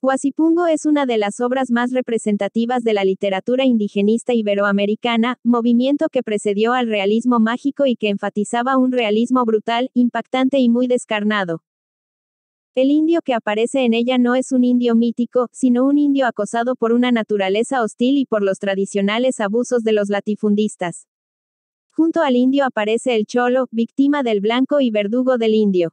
Huasipungo es una de las obras más representativas de la literatura indigenista iberoamericana, movimiento que precedió al realismo mágico y que enfatizaba un realismo brutal, impactante y muy descarnado. El indio que aparece en ella no es un indio mítico, sino un indio acosado por una naturaleza hostil y por los tradicionales abusos de los latifundistas. Junto al indio aparece el cholo, víctima del blanco y verdugo del indio.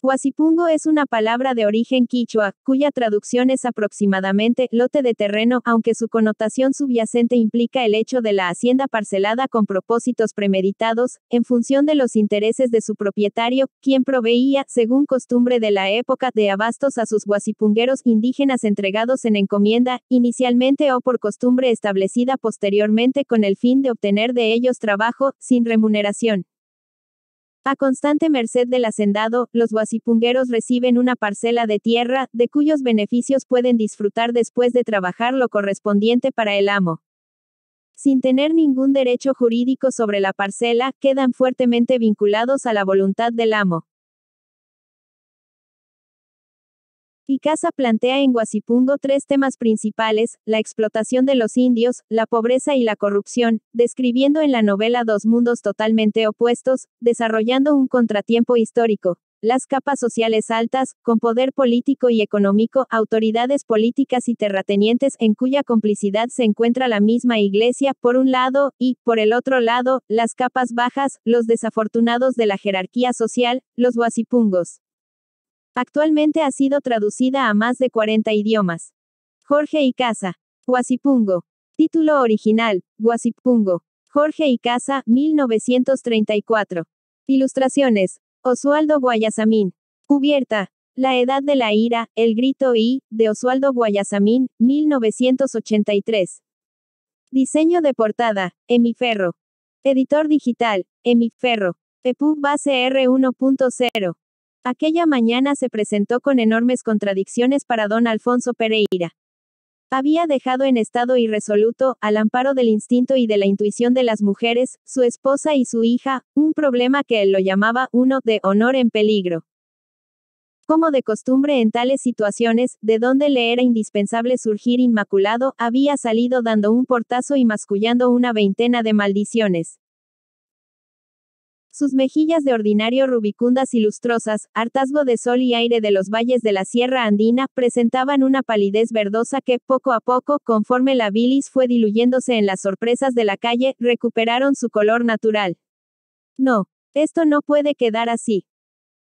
Huasipungo es una palabra de origen quichua, cuya traducción es aproximadamente lote de terreno, aunque su connotación subyacente implica el hecho de la hacienda parcelada con propósitos premeditados, en función de los intereses de su propietario, quien proveía, según costumbre de la época, de abastos a sus guasipungueros indígenas entregados en encomienda, inicialmente o por costumbre establecida posteriormente con el fin de obtener de ellos trabajo, sin remuneración. A constante merced del hacendado, los guasipungueros reciben una parcela de tierra, de cuyos beneficios pueden disfrutar después de trabajar lo correspondiente para el amo. Sin tener ningún derecho jurídico sobre la parcela, quedan fuertemente vinculados a la voluntad del amo. Icaza plantea en Guasipungo tres temas principales, la explotación de los indios, la pobreza y la corrupción, describiendo en la novela dos mundos totalmente opuestos, desarrollando un contratiempo histórico. Las capas sociales altas, con poder político y económico, autoridades políticas y terratenientes en cuya complicidad se encuentra la misma iglesia, por un lado, y, por el otro lado, las capas bajas, los desafortunados de la jerarquía social, los guasipungos. Actualmente ha sido traducida a más de 40 idiomas. Jorge y casa, Guasipungo. Título original, Guasipungo. Jorge Icaza, 1934. Ilustraciones. Oswaldo Guayasamín. Cubierta. La Edad de la Ira, El Grito y, de Oswaldo Guayasamín, 1983. Diseño de portada, Emiferro. Editor digital, Emiferro. EPUB base R1.0. Aquella mañana se presentó con enormes contradicciones para don Alfonso Pereira. Había dejado en estado irresoluto, al amparo del instinto y de la intuición de las mujeres, su esposa y su hija, un problema que él lo llamaba uno de honor en peligro. Como de costumbre en tales situaciones, de donde le era indispensable surgir inmaculado, había salido dando un portazo y mascullando una veintena de maldiciones. Sus mejillas de ordinario rubicundas y lustrosas, hartazgo de sol y aire de los valles de la Sierra Andina, presentaban una palidez verdosa que, poco a poco, conforme la bilis fue diluyéndose en las sorpresas de la calle, recuperaron su color natural. No, esto no puede quedar así.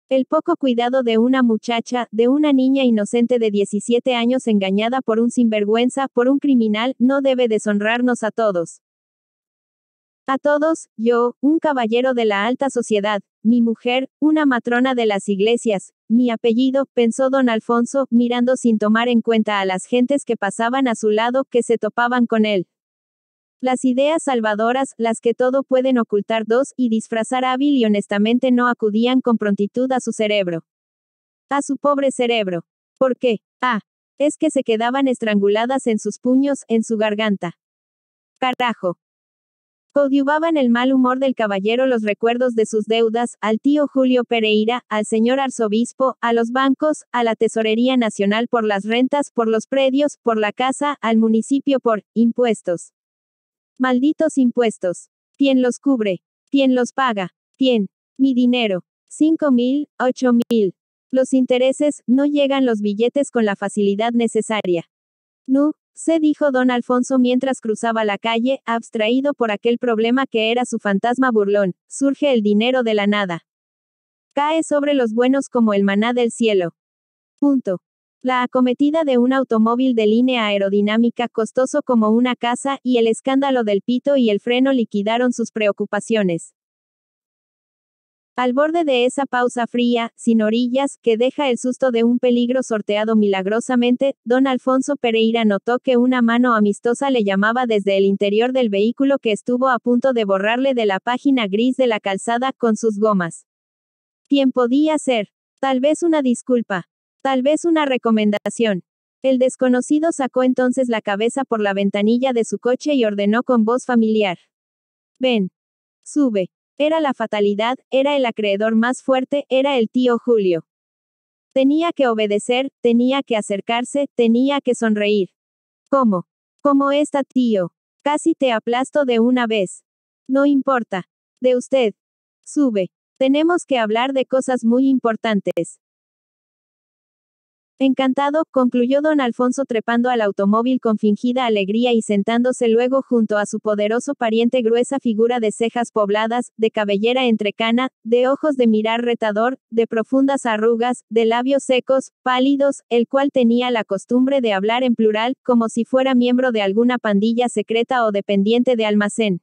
El poco cuidado de una muchacha, de una niña inocente de 17 años engañada por un sinvergüenza, por un criminal, no debe deshonrarnos a todos. A todos, yo, un caballero de la alta sociedad, mi mujer, una matrona de las iglesias, mi apellido, pensó don Alfonso, mirando sin tomar en cuenta a las gentes que pasaban a su lado, que se topaban con él. Las ideas salvadoras, las que todo pueden ocultar dos y disfrazar hábil y honestamente no acudían con prontitud a su cerebro. A su pobre cerebro. ¿Por qué? Ah. Es que se quedaban estranguladas en sus puños, en su garganta. Carajo. Coadyuvaban el mal humor del caballero los recuerdos de sus deudas, al tío Julio Pereira, al señor arzobispo, a los bancos, a la Tesorería Nacional por las rentas, por los predios, por la casa, al municipio por impuestos. Malditos impuestos. ¿Quién los cubre? ¿Quién los paga? ¿Quién? Mi dinero. Cinco mil, ocho mil. Los intereses, no llegan los billetes con la facilidad necesaria. No se dijo don Alfonso mientras cruzaba la calle, abstraído por aquel problema que era su fantasma burlón, surge el dinero de la nada. Cae sobre los buenos como el maná del cielo. Punto. La acometida de un automóvil de línea aerodinámica costoso como una casa y el escándalo del pito y el freno liquidaron sus preocupaciones. Al borde de esa pausa fría, sin orillas, que deja el susto de un peligro sorteado milagrosamente, don Alfonso Pereira notó que una mano amistosa le llamaba desde el interior del vehículo que estuvo a punto de borrarle de la página gris de la calzada con sus gomas. ¿Quién podía ser? Tal vez una disculpa. Tal vez una recomendación. El desconocido sacó entonces la cabeza por la ventanilla de su coche y ordenó con voz familiar. Ven. Sube. Era la fatalidad, era el acreedor más fuerte, era el tío Julio. Tenía que obedecer, tenía que acercarse, tenía que sonreír. ¿Cómo? ¿Cómo está, tío? Casi te aplasto de una vez. No importa. De usted. Sube. Tenemos que hablar de cosas muy importantes. Encantado, concluyó don Alfonso trepando al automóvil con fingida alegría y sentándose luego junto a su poderoso pariente gruesa figura de cejas pobladas, de cabellera entrecana, de ojos de mirar retador, de profundas arrugas, de labios secos, pálidos, el cual tenía la costumbre de hablar en plural, como si fuera miembro de alguna pandilla secreta o dependiente de almacén.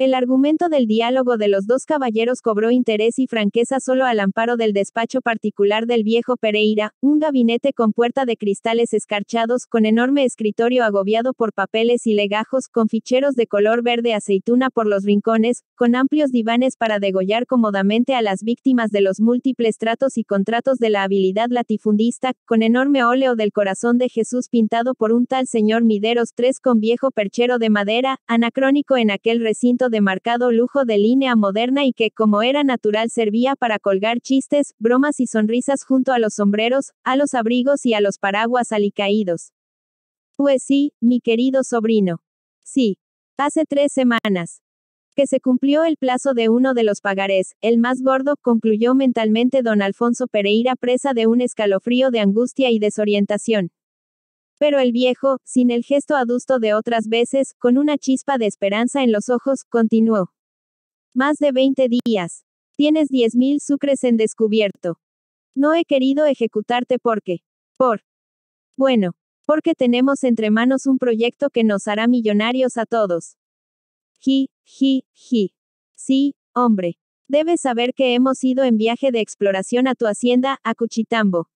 El argumento del diálogo de los dos caballeros cobró interés y franqueza solo al amparo del despacho particular del viejo Pereira, un gabinete con puerta de cristales escarchados, con enorme escritorio agobiado por papeles y legajos, con ficheros de color verde aceituna por los rincones, con amplios divanes para degollar cómodamente a las víctimas de los múltiples tratos y contratos de la habilidad latifundista, con enorme óleo del corazón de Jesús pintado por un tal señor Mideros III con viejo perchero de madera, anacrónico en aquel recinto de marcado lujo de línea moderna y que, como era natural, servía para colgar chistes, bromas y sonrisas junto a los sombreros, a los abrigos y a los paraguas alicaídos. Pues sí, mi querido sobrino. Sí. Hace tres semanas. Que se cumplió el plazo de uno de los pagarés, el más gordo, concluyó mentalmente don Alfonso Pereira presa de un escalofrío de angustia y desorientación. Pero el viejo, sin el gesto adusto de otras veces, con una chispa de esperanza en los ojos, continuó. Más de 20 días. Tienes 10.000 sucres en descubierto. No he querido ejecutarte porque. Por. Bueno. Porque tenemos entre manos un proyecto que nos hará millonarios a todos. Ji, ji, ji. Sí, hombre. Debes saber que hemos ido en viaje de exploración a tu hacienda, a Cuchitambo.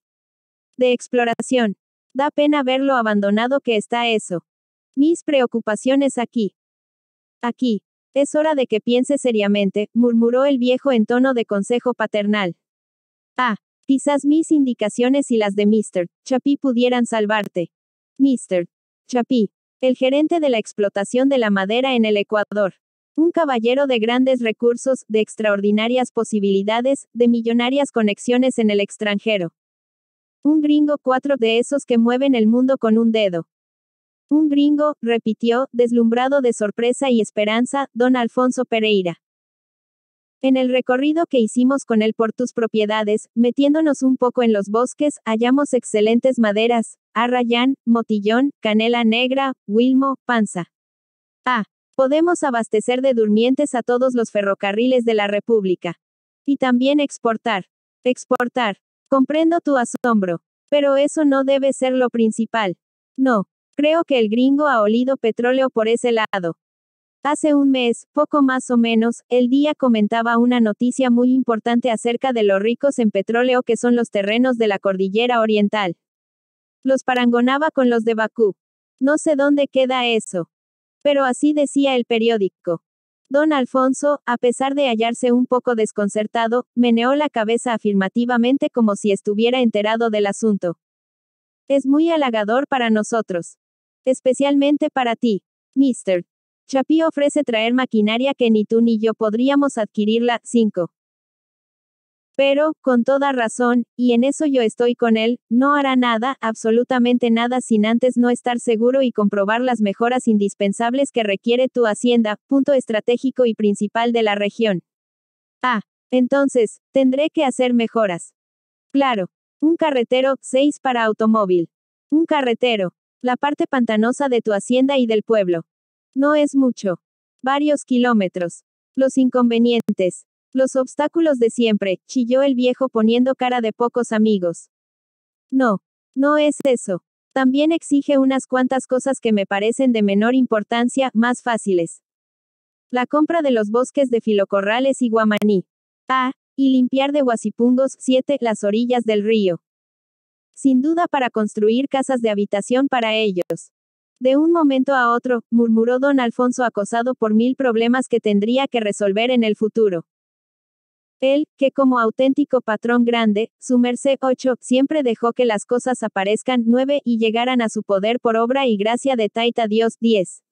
De exploración. Da pena ver lo abandonado que está eso. Mis preocupaciones aquí. Aquí. Es hora de que piense seriamente, murmuró el viejo en tono de consejo paternal. Ah, quizás mis indicaciones y las de Mr. Chapi pudieran salvarte. Mr. Chapi, el gerente de la explotación de la madera en el Ecuador. Un caballero de grandes recursos, de extraordinarias posibilidades, de millonarias conexiones en el extranjero. Un gringo, cuatro de esos que mueven el mundo con un dedo. Un gringo, repitió, deslumbrado de sorpresa y esperanza, don Alfonso Pereira. En el recorrido que hicimos con él por tus propiedades, metiéndonos un poco en los bosques, hallamos excelentes maderas, arrayán, motillón, canela negra, wilmo, panza. Ah, podemos abastecer de durmientes a todos los ferrocarriles de la República. Y también exportar. Exportar. Comprendo tu asombro. Pero eso no debe ser lo principal. No. Creo que el gringo ha olido petróleo por ese lado. Hace un mes, poco más o menos, el día comentaba una noticia muy importante acerca de los ricos en petróleo que son los terrenos de la cordillera oriental. Los parangonaba con los de Bakú. No sé dónde queda eso. Pero así decía el periódico. Don Alfonso, a pesar de hallarse un poco desconcertado, meneó la cabeza afirmativamente como si estuviera enterado del asunto. Es muy halagador para nosotros. Especialmente para ti, Mr. Chapí ofrece traer maquinaria que ni tú ni yo podríamos adquirirla. 5. Pero, con toda razón, y en eso yo estoy con él, no hará nada, absolutamente nada sin antes no estar seguro y comprobar las mejoras indispensables que requiere tu hacienda, punto estratégico y principal de la región. Ah, entonces, tendré que hacer mejoras. Claro. Un carretero, 6 para automóvil. Un carretero. La parte pantanosa de tu hacienda y del pueblo. No es mucho. Varios kilómetros. Los inconvenientes. Los obstáculos de siempre, chilló el viejo poniendo cara de pocos amigos. No, no es eso. También exige unas cuantas cosas que me parecen de menor importancia, más fáciles. La compra de los bosques de Filocorrales y Guamaní. Ah, y limpiar de guasipungos 7 las orillas del río. Sin duda para construir casas de habitación para ellos. De un momento a otro, murmuró don Alfonso acosado por mil problemas que tendría que resolver en el futuro. Él, que como auténtico patrón grande, su merced 8, siempre dejó que las cosas aparezcan 9 y llegaran a su poder por obra y gracia de Taita Dios 10.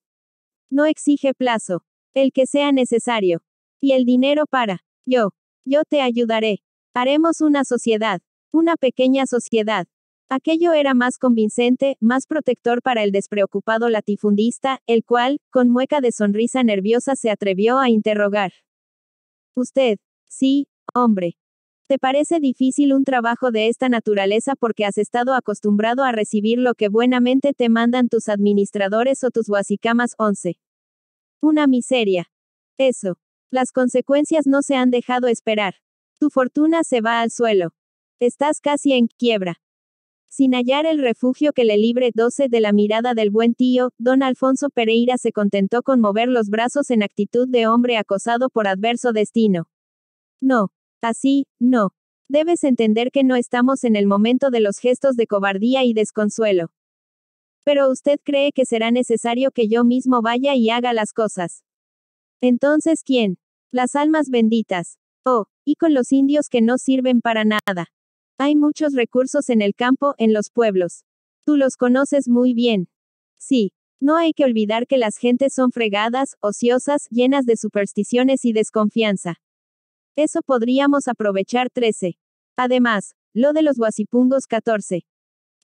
No exige plazo. El que sea necesario. Y el dinero para. Yo. Yo te ayudaré. Haremos una sociedad. Una pequeña sociedad. Aquello era más convincente, más protector para el despreocupado latifundista, el cual, con mueca de sonrisa nerviosa, se atrevió a interrogar. Usted, Sí, hombre. Te parece difícil un trabajo de esta naturaleza porque has estado acostumbrado a recibir lo que buenamente te mandan tus administradores o tus guasicamas 11. Una miseria. Eso. Las consecuencias no se han dejado esperar. Tu fortuna se va al suelo. Estás casi en quiebra. Sin hallar el refugio que le libre 12 de la mirada del buen tío, don Alfonso Pereira se contentó con mover los brazos en actitud de hombre acosado por adverso destino. No. Así, no. Debes entender que no estamos en el momento de los gestos de cobardía y desconsuelo. Pero usted cree que será necesario que yo mismo vaya y haga las cosas. Entonces, ¿quién? Las almas benditas. Oh, y con los indios que no sirven para nada. Hay muchos recursos en el campo, en los pueblos. Tú los conoces muy bien. Sí, no hay que olvidar que las gentes son fregadas, ociosas, llenas de supersticiones y desconfianza. Eso podríamos aprovechar 13. Además, lo de los guasipungos 14.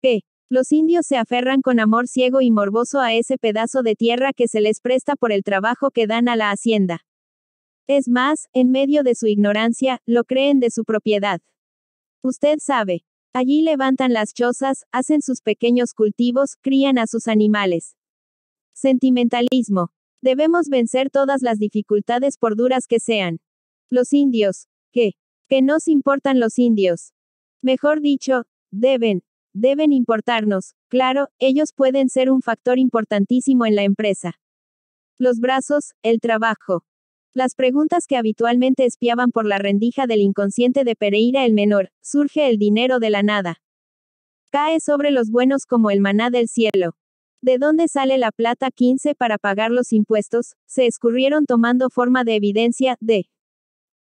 Que, los indios se aferran con amor ciego y morboso a ese pedazo de tierra que se les presta por el trabajo que dan a la hacienda. Es más, en medio de su ignorancia, lo creen de su propiedad. Usted sabe. Allí levantan las chozas, hacen sus pequeños cultivos, crían a sus animales. Sentimentalismo. Debemos vencer todas las dificultades por duras que sean. Los indios. ¿Qué? Que nos importan los indios. Mejor dicho, deben. Deben importarnos. Claro, ellos pueden ser un factor importantísimo en la empresa. Los brazos, el trabajo. Las preguntas que habitualmente espiaban por la rendija del inconsciente de Pereira el menor, surge el dinero de la nada. Cae sobre los buenos como el maná del cielo. ¿De dónde sale la plata 15 para pagar los impuestos? Se escurrieron tomando forma de evidencia, de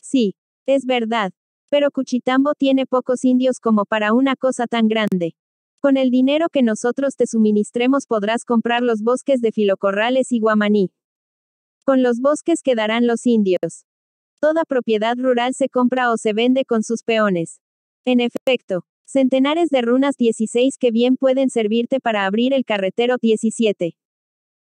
Sí, es verdad. Pero Cuchitambo tiene pocos indios como para una cosa tan grande. Con el dinero que nosotros te suministremos podrás comprar los bosques de Filocorrales y Guamaní. Con los bosques quedarán los indios. Toda propiedad rural se compra o se vende con sus peones. En efecto, centenares de runas 16 que bien pueden servirte para abrir el carretero 17.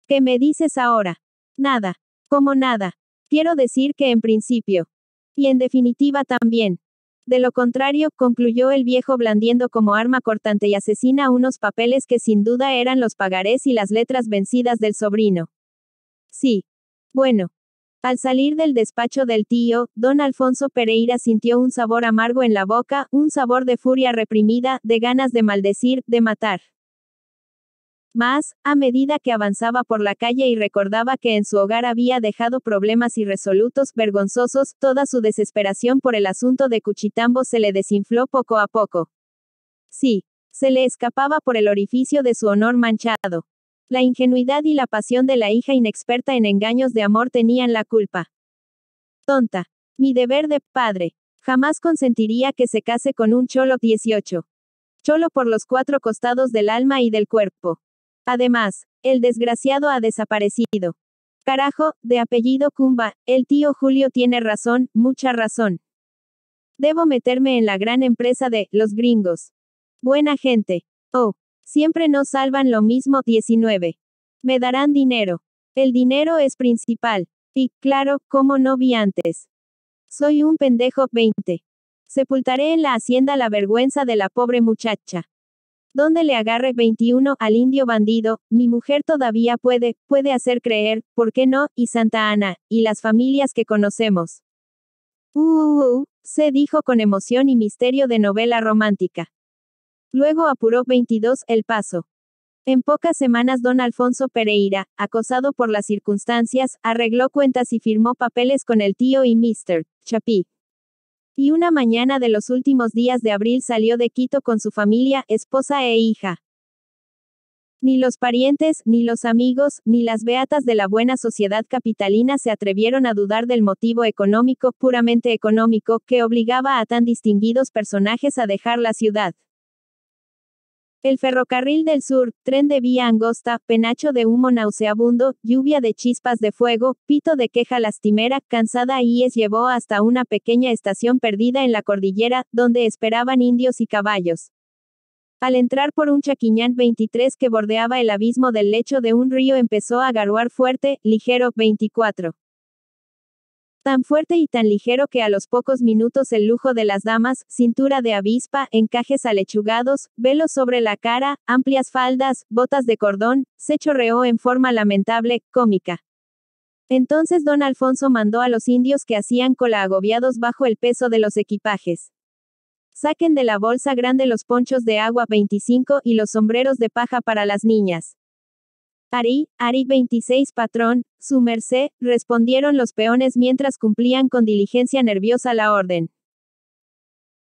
¿Qué me dices ahora? Nada. como nada? Quiero decir que en principio, y en definitiva también. De lo contrario, concluyó el viejo blandiendo como arma cortante y asesina unos papeles que sin duda eran los pagarés y las letras vencidas del sobrino. Sí. Bueno. Al salir del despacho del tío, don Alfonso Pereira sintió un sabor amargo en la boca, un sabor de furia reprimida, de ganas de maldecir, de matar. Más, a medida que avanzaba por la calle y recordaba que en su hogar había dejado problemas irresolutos, vergonzosos, toda su desesperación por el asunto de Cuchitambo se le desinfló poco a poco. Sí, se le escapaba por el orificio de su honor manchado. La ingenuidad y la pasión de la hija inexperta en engaños de amor tenían la culpa. Tonta. Mi deber de padre. Jamás consentiría que se case con un cholo 18. Cholo por los cuatro costados del alma y del cuerpo. Además, el desgraciado ha desaparecido. Carajo, de apellido Cumba, el tío Julio tiene razón, mucha razón. Debo meterme en la gran empresa de los gringos. Buena gente. Oh, siempre nos salvan lo mismo 19. Me darán dinero. El dinero es principal. Y, claro, como no vi antes. Soy un pendejo 20. Sepultaré en la hacienda la vergüenza de la pobre muchacha donde le agarre 21 al indio bandido, mi mujer todavía puede, puede hacer creer, ¿por qué no? Y Santa Ana, y las familias que conocemos. Uh, se dijo con emoción y misterio de novela romántica. Luego apuró 22 el paso. En pocas semanas don Alfonso Pereira, acosado por las circunstancias, arregló cuentas y firmó papeles con el tío y Mr. Chapí. Y una mañana de los últimos días de abril salió de Quito con su familia, esposa e hija. Ni los parientes, ni los amigos, ni las beatas de la buena sociedad capitalina se atrevieron a dudar del motivo económico, puramente económico, que obligaba a tan distinguidos personajes a dejar la ciudad. El ferrocarril del sur, tren de vía angosta, penacho de humo nauseabundo, lluvia de chispas de fuego, pito de queja lastimera, cansada y es llevó hasta una pequeña estación perdida en la cordillera, donde esperaban indios y caballos. Al entrar por un chaquiñán 23 que bordeaba el abismo del lecho de un río empezó a garuar fuerte, ligero, 24. Tan fuerte y tan ligero que a los pocos minutos el lujo de las damas, cintura de avispa, encajes alechugados, velos sobre la cara, amplias faldas, botas de cordón, se chorreó en forma lamentable, cómica. Entonces don Alfonso mandó a los indios que hacían cola agobiados bajo el peso de los equipajes. Saquen de la bolsa grande los ponchos de agua 25 y los sombreros de paja para las niñas. Ari, Ari 26 patrón, su merced, respondieron los peones mientras cumplían con diligencia nerviosa la orden.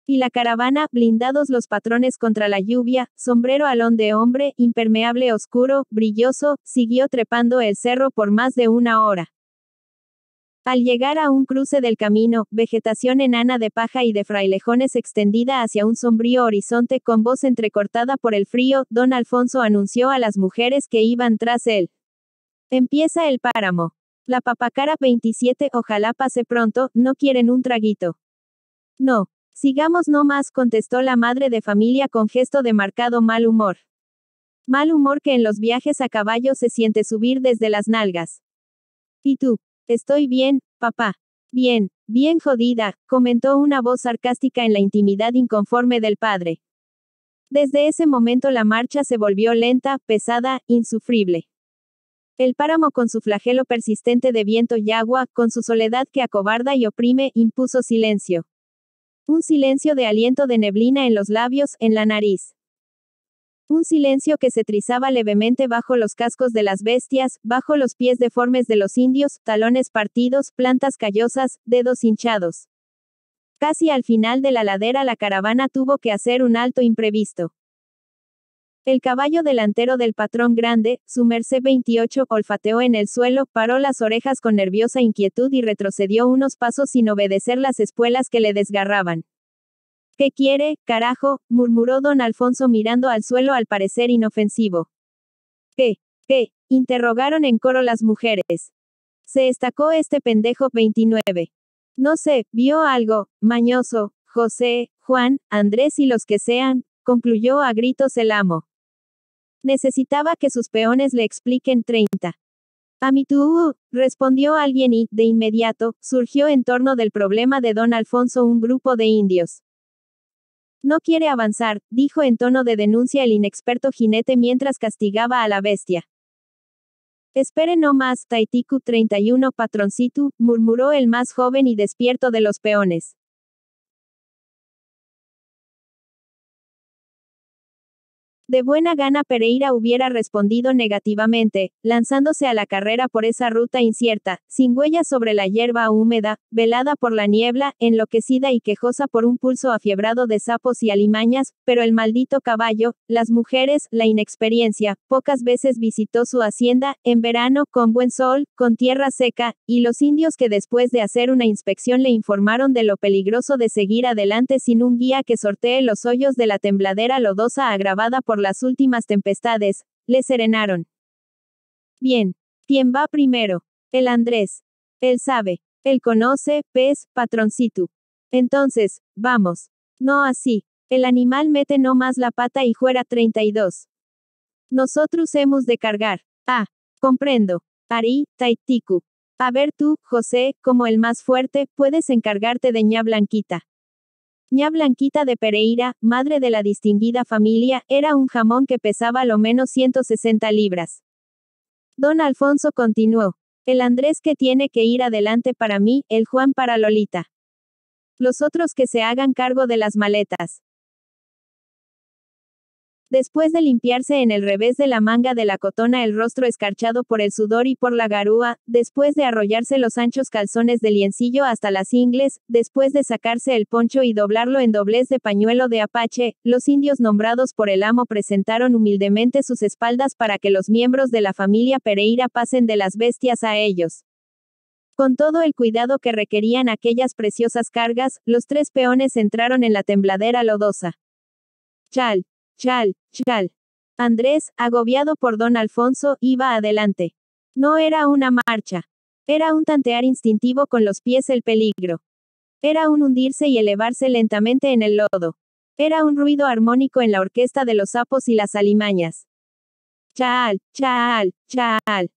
Y la caravana, blindados los patrones contra la lluvia, sombrero alón de hombre, impermeable oscuro, brilloso, siguió trepando el cerro por más de una hora. Al llegar a un cruce del camino, vegetación enana de paja y de frailejones extendida hacia un sombrío horizonte con voz entrecortada por el frío, don Alfonso anunció a las mujeres que iban tras él. Empieza el páramo. La papacara 27, ojalá pase pronto, no quieren un traguito. No. Sigamos no más, contestó la madre de familia con gesto de marcado mal humor. Mal humor que en los viajes a caballo se siente subir desde las nalgas. ¿Y tú? Estoy bien, papá. Bien, bien jodida, comentó una voz sarcástica en la intimidad inconforme del padre. Desde ese momento la marcha se volvió lenta, pesada, insufrible. El páramo con su flagelo persistente de viento y agua, con su soledad que acobarda y oprime, impuso silencio. Un silencio de aliento de neblina en los labios, en la nariz. Un silencio que se trizaba levemente bajo los cascos de las bestias, bajo los pies deformes de los indios, talones partidos, plantas callosas, dedos hinchados. Casi al final de la ladera la caravana tuvo que hacer un alto imprevisto. El caballo delantero del patrón grande, su merced 28, olfateó en el suelo, paró las orejas con nerviosa inquietud y retrocedió unos pasos sin obedecer las espuelas que le desgarraban. ¿Qué quiere, carajo? murmuró don Alfonso mirando al suelo al parecer inofensivo. ¿Qué? ¿Qué? interrogaron en coro las mujeres. Se destacó este pendejo 29. No sé, vio algo, mañoso, José, Juan, Andrés y los que sean, concluyó a gritos el amo. Necesitaba que sus peones le expliquen 30. A mi tú, respondió alguien y, de inmediato, surgió en torno del problema de don Alfonso un grupo de indios. No quiere avanzar, dijo en tono de denuncia el inexperto jinete mientras castigaba a la bestia. Espere no más, Taitiku 31 Patroncito, murmuró el más joven y despierto de los peones. De buena gana Pereira hubiera respondido negativamente, lanzándose a la carrera por esa ruta incierta, sin huellas sobre la hierba húmeda, velada por la niebla, enloquecida y quejosa por un pulso afiebrado de sapos y alimañas, pero el maldito caballo, las mujeres, la inexperiencia, pocas veces visitó su hacienda, en verano, con buen sol, con tierra seca, y los indios que después de hacer una inspección le informaron de lo peligroso de seguir adelante sin un guía que sortee los hoyos de la tembladera lodosa agravada por las últimas tempestades, le serenaron. Bien. ¿Quién va primero? El Andrés. Él sabe. Él conoce, pez, patroncito. Entonces, vamos. No así. El animal mete no más la pata y juera 32. Nosotros hemos de cargar. Ah, comprendo. Ari, Taitiku. A ver tú, José, como el más fuerte, puedes encargarte de ña Blanquita. Ña Blanquita de Pereira, madre de la distinguida familia, era un jamón que pesaba lo menos 160 libras. Don Alfonso continuó. El Andrés que tiene que ir adelante para mí, el Juan para Lolita. Los otros que se hagan cargo de las maletas. Después de limpiarse en el revés de la manga de la cotona el rostro escarchado por el sudor y por la garúa, después de arrollarse los anchos calzones de liencillo hasta las ingles, después de sacarse el poncho y doblarlo en doblez de pañuelo de apache, los indios nombrados por el amo presentaron humildemente sus espaldas para que los miembros de la familia Pereira pasen de las bestias a ellos. Con todo el cuidado que requerían aquellas preciosas cargas, los tres peones entraron en la tembladera lodosa. Chal. Chal, chal. Andrés, agobiado por don Alfonso, iba adelante. No era una marcha. Era un tantear instintivo con los pies el peligro. Era un hundirse y elevarse lentamente en el lodo. Era un ruido armónico en la orquesta de los sapos y las alimañas. Chal, chal, chal.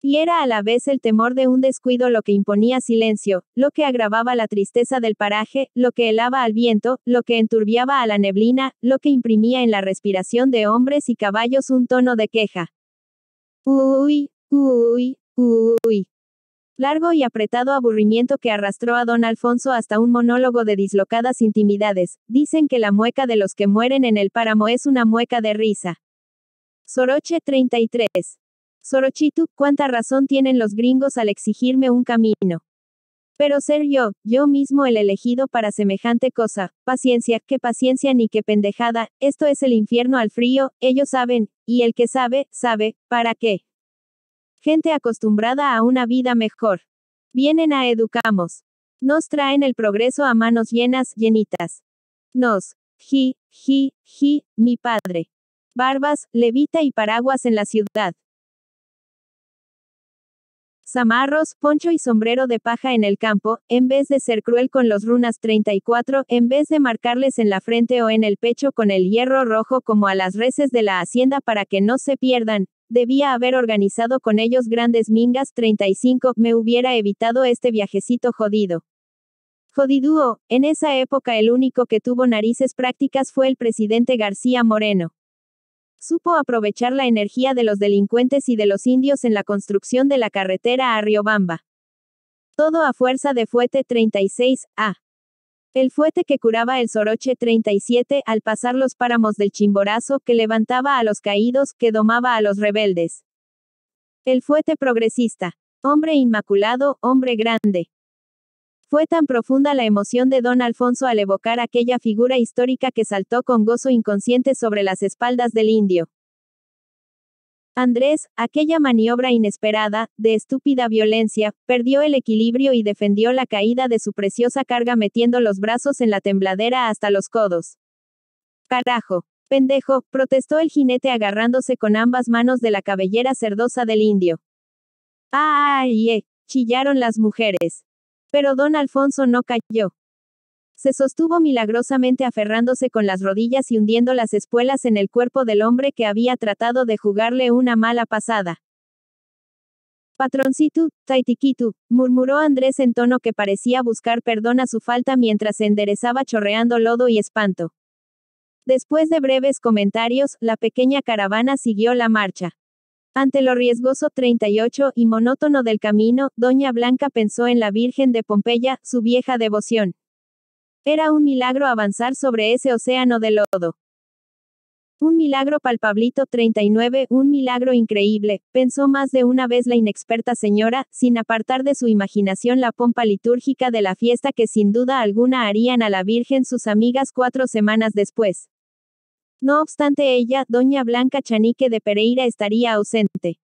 Y era a la vez el temor de un descuido lo que imponía silencio, lo que agravaba la tristeza del paraje, lo que helaba al viento, lo que enturbiaba a la neblina, lo que imprimía en la respiración de hombres y caballos un tono de queja. Uy, uy, uy. Largo y apretado aburrimiento que arrastró a don Alfonso hasta un monólogo de dislocadas intimidades. Dicen que la mueca de los que mueren en el páramo es una mueca de risa. Soroche 33. Sorochitu, ¿cuánta razón tienen los gringos al exigirme un camino? Pero ser yo, yo mismo el elegido para semejante cosa, paciencia, qué paciencia ni qué pendejada, esto es el infierno al frío, ellos saben, y el que sabe, sabe, ¿para qué? Gente acostumbrada a una vida mejor. Vienen a educamos. Nos traen el progreso a manos llenas, llenitas. Nos. Ji, ji, ji, mi padre. Barbas, levita y paraguas en la ciudad. Zamarros, poncho y sombrero de paja en el campo, en vez de ser cruel con los runas 34, en vez de marcarles en la frente o en el pecho con el hierro rojo como a las reses de la hacienda para que no se pierdan, debía haber organizado con ellos grandes mingas 35, me hubiera evitado este viajecito jodido. Jodidúo, en esa época el único que tuvo narices prácticas fue el presidente García Moreno. Supo aprovechar la energía de los delincuentes y de los indios en la construcción de la carretera a Riobamba. Todo a fuerza de fuete 36A. El fuete que curaba el Soroche 37 al pasar los páramos del Chimborazo, que levantaba a los caídos, que domaba a los rebeldes. El fuete progresista. Hombre inmaculado, hombre grande. Fue tan profunda la emoción de don Alfonso al evocar aquella figura histórica que saltó con gozo inconsciente sobre las espaldas del indio. Andrés, aquella maniobra inesperada, de estúpida violencia, perdió el equilibrio y defendió la caída de su preciosa carga metiendo los brazos en la tembladera hasta los codos. Carajo. Pendejo, protestó el jinete agarrándose con ambas manos de la cabellera cerdosa del indio. ¡Ay! Ah, chillaron las mujeres. Pero don Alfonso no cayó. Se sostuvo milagrosamente aferrándose con las rodillas y hundiendo las espuelas en el cuerpo del hombre que había tratado de jugarle una mala pasada. Patroncito, taitiquito, murmuró Andrés en tono que parecía buscar perdón a su falta mientras se enderezaba chorreando lodo y espanto. Después de breves comentarios, la pequeña caravana siguió la marcha. Ante lo riesgoso 38 y monótono del camino, Doña Blanca pensó en la Virgen de Pompeya, su vieja devoción. Era un milagro avanzar sobre ese océano de lodo. Un milagro palpablito 39, un milagro increíble, pensó más de una vez la inexperta señora, sin apartar de su imaginación la pompa litúrgica de la fiesta que sin duda alguna harían a la Virgen sus amigas cuatro semanas después. No obstante ella, doña Blanca Chanique de Pereira estaría ausente.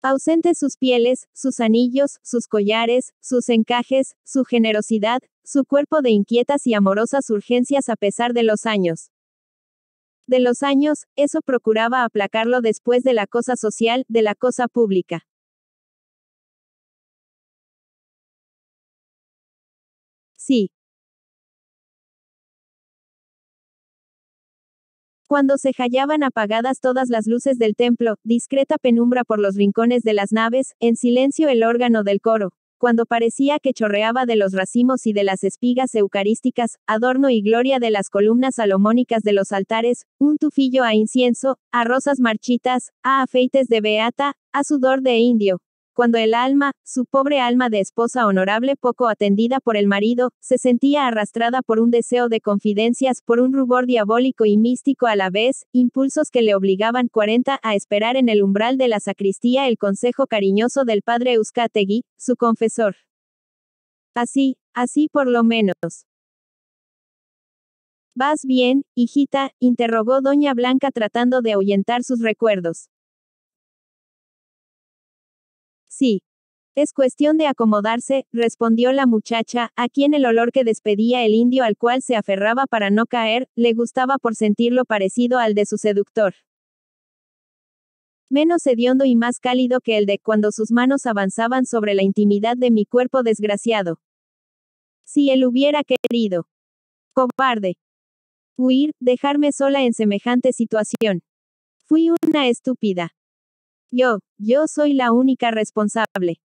Ausente sus pieles, sus anillos, sus collares, sus encajes, su generosidad, su cuerpo de inquietas y amorosas urgencias a pesar de los años. De los años, eso procuraba aplacarlo después de la cosa social, de la cosa pública. Sí, Cuando se hallaban apagadas todas las luces del templo, discreta penumbra por los rincones de las naves, en silencio el órgano del coro, cuando parecía que chorreaba de los racimos y de las espigas eucarísticas, adorno y gloria de las columnas salomónicas de los altares, un tufillo a incienso, a rosas marchitas, a afeites de beata, a sudor de indio, cuando el alma, su pobre alma de esposa honorable poco atendida por el marido, se sentía arrastrada por un deseo de confidencias, por un rubor diabólico y místico a la vez, impulsos que le obligaban 40 a esperar en el umbral de la sacristía el consejo cariñoso del padre Euskategui, su confesor. Así, así por lo menos. ¿Vas bien, hijita? interrogó doña Blanca tratando de ahuyentar sus recuerdos. Sí. Es cuestión de acomodarse, respondió la muchacha, a quien el olor que despedía el indio al cual se aferraba para no caer, le gustaba por sentirlo parecido al de su seductor. Menos hediondo y más cálido que el de cuando sus manos avanzaban sobre la intimidad de mi cuerpo desgraciado. Si él hubiera querido. Cobarde. Huir, dejarme sola en semejante situación. Fui una estúpida. Yo, yo soy la única responsable.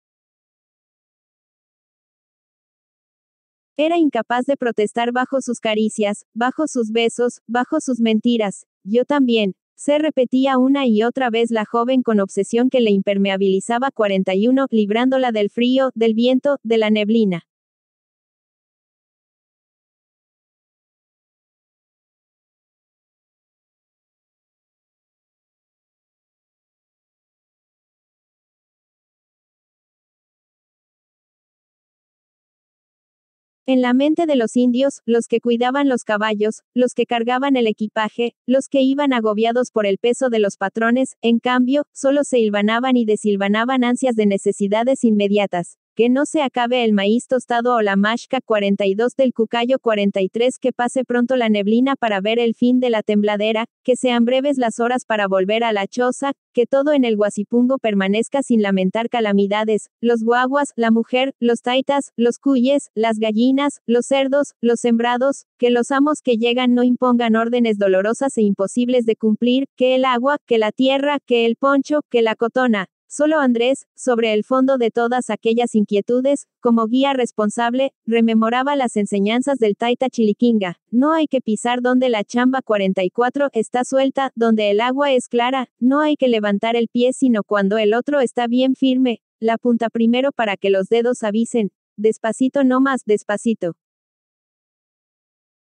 Era incapaz de protestar bajo sus caricias, bajo sus besos, bajo sus mentiras. Yo también, se repetía una y otra vez la joven con obsesión que le impermeabilizaba 41, librándola del frío, del viento, de la neblina. En la mente de los indios, los que cuidaban los caballos, los que cargaban el equipaje, los que iban agobiados por el peso de los patrones, en cambio, solo se hilvanaban y desilvanaban ansias de necesidades inmediatas que no se acabe el maíz tostado o la mashka 42 del cucayo 43, que pase pronto la neblina para ver el fin de la tembladera, que sean breves las horas para volver a la choza, que todo en el guasipungo permanezca sin lamentar calamidades, los guaguas, la mujer, los taitas, los cuyes, las gallinas, los cerdos, los sembrados, que los amos que llegan no impongan órdenes dolorosas e imposibles de cumplir, que el agua, que la tierra, que el poncho, que la cotona, Solo Andrés, sobre el fondo de todas aquellas inquietudes, como guía responsable, rememoraba las enseñanzas del Taita Chiliquinga. No hay que pisar donde la chamba 44 está suelta, donde el agua es clara, no hay que levantar el pie sino cuando el otro está bien firme, la punta primero para que los dedos avisen. Despacito no más, despacito.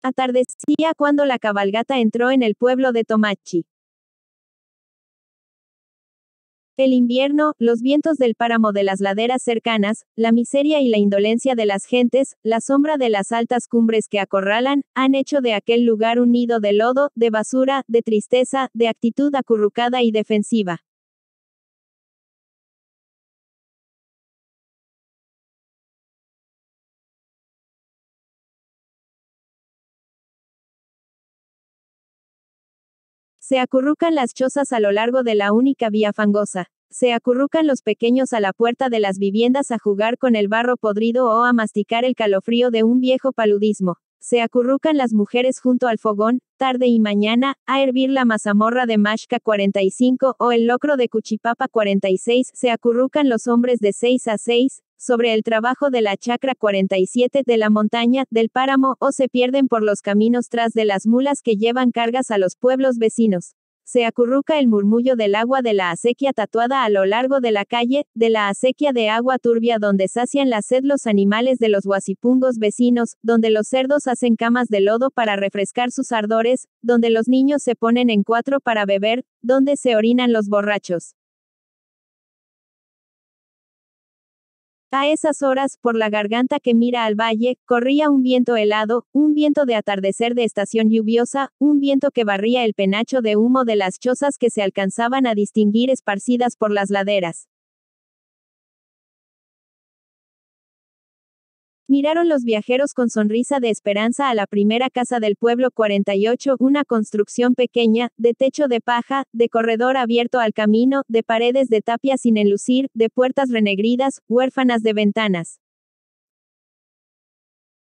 Atardecía cuando la cabalgata entró en el pueblo de Tomachi. El invierno, los vientos del páramo de las laderas cercanas, la miseria y la indolencia de las gentes, la sombra de las altas cumbres que acorralan, han hecho de aquel lugar un nido de lodo, de basura, de tristeza, de actitud acurrucada y defensiva. Se acurrucan las chozas a lo largo de la única vía fangosa. Se acurrucan los pequeños a la puerta de las viviendas a jugar con el barro podrido o a masticar el calofrío de un viejo paludismo. Se acurrucan las mujeres junto al fogón, tarde y mañana, a hervir la mazamorra de Mashka 45 o el locro de Cuchipapa 46. Se acurrucan los hombres de 6 a 6, sobre el trabajo de la chacra 47 de la montaña, del páramo, o se pierden por los caminos tras de las mulas que llevan cargas a los pueblos vecinos. Se acurruca el murmullo del agua de la acequia tatuada a lo largo de la calle, de la acequia de agua turbia donde sacian la sed los animales de los guasipungos vecinos, donde los cerdos hacen camas de lodo para refrescar sus ardores, donde los niños se ponen en cuatro para beber, donde se orinan los borrachos. A esas horas, por la garganta que mira al valle, corría un viento helado, un viento de atardecer de estación lluviosa, un viento que barría el penacho de humo de las chozas que se alcanzaban a distinguir esparcidas por las laderas. Miraron los viajeros con sonrisa de esperanza a la primera casa del pueblo 48, una construcción pequeña, de techo de paja, de corredor abierto al camino, de paredes de tapia sin enlucir, de puertas renegridas, huérfanas de ventanas.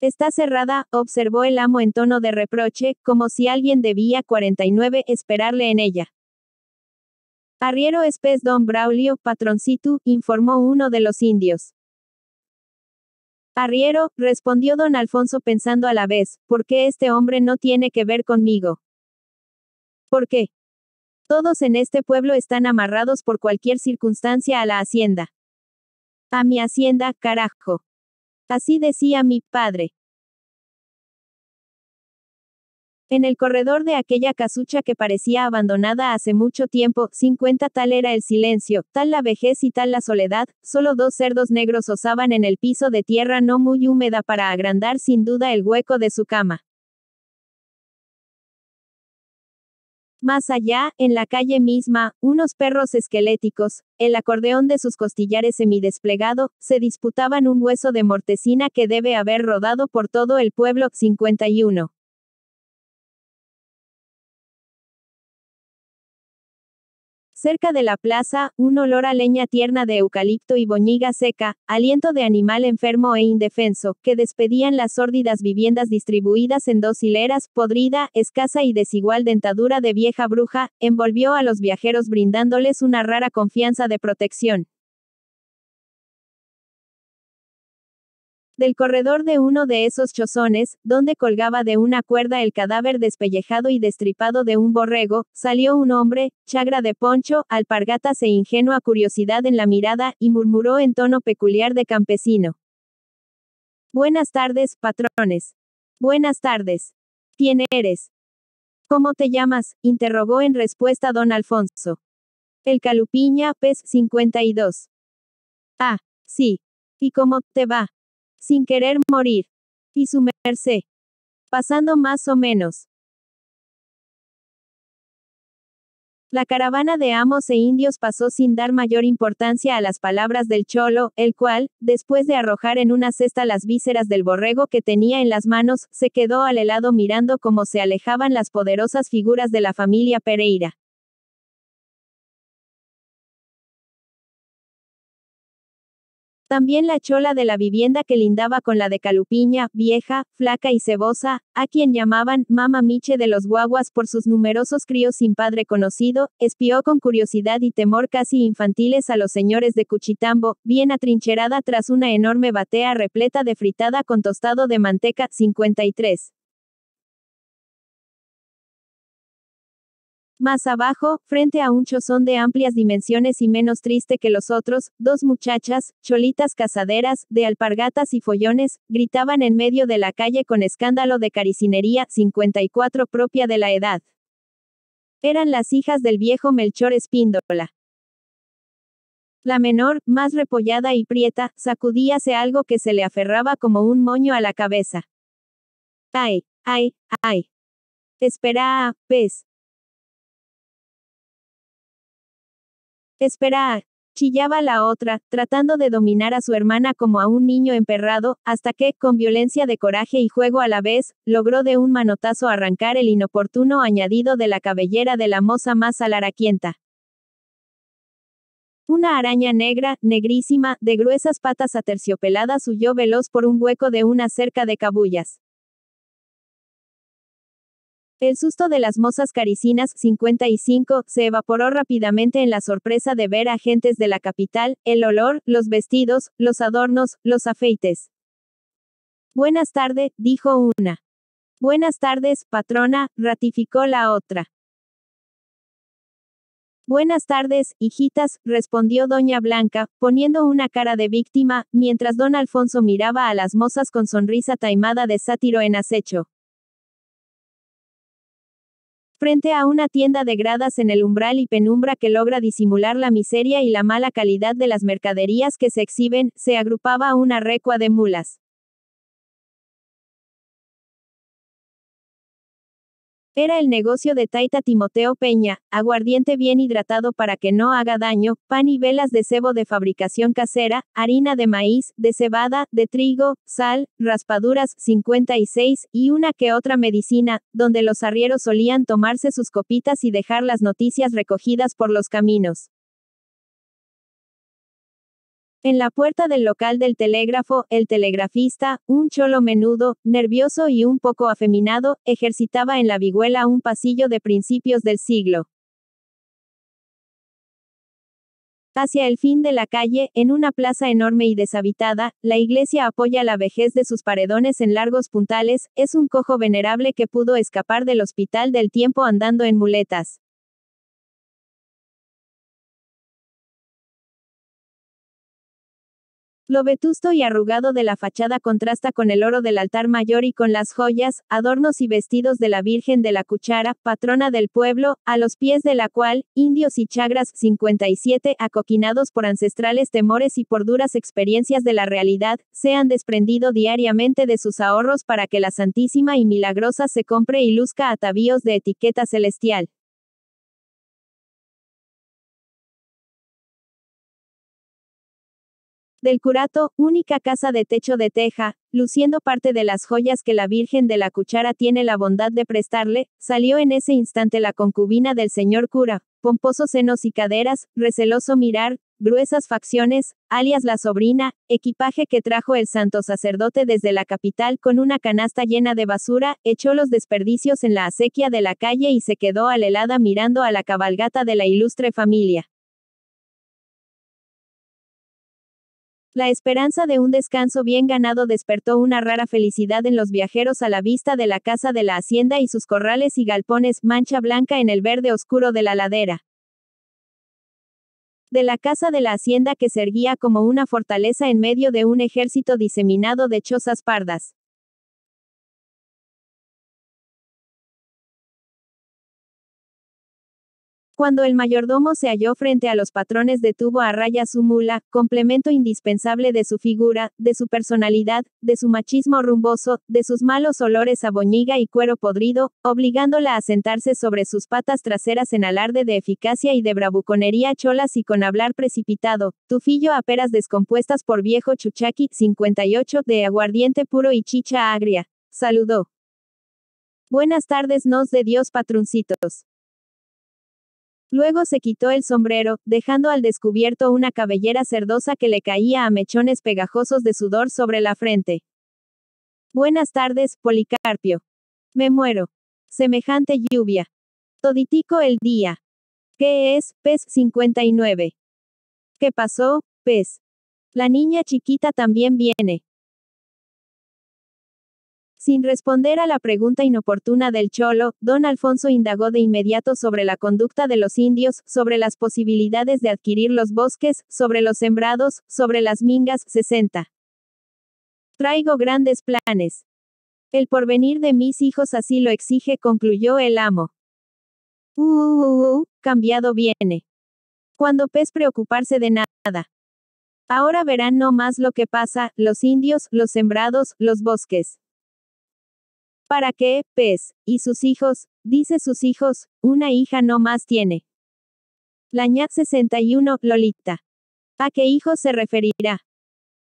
Está cerrada, observó el amo en tono de reproche, como si alguien debía 49 esperarle en ella. Arriero Espes Don Braulio, patroncito, informó uno de los indios. Arriero, respondió don Alfonso pensando a la vez, ¿por qué este hombre no tiene que ver conmigo? ¿Por qué? Todos en este pueblo están amarrados por cualquier circunstancia a la hacienda. A mi hacienda, carajo. Así decía mi padre. En el corredor de aquella casucha que parecía abandonada hace mucho tiempo, 50 tal era el silencio, tal la vejez y tal la soledad, solo dos cerdos negros osaban en el piso de tierra no muy húmeda para agrandar sin duda el hueco de su cama. Más allá, en la calle misma, unos perros esqueléticos, el acordeón de sus costillares semidesplegado, se disputaban un hueso de mortecina que debe haber rodado por todo el pueblo 51. Cerca de la plaza, un olor a leña tierna de eucalipto y boñiga seca, aliento de animal enfermo e indefenso, que despedían las sórdidas viviendas distribuidas en dos hileras, podrida, escasa y desigual dentadura de vieja bruja, envolvió a los viajeros brindándoles una rara confianza de protección. del corredor de uno de esos chozones, donde colgaba de una cuerda el cadáver despellejado y destripado de un borrego, salió un hombre, chagra de poncho, alpargatas e ingenua curiosidad en la mirada, y murmuró en tono peculiar de campesino. Buenas tardes, patrones. Buenas tardes. ¿Quién eres? ¿Cómo te llamas? interrogó en respuesta don Alfonso. El Calupiña, PES 52. Ah, sí. ¿Y cómo te va? sin querer morir. Y sumerse, Pasando más o menos. La caravana de amos e indios pasó sin dar mayor importancia a las palabras del cholo, el cual, después de arrojar en una cesta las vísceras del borrego que tenía en las manos, se quedó al helado mirando cómo se alejaban las poderosas figuras de la familia Pereira. También la chola de la vivienda que lindaba con la de Calupiña, vieja, flaca y cebosa, a quien llamaban Mama Miche de los Guaguas por sus numerosos críos sin padre conocido, espió con curiosidad y temor casi infantiles a los señores de Cuchitambo, bien atrincherada tras una enorme batea repleta de fritada con tostado de manteca, 53. Más abajo, frente a un chozón de amplias dimensiones y menos triste que los otros, dos muchachas, cholitas cazaderas, de alpargatas y follones, gritaban en medio de la calle con escándalo de caricinería 54 propia de la edad. Eran las hijas del viejo Melchor Espíndola. La menor, más repollada y prieta, sacudíase algo que se le aferraba como un moño a la cabeza. ¡Ay! ¡Ay! ¡Ay! Espera, pez. Pues. Espera, chillaba la otra, tratando de dominar a su hermana como a un niño emperrado, hasta que, con violencia de coraje y juego a la vez, logró de un manotazo arrancar el inoportuno añadido de la cabellera de la moza más alaraquienta. Una araña negra, negrísima, de gruesas patas aterciopeladas huyó veloz por un hueco de una cerca de cabullas. El susto de las mozas caricinas 55 se evaporó rápidamente en la sorpresa de ver agentes de la capital, el olor, los vestidos, los adornos, los afeites. Buenas tardes, dijo una. Buenas tardes, patrona, ratificó la otra. Buenas tardes, hijitas, respondió doña Blanca, poniendo una cara de víctima, mientras don Alfonso miraba a las mozas con sonrisa taimada de sátiro en acecho frente a una tienda de gradas en el umbral y penumbra que logra disimular la miseria y la mala calidad de las mercaderías que se exhiben, se agrupaba una recua de mulas. Era el negocio de Taita Timoteo Peña, aguardiente bien hidratado para que no haga daño, pan y velas de cebo de fabricación casera, harina de maíz, de cebada, de trigo, sal, raspaduras 56 y una que otra medicina, donde los arrieros solían tomarse sus copitas y dejar las noticias recogidas por los caminos. En la puerta del local del telégrafo, el telegrafista, un cholo menudo, nervioso y un poco afeminado, ejercitaba en la vihuela un pasillo de principios del siglo. Hacia el fin de la calle, en una plaza enorme y deshabitada, la iglesia apoya la vejez de sus paredones en largos puntales, es un cojo venerable que pudo escapar del hospital del tiempo andando en muletas. Lo vetusto y arrugado de la fachada contrasta con el oro del altar mayor y con las joyas, adornos y vestidos de la Virgen de la Cuchara, patrona del pueblo, a los pies de la cual, indios y chagras 57, acoquinados por ancestrales temores y por duras experiencias de la realidad, se han desprendido diariamente de sus ahorros para que la Santísima y Milagrosa se compre y luzca atavíos de etiqueta celestial. del curato, única casa de techo de teja, luciendo parte de las joyas que la Virgen de la Cuchara tiene la bondad de prestarle, salió en ese instante la concubina del señor cura, pomposos senos y caderas, receloso mirar, gruesas facciones, alias la sobrina, equipaje que trajo el santo sacerdote desde la capital con una canasta llena de basura, echó los desperdicios en la acequia de la calle y se quedó helada mirando a la cabalgata de la ilustre familia. La esperanza de un descanso bien ganado despertó una rara felicidad en los viajeros a la vista de la casa de la hacienda y sus corrales y galpones, mancha blanca en el verde oscuro de la ladera. De la casa de la hacienda que se erguía como una fortaleza en medio de un ejército diseminado de chozas pardas. Cuando el mayordomo se halló frente a los patrones detuvo a raya su mula, complemento indispensable de su figura, de su personalidad, de su machismo rumboso, de sus malos olores a boñiga y cuero podrido, obligándola a sentarse sobre sus patas traseras en alarde de eficacia y de bravuconería cholas y con hablar precipitado, tufillo a peras descompuestas por viejo chuchaki, 58 de aguardiente puro y chicha agria. Saludó. Buenas tardes nos de Dios patroncitos. Luego se quitó el sombrero, dejando al descubierto una cabellera cerdosa que le caía a mechones pegajosos de sudor sobre la frente. Buenas tardes, Policarpio. Me muero. Semejante lluvia. Toditico el día. ¿Qué es, pez 59? ¿Qué pasó, pez? La niña chiquita también viene. Sin responder a la pregunta inoportuna del cholo, don Alfonso indagó de inmediato sobre la conducta de los indios, sobre las posibilidades de adquirir los bosques, sobre los sembrados, sobre las mingas 60. Traigo grandes planes. El porvenir de mis hijos así lo exige, concluyó el amo. Uh, uh, uh, uh, cambiado viene. Cuando pez preocuparse de nada. Ahora verán no más lo que pasa, los indios, los sembrados, los bosques. ¿Para qué, pez? Y sus hijos, dice sus hijos, una hija no más tiene. ña 61, Lolita. ¿A qué hijos se referirá?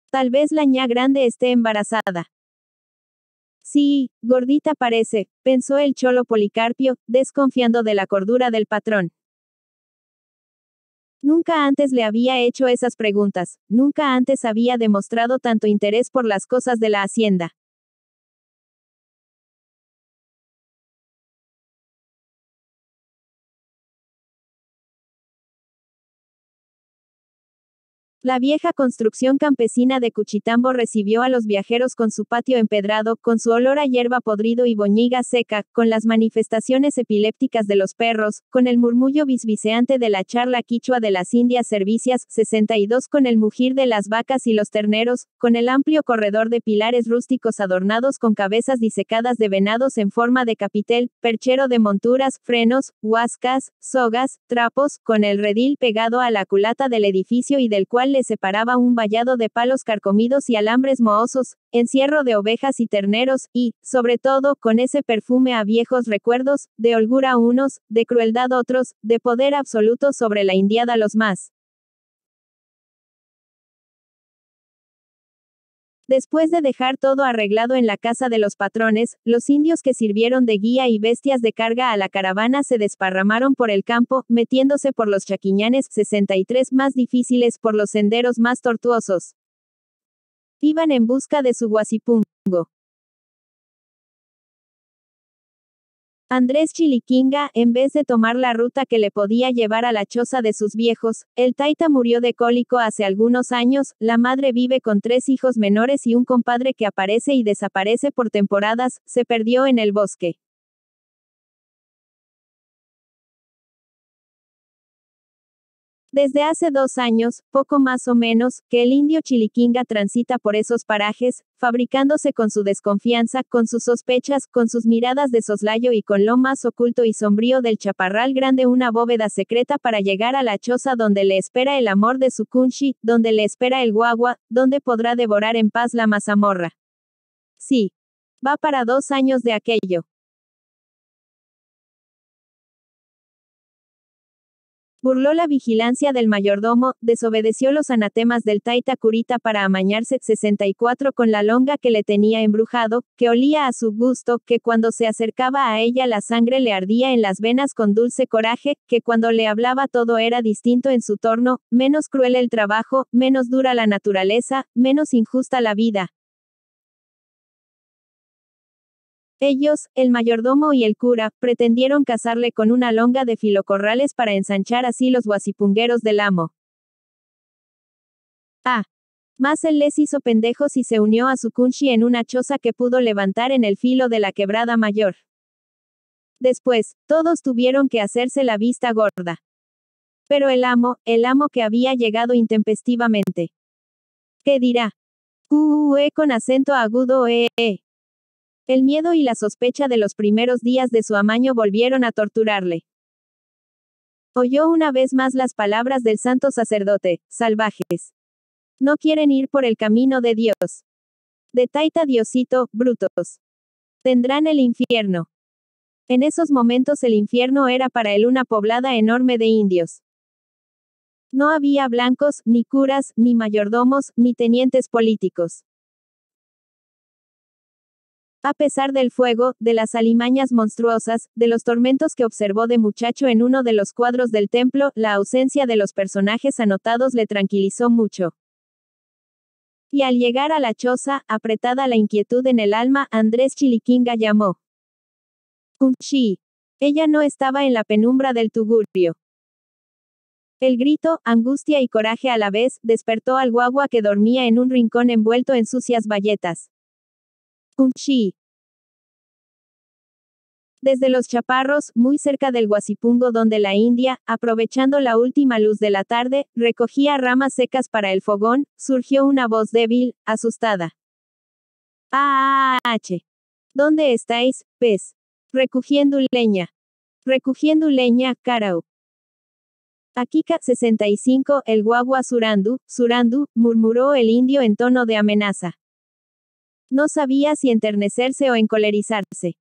Tal vez la grande esté embarazada. Sí, gordita parece, pensó el cholo Policarpio, desconfiando de la cordura del patrón. Nunca antes le había hecho esas preguntas, nunca antes había demostrado tanto interés por las cosas de la hacienda. La vieja construcción campesina de Cuchitambo recibió a los viajeros con su patio empedrado, con su olor a hierba podrido y boñiga seca, con las manifestaciones epilépticas de los perros, con el murmullo bisbiseante de la charla quichua de las Indias Servicias 62, con el mugir de las vacas y los terneros, con el amplio corredor de pilares rústicos adornados con cabezas disecadas de venados en forma de capitel, perchero de monturas, frenos, huascas, sogas, trapos, con el redil pegado a la culata del edificio y del cual separaba un vallado de palos carcomidos y alambres mohosos, encierro de ovejas y terneros, y, sobre todo, con ese perfume a viejos recuerdos, de holgura unos, de crueldad otros, de poder absoluto sobre la indiada los más. Después de dejar todo arreglado en la casa de los patrones, los indios que sirvieron de guía y bestias de carga a la caravana se desparramaron por el campo, metiéndose por los chaquiñanes 63 más difíciles por los senderos más tortuosos. Iban en busca de su guasipungo. Andrés Chiliquinga, en vez de tomar la ruta que le podía llevar a la choza de sus viejos, el taita murió de cólico hace algunos años, la madre vive con tres hijos menores y un compadre que aparece y desaparece por temporadas, se perdió en el bosque. Desde hace dos años, poco más o menos, que el indio chiliquinga transita por esos parajes, fabricándose con su desconfianza, con sus sospechas, con sus miradas de soslayo y con lo más oculto y sombrío del chaparral grande una bóveda secreta para llegar a la choza donde le espera el amor de su kunshi, donde le espera el guagua, donde podrá devorar en paz la mazamorra. Sí. Va para dos años de aquello. Burló la vigilancia del mayordomo, desobedeció los anatemas del Taita Curita para amañarse 64 con la longa que le tenía embrujado, que olía a su gusto, que cuando se acercaba a ella la sangre le ardía en las venas con dulce coraje, que cuando le hablaba todo era distinto en su torno, menos cruel el trabajo, menos dura la naturaleza, menos injusta la vida, Ellos, el mayordomo y el cura, pretendieron casarle con una longa de filocorrales para ensanchar así los guasipungueros del amo. Ah. Más él les hizo pendejos y se unió a su kunshi en una choza que pudo levantar en el filo de la quebrada mayor. Después, todos tuvieron que hacerse la vista gorda. Pero el amo, el amo que había llegado intempestivamente. ¿Qué dirá? Ue con acento agudo eh, el miedo y la sospecha de los primeros días de su amaño volvieron a torturarle. Oyó una vez más las palabras del santo sacerdote, salvajes. No quieren ir por el camino de Dios. De Taita Diosito, brutos. Tendrán el infierno. En esos momentos el infierno era para él una poblada enorme de indios. No había blancos, ni curas, ni mayordomos, ni tenientes políticos. A pesar del fuego, de las alimañas monstruosas, de los tormentos que observó de muchacho en uno de los cuadros del templo, la ausencia de los personajes anotados le tranquilizó mucho. Y al llegar a la choza, apretada la inquietud en el alma, Andrés Chiliquinga llamó. chi. Ella no estaba en la penumbra del tugurpio. El grito, angustia y coraje a la vez, despertó al guagua que dormía en un rincón envuelto en sucias bayetas. Desde los chaparros, muy cerca del Guasipungo donde la India, aprovechando la última luz de la tarde, recogía ramas secas para el fogón, surgió una voz débil, asustada. Ah, ah, ah, ah ¿Dónde estáis, pez? Recogiendo leña. Recogiendo leña, Karao. Akika 65, el guagua Surandu, Surandu, murmuró el indio en tono de amenaza. No sabía si enternecerse o encolerizarse.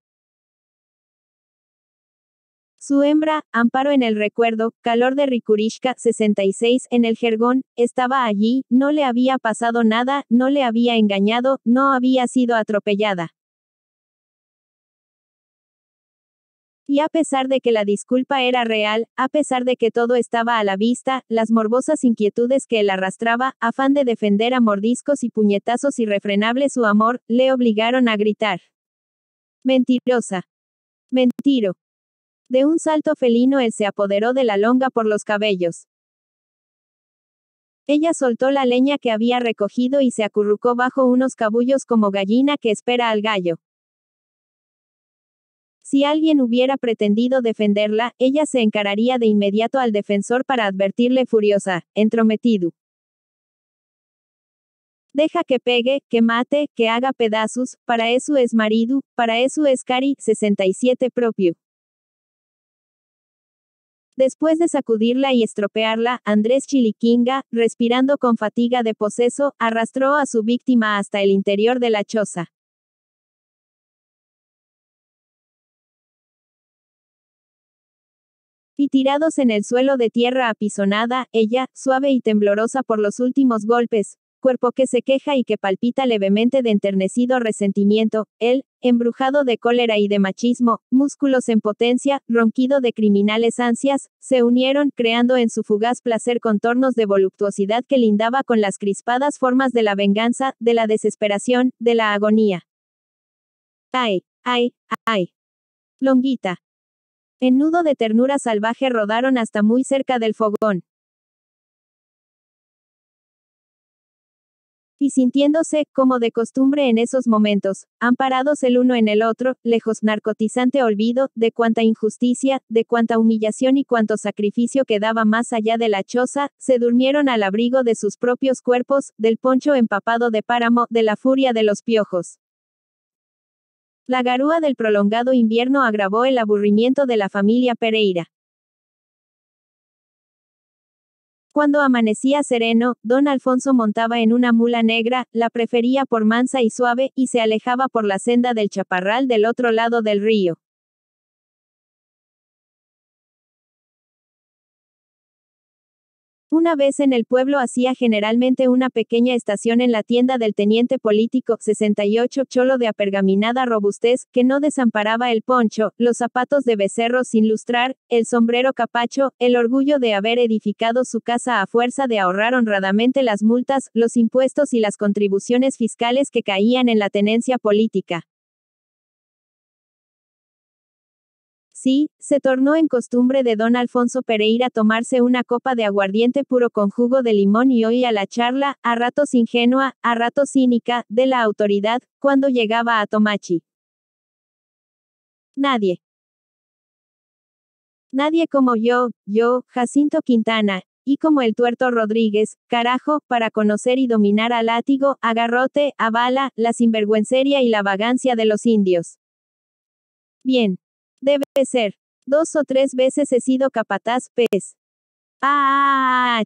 Su hembra, amparo en el recuerdo, calor de Rikurishka, 66 en el jergón, estaba allí, no le había pasado nada, no le había engañado, no había sido atropellada. Y a pesar de que la disculpa era real, a pesar de que todo estaba a la vista, las morbosas inquietudes que él arrastraba, afán de defender a mordiscos y puñetazos irrefrenables su amor, le obligaron a gritar. Mentirosa. Mentiro. De un salto felino él se apoderó de la longa por los cabellos. Ella soltó la leña que había recogido y se acurrucó bajo unos cabullos como gallina que espera al gallo. Si alguien hubiera pretendido defenderla, ella se encararía de inmediato al defensor para advertirle furiosa, entrometido. Deja que pegue, que mate, que haga pedazos, para eso es marido, para eso es cari, 67 propio. Después de sacudirla y estropearla, Andrés Chiliquinga, respirando con fatiga de poseso, arrastró a su víctima hasta el interior de la choza. y tirados en el suelo de tierra apisonada, ella, suave y temblorosa por los últimos golpes, cuerpo que se queja y que palpita levemente de enternecido resentimiento, él, embrujado de cólera y de machismo, músculos en potencia, ronquido de criminales ansias, se unieron, creando en su fugaz placer contornos de voluptuosidad que lindaba con las crispadas formas de la venganza, de la desesperación, de la agonía. Ay, ay, ay. Longuita. En nudo de ternura salvaje rodaron hasta muy cerca del fogón. Y sintiéndose, como de costumbre en esos momentos, amparados el uno en el otro, lejos narcotizante olvido, de cuánta injusticia, de cuánta humillación y cuánto sacrificio quedaba más allá de la choza, se durmieron al abrigo de sus propios cuerpos, del poncho empapado de páramo, de la furia de los piojos. La garúa del prolongado invierno agravó el aburrimiento de la familia Pereira. Cuando amanecía sereno, don Alfonso montaba en una mula negra, la prefería por mansa y suave, y se alejaba por la senda del chaparral del otro lado del río. Una vez en el pueblo hacía generalmente una pequeña estación en la tienda del teniente político 68 cholo de apergaminada robustez, que no desamparaba el poncho, los zapatos de becerro sin lustrar, el sombrero capacho, el orgullo de haber edificado su casa a fuerza de ahorrar honradamente las multas, los impuestos y las contribuciones fiscales que caían en la tenencia política. sí, se tornó en costumbre de don Alfonso Pereira tomarse una copa de aguardiente puro con jugo de limón y oía la charla, a ratos ingenua, a ratos cínica, de la autoridad, cuando llegaba a Tomachi. Nadie. Nadie como yo, yo, Jacinto Quintana, y como el tuerto Rodríguez, carajo, para conocer y dominar al látigo, a garrote, a bala, la sinvergüencería y la vagancia de los indios. Bien. Debe ser. Dos o tres veces he sido capataz pez. Ah,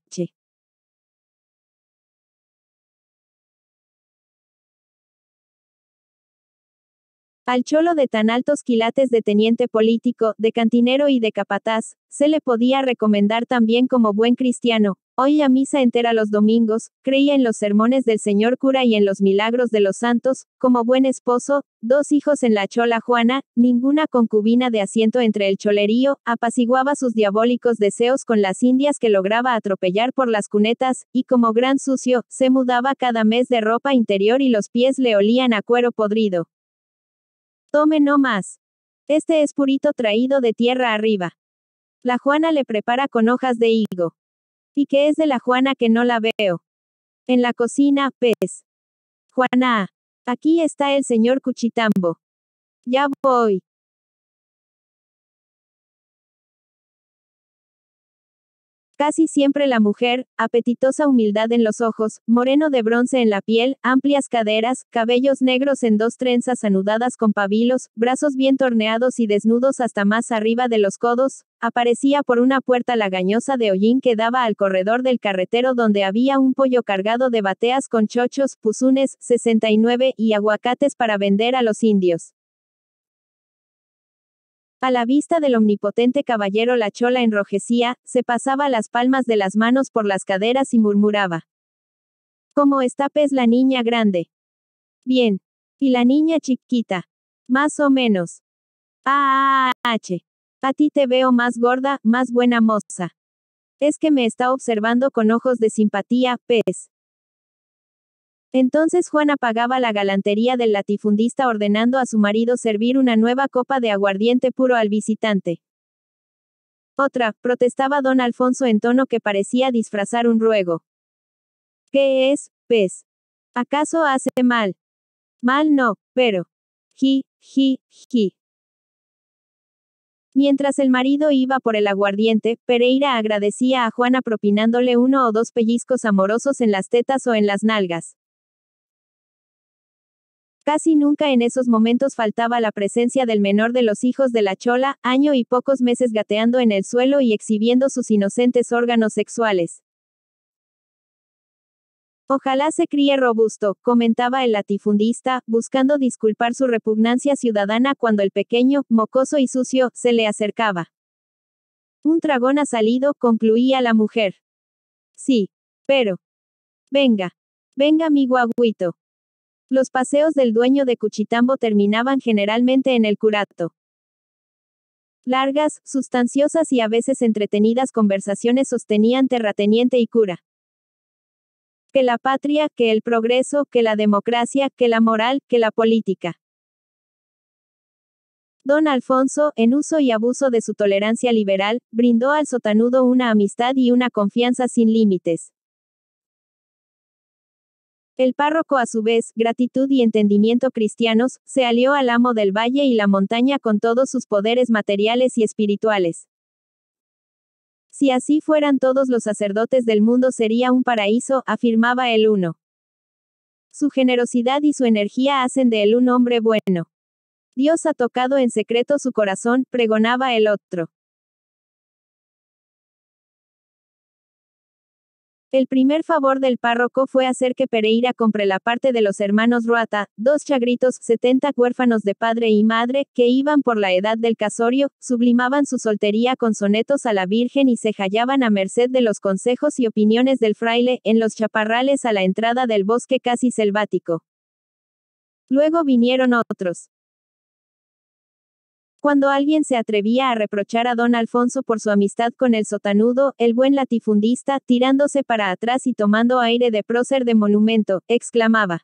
Al cholo de tan altos quilates de teniente político, de cantinero y de capataz, se le podía recomendar también como buen cristiano, Oía misa entera los domingos, creía en los sermones del señor cura y en los milagros de los santos, como buen esposo, dos hijos en la chola Juana, ninguna concubina de asiento entre el cholerío, apaciguaba sus diabólicos deseos con las indias que lograba atropellar por las cunetas, y como gran sucio, se mudaba cada mes de ropa interior y los pies le olían a cuero podrido. Tome no más. Este es purito traído de tierra arriba. La Juana le prepara con hojas de higo que es de la Juana que no la veo. En la cocina, pez. Pues. Juana. Aquí está el señor Cuchitambo. Ya voy. Casi siempre la mujer, apetitosa humildad en los ojos, moreno de bronce en la piel, amplias caderas, cabellos negros en dos trenzas anudadas con pabilos, brazos bien torneados y desnudos hasta más arriba de los codos, aparecía por una puerta lagañosa de hollín que daba al corredor del carretero donde había un pollo cargado de bateas con chochos, puzunes, 69 y aguacates para vender a los indios. A la vista del omnipotente caballero la chola enrojecía, se pasaba las palmas de las manos por las caderas y murmuraba. ¿Cómo está Pez la niña grande? Bien. ¿Y la niña chiquita? Más o menos. Ah, H. A ti te veo más gorda, más buena moza. Es que me está observando con ojos de simpatía, Pez. Entonces Juana pagaba la galantería del latifundista ordenando a su marido servir una nueva copa de aguardiente puro al visitante. Otra, protestaba don Alfonso en tono que parecía disfrazar un ruego. ¿Qué es, pez? ¿Acaso hace mal? Mal no, pero. Ji, ji, ji. Mientras el marido iba por el aguardiente, Pereira agradecía a Juana propinándole uno o dos pellizcos amorosos en las tetas o en las nalgas. Casi nunca en esos momentos faltaba la presencia del menor de los hijos de la chola, año y pocos meses gateando en el suelo y exhibiendo sus inocentes órganos sexuales. Ojalá se críe robusto, comentaba el latifundista, buscando disculpar su repugnancia ciudadana cuando el pequeño, mocoso y sucio, se le acercaba. Un dragón ha salido, concluía la mujer. Sí. Pero. Venga. Venga mi guaguito. Los paseos del dueño de Cuchitambo terminaban generalmente en el curato. Largas, sustanciosas y a veces entretenidas conversaciones sostenían terrateniente y cura. Que la patria, que el progreso, que la democracia, que la moral, que la política. Don Alfonso, en uso y abuso de su tolerancia liberal, brindó al sotanudo una amistad y una confianza sin límites. El párroco a su vez, gratitud y entendimiento cristianos, se alió al amo del valle y la montaña con todos sus poderes materiales y espirituales. Si así fueran todos los sacerdotes del mundo sería un paraíso, afirmaba el uno. Su generosidad y su energía hacen de él un hombre bueno. Dios ha tocado en secreto su corazón, pregonaba el otro. El primer favor del párroco fue hacer que Pereira compre la parte de los hermanos Ruata, dos chagritos, 70 huérfanos de padre y madre, que iban por la edad del casorio, sublimaban su soltería con sonetos a la Virgen y se hallaban a merced de los consejos y opiniones del fraile, en los chaparrales a la entrada del bosque casi selvático. Luego vinieron otros. Cuando alguien se atrevía a reprochar a don Alfonso por su amistad con el sotanudo, el buen latifundista, tirándose para atrás y tomando aire de prócer de monumento, exclamaba.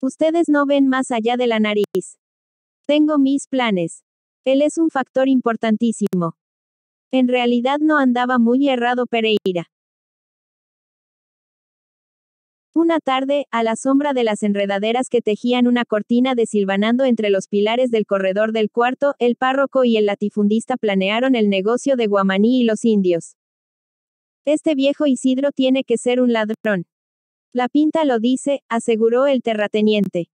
Ustedes no ven más allá de la nariz. Tengo mis planes. Él es un factor importantísimo. En realidad no andaba muy errado Pereira. Una tarde, a la sombra de las enredaderas que tejían una cortina desilvanando entre los pilares del corredor del cuarto, el párroco y el latifundista planearon el negocio de Guamaní y los indios. Este viejo Isidro tiene que ser un ladrón. La pinta lo dice, aseguró el terrateniente.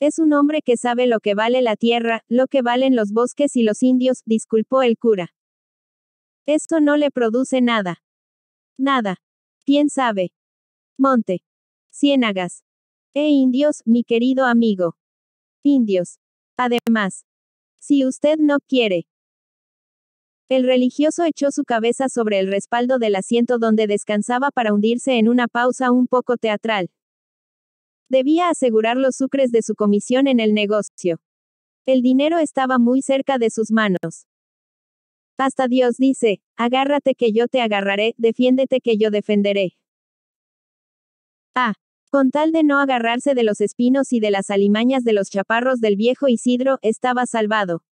Es un hombre que sabe lo que vale la tierra, lo que valen los bosques y los indios, disculpó el cura. Esto no le produce nada. Nada. ¿Quién sabe? Monte. Ciénagas. E indios, mi querido amigo. Indios. Además. Si usted no quiere. El religioso echó su cabeza sobre el respaldo del asiento donde descansaba para hundirse en una pausa un poco teatral. Debía asegurar los sucres de su comisión en el negocio. El dinero estaba muy cerca de sus manos. Hasta Dios dice, agárrate que yo te agarraré, defiéndete que yo defenderé. Ah, con tal de no agarrarse de los espinos y de las alimañas de los chaparros del viejo Isidro, estaba salvado.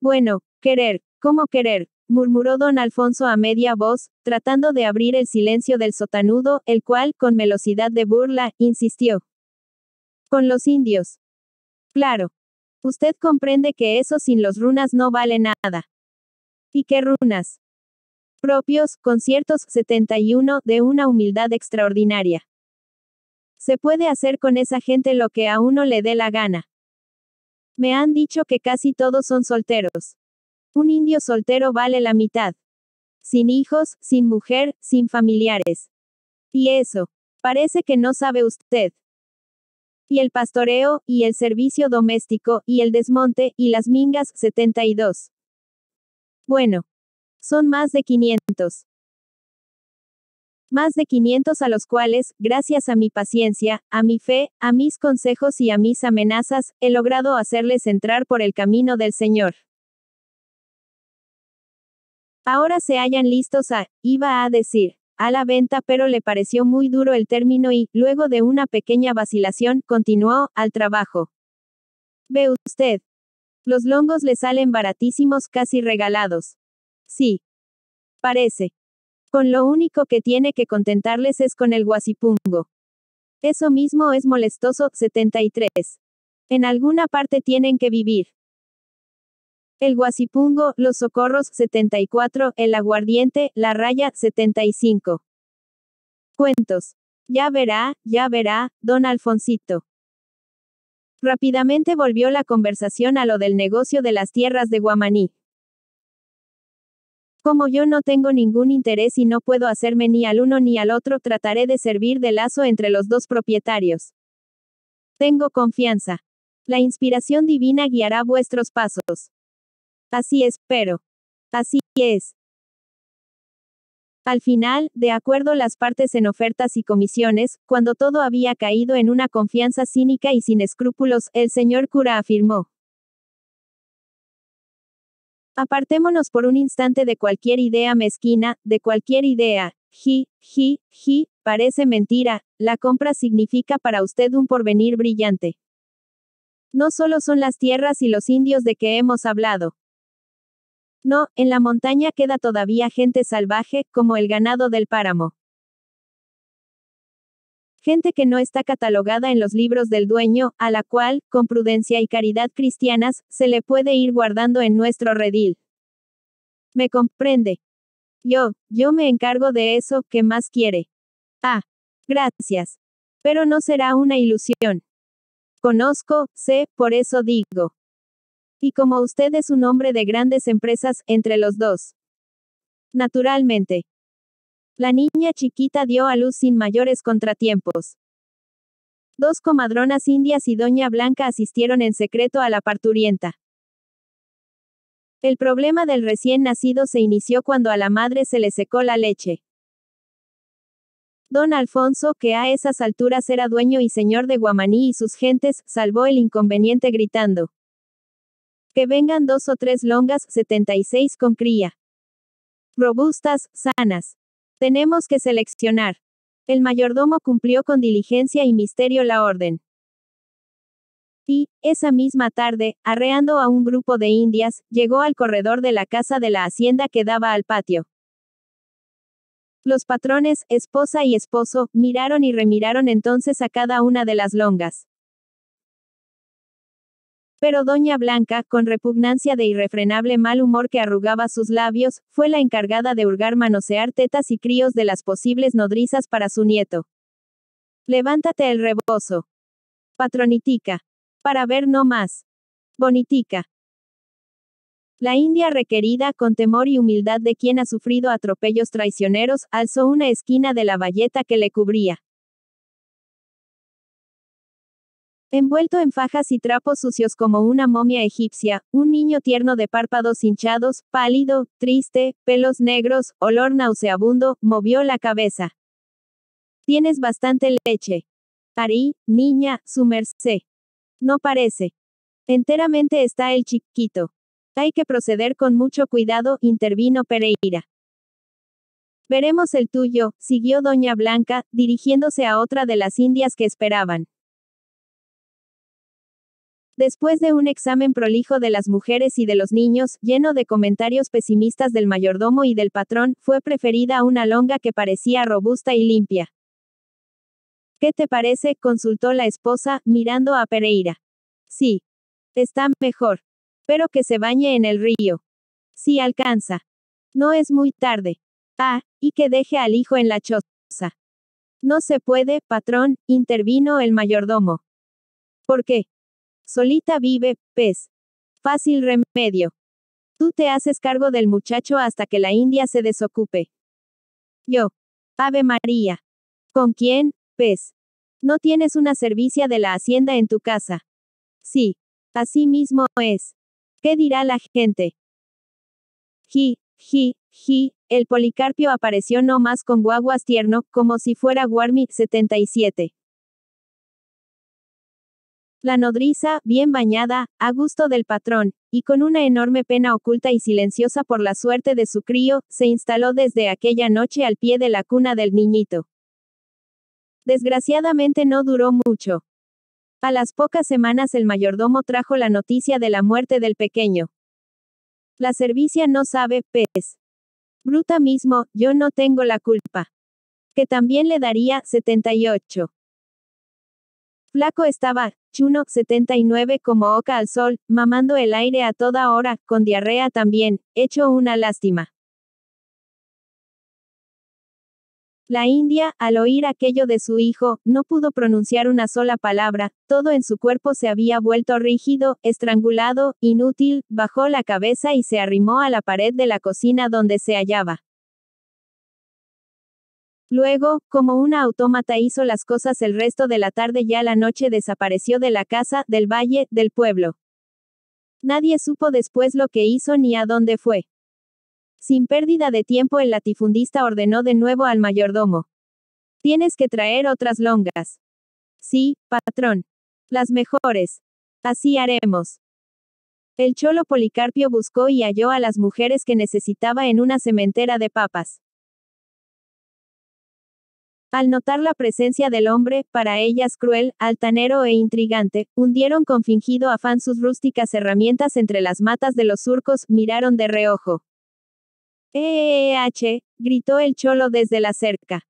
Bueno, querer, ¿cómo querer? murmuró don Alfonso a media voz, tratando de abrir el silencio del sotanudo, el cual, con velocidad de burla, insistió. Con los indios. Claro. Usted comprende que eso sin los runas no vale nada. ¿Y qué runas? propios, conciertos 71, de una humildad extraordinaria. Se puede hacer con esa gente lo que a uno le dé la gana. Me han dicho que casi todos son solteros. Un indio soltero vale la mitad. Sin hijos, sin mujer, sin familiares. Y eso. Parece que no sabe usted. Y el pastoreo, y el servicio doméstico, y el desmonte, y las mingas, 72. Bueno, son más de 500. Más de 500 a los cuales, gracias a mi paciencia, a mi fe, a mis consejos y a mis amenazas, he logrado hacerles entrar por el camino del Señor. Ahora se hallan listos a, iba a decir, a la venta, pero le pareció muy duro el término y, luego de una pequeña vacilación, continuó, al trabajo. Ve usted. Los longos le salen baratísimos, casi regalados. Sí. Parece. Con lo único que tiene que contentarles es con el guasipungo. Eso mismo es molestoso. 73. En alguna parte tienen que vivir. El guasipungo, los socorros 74, el aguardiente, la raya 75. Cuentos. Ya verá, ya verá, don Alfonsito. Rápidamente volvió la conversación a lo del negocio de las tierras de Guamaní. Como yo no tengo ningún interés y no puedo hacerme ni al uno ni al otro, trataré de servir de lazo entre los dos propietarios. Tengo confianza. La inspiración divina guiará vuestros pasos. Así espero. Así es. Al final, de acuerdo las partes en ofertas y comisiones, cuando todo había caído en una confianza cínica y sin escrúpulos, el señor cura afirmó. Apartémonos por un instante de cualquier idea mezquina, de cualquier idea. Ji, ji, ji, parece mentira, la compra significa para usted un porvenir brillante. No solo son las tierras y los indios de que hemos hablado. No, en la montaña queda todavía gente salvaje, como el ganado del páramo gente que no está catalogada en los libros del dueño, a la cual, con prudencia y caridad cristianas, se le puede ir guardando en nuestro redil. Me comprende. Yo, yo me encargo de eso, que más quiere? Ah, gracias. Pero no será una ilusión. Conozco, sé, por eso digo. Y como usted es un hombre de grandes empresas, entre los dos. Naturalmente. La niña chiquita dio a luz sin mayores contratiempos. Dos comadronas indias y Doña Blanca asistieron en secreto a la parturienta. El problema del recién nacido se inició cuando a la madre se le secó la leche. Don Alfonso, que a esas alturas era dueño y señor de Guamaní y sus gentes, salvó el inconveniente gritando. Que vengan dos o tres longas, 76 con cría. Robustas, sanas. Tenemos que seleccionar. El mayordomo cumplió con diligencia y misterio la orden. Y, esa misma tarde, arreando a un grupo de indias, llegó al corredor de la casa de la hacienda que daba al patio. Los patrones, esposa y esposo, miraron y remiraron entonces a cada una de las longas. Pero Doña Blanca, con repugnancia de irrefrenable mal humor que arrugaba sus labios, fue la encargada de hurgar manosear tetas y críos de las posibles nodrizas para su nieto. Levántate el rebozo. Patronitica. Para ver no más. Bonitica. La India requerida, con temor y humildad de quien ha sufrido atropellos traicioneros, alzó una esquina de la valleta que le cubría. Envuelto en fajas y trapos sucios como una momia egipcia, un niño tierno de párpados hinchados, pálido, triste, pelos negros, olor nauseabundo, movió la cabeza. Tienes bastante leche. Ari, niña, su No parece. Enteramente está el chiquito. Hay que proceder con mucho cuidado, intervino Pereira. Veremos el tuyo, siguió doña Blanca, dirigiéndose a otra de las indias que esperaban. Después de un examen prolijo de las mujeres y de los niños, lleno de comentarios pesimistas del mayordomo y del patrón, fue preferida una longa que parecía robusta y limpia. ¿Qué te parece? consultó la esposa, mirando a Pereira. Sí. Está mejor. Pero que se bañe en el río. Si sí alcanza. No es muy tarde. Ah, y que deje al hijo en la choza. No se puede, patrón, intervino el mayordomo. ¿Por qué? Solita vive, pez. Fácil remedio. Tú te haces cargo del muchacho hasta que la India se desocupe. Yo. Ave María. ¿Con quién, pez? No tienes una servicia de la hacienda en tu casa. Sí. Así mismo es. ¿Qué dirá la gente? Ji, ji, ji, el Policarpio apareció no más con guaguas tierno, como si fuera Warmi 77. La nodriza, bien bañada, a gusto del patrón, y con una enorme pena oculta y silenciosa por la suerte de su crío, se instaló desde aquella noche al pie de la cuna del niñito. Desgraciadamente no duró mucho. A las pocas semanas el mayordomo trajo la noticia de la muerte del pequeño. La servicia no sabe, pez. Bruta mismo, yo no tengo la culpa. Que también le daría, 78. Flaco estaba, Chuno, 79 como oca al sol, mamando el aire a toda hora, con diarrea también, hecho una lástima. La India, al oír aquello de su hijo, no pudo pronunciar una sola palabra, todo en su cuerpo se había vuelto rígido, estrangulado, inútil, bajó la cabeza y se arrimó a la pared de la cocina donde se hallaba. Luego, como una autómata hizo las cosas el resto de la tarde ya la noche desapareció de la casa, del valle, del pueblo. Nadie supo después lo que hizo ni a dónde fue. Sin pérdida de tiempo el latifundista ordenó de nuevo al mayordomo. Tienes que traer otras longas. Sí, patrón. Las mejores. Así haremos. El cholo Policarpio buscó y halló a las mujeres que necesitaba en una cementera de papas. Al notar la presencia del hombre, para ellas cruel, altanero e intrigante, hundieron con fingido afán sus rústicas herramientas entre las matas de los surcos, miraron de reojo. ¡Eh, eh, eh, eh gritó el cholo desde la cerca.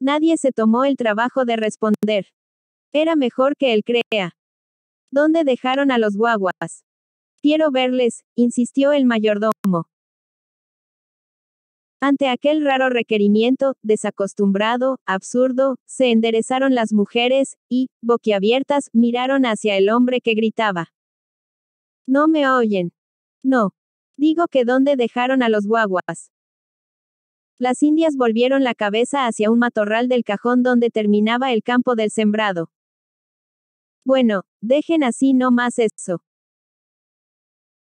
Nadie se tomó el trabajo de responder. Era mejor que él crea. ¿Dónde dejaron a los guaguas? Quiero verles, insistió el mayordomo. Ante aquel raro requerimiento, desacostumbrado, absurdo, se enderezaron las mujeres, y, boquiabiertas, miraron hacia el hombre que gritaba. No me oyen. No. Digo que dónde dejaron a los guaguas. Las indias volvieron la cabeza hacia un matorral del cajón donde terminaba el campo del sembrado. Bueno, dejen así no más eso.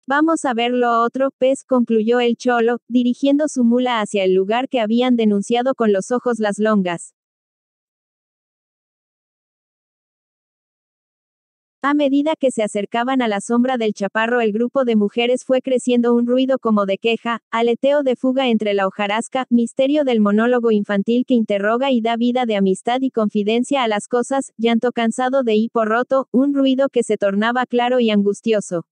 Vamos a ver lo otro, pez, concluyó el cholo, dirigiendo su mula hacia el lugar que habían denunciado con los ojos las longas. A medida que se acercaban a la sombra del chaparro, el grupo de mujeres fue creciendo un ruido como de queja, aleteo de fuga entre la hojarasca, misterio del monólogo infantil que interroga y da vida de amistad y confidencia a las cosas, llanto cansado de hipo roto, un ruido que se tornaba claro y angustioso.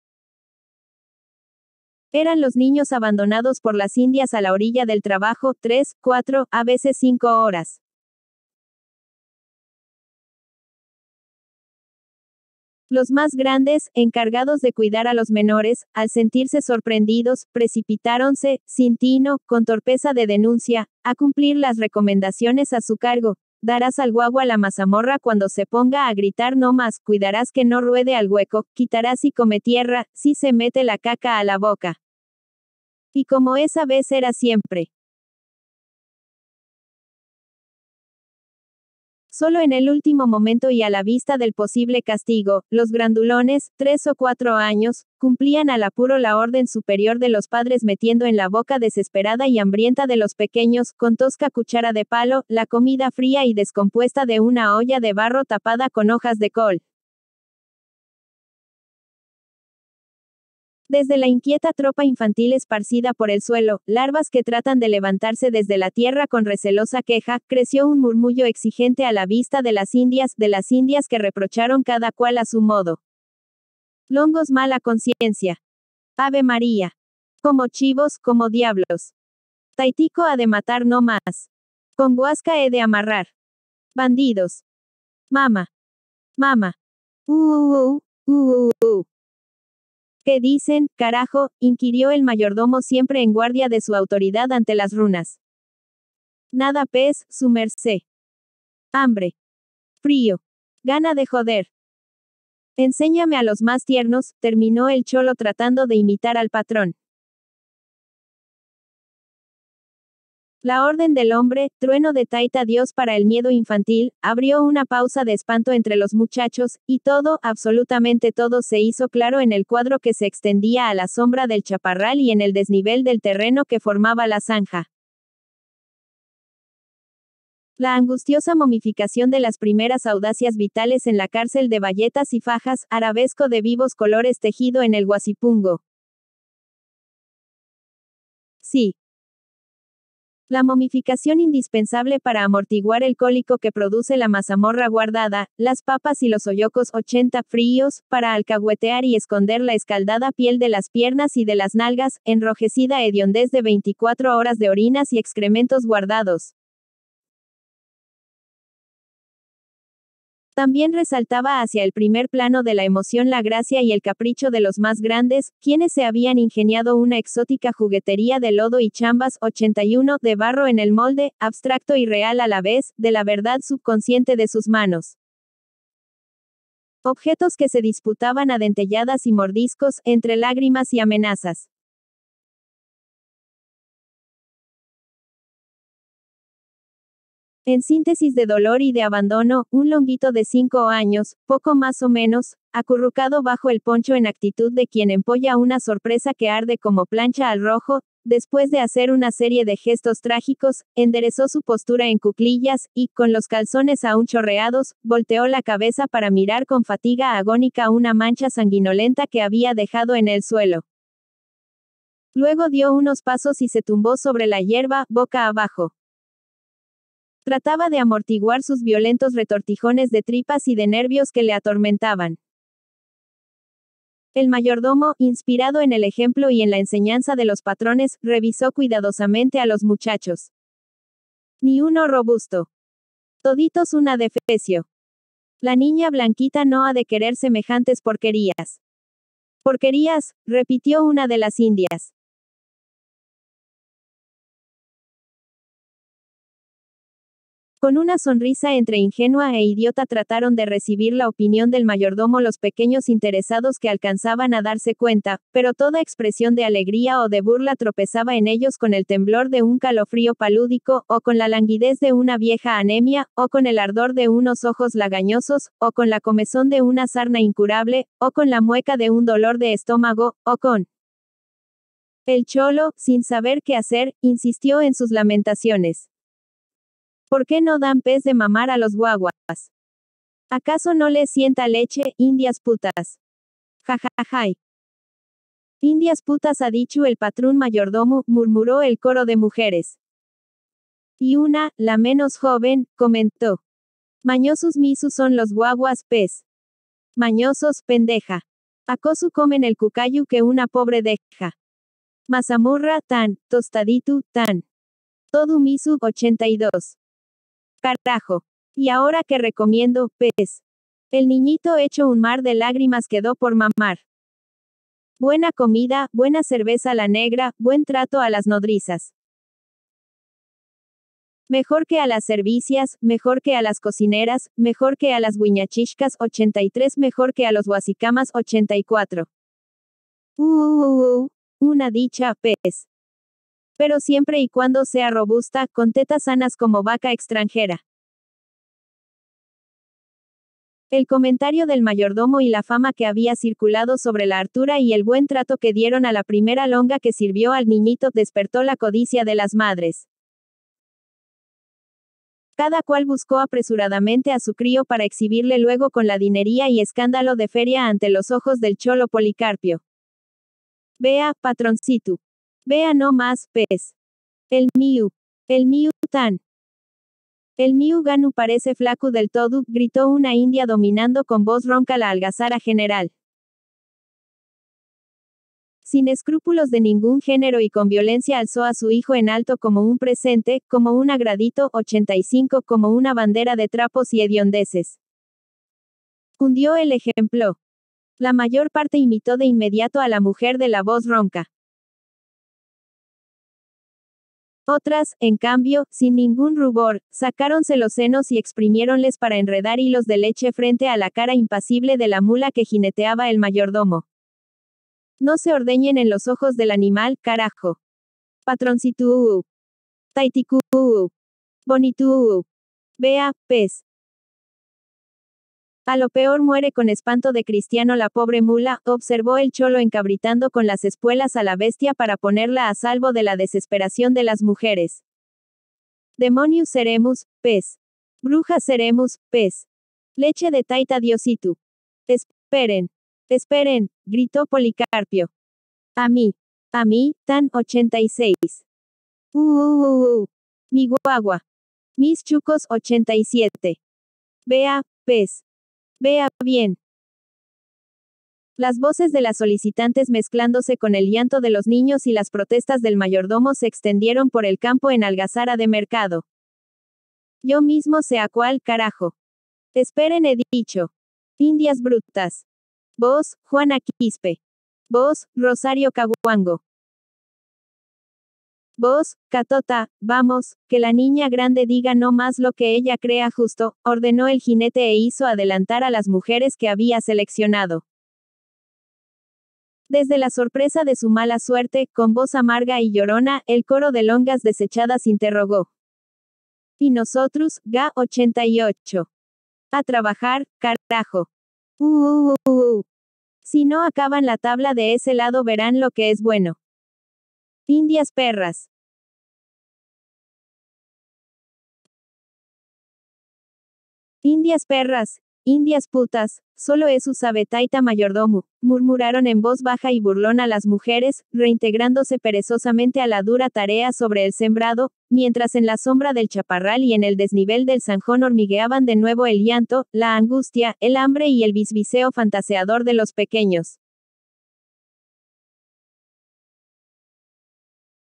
Eran los niños abandonados por las indias a la orilla del trabajo, tres, cuatro, a veces cinco horas. Los más grandes, encargados de cuidar a los menores, al sentirse sorprendidos, precipitáronse, sin tino, con torpeza de denuncia, a cumplir las recomendaciones a su cargo. Darás al guagua a la mazamorra cuando se ponga a gritar no más, cuidarás que no ruede al hueco, quitarás y come tierra, si se mete la caca a la boca. Y como esa vez era siempre. Solo en el último momento y a la vista del posible castigo, los grandulones, tres o cuatro años, cumplían al apuro la orden superior de los padres metiendo en la boca desesperada y hambrienta de los pequeños, con tosca cuchara de palo, la comida fría y descompuesta de una olla de barro tapada con hojas de col. Desde la inquieta tropa infantil esparcida por el suelo, larvas que tratan de levantarse desde la tierra con recelosa queja, creció un murmullo exigente a la vista de las indias, de las indias que reprocharon cada cual a su modo. Longos mala conciencia. Ave María. Como chivos, como diablos. Taitico ha de matar no más. Con guasca he de amarrar. Bandidos. Mama. Mama. Uh, uh, uh, uh ¿Qué dicen, carajo? inquirió el mayordomo siempre en guardia de su autoridad ante las runas. Nada pez, su merced. Hambre. Frío. Gana de joder. Enséñame a los más tiernos, terminó el cholo tratando de imitar al patrón. La Orden del Hombre, trueno de Taita Dios para el miedo infantil, abrió una pausa de espanto entre los muchachos, y todo, absolutamente todo se hizo claro en el cuadro que se extendía a la sombra del chaparral y en el desnivel del terreno que formaba la zanja. La angustiosa momificación de las primeras audacias vitales en la cárcel de bayetas y fajas, arabesco de vivos colores tejido en el guasipungo. Sí, la momificación indispensable para amortiguar el cólico que produce la mazamorra guardada, las papas y los hoyocos 80 fríos, para alcahuetear y esconder la escaldada piel de las piernas y de las nalgas, enrojecida hediondez de 24 horas de orinas y excrementos guardados. También resaltaba hacia el primer plano de la emoción la gracia y el capricho de los más grandes, quienes se habían ingeniado una exótica juguetería de lodo y chambas 81 de barro en el molde, abstracto y real a la vez, de la verdad subconsciente de sus manos. Objetos que se disputaban a dentelladas y mordiscos, entre lágrimas y amenazas. En síntesis de dolor y de abandono, un longuito de cinco años, poco más o menos, acurrucado bajo el poncho en actitud de quien empolla una sorpresa que arde como plancha al rojo, después de hacer una serie de gestos trágicos, enderezó su postura en cuclillas, y, con los calzones aún chorreados, volteó la cabeza para mirar con fatiga agónica una mancha sanguinolenta que había dejado en el suelo. Luego dio unos pasos y se tumbó sobre la hierba, boca abajo. Trataba de amortiguar sus violentos retortijones de tripas y de nervios que le atormentaban. El mayordomo, inspirado en el ejemplo y en la enseñanza de los patrones, revisó cuidadosamente a los muchachos. Ni uno robusto. Toditos una de La niña blanquita no ha de querer semejantes porquerías. Porquerías, repitió una de las indias. Con una sonrisa entre ingenua e idiota trataron de recibir la opinión del mayordomo los pequeños interesados que alcanzaban a darse cuenta, pero toda expresión de alegría o de burla tropezaba en ellos con el temblor de un calofrío palúdico, o con la languidez de una vieja anemia, o con el ardor de unos ojos lagañosos, o con la comezón de una sarna incurable, o con la mueca de un dolor de estómago, o con... El cholo, sin saber qué hacer, insistió en sus lamentaciones. ¿Por qué no dan pez de mamar a los guaguas? ¿Acaso no les sienta leche, indias putas? Jajajaj. Indias putas ha dicho el patrón mayordomo, murmuró el coro de mujeres. Y una, la menos joven, comentó. Mañosos misu son los guaguas pez. Mañosos, pendeja. Acosu comen el cucayu que una pobre deja. Mazamurra, tan, tostaditu tan. Todo misu 82. Cartajo. Y ahora que recomiendo, pez. El niñito hecho un mar de lágrimas quedó por mamar. Buena comida, buena cerveza la negra, buen trato a las nodrizas. Mejor que a las servicias, mejor que a las cocineras, mejor que a las guiñachiscas 83, mejor que a los huasicamas, 84. Uh, uh, uh, una dicha, pez pero siempre y cuando sea robusta, con tetas sanas como vaca extranjera. El comentario del mayordomo y la fama que había circulado sobre la Artura y el buen trato que dieron a la primera longa que sirvió al niñito despertó la codicia de las madres. Cada cual buscó apresuradamente a su crío para exhibirle luego con la dinería y escándalo de feria ante los ojos del cholo Policarpio. Vea, patroncito. Vea no más pez. Pues. El Miu. El Miu tan. El Miu Ganu parece flaco del todo, gritó una india dominando con voz ronca la algazara general. Sin escrúpulos de ningún género y con violencia alzó a su hijo en alto como un presente, como un agradito 85, como una bandera de trapos y hediondeces. Cundió el ejemplo. La mayor parte imitó de inmediato a la mujer de la voz ronca. Otras, en cambio, sin ningún rubor, sacáronse los senos y exprimiéronles para enredar hilos de leche frente a la cara impasible de la mula que jineteaba el mayordomo. No se ordeñen en los ojos del animal, carajo. Patroncito. taitiku, Bonitu. Vea, pez. A lo peor muere con espanto de Cristiano la pobre mula, observó el cholo encabritando con las espuelas a la bestia para ponerla a salvo de la desesperación de las mujeres. Demonius seremos, pez. Bruja seremos, pez. Leche de taita diositu. Esperen. Esperen, gritó Policarpio. A mí. A mí, tan 86. Uh uh, uh, uh, uh, Mi guagua. Mis chucos 87. Vea, pez. Vea bien. Las voces de las solicitantes mezclándose con el llanto de los niños y las protestas del mayordomo se extendieron por el campo en Algazara de Mercado. Yo mismo sé a cuál carajo. Esperen he dicho. Indias brutas. Vos, Juana Quispe. Vos, Rosario Caguango. Vos, Catota, vamos, que la niña grande diga no más lo que ella crea justo, ordenó el jinete e hizo adelantar a las mujeres que había seleccionado. Desde la sorpresa de su mala suerte, con voz amarga y llorona, el coro de longas desechadas interrogó. Y nosotros, GA 88. A trabajar, carajo. Uh, uh, uh, si no acaban la tabla de ese lado verán lo que es bueno. Indias perras. Indias perras, indias putas, solo es Taita mayordomo, murmuraron en voz baja y burlona las mujeres, reintegrándose perezosamente a la dura tarea sobre el sembrado, mientras en la sombra del chaparral y en el desnivel del zanjón hormigueaban de nuevo el llanto, la angustia, el hambre y el bisbiseo fantaseador de los pequeños.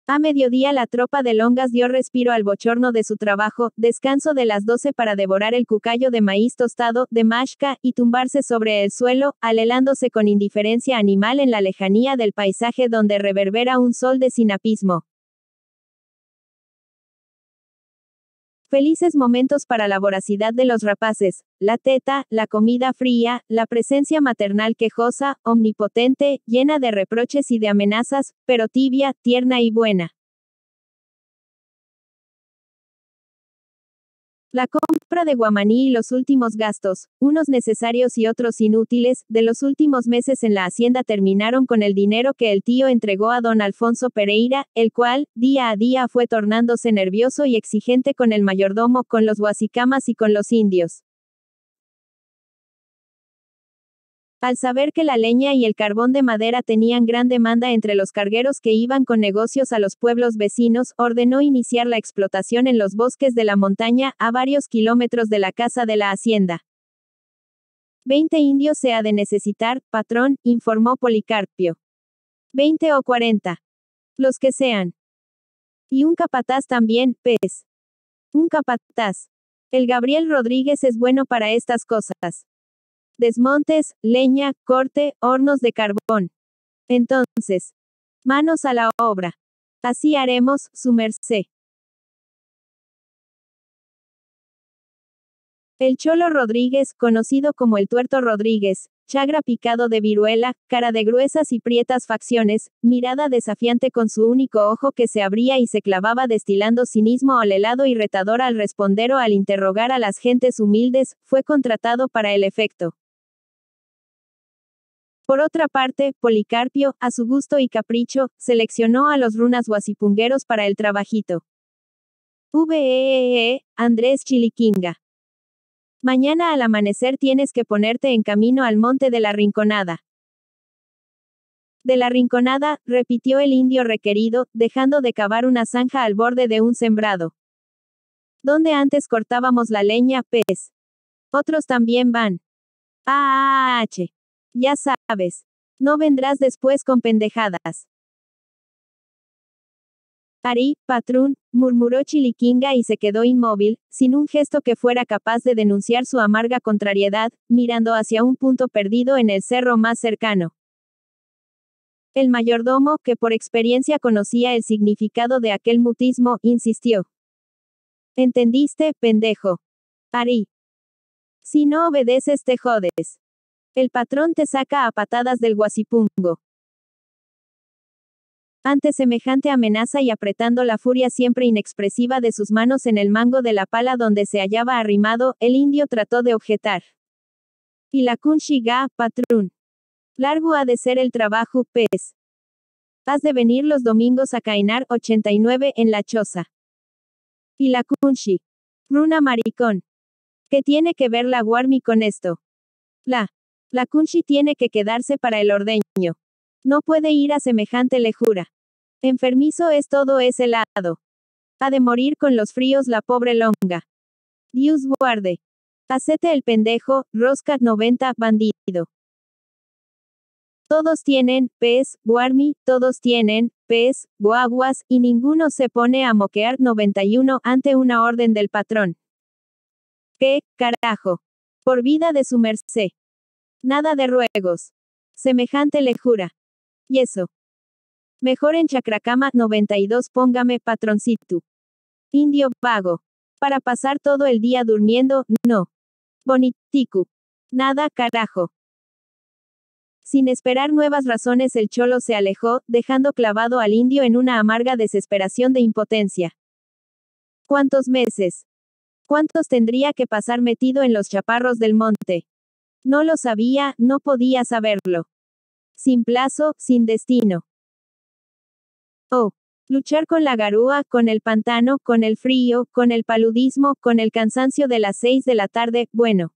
A mediodía la tropa de Longas dio respiro al bochorno de su trabajo, descanso de las 12 para devorar el cucayo de maíz tostado, de mashka, y tumbarse sobre el suelo, alelándose con indiferencia animal en la lejanía del paisaje donde reverbera un sol de sinapismo. Felices momentos para la voracidad de los rapaces, la teta, la comida fría, la presencia maternal quejosa, omnipotente, llena de reproches y de amenazas, pero tibia, tierna y buena. La compra de Guamaní y los últimos gastos, unos necesarios y otros inútiles, de los últimos meses en la hacienda terminaron con el dinero que el tío entregó a don Alfonso Pereira, el cual, día a día fue tornándose nervioso y exigente con el mayordomo, con los huasicamas y con los indios. Al saber que la leña y el carbón de madera tenían gran demanda entre los cargueros que iban con negocios a los pueblos vecinos, ordenó iniciar la explotación en los bosques de la montaña, a varios kilómetros de la casa de la hacienda. Veinte indios se ha de necesitar, patrón, informó Policarpio. Veinte o cuarenta. Los que sean. Y un capataz también, pez. Un capataz. El Gabriel Rodríguez es bueno para estas cosas desmontes, leña, corte, hornos de carbón. Entonces, manos a la obra. Así haremos, su merced. El Cholo Rodríguez, conocido como el Tuerto Rodríguez, chagra picado de viruela, cara de gruesas y prietas facciones, mirada desafiante con su único ojo que se abría y se clavaba destilando cinismo al helado y retador al responder o al interrogar a las gentes humildes, fue contratado para el efecto. Por otra parte, Policarpio, a su gusto y capricho, seleccionó a los runas guasipungueros para el trabajito. VEEE, e e, Andrés Chiliquinga. Mañana al amanecer tienes que ponerte en camino al monte de la Rinconada. De la Rinconada, repitió el indio requerido, dejando de cavar una zanja al borde de un sembrado. Donde antes cortábamos la leña, pez. Otros también van. Ah, Ya sabes sabes. No vendrás después con pendejadas. Ari, patrón, murmuró Chiliquinga y se quedó inmóvil, sin un gesto que fuera capaz de denunciar su amarga contrariedad, mirando hacia un punto perdido en el cerro más cercano. El mayordomo, que por experiencia conocía el significado de aquel mutismo, insistió. ¿Entendiste, pendejo? Ari. Si no obedeces te jodes. El patrón te saca a patadas del guasipungo. Ante semejante amenaza y apretando la furia siempre inexpresiva de sus manos en el mango de la pala donde se hallaba arrimado, el indio trató de objetar. Y la ga, patrón. Largo ha de ser el trabajo, pez. Has de venir los domingos a Cainar 89 en la choza. Y la kunshi. Runa maricón. ¿Qué tiene que ver la Guarmi con esto? La la Kunshi tiene que quedarse para el ordeño. No puede ir a semejante lejura. Enfermizo es todo ese lado. Ha de morir con los fríos la pobre longa. Dios guarde. Acete el pendejo, Roscat 90, bandido. Todos tienen, pez, guarmi, todos tienen, pez, guaguas, y ninguno se pone a moquear 91 ante una orden del patrón. ¿Qué, carajo? Por vida de su merced. Nada de ruegos. Semejante lejura. Y eso. Mejor en Chacracama 92 póngame patroncito. Indio pago. Para pasar todo el día durmiendo, no. Bonitico. Nada carajo. Sin esperar nuevas razones el cholo se alejó, dejando clavado al indio en una amarga desesperación de impotencia. ¿Cuántos meses? ¿Cuántos tendría que pasar metido en los chaparros del monte? No lo sabía, no podía saberlo. Sin plazo, sin destino. Oh. Luchar con la garúa, con el pantano, con el frío, con el paludismo, con el cansancio de las seis de la tarde, bueno.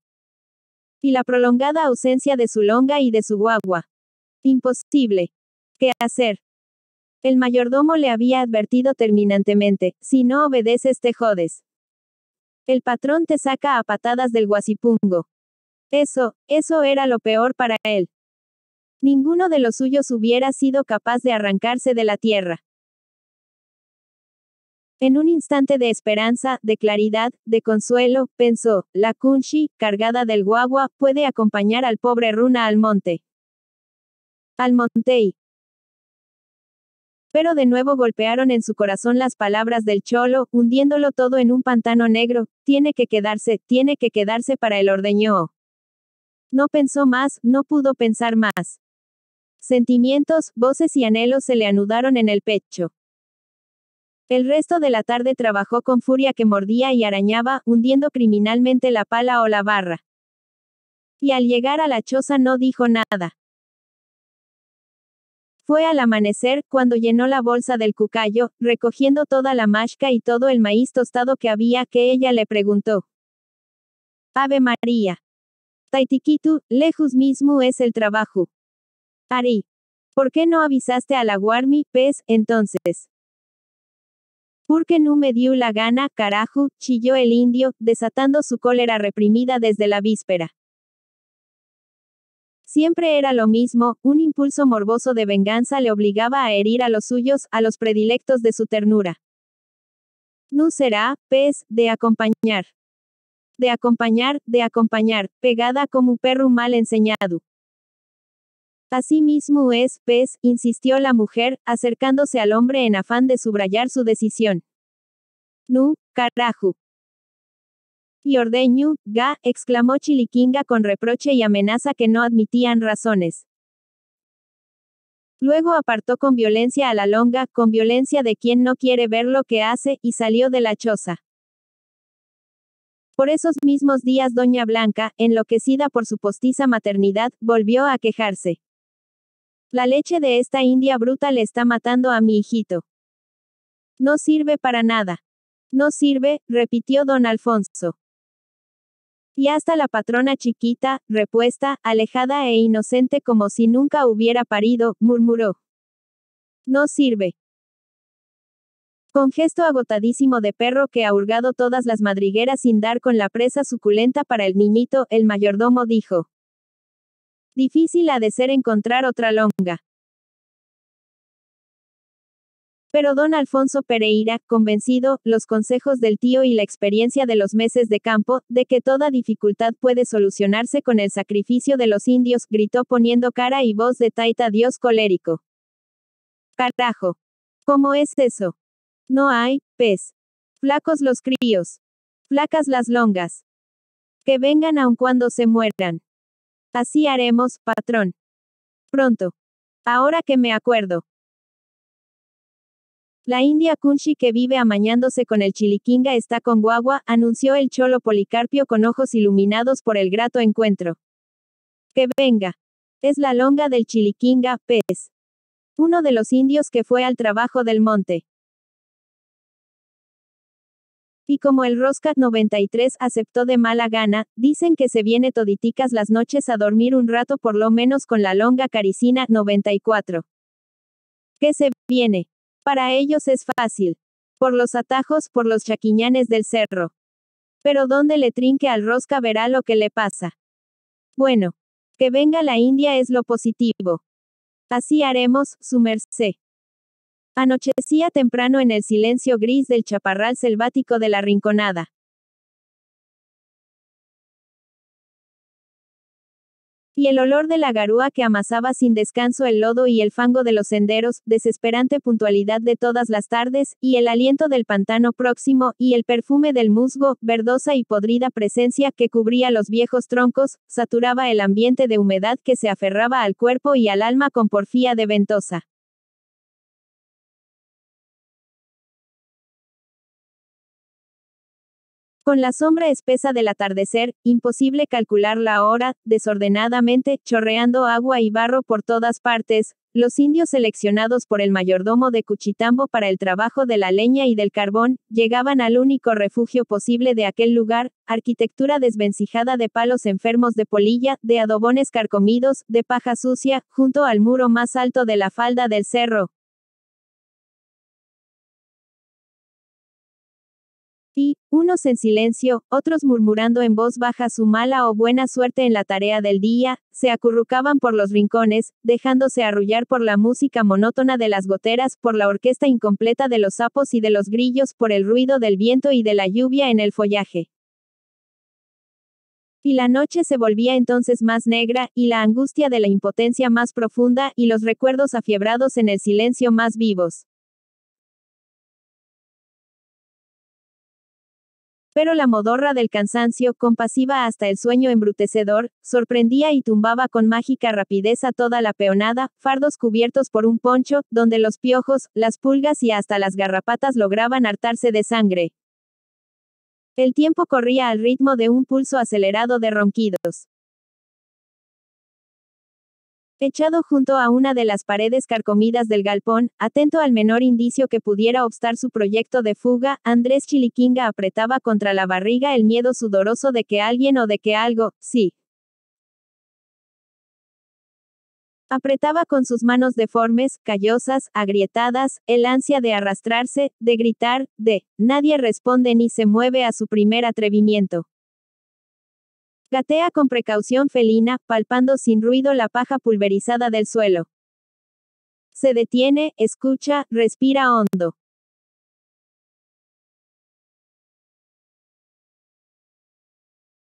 Y la prolongada ausencia de su longa y de su guagua. Imposible. ¿Qué hacer? El mayordomo le había advertido terminantemente, si no obedeces te jodes. El patrón te saca a patadas del guasipungo. Eso, eso era lo peor para él. Ninguno de los suyos hubiera sido capaz de arrancarse de la tierra. En un instante de esperanza, de claridad, de consuelo, pensó, la Kunshi, cargada del guagua, puede acompañar al pobre Runa al monte. Al Montey. Pero de nuevo golpearon en su corazón las palabras del cholo, hundiéndolo todo en un pantano negro, tiene que quedarse, tiene que quedarse para el ordeño. No pensó más, no pudo pensar más. Sentimientos, voces y anhelos se le anudaron en el pecho. El resto de la tarde trabajó con furia que mordía y arañaba, hundiendo criminalmente la pala o la barra. Y al llegar a la choza no dijo nada. Fue al amanecer, cuando llenó la bolsa del cucayo, recogiendo toda la mashca y todo el maíz tostado que había, que ella le preguntó. Ave María. Taitiquitu, lejos mismo es el trabajo. Ari. ¿Por qué no avisaste a la Guarmi, pez, entonces? Porque no me dio la gana, carajo, chilló el indio, desatando su cólera reprimida desde la víspera. Siempre era lo mismo, un impulso morboso de venganza le obligaba a herir a los suyos, a los predilectos de su ternura. No será, pez, de acompañar de acompañar, de acompañar, pegada como un perro mal enseñado. Así mismo es, pez, pues, insistió la mujer, acercándose al hombre en afán de subrayar su decisión. Nu, carajo. Y ordeño, ga, exclamó Chilikinga con reproche y amenaza que no admitían razones. Luego apartó con violencia a la longa, con violencia de quien no quiere ver lo que hace, y salió de la choza. Por esos mismos días Doña Blanca, enloquecida por su postiza maternidad, volvió a quejarse. La leche de esta india bruta le está matando a mi hijito. No sirve para nada. No sirve, repitió don Alfonso. Y hasta la patrona chiquita, repuesta, alejada e inocente como si nunca hubiera parido, murmuró. No sirve. Con gesto agotadísimo de perro que ha hurgado todas las madrigueras sin dar con la presa suculenta para el niñito, el mayordomo dijo. Difícil ha de ser encontrar otra longa. Pero don Alfonso Pereira, convencido, los consejos del tío y la experiencia de los meses de campo, de que toda dificultad puede solucionarse con el sacrificio de los indios, gritó poniendo cara y voz de taita Dios colérico. Cartajo. ¿Cómo es eso? No hay pez. Flacos los críos. Flacas las longas. Que vengan aun cuando se mueran. Así haremos, patrón. Pronto. Ahora que me acuerdo. La india Kunshi que vive amañándose con el chiliquinga está con guagua, anunció el cholo Policarpio con ojos iluminados por el grato encuentro. Que venga. Es la longa del chiliquinga, pez. Uno de los indios que fue al trabajo del monte. Y como el Rosca, 93 aceptó de mala gana, dicen que se viene toditicas las noches a dormir un rato por lo menos con la longa caricina 94. ¿Qué se viene? Para ellos es fácil. Por los atajos, por los chaquiñanes del cerro. Pero donde le trinque al Rosca verá lo que le pasa. Bueno. Que venga la India es lo positivo. Así haremos, su merced. Anochecía temprano en el silencio gris del chaparral selvático de la rinconada. Y el olor de la garúa que amasaba sin descanso el lodo y el fango de los senderos, desesperante puntualidad de todas las tardes, y el aliento del pantano próximo, y el perfume del musgo, verdosa y podrida presencia que cubría los viejos troncos, saturaba el ambiente de humedad que se aferraba al cuerpo y al alma con porfía de ventosa. Con la sombra espesa del atardecer, imposible calcular la hora, desordenadamente, chorreando agua y barro por todas partes, los indios seleccionados por el mayordomo de Cuchitambo para el trabajo de la leña y del carbón, llegaban al único refugio posible de aquel lugar, arquitectura desvencijada de palos enfermos de polilla, de adobones carcomidos, de paja sucia, junto al muro más alto de la falda del cerro, Y, unos en silencio, otros murmurando en voz baja su mala o buena suerte en la tarea del día, se acurrucaban por los rincones, dejándose arrullar por la música monótona de las goteras, por la orquesta incompleta de los sapos y de los grillos, por el ruido del viento y de la lluvia en el follaje. Y la noche se volvía entonces más negra, y la angustia de la impotencia más profunda, y los recuerdos afiebrados en el silencio más vivos. Pero la modorra del cansancio, compasiva hasta el sueño embrutecedor, sorprendía y tumbaba con mágica rapidez a toda la peonada, fardos cubiertos por un poncho, donde los piojos, las pulgas y hasta las garrapatas lograban hartarse de sangre. El tiempo corría al ritmo de un pulso acelerado de ronquidos. Echado junto a una de las paredes carcomidas del galpón, atento al menor indicio que pudiera obstar su proyecto de fuga, Andrés Chiliquinga apretaba contra la barriga el miedo sudoroso de que alguien o de que algo, sí, Apretaba con sus manos deformes, callosas, agrietadas, el ansia de arrastrarse, de gritar, de, nadie responde ni se mueve a su primer atrevimiento. Gatea con precaución felina, palpando sin ruido la paja pulverizada del suelo. Se detiene, escucha, respira hondo.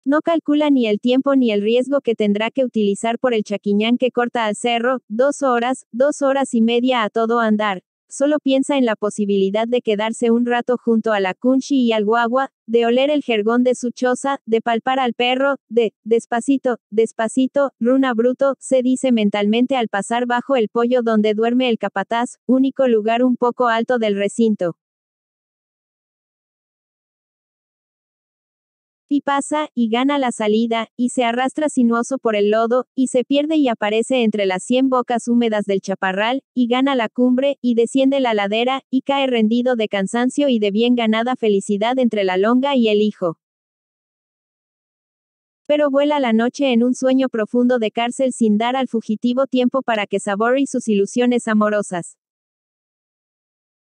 No calcula ni el tiempo ni el riesgo que tendrá que utilizar por el chaquiñán que corta al cerro, dos horas, dos horas y media a todo andar, solo piensa en la posibilidad de quedarse un rato junto a la kunchi y al guagua, de oler el jergón de su choza, de palpar al perro, de, despacito, despacito, runa bruto, se dice mentalmente al pasar bajo el pollo donde duerme el capataz, único lugar un poco alto del recinto. y pasa, y gana la salida, y se arrastra sinuoso por el lodo, y se pierde y aparece entre las cien bocas húmedas del chaparral, y gana la cumbre, y desciende la ladera, y cae rendido de cansancio y de bien ganada felicidad entre la longa y el hijo. Pero vuela la noche en un sueño profundo de cárcel sin dar al fugitivo tiempo para que sabore sus ilusiones amorosas.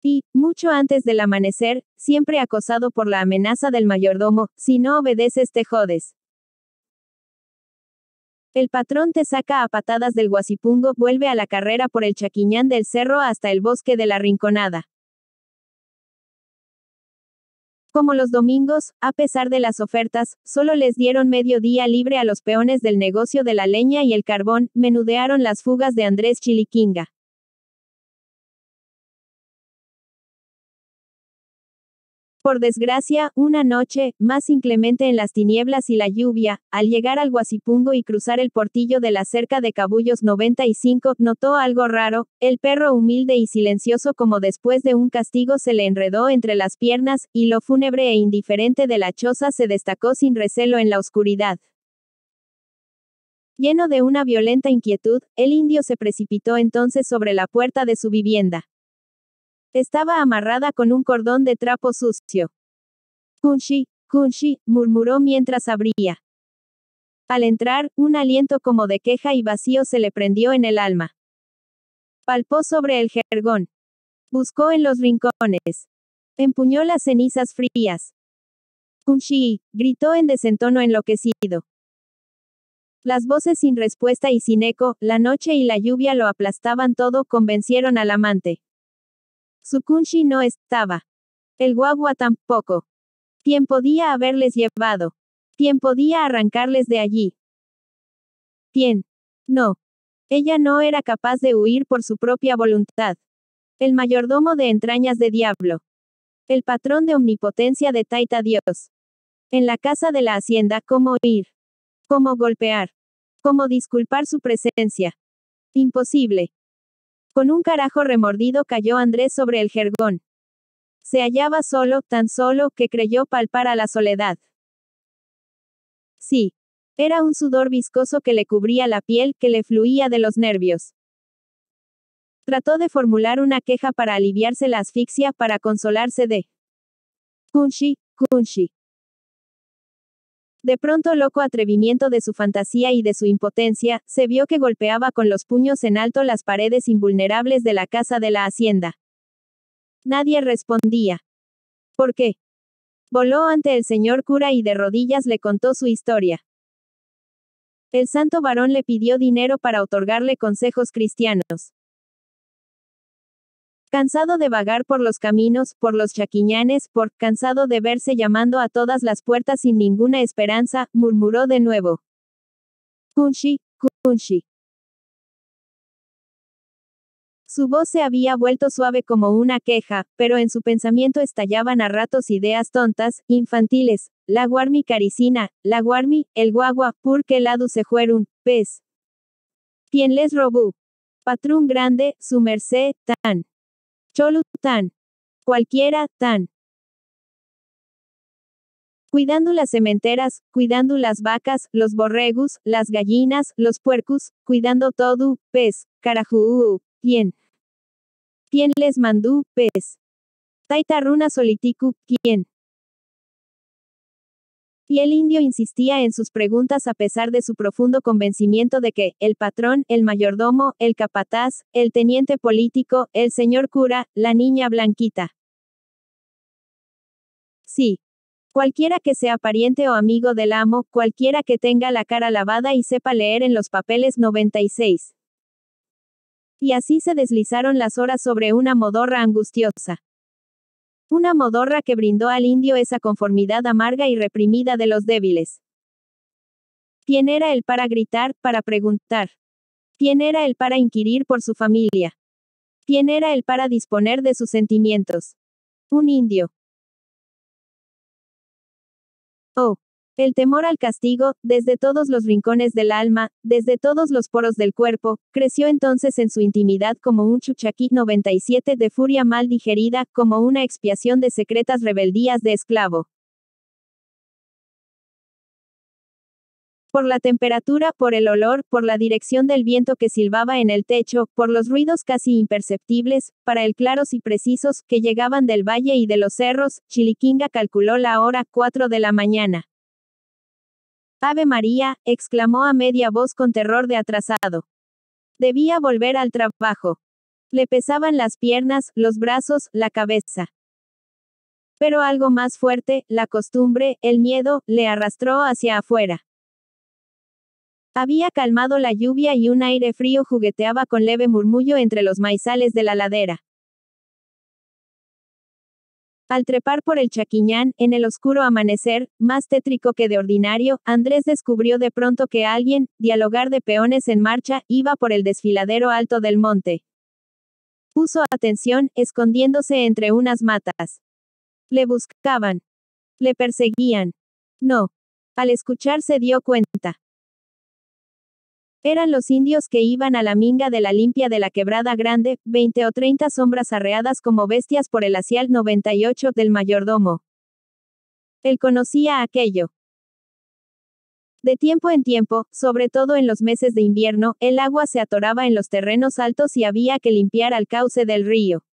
Y, mucho antes del amanecer, siempre acosado por la amenaza del mayordomo, si no obedeces te jodes. El patrón te saca a patadas del guasipungo, vuelve a la carrera por el chaquiñán del cerro hasta el bosque de la rinconada. Como los domingos, a pesar de las ofertas, solo les dieron medio día libre a los peones del negocio de la leña y el carbón, menudearon las fugas de Andrés Chiliquinga. Por desgracia, una noche, más inclemente en las tinieblas y la lluvia, al llegar al Guasipungo y cruzar el portillo de la cerca de Cabullos 95, notó algo raro, el perro humilde y silencioso como después de un castigo se le enredó entre las piernas, y lo fúnebre e indiferente de la choza se destacó sin recelo en la oscuridad. Lleno de una violenta inquietud, el indio se precipitó entonces sobre la puerta de su vivienda. Estaba amarrada con un cordón de trapo sucio. Kunshi, Kunshi, murmuró mientras abría. Al entrar, un aliento como de queja y vacío se le prendió en el alma. Palpó sobre el jergón. Buscó en los rincones. Empuñó las cenizas frías. Kunshi, gritó en desentono enloquecido. Las voces sin respuesta y sin eco, la noche y la lluvia lo aplastaban todo, convencieron al amante. Sukunshi no estaba. El guagua tampoco. ¿Quién podía haberles llevado? ¿Quién podía arrancarles de allí? ¿Quién? No. Ella no era capaz de huir por su propia voluntad. El mayordomo de entrañas de diablo. El patrón de omnipotencia de Taita Dios. En la casa de la hacienda, ¿cómo huir? ¿Cómo golpear? ¿Cómo disculpar su presencia? Imposible. Con un carajo remordido cayó Andrés sobre el jergón. Se hallaba solo, tan solo, que creyó palpar a la soledad. Sí. Era un sudor viscoso que le cubría la piel, que le fluía de los nervios. Trató de formular una queja para aliviarse la asfixia, para consolarse de. Kunshi, Kunshi. De pronto loco atrevimiento de su fantasía y de su impotencia, se vio que golpeaba con los puños en alto las paredes invulnerables de la casa de la hacienda. Nadie respondía. ¿Por qué? Voló ante el señor cura y de rodillas le contó su historia. El santo varón le pidió dinero para otorgarle consejos cristianos. Cansado de vagar por los caminos, por los chaquiñanes, por, cansado de verse llamando a todas las puertas sin ninguna esperanza, murmuró de nuevo. Kunshi, Kunshi. Su voz se había vuelto suave como una queja, pero en su pensamiento estallaban a ratos ideas tontas, infantiles. La guarmi caricina, la guarmi, el guagua, pur que ladu se juerun, pez. Quien les robó. Patrón grande, su merced, tan. Cholu, tan. Cualquiera, tan. Cuidando las cementeras, cuidando las vacas, los borregos, las gallinas, los puercos, cuidando todo, pez, carajú, quién. Quién les mandó, pez. Taita runa soliticu, quién. Y el indio insistía en sus preguntas a pesar de su profundo convencimiento de que, el patrón, el mayordomo, el capataz, el teniente político, el señor cura, la niña blanquita. Sí. Cualquiera que sea pariente o amigo del amo, cualquiera que tenga la cara lavada y sepa leer en los papeles 96. Y así se deslizaron las horas sobre una modorra angustiosa. Una modorra que brindó al indio esa conformidad amarga y reprimida de los débiles. ¿Quién era él para gritar, para preguntar? ¿Quién era él para inquirir por su familia? ¿Quién era él para disponer de sus sentimientos? Un indio. Oh. El temor al castigo, desde todos los rincones del alma, desde todos los poros del cuerpo, creció entonces en su intimidad como un chuchaquí 97 de furia mal digerida, como una expiación de secretas rebeldías de esclavo. por la temperatura, por el olor, por la dirección del viento que silbaba en el techo, por los ruidos casi imperceptibles, para el claros y precisos, que llegaban del valle y de los cerros, Chiliquinga calculó la hora, 4 de la mañana. Ave María, exclamó a media voz con terror de atrasado. Debía volver al trabajo. Le pesaban las piernas, los brazos, la cabeza. Pero algo más fuerte, la costumbre, el miedo, le arrastró hacia afuera. Había calmado la lluvia y un aire frío jugueteaba con leve murmullo entre los maizales de la ladera. Al trepar por el Chaquiñán, en el oscuro amanecer, más tétrico que de ordinario, Andrés descubrió de pronto que alguien, dialogar de peones en marcha, iba por el desfiladero alto del monte. Puso atención, escondiéndose entre unas matas. Le buscaban. Le perseguían. No. Al escuchar se dio cuenta. Eran los indios que iban a la minga de la limpia de la quebrada grande, 20 o 30 sombras arreadas como bestias por el asial 98 del mayordomo. Él conocía aquello. De tiempo en tiempo, sobre todo en los meses de invierno, el agua se atoraba en los terrenos altos y había que limpiar al cauce del río.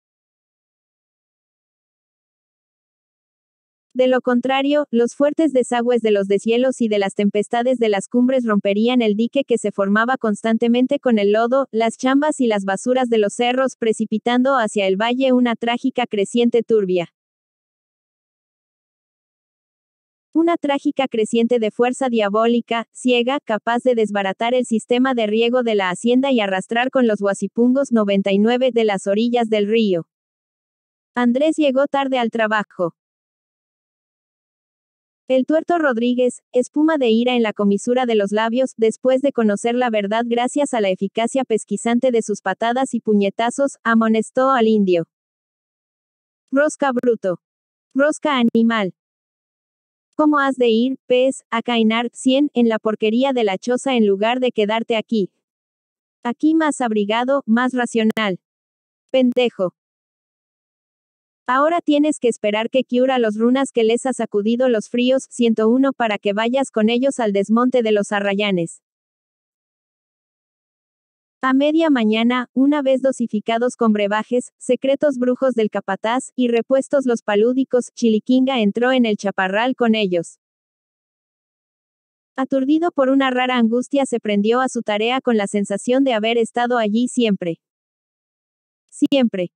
De lo contrario, los fuertes desagües de los deshielos y de las tempestades de las cumbres romperían el dique que se formaba constantemente con el lodo, las chambas y las basuras de los cerros, precipitando hacia el valle una trágica creciente turbia. Una trágica creciente de fuerza diabólica, ciega, capaz de desbaratar el sistema de riego de la hacienda y arrastrar con los guasipungos 99 de las orillas del río. Andrés llegó tarde al trabajo. El tuerto Rodríguez, espuma de ira en la comisura de los labios, después de conocer la verdad gracias a la eficacia pesquisante de sus patadas y puñetazos, amonestó al indio. Rosca bruto. Rosca animal. ¿Cómo has de ir, pez, a cainar, cien, en la porquería de la choza en lugar de quedarte aquí? Aquí más abrigado, más racional. Pendejo. Ahora tienes que esperar que cura los runas que les ha sacudido los fríos 101 para que vayas con ellos al desmonte de los arrayanes. A media mañana, una vez dosificados con brebajes, secretos brujos del capataz y repuestos los palúdicos, Chiliquinga entró en el chaparral con ellos. Aturdido por una rara angustia, se prendió a su tarea con la sensación de haber estado allí siempre. Siempre.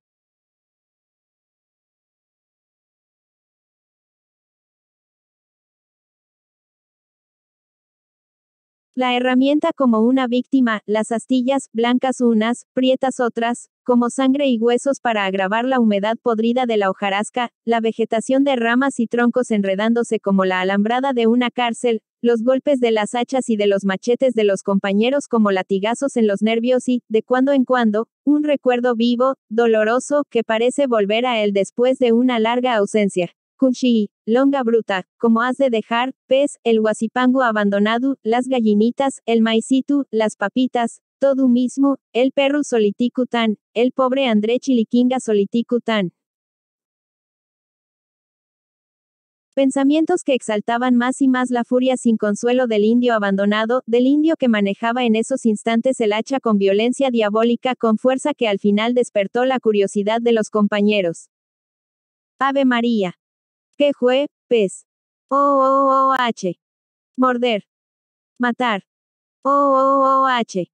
La herramienta como una víctima, las astillas, blancas unas, prietas otras, como sangre y huesos para agravar la humedad podrida de la hojarasca, la vegetación de ramas y troncos enredándose como la alambrada de una cárcel, los golpes de las hachas y de los machetes de los compañeros como latigazos en los nervios y, de cuando en cuando, un recuerdo vivo, doloroso, que parece volver a él después de una larga ausencia. Kunshi longa bruta, como has de dejar, pez, el guasipango abandonado, las gallinitas, el maicitu, las papitas, todo mismo, el perro soliticután, el pobre André Chiliquinga soliticután. Pensamientos que exaltaban más y más la furia sin consuelo del indio abandonado, del indio que manejaba en esos instantes el hacha con violencia diabólica, con fuerza que al final despertó la curiosidad de los compañeros. Ave María. Que jue, pez. O, o, o, h. Morder. Matar. O, o, o, h.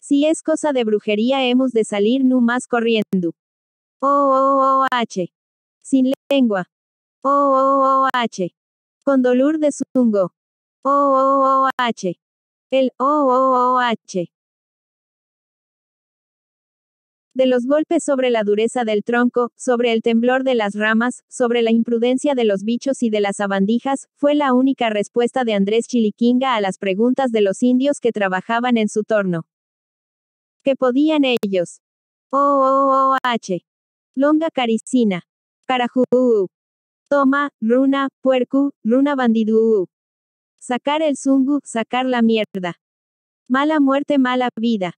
Si es cosa de brujería, hemos de salir no más corriendo. O, o, o, h. Sin lengua. O, o, o, h. Con dolor de zungo. O, o, o, h. El, o, o, o, h de los golpes sobre la dureza del tronco, sobre el temblor de las ramas, sobre la imprudencia de los bichos y de las abandijas, fue la única respuesta de Andrés Chiliquinga a las preguntas de los indios que trabajaban en su torno. ¿Qué podían ellos? Oh, oh, oh, oh H. Longa caricina. Carajú. Toma, runa, puercu, runa bandidú. Sacar el zungu, sacar la mierda. Mala muerte, mala vida.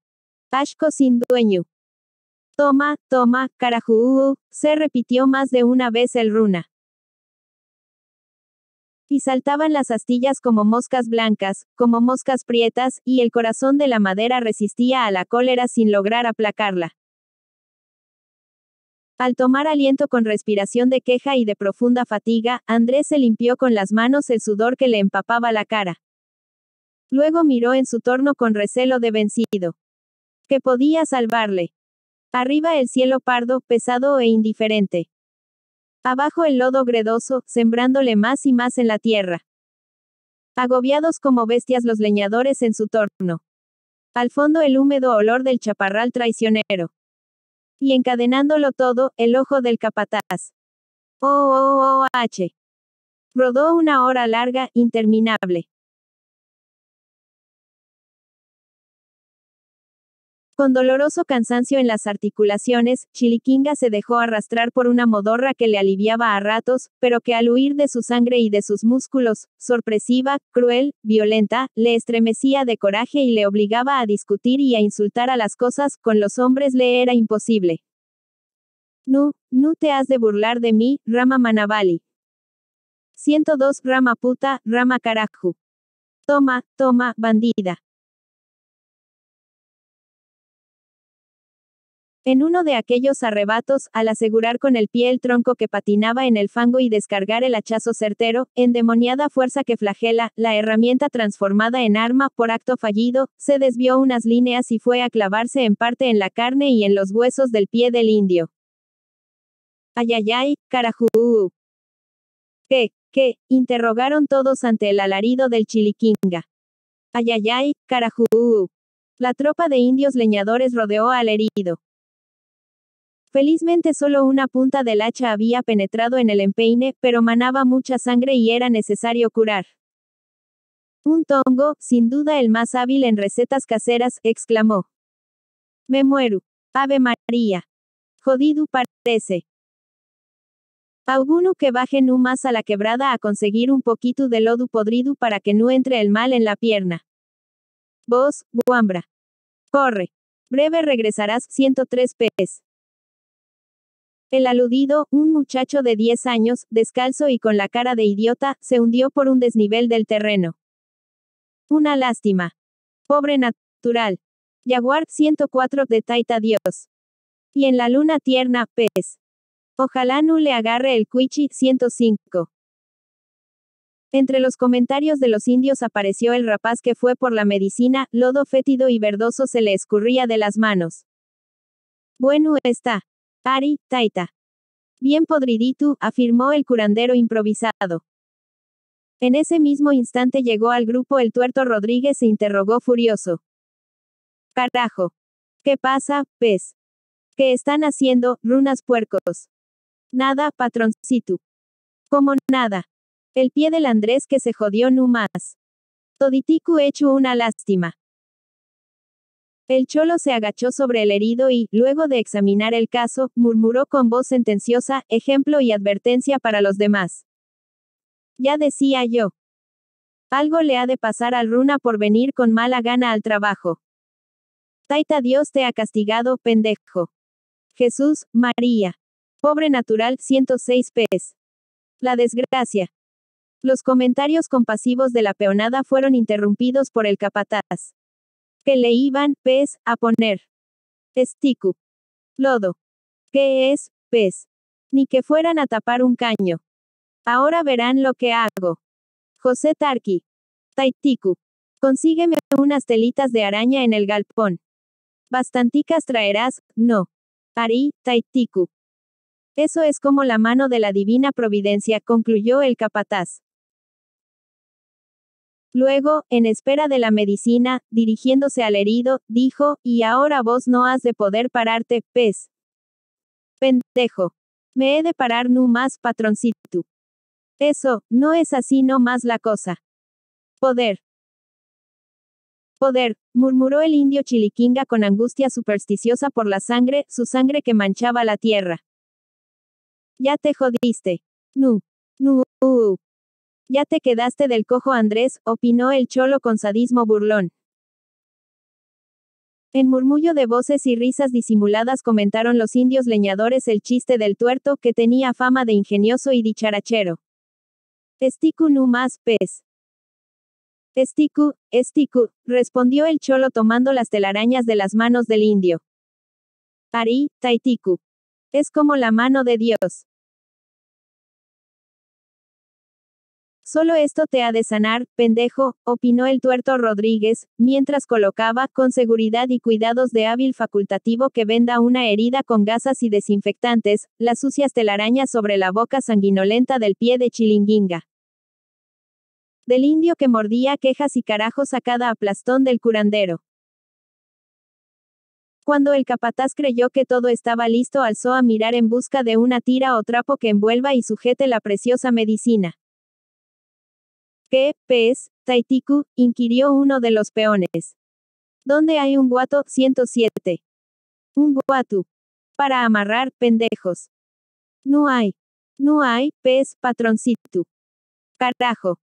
Ashko sin dueño. Toma, toma, carajú, se repitió más de una vez el runa. Y saltaban las astillas como moscas blancas, como moscas prietas, y el corazón de la madera resistía a la cólera sin lograr aplacarla. Al tomar aliento con respiración de queja y de profunda fatiga, Andrés se limpió con las manos el sudor que le empapaba la cara. Luego miró en su torno con recelo de vencido. Que podía salvarle. Arriba el cielo pardo, pesado e indiferente. Abajo el lodo gredoso, sembrándole más y más en la tierra. Agobiados como bestias los leñadores en su torno. Al fondo el húmedo olor del chaparral traicionero. Y encadenándolo todo, el ojo del capataz. Oh, oh, oh, H. Rodó una hora larga, interminable. Con doloroso cansancio en las articulaciones, Chiliquinga se dejó arrastrar por una modorra que le aliviaba a ratos, pero que al huir de su sangre y de sus músculos, sorpresiva, cruel, violenta, le estremecía de coraje y le obligaba a discutir y a insultar a las cosas, con los hombres le era imposible. No, no te has de burlar de mí, Rama Manavali. 102 Rama puta, Rama carajo. Toma, toma, bandida. En uno de aquellos arrebatos, al asegurar con el pie el tronco que patinaba en el fango y descargar el hachazo certero, endemoniada fuerza que flagela, la herramienta transformada en arma, por acto fallido, se desvió unas líneas y fue a clavarse en parte en la carne y en los huesos del pie del indio. Ayayay, carajú. ¿Qué? ¿Qué? interrogaron todos ante el alarido del chiliquinga. Ayayay, carajú. La tropa de indios leñadores rodeó al herido. Felizmente solo una punta del hacha había penetrado en el empeine, pero manaba mucha sangre y era necesario curar. Un tongo, sin duda el más hábil en recetas caseras, exclamó. Me muero. Ave María. Jodido parece. Alguno que baje nu más a la quebrada a conseguir un poquito de lodo podrido para que no entre el mal en la pierna. Vos, Guambra. Corre. Breve regresarás 103 pes. El aludido, un muchacho de 10 años, descalzo y con la cara de idiota, se hundió por un desnivel del terreno. Una lástima. Pobre natural. Jaguar 104 de Taita Dios. Y en la luna tierna, pez. Ojalá no le agarre el cuichi 105. Entre los comentarios de los indios apareció el rapaz que fue por la medicina, lodo fétido y verdoso se le escurría de las manos. Bueno está. Ari, Taita. Bien podridito, afirmó el curandero improvisado. En ese mismo instante llegó al grupo el tuerto Rodríguez e interrogó furioso. Cartajo, ¿Qué pasa, pez? ¿Qué están haciendo, runas puercos? Nada, patroncito. Como nada. El pie del Andrés que se jodió no más. Toditicu hecho una lástima. El cholo se agachó sobre el herido y, luego de examinar el caso, murmuró con voz sentenciosa, ejemplo y advertencia para los demás. Ya decía yo. Algo le ha de pasar al runa por venir con mala gana al trabajo. Taita Dios te ha castigado, pendejo. Jesús, María. Pobre natural, 106 pes. La desgracia. Los comentarios compasivos de la peonada fueron interrumpidos por el capataz que le iban, pez, a poner. Esticu. Lodo. ¿Qué es, pez? Ni que fueran a tapar un caño. Ahora verán lo que hago. José Tarqui. Taitiku. Consígueme unas telitas de araña en el galpón. Bastanticas traerás, no. Ari, Taitiku. Eso es como la mano de la divina providencia, concluyó el capataz. Luego, en espera de la medicina, dirigiéndose al herido, dijo, y ahora vos no has de poder pararte, pez. Pendejo. Me he de parar no más, patroncito. Eso, no es así no más la cosa. Poder. Poder, murmuró el indio chiliquinga con angustia supersticiosa por la sangre, su sangre que manchaba la tierra. Ya te jodiste. Nu. Nu. Ya te quedaste del cojo Andrés, opinó el cholo con sadismo burlón. En murmullo de voces y risas disimuladas comentaron los indios leñadores el chiste del tuerto que tenía fama de ingenioso y dicharachero. Esticu no más pez. Esticu, esticu, respondió el cholo tomando las telarañas de las manos del indio. Parí, taiticu. Es como la mano de Dios. Solo esto te ha de sanar, pendejo, opinó el tuerto Rodríguez, mientras colocaba, con seguridad y cuidados de hábil facultativo que venda una herida con gasas y desinfectantes, las sucias telarañas sobre la boca sanguinolenta del pie de chilinguinga. Del indio que mordía quejas y carajos a cada aplastón del curandero. Cuando el capataz creyó que todo estaba listo, alzó a mirar en busca de una tira o trapo que envuelva y sujete la preciosa medicina. ¿Qué, pez? Taitiku, inquirió uno de los peones. ¿Dónde hay un guato? 107. Un guato, Para amarrar, pendejos. No hay. No hay, pez, patroncito. Carajo.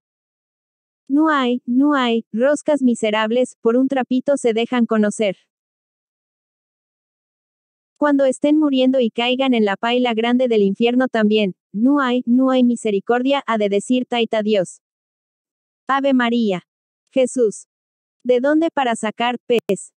No hay, no hay, roscas miserables, por un trapito se dejan conocer. Cuando estén muriendo y caigan en la paila grande del infierno también, no hay, no hay misericordia, ha de decir Taita Dios. Ave María. Jesús. ¿De dónde para sacar pez?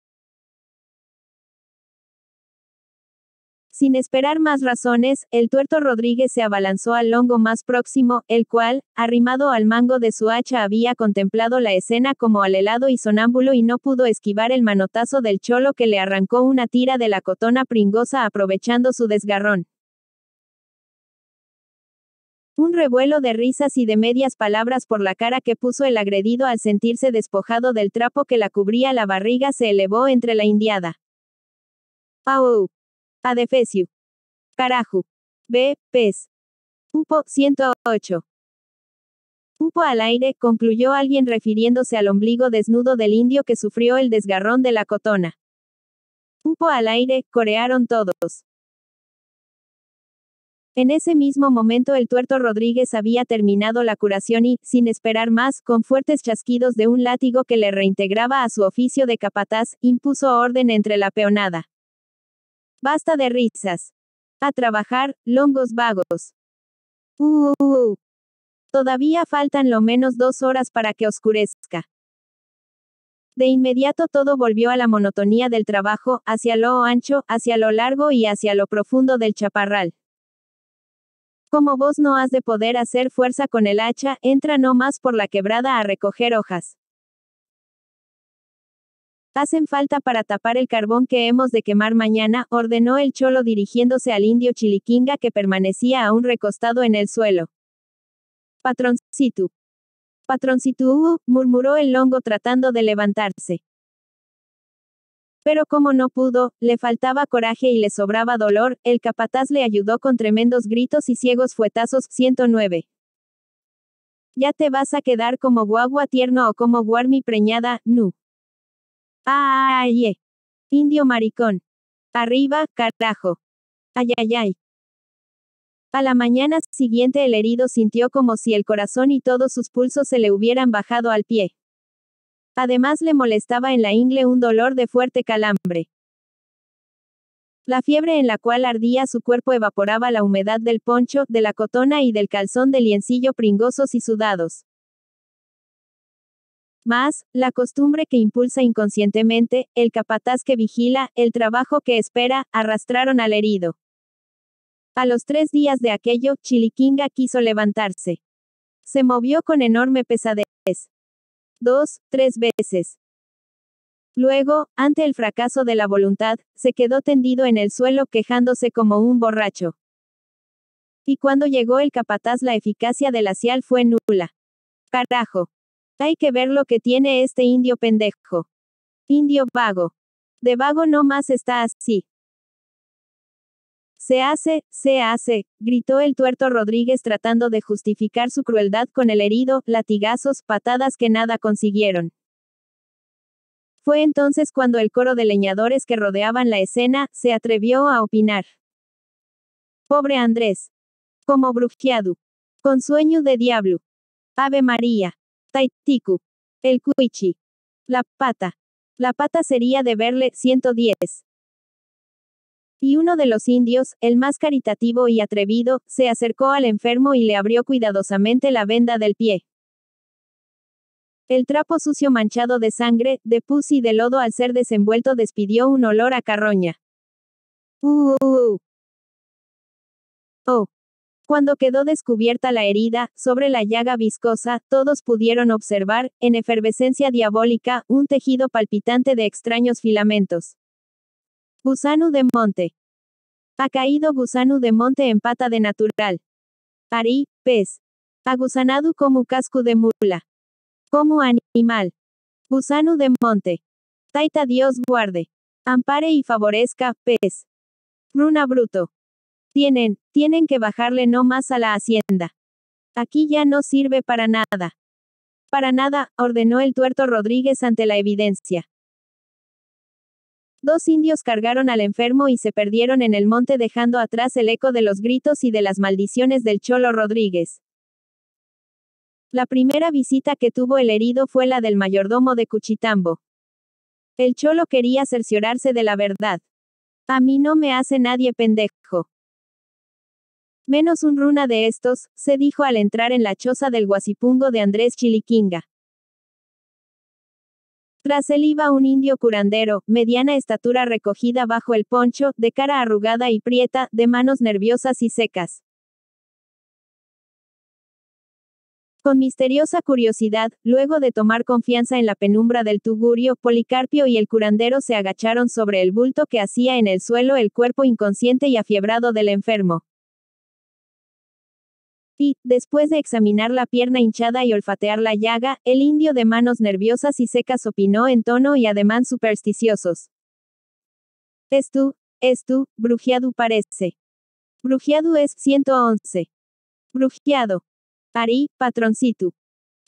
Sin esperar más razones, el tuerto Rodríguez se abalanzó al longo más próximo, el cual, arrimado al mango de su hacha, había contemplado la escena como al helado y sonámbulo y no pudo esquivar el manotazo del cholo que le arrancó una tira de la cotona pringosa aprovechando su desgarrón. Un revuelo de risas y de medias palabras por la cara que puso el agredido al sentirse despojado del trapo que la cubría la barriga se elevó entre la indiada. Au. Adefesiu. ¡Carajo! B. Pes. Pupo 108. Upo al aire, concluyó alguien refiriéndose al ombligo desnudo del indio que sufrió el desgarrón de la cotona. Pupo al aire, corearon todos. En ese mismo momento el tuerto Rodríguez había terminado la curación y, sin esperar más, con fuertes chasquidos de un látigo que le reintegraba a su oficio de capataz, impuso orden entre la peonada. Basta de risas. A trabajar, longos vagos. Uh, uh, uh. Todavía faltan lo menos dos horas para que oscurezca. De inmediato todo volvió a la monotonía del trabajo, hacia lo ancho, hacia lo largo y hacia lo profundo del chaparral. Como vos no has de poder hacer fuerza con el hacha, entra no más por la quebrada a recoger hojas. Hacen falta para tapar el carbón que hemos de quemar mañana, ordenó el cholo dirigiéndose al indio chiliquinga que permanecía aún recostado en el suelo. Patroncito. Patroncito, murmuró el longo tratando de levantarse. Pero como no pudo, le faltaba coraje y le sobraba dolor, el capataz le ayudó con tremendos gritos y ciegos fuetazos. 109. Ya te vas a quedar como guagua tierno o como guarmi preñada, nu. Ay, ay, Indio maricón. Arriba, cartajo. Ay, ay, ay. A la mañana siguiente el herido sintió como si el corazón y todos sus pulsos se le hubieran bajado al pie. Además le molestaba en la ingle un dolor de fuerte calambre. La fiebre en la cual ardía su cuerpo evaporaba la humedad del poncho, de la cotona y del calzón de liencillo pringosos y sudados. Más, la costumbre que impulsa inconscientemente, el capataz que vigila, el trabajo que espera, arrastraron al herido. A los tres días de aquello, Chiliquinga quiso levantarse. Se movió con enorme pesadez dos, tres veces. Luego, ante el fracaso de la voluntad, se quedó tendido en el suelo quejándose como un borracho. Y cuando llegó el capataz la eficacia del asial fue nula. Carajo. Hay que ver lo que tiene este indio pendejo. Indio vago. De vago no más está así. Se hace, se hace, gritó el tuerto Rodríguez tratando de justificar su crueldad con el herido, latigazos, patadas que nada consiguieron. Fue entonces cuando el coro de leñadores que rodeaban la escena, se atrevió a opinar. Pobre Andrés. Como brujeado. Con sueño de diablo. Ave María. Taitiku. El cuichi. La pata. La pata sería de verle 110. Y uno de los indios, el más caritativo y atrevido, se acercó al enfermo y le abrió cuidadosamente la venda del pie. El trapo sucio manchado de sangre, de pus y de lodo al ser desenvuelto despidió un olor a carroña. Uh, Oh. Cuando quedó descubierta la herida, sobre la llaga viscosa, todos pudieron observar, en efervescencia diabólica, un tejido palpitante de extraños filamentos. Gusano de monte. Ha caído gusano de monte en pata de natural. Parí, pez. Agusanado como casco de mula. Como animal. Gusano de monte. Taita Dios guarde. Ampare y favorezca, pez. Runa bruto. Tienen, tienen que bajarle no más a la hacienda. Aquí ya no sirve para nada. Para nada, ordenó el tuerto Rodríguez ante la evidencia. Dos indios cargaron al enfermo y se perdieron en el monte dejando atrás el eco de los gritos y de las maldiciones del Cholo Rodríguez. La primera visita que tuvo el herido fue la del mayordomo de Cuchitambo. El Cholo quería cerciorarse de la verdad. A mí no me hace nadie pendejo. Menos un runa de estos, se dijo al entrar en la choza del guasipungo de Andrés Chiliquinga. Tras él iba un indio curandero, mediana estatura recogida bajo el poncho, de cara arrugada y prieta, de manos nerviosas y secas. Con misteriosa curiosidad, luego de tomar confianza en la penumbra del tugurio, Policarpio y el curandero se agacharon sobre el bulto que hacía en el suelo el cuerpo inconsciente y afiebrado del enfermo. Y, Después de examinar la pierna hinchada y olfatear la llaga, el indio de manos nerviosas y secas opinó en tono y ademán supersticiosos. Es tú, es tú, brujiado parece. Brujeado es 111. brujiado. Parí, patroncito.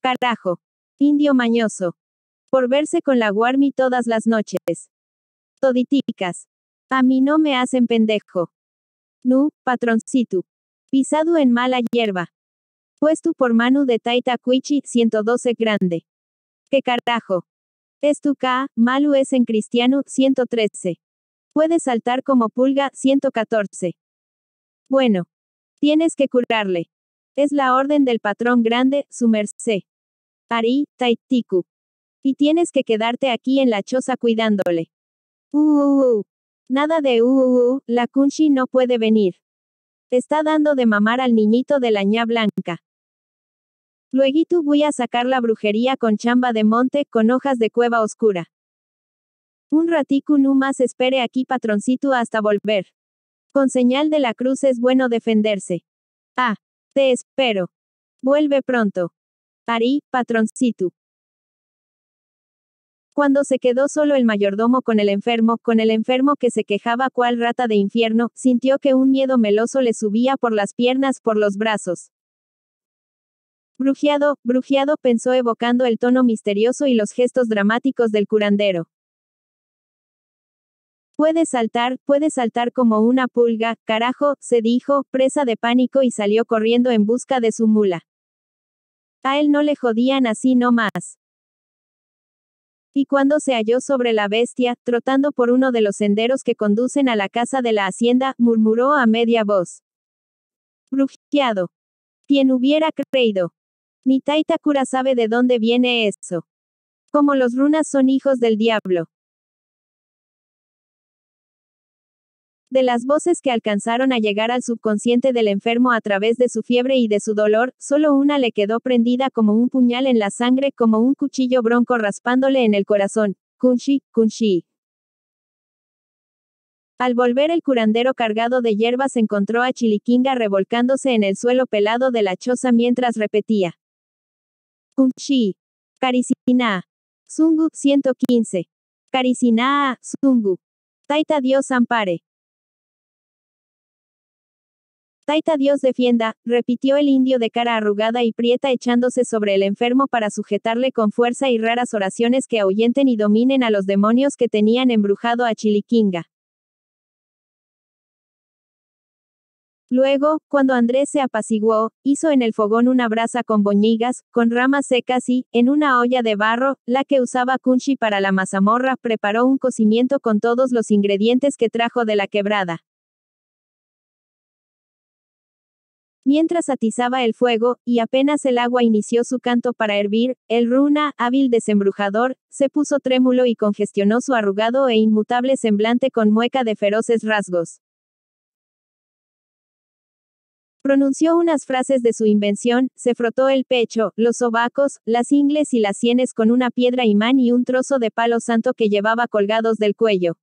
Cartajo. Indio mañoso. Por verse con la Guarmi todas las noches. Toditicas. A mí no me hacen pendejo. Nu, patroncito. Pisado en mala hierba. Puesto por mano de Taita Cuichi, 112 grande. ¿Qué cartajo. Es tu K, Malu es en cristiano, 113. Puede saltar como pulga, 114. Bueno. Tienes que curarle. Es la orden del patrón grande, su merced. Ari, Taitiku. Y tienes que quedarte aquí en la choza cuidándole. Uh, uh, uh. Nada de uh, uh, uh, la Kunshi no puede venir. Está dando de mamar al niñito de la ña blanca. Luego voy a sacar la brujería con chamba de monte, con hojas de cueva oscura. Un ratico no más espere aquí patroncito hasta volver. Con señal de la cruz es bueno defenderse. Ah, te espero. Vuelve pronto. Parí, patroncito cuando se quedó solo el mayordomo con el enfermo, con el enfermo que se quejaba cual rata de infierno, sintió que un miedo meloso le subía por las piernas, por los brazos. Brujeado, brujeado, pensó evocando el tono misterioso y los gestos dramáticos del curandero. Puede saltar, puede saltar como una pulga, carajo, se dijo, presa de pánico y salió corriendo en busca de su mula. A él no le jodían así no más. Y cuando se halló sobre la bestia, trotando por uno de los senderos que conducen a la casa de la hacienda, murmuró a media voz. Brujiado. Quien hubiera creído. Ni Taita sabe de dónde viene eso. Como los runas son hijos del diablo. De las voces que alcanzaron a llegar al subconsciente del enfermo a través de su fiebre y de su dolor, solo una le quedó prendida como un puñal en la sangre, como un cuchillo bronco raspándole en el corazón. Kunshi, Kunshi. Al volver el curandero cargado de hierbas encontró a Chiliquinga revolcándose en el suelo pelado de la choza mientras repetía. Kunshi. zungu Sungu 115. Karisina, Sungu. Taita Dios ampare. Taita Dios defienda, repitió el indio de cara arrugada y prieta echándose sobre el enfermo para sujetarle con fuerza y raras oraciones que ahuyenten y dominen a los demonios que tenían embrujado a Chiliquinga. Luego, cuando Andrés se apaciguó, hizo en el fogón una brasa con boñigas, con ramas secas y, en una olla de barro, la que usaba Kunchi para la mazamorra, preparó un cocimiento con todos los ingredientes que trajo de la quebrada. Mientras atizaba el fuego, y apenas el agua inició su canto para hervir, el runa, hábil desembrujador, se puso trémulo y congestionó su arrugado e inmutable semblante con mueca de feroces rasgos. Pronunció unas frases de su invención, se frotó el pecho, los sobacos, las ingles y las sienes con una piedra imán y un trozo de palo santo que llevaba colgados del cuello.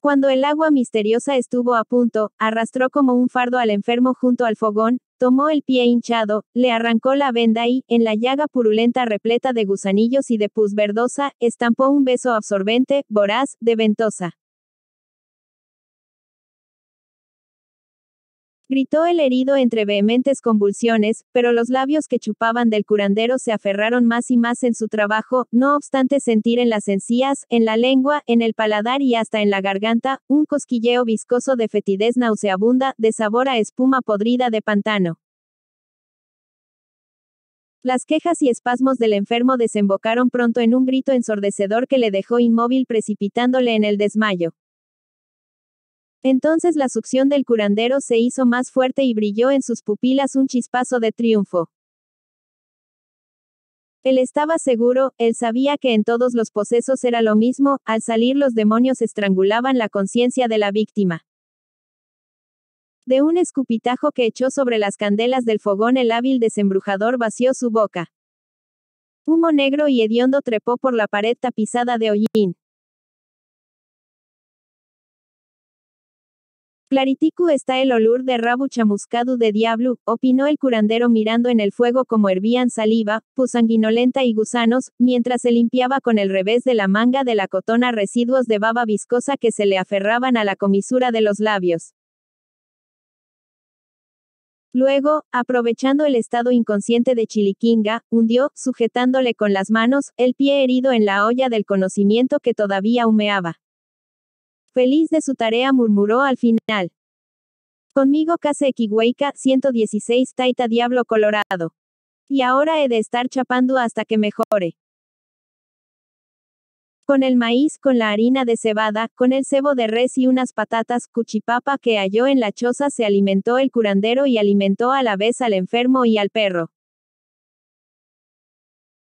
Cuando el agua misteriosa estuvo a punto, arrastró como un fardo al enfermo junto al fogón, tomó el pie hinchado, le arrancó la venda y, en la llaga purulenta repleta de gusanillos y de pus verdosa, estampó un beso absorbente, voraz, de ventosa. Gritó el herido entre vehementes convulsiones, pero los labios que chupaban del curandero se aferraron más y más en su trabajo, no obstante sentir en las encías, en la lengua, en el paladar y hasta en la garganta, un cosquilleo viscoso de fetidez nauseabunda, de sabor a espuma podrida de pantano. Las quejas y espasmos del enfermo desembocaron pronto en un grito ensordecedor que le dejó inmóvil precipitándole en el desmayo. Entonces la succión del curandero se hizo más fuerte y brilló en sus pupilas un chispazo de triunfo. Él estaba seguro, él sabía que en todos los posesos era lo mismo, al salir los demonios estrangulaban la conciencia de la víctima. De un escupitajo que echó sobre las candelas del fogón el hábil desembrujador vació su boca. Humo negro y hediondo trepó por la pared tapizada de hollín. Clariticu está el olor de rabu chamuscado de diablo, opinó el curandero mirando en el fuego como hervían saliva, pusanguinolenta y gusanos, mientras se limpiaba con el revés de la manga de la cotona residuos de baba viscosa que se le aferraban a la comisura de los labios. Luego, aprovechando el estado inconsciente de Chiliquinga, hundió, sujetándole con las manos, el pie herido en la olla del conocimiento que todavía humeaba. Feliz de su tarea murmuró al final. Conmigo Case Kiweika, 116 Taita Diablo Colorado. Y ahora he de estar chapando hasta que mejore. Con el maíz, con la harina de cebada, con el cebo de res y unas patatas cuchipapa que halló en la choza se alimentó el curandero y alimentó a la vez al enfermo y al perro.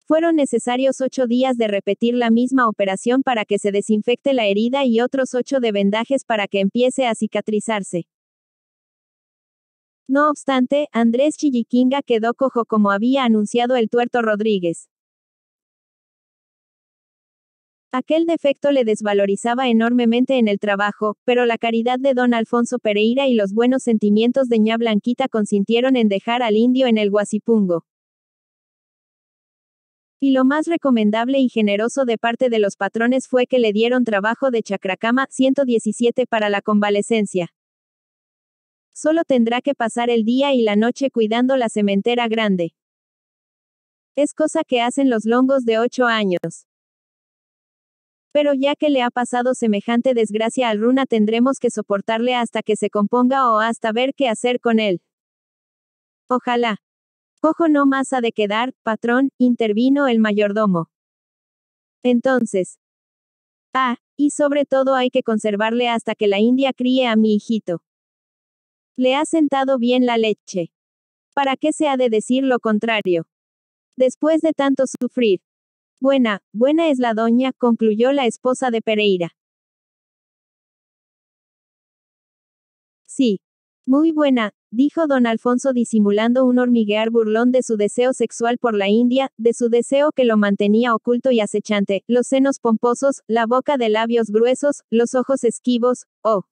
Fueron necesarios ocho días de repetir la misma operación para que se desinfecte la herida y otros ocho de vendajes para que empiece a cicatrizarse. No obstante, Andrés Chilliquinga quedó cojo como había anunciado el tuerto Rodríguez. Aquel defecto le desvalorizaba enormemente en el trabajo, pero la caridad de don Alfonso Pereira y los buenos sentimientos de ña Blanquita consintieron en dejar al indio en el guasipungo. Y lo más recomendable y generoso de parte de los patrones fue que le dieron trabajo de Chacracama 117 para la convalecencia. Solo tendrá que pasar el día y la noche cuidando la cementera grande. Es cosa que hacen los longos de ocho años. Pero ya que le ha pasado semejante desgracia al Runa tendremos que soportarle hasta que se componga o hasta ver qué hacer con él. Ojalá. Cojo no más ha de quedar, patrón, intervino el mayordomo. Entonces. Ah, y sobre todo hay que conservarle hasta que la India críe a mi hijito. Le ha sentado bien la leche. ¿Para qué se ha de decir lo contrario? Después de tanto sufrir. Buena, buena es la doña, concluyó la esposa de Pereira. Sí, muy buena, dijo don Alfonso disimulando un hormiguear burlón de su deseo sexual por la India, de su deseo que lo mantenía oculto y acechante, los senos pomposos, la boca de labios gruesos, los ojos esquivos, oh.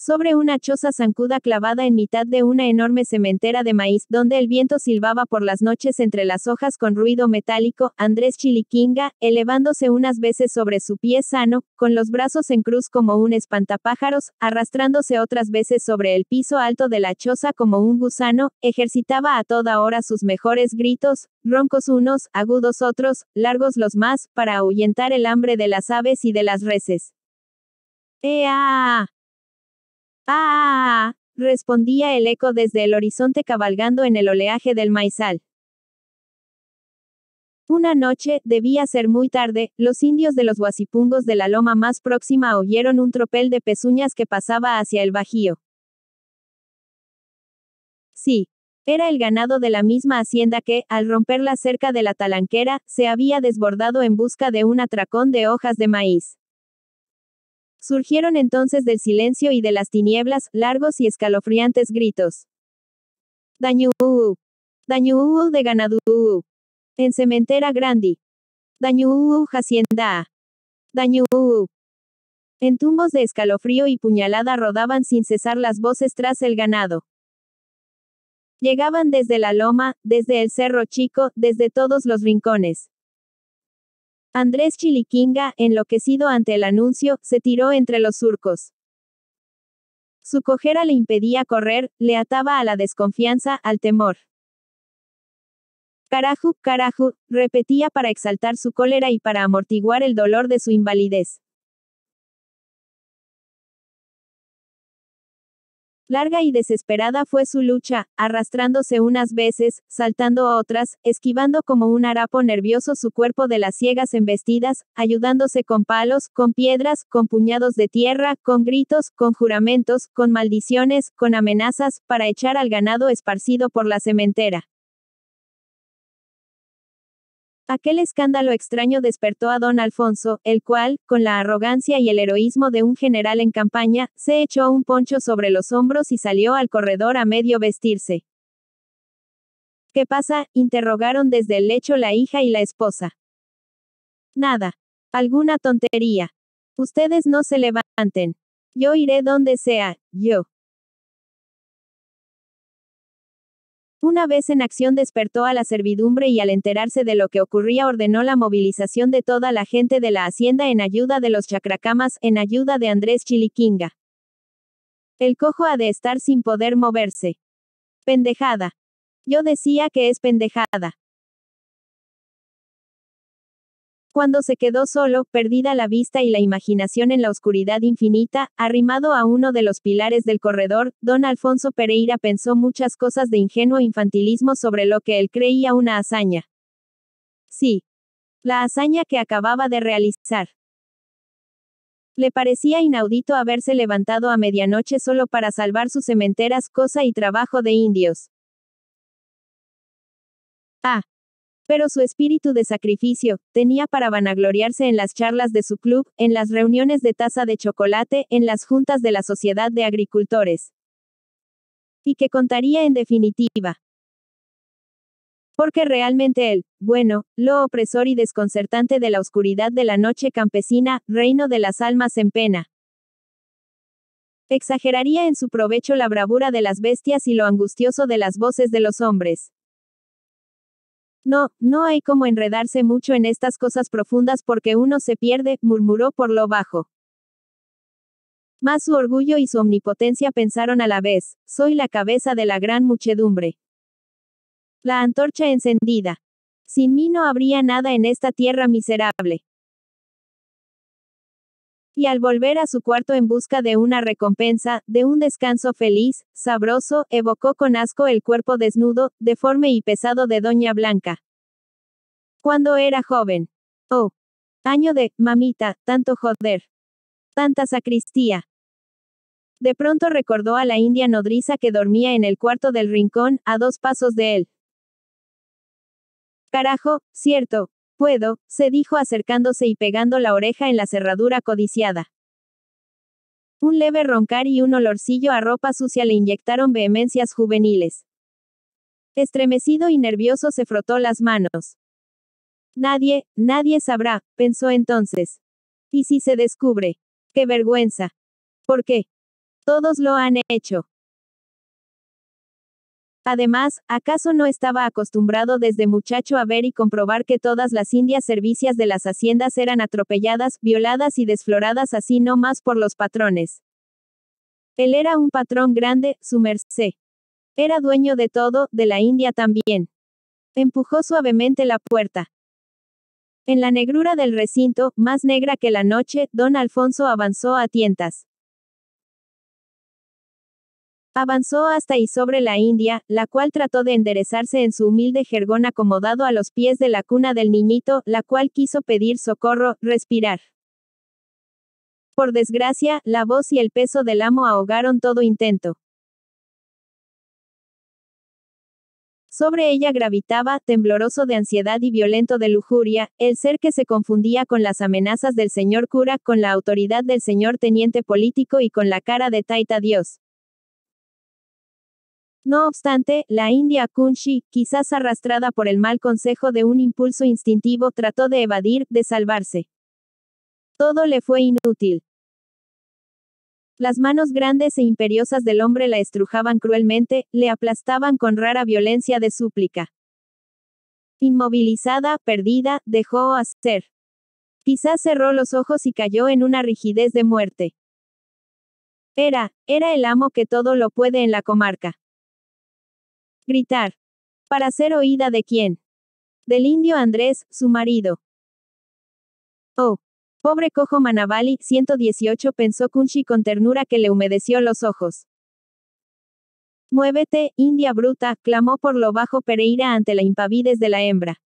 sobre una choza zancuda clavada en mitad de una enorme cementera de maíz, donde el viento silbaba por las noches entre las hojas con ruido metálico, Andrés Chiliquinga, elevándose unas veces sobre su pie sano, con los brazos en cruz como un espantapájaros, arrastrándose otras veces sobre el piso alto de la choza como un gusano, ejercitaba a toda hora sus mejores gritos, roncos unos, agudos otros, largos los más, para ahuyentar el hambre de las aves y de las reses. ¡Ea! Ah, respondía el eco desde el horizonte cabalgando en el oleaje del maizal. Una noche, debía ser muy tarde, los indios de los guasipungos de la loma más próxima oyeron un tropel de pezuñas que pasaba hacia el bajío. Sí. Era el ganado de la misma hacienda que, al romper la cerca de la talanquera, se había desbordado en busca de un atracón de hojas de maíz. Surgieron entonces del silencio y de las tinieblas, largos y escalofriantes gritos. Dañú. Dañú de Ganadú. En Cementera Grandi. Dañú Hacienda. Dañú. En tumbos de escalofrío y puñalada rodaban sin cesar las voces tras el ganado. Llegaban desde la loma, desde el cerro chico, desde todos los rincones. Andrés Chiliquinga, enloquecido ante el anuncio, se tiró entre los surcos. Su cojera le impedía correr, le ataba a la desconfianza, al temor. Carajo, carajo, repetía para exaltar su cólera y para amortiguar el dolor de su invalidez. Larga y desesperada fue su lucha, arrastrándose unas veces, saltando a otras, esquivando como un harapo nervioso su cuerpo de las ciegas embestidas, ayudándose con palos, con piedras, con puñados de tierra, con gritos, con juramentos, con maldiciones, con amenazas, para echar al ganado esparcido por la cementera. Aquel escándalo extraño despertó a don Alfonso, el cual, con la arrogancia y el heroísmo de un general en campaña, se echó un poncho sobre los hombros y salió al corredor a medio vestirse. ¿Qué pasa? interrogaron desde el lecho la hija y la esposa. Nada. Alguna tontería. Ustedes no se levanten. Yo iré donde sea, yo. Una vez en acción despertó a la servidumbre y al enterarse de lo que ocurría ordenó la movilización de toda la gente de la hacienda en ayuda de los chacracamas, en ayuda de Andrés Chiliquinga. El cojo ha de estar sin poder moverse. Pendejada. Yo decía que es pendejada. Cuando se quedó solo, perdida la vista y la imaginación en la oscuridad infinita, arrimado a uno de los pilares del corredor, don Alfonso Pereira pensó muchas cosas de ingenuo infantilismo sobre lo que él creía una hazaña. Sí. La hazaña que acababa de realizar. Le parecía inaudito haberse levantado a medianoche solo para salvar sus cementeras, cosa y trabajo de indios. Ah, pero su espíritu de sacrificio, tenía para vanagloriarse en las charlas de su club, en las reuniones de taza de chocolate, en las juntas de la Sociedad de Agricultores. Y que contaría en definitiva. Porque realmente él, bueno, lo opresor y desconcertante de la oscuridad de la noche campesina, reino de las almas en pena. Exageraría en su provecho la bravura de las bestias y lo angustioso de las voces de los hombres no, no hay como enredarse mucho en estas cosas profundas porque uno se pierde, murmuró por lo bajo. Más su orgullo y su omnipotencia pensaron a la vez, soy la cabeza de la gran muchedumbre. La antorcha encendida. Sin mí no habría nada en esta tierra miserable. Y al volver a su cuarto en busca de una recompensa, de un descanso feliz, sabroso, evocó con asco el cuerpo desnudo, deforme y pesado de Doña Blanca. Cuando era joven. Oh. Año de, mamita, tanto joder. Tanta sacristía. De pronto recordó a la india nodriza que dormía en el cuarto del rincón, a dos pasos de él. Carajo, cierto, Puedo, se dijo acercándose y pegando la oreja en la cerradura codiciada. Un leve roncar y un olorcillo a ropa sucia le inyectaron vehemencias juveniles. Estremecido y nervioso se frotó las manos. Nadie, nadie sabrá, pensó entonces. ¿Y si se descubre? ¡Qué vergüenza! ¿Por qué? Todos lo han hecho. Además, ¿acaso no estaba acostumbrado desde muchacho a ver y comprobar que todas las indias servicias de las haciendas eran atropelladas, violadas y desfloradas así no más por los patrones? Él era un patrón grande, su merced. Era dueño de todo, de la India también. Empujó suavemente la puerta. En la negrura del recinto, más negra que la noche, don Alfonso avanzó a tientas. Avanzó hasta y sobre la India, la cual trató de enderezarse en su humilde jergón acomodado a los pies de la cuna del niñito, la cual quiso pedir socorro, respirar. Por desgracia, la voz y el peso del amo ahogaron todo intento. Sobre ella gravitaba, tembloroso de ansiedad y violento de lujuria, el ser que se confundía con las amenazas del señor cura, con la autoridad del señor teniente político y con la cara de Taita Dios. No obstante, la India Kunshi, quizás arrastrada por el mal consejo de un impulso instintivo, trató de evadir, de salvarse. Todo le fue inútil. Las manos grandes e imperiosas del hombre la estrujaban cruelmente, le aplastaban con rara violencia de súplica. Inmovilizada, perdida, dejó hacer. Quizás cerró los ojos y cayó en una rigidez de muerte. Era, era el amo que todo lo puede en la comarca. Gritar. Para ser oída de quién. Del indio Andrés, su marido. Oh. Pobre cojo Manavali, 118 pensó Kunchi con ternura que le humedeció los ojos. Muévete, India bruta, clamó por lo bajo Pereira ante la impavidez de la hembra.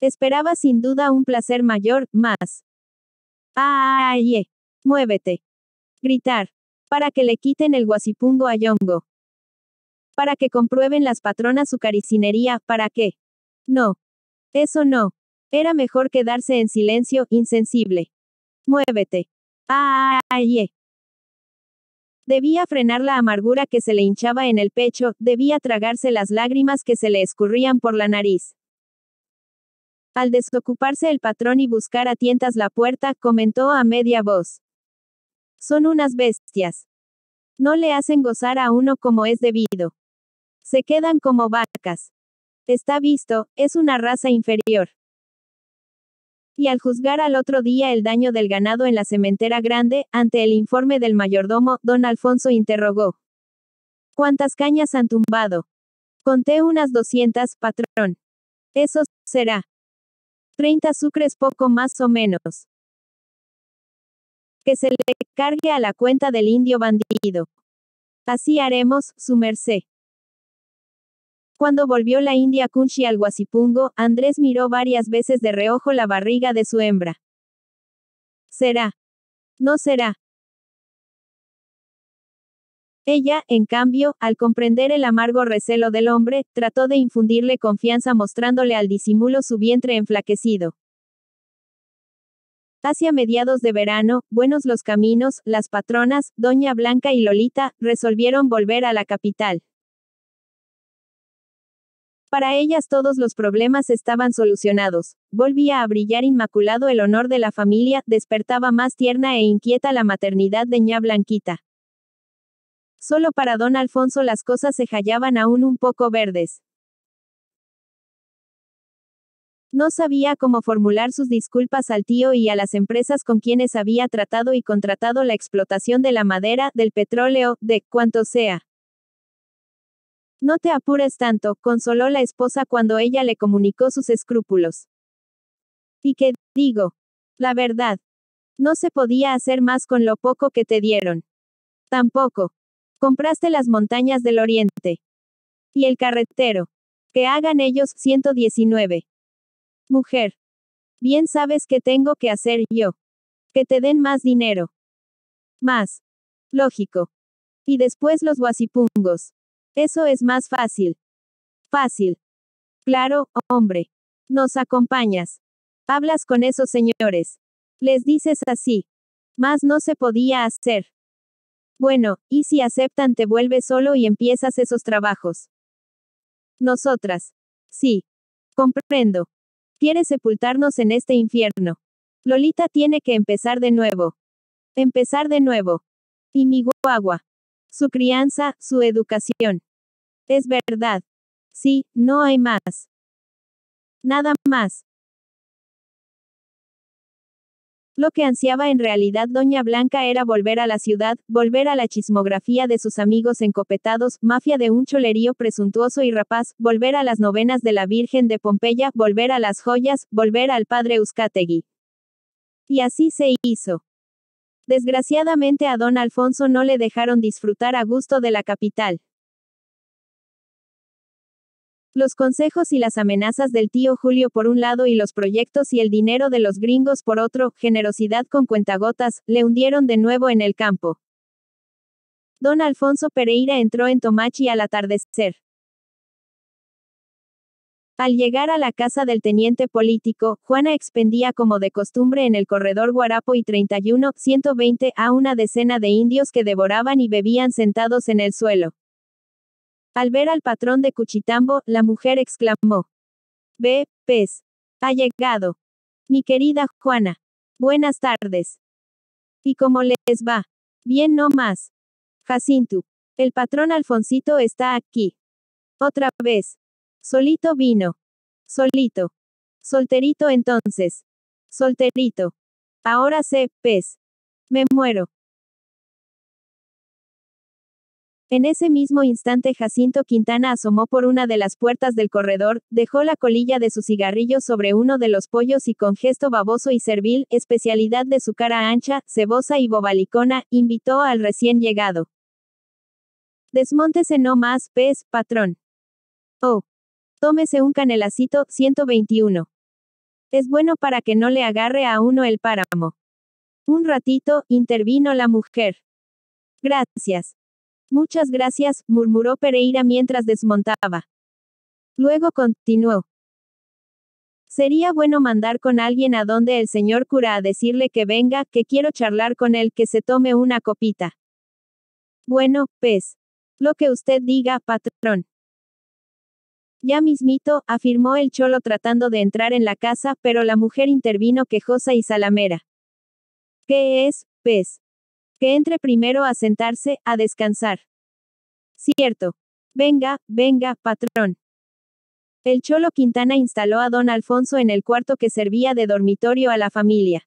Esperaba sin duda un placer mayor, más. ¡Ah, ¡Ay! Ah, ah, ah, Muévete. Gritar. Para que le quiten el guasipungo a Yongo para que comprueben las patronas su caricinería, ¿para qué? No. Eso no. Era mejor quedarse en silencio, insensible. Muévete. Ah, Debía frenar la amargura que se le hinchaba en el pecho, debía tragarse las lágrimas que se le escurrían por la nariz. Al desocuparse el patrón y buscar a tientas la puerta, comentó a media voz. Son unas bestias. No le hacen gozar a uno como es debido. Se quedan como vacas. Está visto, es una raza inferior. Y al juzgar al otro día el daño del ganado en la cementera grande, ante el informe del mayordomo, don Alfonso interrogó. ¿Cuántas cañas han tumbado? Conté unas 200, patrón. Eso será. 30 sucres poco más o menos. Que se le cargue a la cuenta del indio bandido. Así haremos, su merced. Cuando volvió la India Kunchi al Guasipungo, Andrés miró varias veces de reojo la barriga de su hembra. ¿Será? ¿No será? Ella, en cambio, al comprender el amargo recelo del hombre, trató de infundirle confianza mostrándole al disimulo su vientre enflaquecido. Hacia mediados de verano, buenos los caminos, las patronas, Doña Blanca y Lolita, resolvieron volver a la capital. Para ellas todos los problemas estaban solucionados. Volvía a brillar inmaculado el honor de la familia, despertaba más tierna e inquieta la maternidad de ña Blanquita. Solo para don Alfonso las cosas se hallaban aún un poco verdes. No sabía cómo formular sus disculpas al tío y a las empresas con quienes había tratado y contratado la explotación de la madera, del petróleo, de cuanto sea. No te apures tanto, consoló la esposa cuando ella le comunicó sus escrúpulos. Y que, digo, la verdad. No se podía hacer más con lo poco que te dieron. Tampoco. Compraste las montañas del oriente. Y el carretero. Que hagan ellos, 119. Mujer. Bien sabes que tengo que hacer yo. Que te den más dinero. Más. Lógico. Y después los guasipungos. Eso es más fácil. Fácil. Claro, hombre. Nos acompañas. Hablas con esos señores. Les dices así. Más no se podía hacer. Bueno, y si aceptan te vuelves solo y empiezas esos trabajos. Nosotras. Sí. Comprendo. Quiere sepultarnos en este infierno. Lolita tiene que empezar de nuevo. Empezar de nuevo. Y mi guagua. Su crianza, su educación. Es verdad. Sí, no hay más. Nada más. Lo que ansiaba en realidad Doña Blanca era volver a la ciudad, volver a la chismografía de sus amigos encopetados, mafia de un cholerío presuntuoso y rapaz, volver a las novenas de la Virgen de Pompeya, volver a las joyas, volver al padre Euskategui. Y así se hizo. Desgraciadamente a don Alfonso no le dejaron disfrutar a gusto de la capital. Los consejos y las amenazas del tío Julio por un lado y los proyectos y el dinero de los gringos por otro, generosidad con cuentagotas, le hundieron de nuevo en el campo. Don Alfonso Pereira entró en Tomachi al atardecer. Al llegar a la casa del teniente político, Juana expendía como de costumbre en el corredor Guarapo y 31, 120 a una decena de indios que devoraban y bebían sentados en el suelo. Al ver al patrón de Cuchitambo, la mujer exclamó. Ve, pez. Ha llegado. Mi querida Juana. Buenas tardes. ¿Y cómo les va? Bien, no más. Jacinto. El patrón Alfonsito está aquí. Otra vez. Solito vino. Solito. Solterito entonces. Solterito. Ahora sé, pez. Me muero. En ese mismo instante Jacinto Quintana asomó por una de las puertas del corredor, dejó la colilla de su cigarrillo sobre uno de los pollos y con gesto baboso y servil, especialidad de su cara ancha, cebosa y bobalicona, invitó al recién llegado. Desmóntese no más, pez, patrón. Oh. Tómese un canelacito, 121. Es bueno para que no le agarre a uno el páramo. Un ratito, intervino la mujer. Gracias. Muchas gracias, murmuró Pereira mientras desmontaba. Luego continuó. Sería bueno mandar con alguien a donde el señor cura a decirle que venga, que quiero charlar con él, que se tome una copita. Bueno, pez. Pues, lo que usted diga, patrón. Ya mismito, afirmó el cholo tratando de entrar en la casa, pero la mujer intervino quejosa y salamera. ¿Qué es, pez? Pues? Que entre primero a sentarse, a descansar. Cierto. Venga, venga, patrón. El Cholo Quintana instaló a don Alfonso en el cuarto que servía de dormitorio a la familia.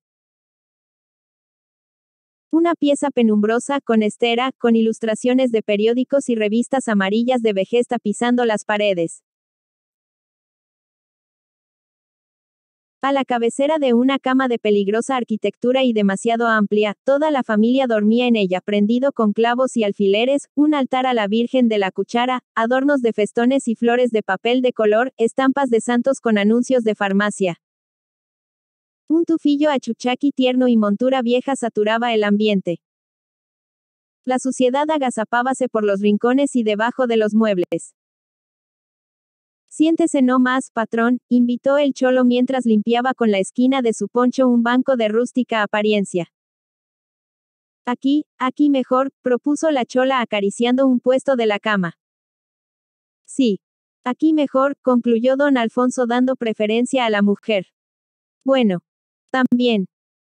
Una pieza penumbrosa, con estera, con ilustraciones de periódicos y revistas amarillas de vejez pisando las paredes. A la cabecera de una cama de peligrosa arquitectura y demasiado amplia, toda la familia dormía en ella, prendido con clavos y alfileres, un altar a la Virgen de la Cuchara, adornos de festones y flores de papel de color, estampas de santos con anuncios de farmacia. Un tufillo a chuchaqui tierno y montura vieja saturaba el ambiente. La suciedad agazapábase por los rincones y debajo de los muebles. Siéntese no más, patrón, invitó el cholo mientras limpiaba con la esquina de su poncho un banco de rústica apariencia. Aquí, aquí mejor, propuso la chola acariciando un puesto de la cama. Sí. Aquí mejor, concluyó don Alfonso dando preferencia a la mujer. Bueno. También.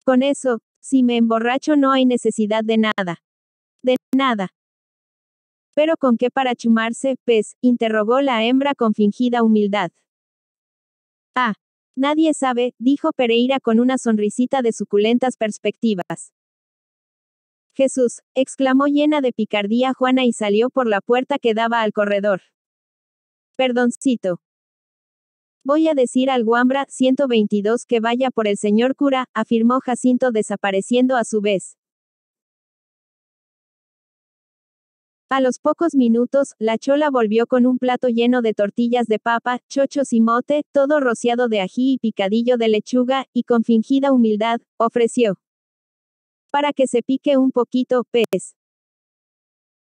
Con eso, si me emborracho no hay necesidad de nada. De nada. ¿Pero con qué para chumarse, pez? interrogó la hembra con fingida humildad. Ah. Nadie sabe, dijo Pereira con una sonrisita de suculentas perspectivas. Jesús, exclamó llena de picardía Juana y salió por la puerta que daba al corredor. Perdoncito. Voy a decir al Guambra 122 que vaya por el señor cura, afirmó Jacinto desapareciendo a su vez. A los pocos minutos, la chola volvió con un plato lleno de tortillas de papa, chochos y mote, todo rociado de ají y picadillo de lechuga, y con fingida humildad, ofreció. Para que se pique un poquito, pez.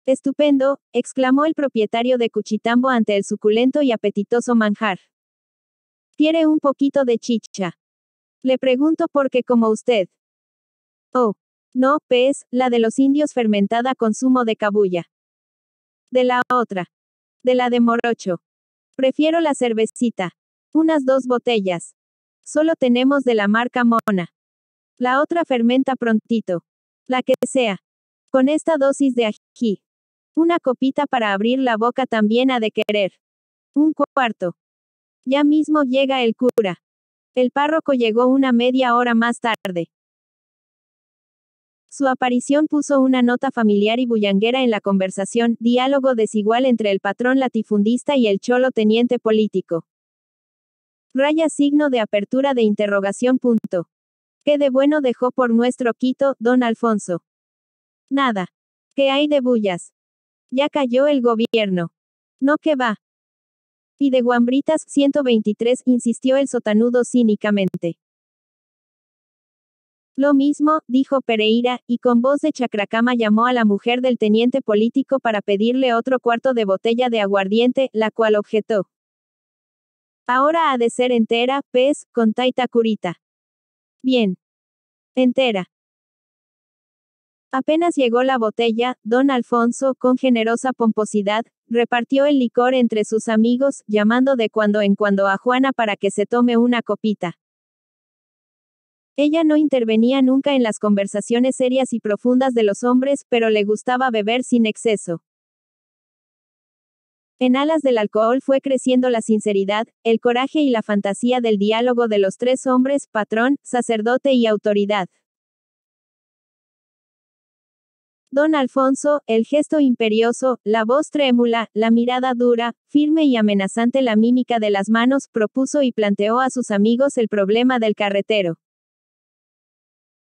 Estupendo, exclamó el propietario de Cuchitambo ante el suculento y apetitoso manjar. Tiene un poquito de chicha? Le pregunto por qué como usted. Oh. No, pez, la de los indios fermentada con zumo de cabulla. De la otra. De la de Morocho. Prefiero la cervecita. Unas dos botellas. Solo tenemos de la marca Mona. La otra fermenta prontito. La que sea. Con esta dosis de ají. Una copita para abrir la boca también ha de querer. Un cuarto. Ya mismo llega el cura. El párroco llegó una media hora más tarde. Su aparición puso una nota familiar y bullanguera en la conversación, diálogo desigual entre el patrón latifundista y el cholo teniente político. Raya signo de apertura de interrogación. Punto. ¿Qué de bueno dejó por nuestro Quito, don Alfonso? Nada. ¿Qué hay de bullas? Ya cayó el gobierno. No que va. Y de guambritas 123, insistió el sotanudo cínicamente. Lo mismo, dijo Pereira, y con voz de chacracama llamó a la mujer del teniente político para pedirle otro cuarto de botella de aguardiente, la cual objetó. Ahora ha de ser entera, pez, con taita curita. Bien. Entera. Apenas llegó la botella, don Alfonso, con generosa pomposidad, repartió el licor entre sus amigos, llamando de cuando en cuando a Juana para que se tome una copita. Ella no intervenía nunca en las conversaciones serias y profundas de los hombres, pero le gustaba beber sin exceso. En alas del alcohol fue creciendo la sinceridad, el coraje y la fantasía del diálogo de los tres hombres, patrón, sacerdote y autoridad. Don Alfonso, el gesto imperioso, la voz trémula, la mirada dura, firme y amenazante, la mímica de las manos, propuso y planteó a sus amigos el problema del carretero.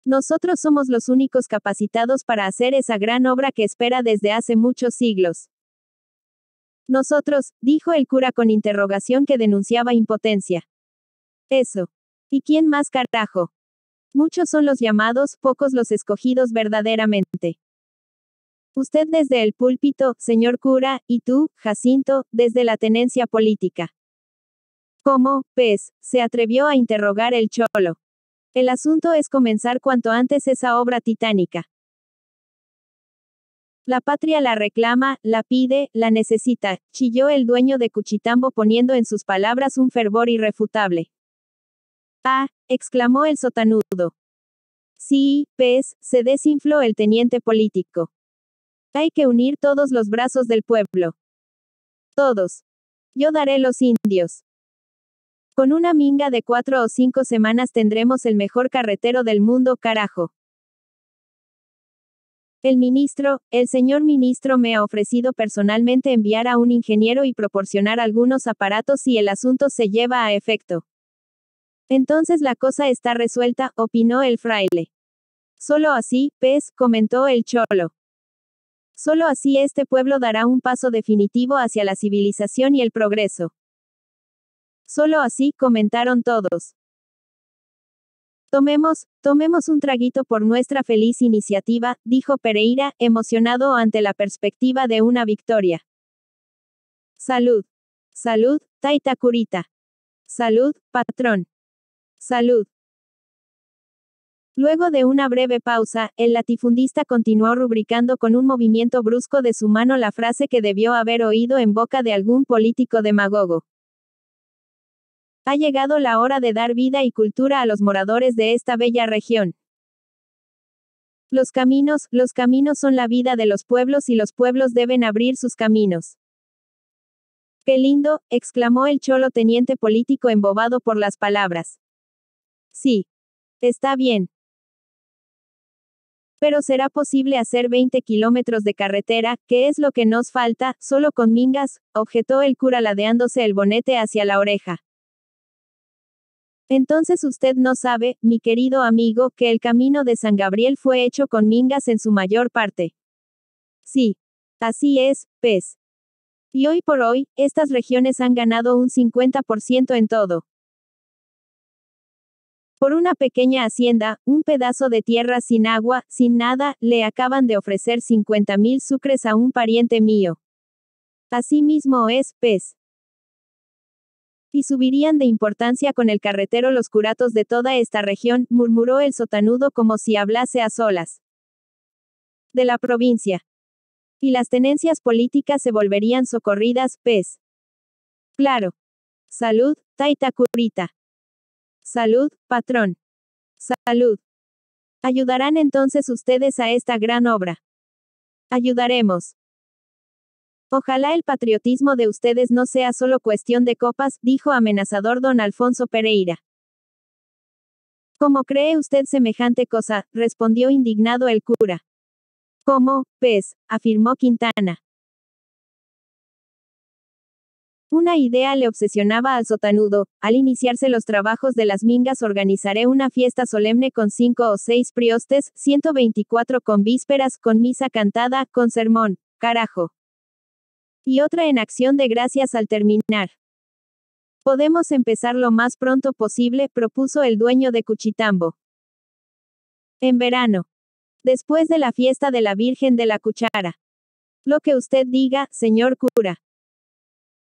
Nosotros somos los únicos capacitados para hacer esa gran obra que espera desde hace muchos siglos. Nosotros, dijo el cura con interrogación que denunciaba impotencia. Eso. ¿Y quién más cartajo? Muchos son los llamados, pocos los escogidos verdaderamente. Usted desde el púlpito, señor cura, y tú, Jacinto, desde la tenencia política. ¿Cómo, pez? Pues, se atrevió a interrogar el cholo. El asunto es comenzar cuanto antes esa obra titánica. La patria la reclama, la pide, la necesita, chilló el dueño de Cuchitambo poniendo en sus palabras un fervor irrefutable. Ah, exclamó el sotanudo. Sí, pez, pues, se desinfló el teniente político. Hay que unir todos los brazos del pueblo. Todos. Yo daré los indios. Con una minga de cuatro o cinco semanas tendremos el mejor carretero del mundo, carajo. El ministro, el señor ministro me ha ofrecido personalmente enviar a un ingeniero y proporcionar algunos aparatos y el asunto se lleva a efecto. Entonces la cosa está resuelta, opinó el fraile. Solo así, pez, pues, comentó el cholo. Solo así este pueblo dará un paso definitivo hacia la civilización y el progreso. Solo así, comentaron todos. Tomemos, tomemos un traguito por nuestra feliz iniciativa, dijo Pereira, emocionado ante la perspectiva de una victoria. Salud. Salud, Taita Curita. Salud, patrón. Salud. Luego de una breve pausa, el latifundista continuó rubricando con un movimiento brusco de su mano la frase que debió haber oído en boca de algún político demagogo. Ha llegado la hora de dar vida y cultura a los moradores de esta bella región. Los caminos, los caminos son la vida de los pueblos y los pueblos deben abrir sus caminos. ¡Qué lindo! exclamó el cholo teniente político embobado por las palabras. Sí. Está bien. Pero será posible hacer 20 kilómetros de carretera, que es lo que nos falta, solo con mingas, objetó el cura ladeándose el bonete hacia la oreja. Entonces usted no sabe, mi querido amigo, que el camino de San Gabriel fue hecho con mingas en su mayor parte. Sí. Así es, pez. Y hoy por hoy, estas regiones han ganado un 50% en todo. Por una pequeña hacienda, un pedazo de tierra sin agua, sin nada, le acaban de ofrecer 50.000 mil sucres a un pariente mío. mismo es, pez. Y subirían de importancia con el carretero los curatos de toda esta región, murmuró el sotanudo como si hablase a solas. De la provincia. Y las tenencias políticas se volverían socorridas, pez. Claro. Salud, Taita Curita. Salud, patrón. Salud. Ayudarán entonces ustedes a esta gran obra. Ayudaremos. Ojalá el patriotismo de ustedes no sea solo cuestión de copas, dijo amenazador don Alfonso Pereira. ¿Cómo cree usted semejante cosa? respondió indignado el cura. ¿Cómo, pez? Pues, afirmó Quintana. Una idea le obsesionaba al sotanudo, al iniciarse los trabajos de las mingas organizaré una fiesta solemne con cinco o seis priostes, 124 con vísperas, con misa cantada, con sermón, carajo y otra en acción de gracias al terminar. Podemos empezar lo más pronto posible, propuso el dueño de Cuchitambo. En verano. Después de la fiesta de la Virgen de la Cuchara. Lo que usted diga, señor cura.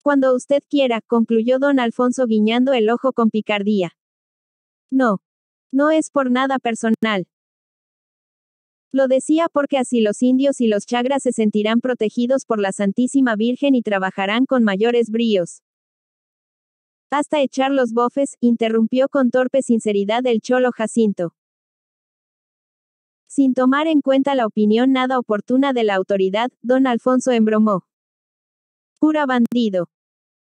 Cuando usted quiera, concluyó don Alfonso guiñando el ojo con picardía. No. No es por nada personal. Lo decía porque así los indios y los chagras se sentirán protegidos por la Santísima Virgen y trabajarán con mayores bríos. Hasta echar los bofes, interrumpió con torpe sinceridad el cholo Jacinto. Sin tomar en cuenta la opinión nada oportuna de la autoridad, don Alfonso embromó. Cura bandido.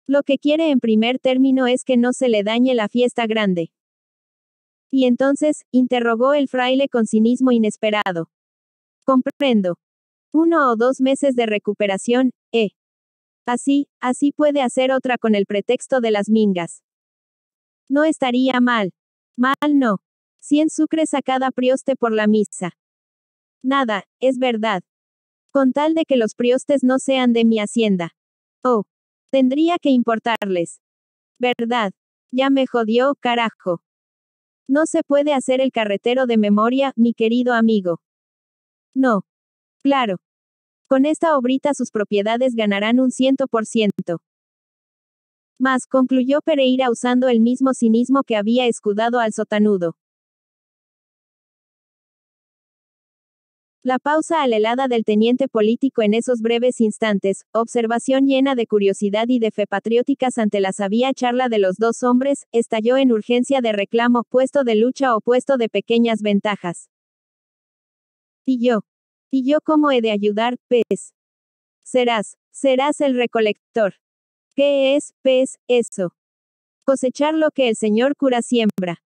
Lo que quiere en primer término es que no se le dañe la fiesta grande. Y entonces, interrogó el fraile con cinismo inesperado. Comprendo. Uno o dos meses de recuperación, ¿eh? Así, así puede hacer otra con el pretexto de las mingas. No estaría mal. Mal no. 100 sucres a cada prioste por la misa. Nada, es verdad. Con tal de que los priostes no sean de mi hacienda. Oh. Tendría que importarles. ¿Verdad? Ya me jodió, carajo. No se puede hacer el carretero de memoria, mi querido amigo. No. Claro. Con esta obrita sus propiedades ganarán un ciento por ciento. Mas concluyó Pereira usando el mismo cinismo que había escudado al sotanudo. La pausa alelada del teniente político en esos breves instantes, observación llena de curiosidad y de fe patrióticas ante la sabia charla de los dos hombres, estalló en urgencia de reclamo, puesto de lucha o puesto de pequeñas ventajas. Y ¿Y yo cómo he de ayudar, pez? Serás, serás el recolector. ¿Qué es, pez, eso? Cosechar lo que el señor cura siembra.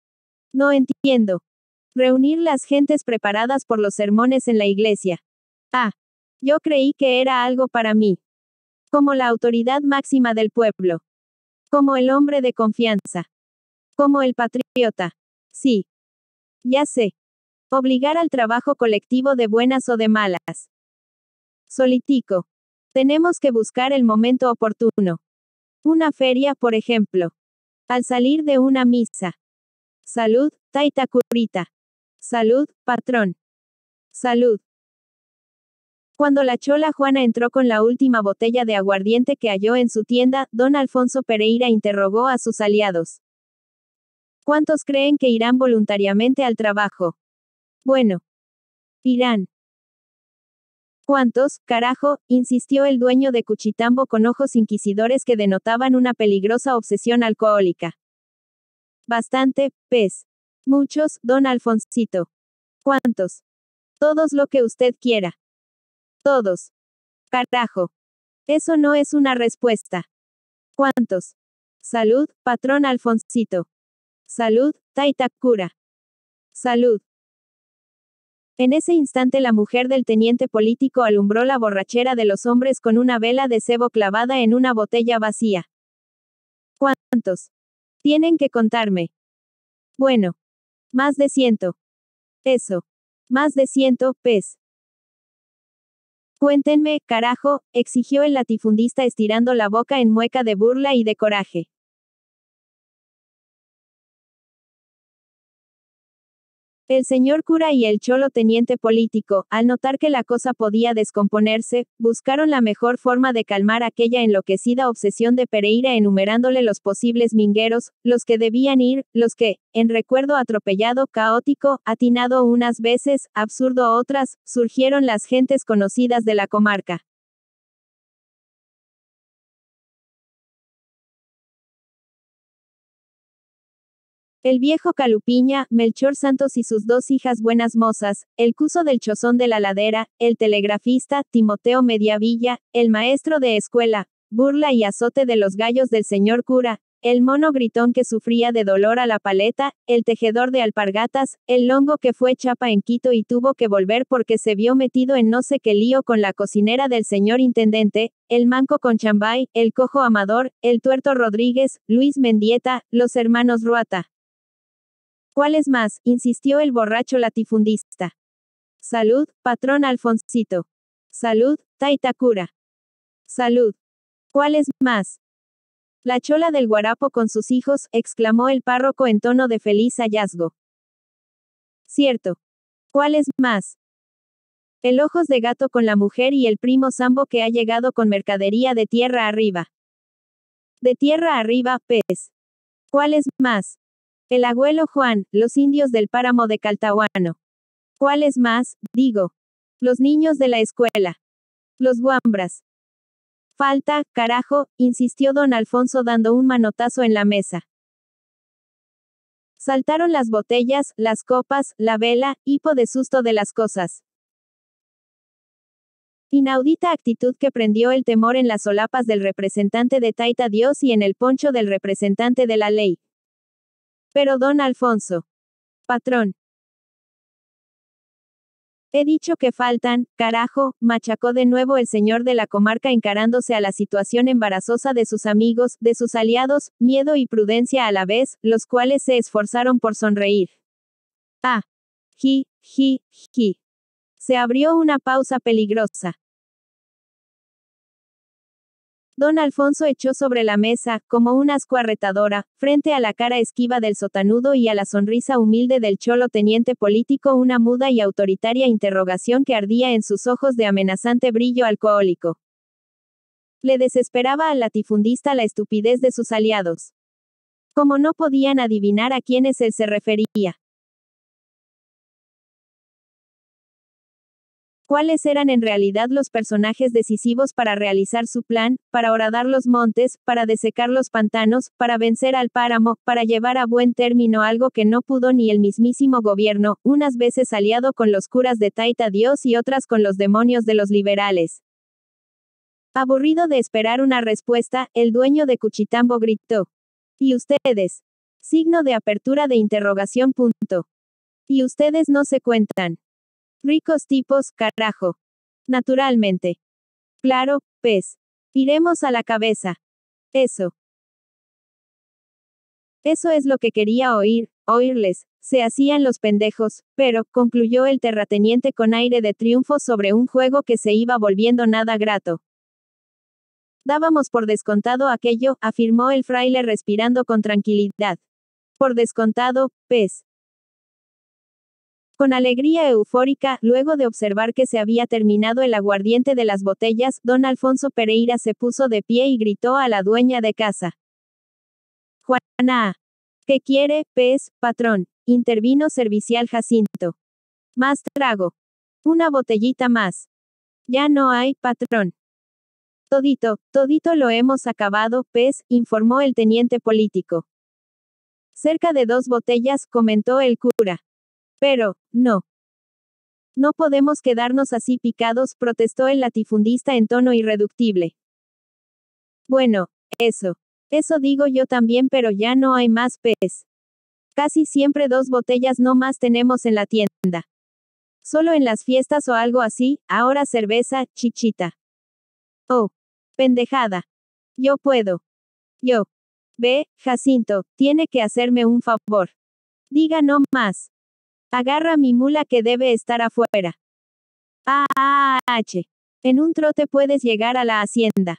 No entiendo. Reunir las gentes preparadas por los sermones en la iglesia. Ah. Yo creí que era algo para mí. Como la autoridad máxima del pueblo. Como el hombre de confianza. Como el patriota. Sí. Ya sé. Obligar al trabajo colectivo de buenas o de malas. Solitico. Tenemos que buscar el momento oportuno. Una feria, por ejemplo. Al salir de una misa. Salud, taita curita. Salud, patrón. Salud. Cuando la chola Juana entró con la última botella de aguardiente que halló en su tienda, don Alfonso Pereira interrogó a sus aliados. ¿Cuántos creen que irán voluntariamente al trabajo? Bueno. Irán. ¿Cuántos, carajo? insistió el dueño de Cuchitambo con ojos inquisidores que denotaban una peligrosa obsesión alcohólica. Bastante, pez. Muchos, don Alfonsito. ¿Cuántos? Todos lo que usted quiera. Todos. Carajo. Eso no es una respuesta. ¿Cuántos? Salud, patrón Alfonsito. Salud, Taitakura. Salud. En ese instante la mujer del teniente político alumbró la borrachera de los hombres con una vela de cebo clavada en una botella vacía. ¿Cuántos? Tienen que contarme. Bueno. Más de ciento. Eso. Más de ciento, pez. Cuéntenme, carajo, exigió el latifundista estirando la boca en mueca de burla y de coraje. El señor cura y el cholo teniente político, al notar que la cosa podía descomponerse, buscaron la mejor forma de calmar aquella enloquecida obsesión de Pereira enumerándole los posibles mingueros, los que debían ir, los que, en recuerdo atropellado, caótico, atinado unas veces, absurdo otras, surgieron las gentes conocidas de la comarca. El viejo Calupiña, Melchor Santos y sus dos hijas buenas mozas, el cuso del chozón de la ladera, el telegrafista, Timoteo Mediavilla, el maestro de escuela, burla y azote de los gallos del señor cura, el mono gritón que sufría de dolor a la paleta, el tejedor de alpargatas, el longo que fue chapa en Quito y tuvo que volver porque se vio metido en no sé qué lío con la cocinera del señor intendente, el manco con Chambay, el cojo Amador, el tuerto Rodríguez, Luis Mendieta, los hermanos Ruata. ¿Cuál es más? insistió el borracho latifundista. Salud, patrón Alfonsito. Salud, Cura. Salud. ¿Cuál es más? La chola del guarapo con sus hijos, exclamó el párroco en tono de feliz hallazgo. Cierto. ¿Cuál es más? El ojos de gato con la mujer y el primo Sambo que ha llegado con mercadería de tierra arriba. De tierra arriba, pez. es más? El abuelo Juan, los indios del páramo de Caltahuano. ¿Cuáles más? Digo. Los niños de la escuela. Los guambras. Falta, carajo, insistió don Alfonso dando un manotazo en la mesa. Saltaron las botellas, las copas, la vela, hipo de susto de las cosas. Inaudita actitud que prendió el temor en las solapas del representante de Taita Dios y en el poncho del representante de la ley. Pero don Alfonso. Patrón. He dicho que faltan, carajo, machacó de nuevo el señor de la comarca encarándose a la situación embarazosa de sus amigos, de sus aliados, miedo y prudencia a la vez, los cuales se esforzaron por sonreír. Ah. Ji, ji, ji. Se abrió una pausa peligrosa. Don Alfonso echó sobre la mesa, como una ascua frente a la cara esquiva del sotanudo y a la sonrisa humilde del cholo teniente político, una muda y autoritaria interrogación que ardía en sus ojos de amenazante brillo alcohólico. Le desesperaba al latifundista la estupidez de sus aliados. Como no podían adivinar a quiénes él se refería. cuáles eran en realidad los personajes decisivos para realizar su plan, para horadar los montes, para desecar los pantanos, para vencer al páramo, para llevar a buen término algo que no pudo ni el mismísimo gobierno, unas veces aliado con los curas de Taita Dios y otras con los demonios de los liberales. Aburrido de esperar una respuesta, el dueño de Cuchitambo gritó. ¿Y ustedes? Signo de apertura de interrogación punto. Y ustedes no se cuentan. Ricos tipos, carajo. Naturalmente. Claro, pez. Iremos a la cabeza. Eso. Eso es lo que quería oír, oírles, se hacían los pendejos, pero, concluyó el terrateniente con aire de triunfo sobre un juego que se iba volviendo nada grato. Dábamos por descontado aquello, afirmó el fraile respirando con tranquilidad. Por descontado, pez. Con alegría eufórica, luego de observar que se había terminado el aguardiente de las botellas, don Alfonso Pereira se puso de pie y gritó a la dueña de casa. Juana. ¿Qué quiere, pez, patrón? intervino servicial Jacinto. Más trago. Una botellita más. Ya no hay, patrón. Todito, todito lo hemos acabado, pez, informó el teniente político. Cerca de dos botellas, comentó el cura. Pero, no. No podemos quedarnos así picados, protestó el latifundista en tono irreductible. Bueno, eso. Eso digo yo también, pero ya no hay más pez. Casi siempre dos botellas no más tenemos en la tienda. Solo en las fiestas o algo así, ahora cerveza, chichita. Oh. Pendejada. Yo puedo. Yo. Ve, Jacinto, tiene que hacerme un favor. Diga no más. Agarra mi mula que debe estar afuera. Ah, H. En un trote puedes llegar a la hacienda.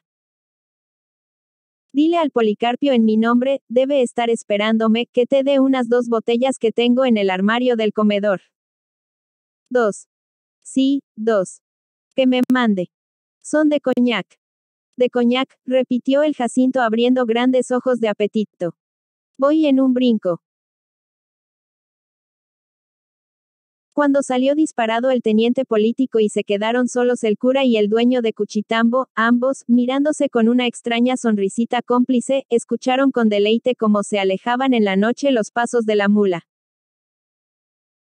Dile al Policarpio en mi nombre, debe estar esperándome, que te dé unas dos botellas que tengo en el armario del comedor. Dos. Sí, dos. Que me mande. Son de coñac. De coñac, repitió el Jacinto abriendo grandes ojos de apetito. Voy en un brinco. Cuando salió disparado el teniente político y se quedaron solos el cura y el dueño de Cuchitambo, ambos, mirándose con una extraña sonrisita cómplice, escucharon con deleite cómo se alejaban en la noche los pasos de la mula.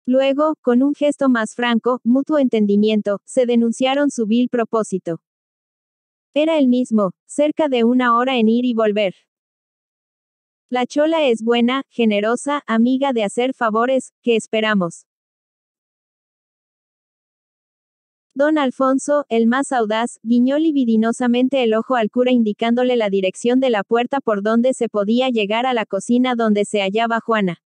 Luego, con un gesto más franco, mutuo entendimiento, se denunciaron su vil propósito. Era el mismo, cerca de una hora en ir y volver. La chola es buena, generosa, amiga de hacer favores, que esperamos. Don Alfonso, el más audaz, guiñó libidinosamente el ojo al cura indicándole la dirección de la puerta por donde se podía llegar a la cocina donde se hallaba Juana.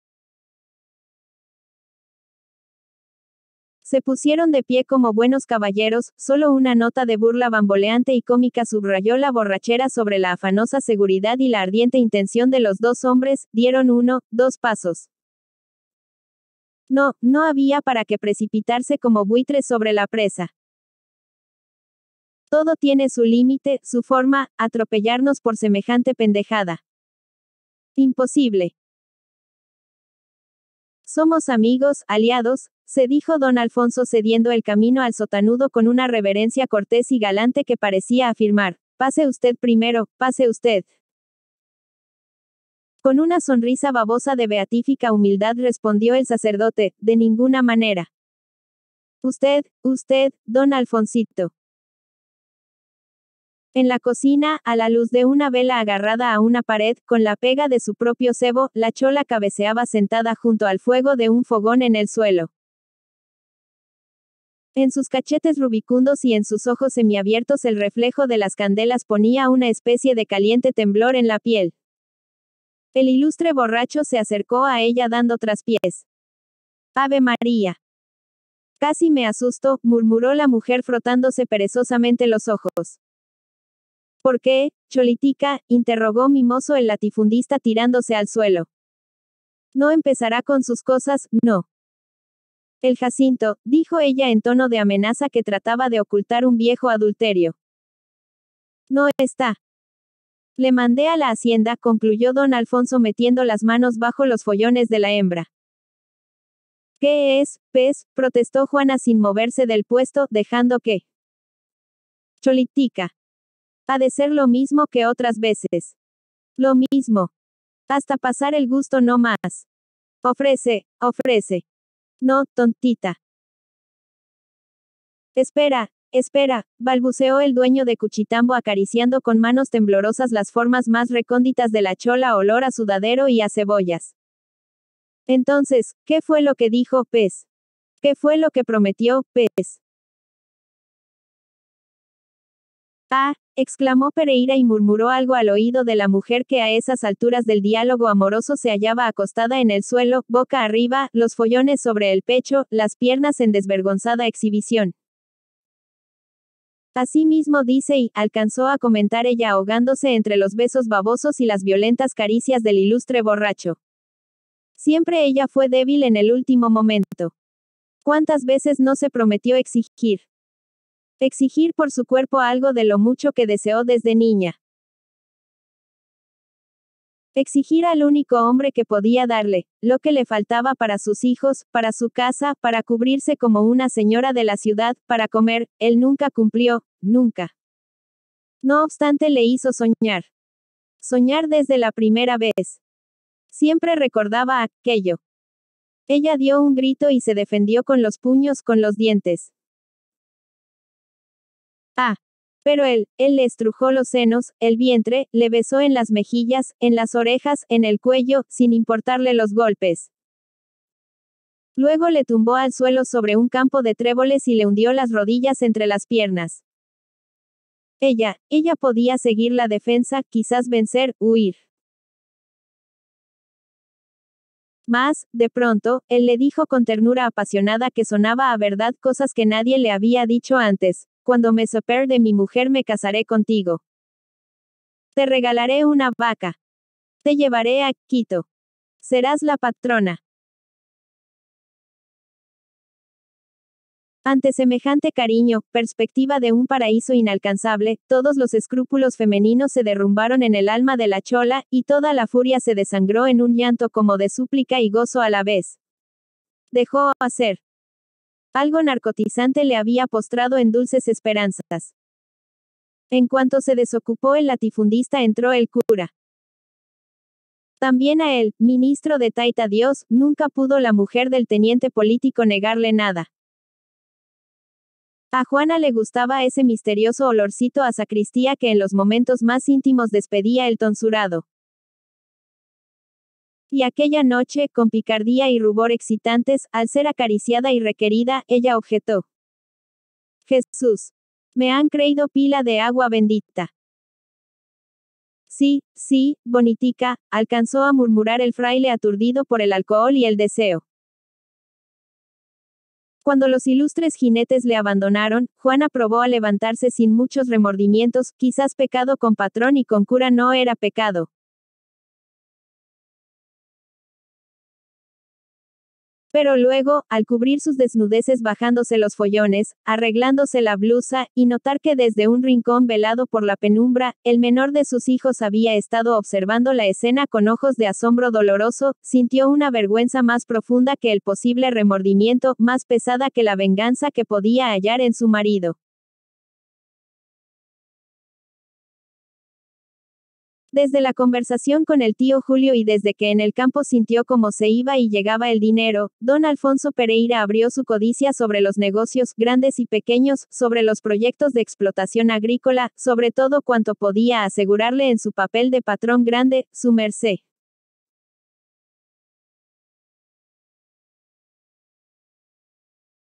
Se pusieron de pie como buenos caballeros, solo una nota de burla bamboleante y cómica subrayó la borrachera sobre la afanosa seguridad y la ardiente intención de los dos hombres, dieron uno, dos pasos. No, no había para que precipitarse como buitres sobre la presa. Todo tiene su límite, su forma, atropellarnos por semejante pendejada. Imposible. Somos amigos, aliados, se dijo don Alfonso cediendo el camino al sotanudo con una reverencia cortés y galante que parecía afirmar, pase usted primero, pase usted. Con una sonrisa babosa de beatífica humildad respondió el sacerdote, de ninguna manera. Usted, usted, don Alfonsito. En la cocina, a la luz de una vela agarrada a una pared, con la pega de su propio cebo, la chola cabeceaba sentada junto al fuego de un fogón en el suelo. En sus cachetes rubicundos y en sus ojos semiabiertos el reflejo de las candelas ponía una especie de caliente temblor en la piel. El ilustre borracho se acercó a ella dando traspiés. Ave María. Casi me asusto, murmuró la mujer frotándose perezosamente los ojos. ¿Por qué, Cholitica? interrogó mimoso el latifundista tirándose al suelo. No empezará con sus cosas, no. El Jacinto, dijo ella en tono de amenaza que trataba de ocultar un viejo adulterio. No está. Le mandé a la hacienda, concluyó don Alfonso metiendo las manos bajo los follones de la hembra. ¿Qué es, pez? protestó Juana sin moverse del puesto, dejando que. Cholitica. Ha de ser lo mismo que otras veces. Lo mismo. Hasta pasar el gusto no más. Ofrece, ofrece. No, tontita. Espera, Espera, balbuceó el dueño de Cuchitambo acariciando con manos temblorosas las formas más recónditas de la chola olor a sudadero y a cebollas. Entonces, ¿qué fue lo que dijo Pez? ¿Qué fue lo que prometió Pez? Ah, exclamó Pereira y murmuró algo al oído de la mujer que a esas alturas del diálogo amoroso se hallaba acostada en el suelo, boca arriba, los follones sobre el pecho, las piernas en desvergonzada exhibición. Asimismo dice y, alcanzó a comentar ella ahogándose entre los besos babosos y las violentas caricias del ilustre borracho. Siempre ella fue débil en el último momento. ¿Cuántas veces no se prometió exigir? Exigir por su cuerpo algo de lo mucho que deseó desde niña. Exigir al único hombre que podía darle, lo que le faltaba para sus hijos, para su casa, para cubrirse como una señora de la ciudad, para comer, él nunca cumplió, nunca. No obstante le hizo soñar. Soñar desde la primera vez. Siempre recordaba aquello. Ella dio un grito y se defendió con los puños, con los dientes. Ah, pero él, él le estrujó los senos, el vientre, le besó en las mejillas, en las orejas, en el cuello, sin importarle los golpes. Luego le tumbó al suelo sobre un campo de tréboles y le hundió las rodillas entre las piernas. Ella, ella podía seguir la defensa, quizás vencer, huir. Más, de pronto, él le dijo con ternura apasionada que sonaba a verdad cosas que nadie le había dicho antes. Cuando me de mi mujer me casaré contigo. Te regalaré una vaca. Te llevaré a Quito. Serás la patrona. Ante semejante cariño, perspectiva de un paraíso inalcanzable, todos los escrúpulos femeninos se derrumbaron en el alma de la chola, y toda la furia se desangró en un llanto como de súplica y gozo a la vez. Dejó hacer. Algo narcotizante le había postrado en dulces esperanzas. En cuanto se desocupó el latifundista entró el cura. También a él, ministro de Taita Dios, nunca pudo la mujer del teniente político negarle nada. A Juana le gustaba ese misterioso olorcito a sacristía que en los momentos más íntimos despedía el tonsurado. Y aquella noche, con picardía y rubor excitantes, al ser acariciada y requerida, ella objetó. Jesús. Me han creído pila de agua bendita. Sí, sí, bonitica, alcanzó a murmurar el fraile aturdido por el alcohol y el deseo. Cuando los ilustres jinetes le abandonaron, Juana probó a levantarse sin muchos remordimientos, quizás pecado con patrón y con cura no era pecado. Pero luego, al cubrir sus desnudeces bajándose los follones, arreglándose la blusa, y notar que desde un rincón velado por la penumbra, el menor de sus hijos había estado observando la escena con ojos de asombro doloroso, sintió una vergüenza más profunda que el posible remordimiento, más pesada que la venganza que podía hallar en su marido. Desde la conversación con el tío Julio y desde que en el campo sintió cómo se iba y llegaba el dinero, don Alfonso Pereira abrió su codicia sobre los negocios, grandes y pequeños, sobre los proyectos de explotación agrícola, sobre todo cuanto podía asegurarle en su papel de patrón grande, su merced.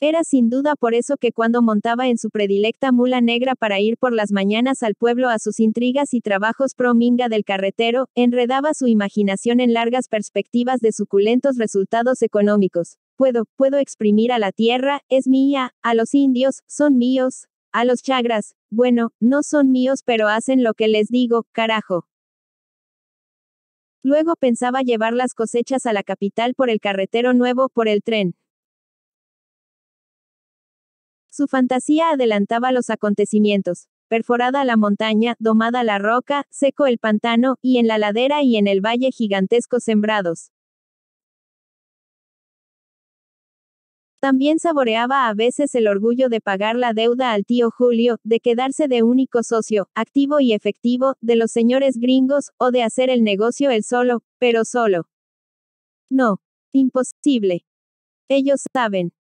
Era sin duda por eso que cuando montaba en su predilecta mula negra para ir por las mañanas al pueblo a sus intrigas y trabajos pro minga del carretero, enredaba su imaginación en largas perspectivas de suculentos resultados económicos. Puedo, puedo exprimir a la tierra, es mía, a los indios, son míos, a los chagras, bueno, no son míos pero hacen lo que les digo, carajo. Luego pensaba llevar las cosechas a la capital por el carretero nuevo, por el tren. Su fantasía adelantaba los acontecimientos. Perforada la montaña, domada la roca, seco el pantano, y en la ladera y en el valle gigantescos sembrados. También saboreaba a veces el orgullo de pagar la deuda al tío Julio, de quedarse de único socio, activo y efectivo, de los señores gringos, o de hacer el negocio él solo, pero solo. No. Imposible. Ellos saben.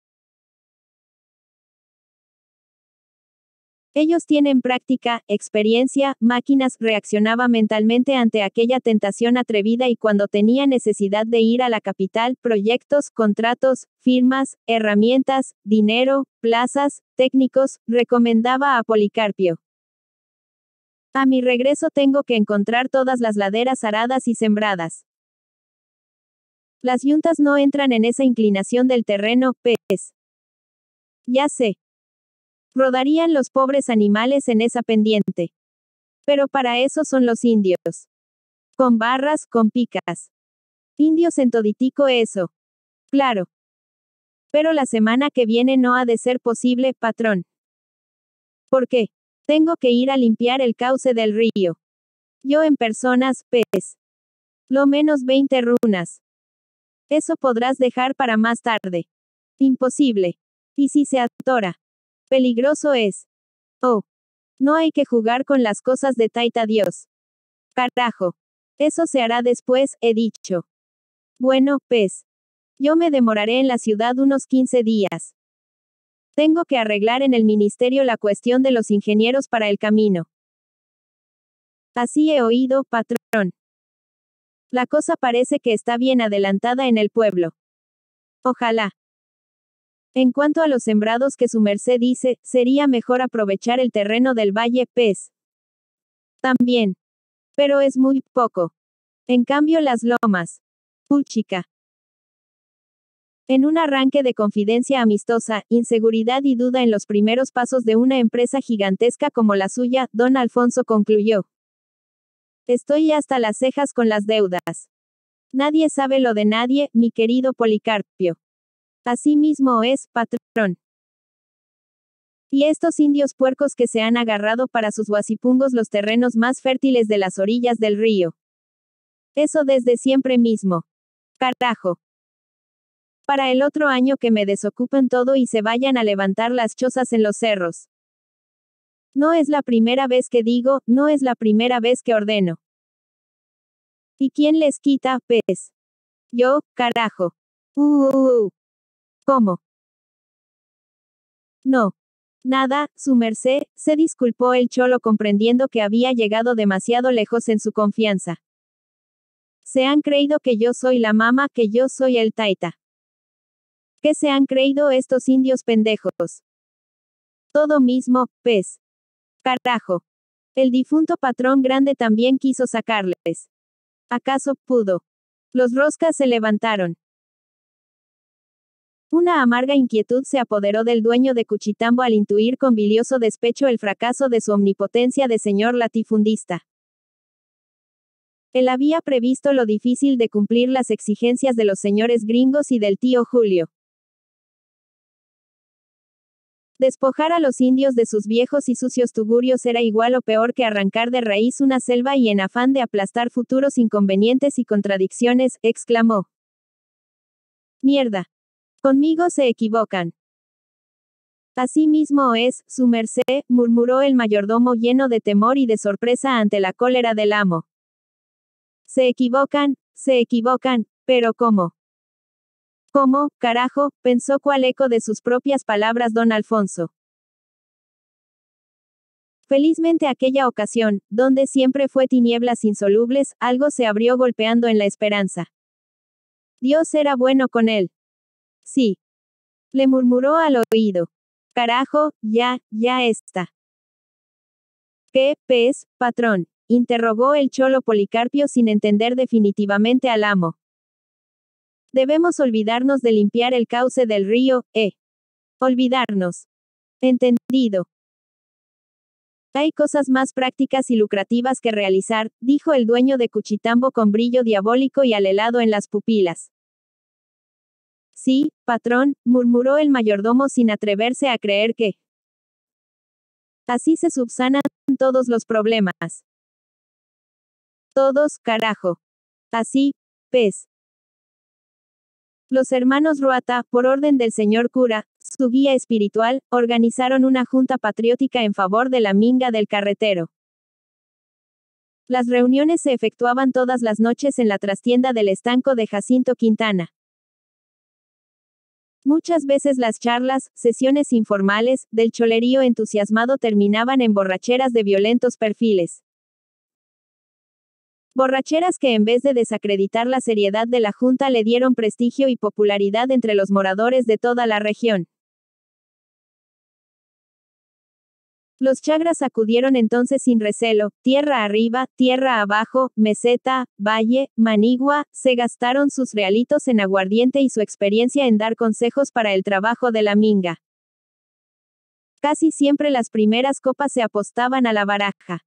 Ellos tienen práctica, experiencia, máquinas, reaccionaba mentalmente ante aquella tentación atrevida y cuando tenía necesidad de ir a la capital, proyectos, contratos, firmas, herramientas, dinero, plazas, técnicos, recomendaba a Policarpio. A mi regreso tengo que encontrar todas las laderas aradas y sembradas. Las yuntas no entran en esa inclinación del terreno, pez. Pues. Ya sé, Rodarían los pobres animales en esa pendiente. Pero para eso son los indios. Con barras, con picas. Indios en eso. Claro. Pero la semana que viene no ha de ser posible, patrón. ¿Por qué? Tengo que ir a limpiar el cauce del río. Yo en personas, pez. Lo menos 20 runas. Eso podrás dejar para más tarde. Imposible. ¿Y si se atora? Peligroso es. Oh. No hay que jugar con las cosas de Taita Dios. Carajo. Eso se hará después, he dicho. Bueno, pez. Pues, yo me demoraré en la ciudad unos 15 días. Tengo que arreglar en el ministerio la cuestión de los ingenieros para el camino. Así he oído, patrón. La cosa parece que está bien adelantada en el pueblo. Ojalá. En cuanto a los sembrados que su merced dice, sería mejor aprovechar el terreno del valle Pez. También. Pero es muy poco. En cambio las lomas. Puchica. En un arranque de confidencia amistosa, inseguridad y duda en los primeros pasos de una empresa gigantesca como la suya, don Alfonso concluyó. Estoy hasta las cejas con las deudas. Nadie sabe lo de nadie, mi querido Policarpio. Así mismo es patrón. Y estos indios puercos que se han agarrado para sus guasipungos los terrenos más fértiles de las orillas del río. Eso desde siempre mismo. Carajo. Para el otro año que me desocupen todo y se vayan a levantar las chozas en los cerros. No es la primera vez que digo, no es la primera vez que ordeno. ¿Y quién les quita, pez? Pues? Yo, carajo. Uh, uh, uh. ¿Cómo? No. Nada, su merced, se disculpó el cholo comprendiendo que había llegado demasiado lejos en su confianza. Se han creído que yo soy la mama, que yo soy el taita. ¿Qué se han creído estos indios pendejos? Todo mismo, pez. Cartajo. El difunto patrón grande también quiso sacarles. ¿Acaso pudo? Los roscas se levantaron. Una amarga inquietud se apoderó del dueño de Cuchitambo al intuir con bilioso despecho el fracaso de su omnipotencia de señor latifundista. Él había previsto lo difícil de cumplir las exigencias de los señores gringos y del tío Julio. Despojar a los indios de sus viejos y sucios tugurios era igual o peor que arrancar de raíz una selva y en afán de aplastar futuros inconvenientes y contradicciones, exclamó. Mierda, Conmigo se equivocan. Así mismo es, su merced, murmuró el mayordomo lleno de temor y de sorpresa ante la cólera del amo. Se equivocan, se equivocan, pero ¿cómo? ¿Cómo, carajo? pensó cual eco de sus propias palabras don Alfonso. Felizmente aquella ocasión, donde siempre fue tinieblas insolubles, algo se abrió golpeando en la esperanza. Dios era bueno con él. Sí. Le murmuró al oído. Carajo, ya, ya está. ¿Qué, pez, patrón? interrogó el cholo Policarpio sin entender definitivamente al amo. Debemos olvidarnos de limpiar el cauce del río, eh. Olvidarnos. Entendido. Hay cosas más prácticas y lucrativas que realizar, dijo el dueño de Cuchitambo con brillo diabólico y alelado en las pupilas. Sí, patrón, murmuró el mayordomo sin atreverse a creer que. Así se subsanan todos los problemas. Todos, carajo. Así, pez. Pues. Los hermanos Ruata, por orden del señor cura, su guía espiritual, organizaron una junta patriótica en favor de la minga del carretero. Las reuniones se efectuaban todas las noches en la trastienda del estanco de Jacinto Quintana. Muchas veces las charlas, sesiones informales, del cholerío entusiasmado terminaban en borracheras de violentos perfiles. Borracheras que en vez de desacreditar la seriedad de la Junta le dieron prestigio y popularidad entre los moradores de toda la región. Los chagras acudieron entonces sin recelo, tierra arriba, tierra abajo, meseta, valle, manigua, se gastaron sus realitos en aguardiente y su experiencia en dar consejos para el trabajo de la minga. Casi siempre las primeras copas se apostaban a la baraja.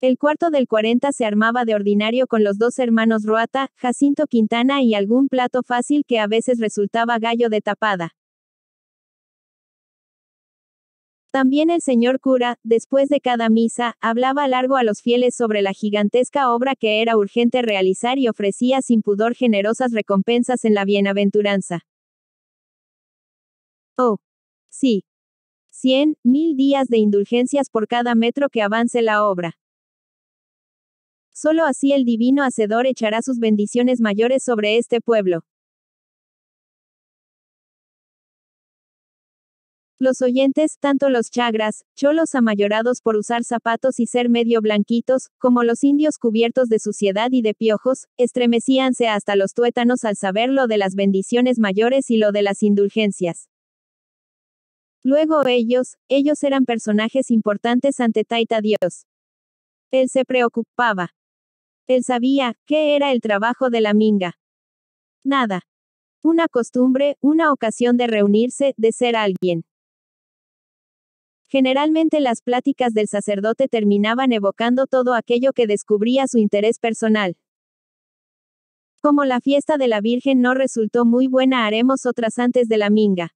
El cuarto del 40 se armaba de ordinario con los dos hermanos Ruata, Jacinto Quintana y algún plato fácil que a veces resultaba gallo de tapada. También el señor cura, después de cada misa, hablaba largo a los fieles sobre la gigantesca obra que era urgente realizar y ofrecía sin pudor generosas recompensas en la bienaventuranza. Oh. Sí. Cien, mil días de indulgencias por cada metro que avance la obra. Solo así el divino Hacedor echará sus bendiciones mayores sobre este pueblo. Los oyentes, tanto los chagras, cholos amayorados por usar zapatos y ser medio blanquitos, como los indios cubiertos de suciedad y de piojos, estremecíanse hasta los tuétanos al saber lo de las bendiciones mayores y lo de las indulgencias. Luego ellos, ellos eran personajes importantes ante Taita Dios. Él se preocupaba. Él sabía, ¿qué era el trabajo de la minga? Nada. Una costumbre, una ocasión de reunirse, de ser alguien. Generalmente las pláticas del sacerdote terminaban evocando todo aquello que descubría su interés personal. Como la fiesta de la Virgen no resultó muy buena, haremos otras antes de la minga.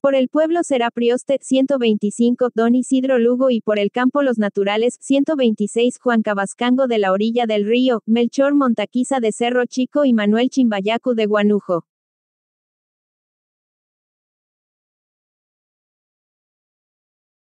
Por el pueblo será Prioste 125, Don Isidro Lugo y por el campo Los Naturales 126, Juan Cabascango de la orilla del río, Melchor Montaquiza de Cerro Chico y Manuel Chimbayacu de Guanujo.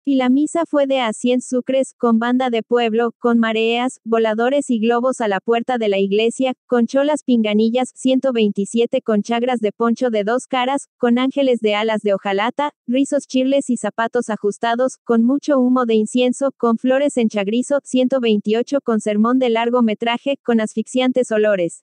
Y la misa fue de a 100 sucres, con banda de pueblo, con mareas, voladores y globos a la puerta de la iglesia, con cholas pinganillas, 127 con chagras de poncho de dos caras, con ángeles de alas de hojalata, rizos chirles y zapatos ajustados, con mucho humo de incienso, con flores en chagrizo, 128 con sermón de largo metraje, con asfixiantes olores.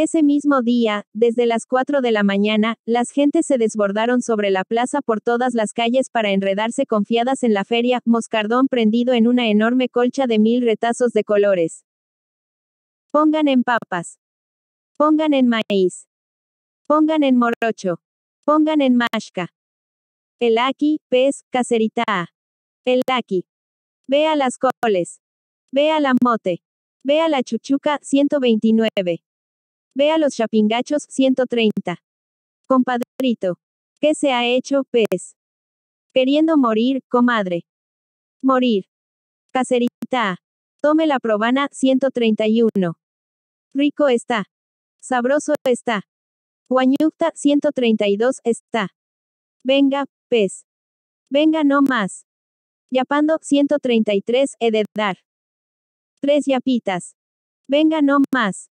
Ese mismo día, desde las 4 de la mañana, las gentes se desbordaron sobre la plaza por todas las calles para enredarse confiadas en la feria, moscardón prendido en una enorme colcha de mil retazos de colores. Pongan en papas. Pongan en maíz. Pongan en morocho. Pongan en mashka. El aquí, pez, caserita. El aquí. Vea las coles. Vea la mote. Vea la chuchuca, 129. Ve a los chapingachos, 130. Compadrito. ¿Qué se ha hecho, pez? Queriendo morir, comadre. Morir. Caserita. Tome la probana, 131. Rico está. Sabroso está. guañucta 132, está. Venga, pez. Venga no más. Yapando, 133, he de dar. Tres yapitas. Venga no más.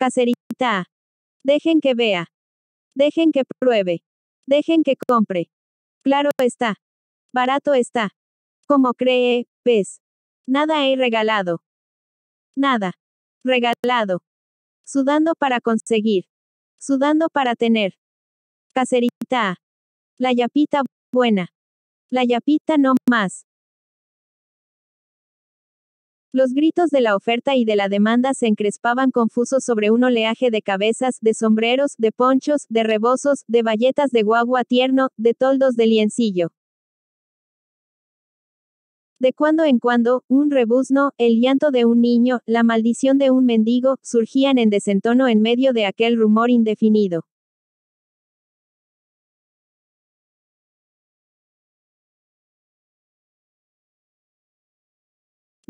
Caserita. Dejen que vea. Dejen que pruebe. Dejen que compre. Claro está. Barato está. Como cree, ves. Nada he regalado. Nada. Regalado. Sudando para conseguir. Sudando para tener. Caserita. La yapita buena. La yapita no más. Los gritos de la oferta y de la demanda se encrespaban confusos sobre un oleaje de cabezas, de sombreros, de ponchos, de rebozos, de bayetas de guagua tierno, de toldos de liencillo. De cuando en cuando, un rebuzno, el llanto de un niño, la maldición de un mendigo, surgían en desentono en medio de aquel rumor indefinido.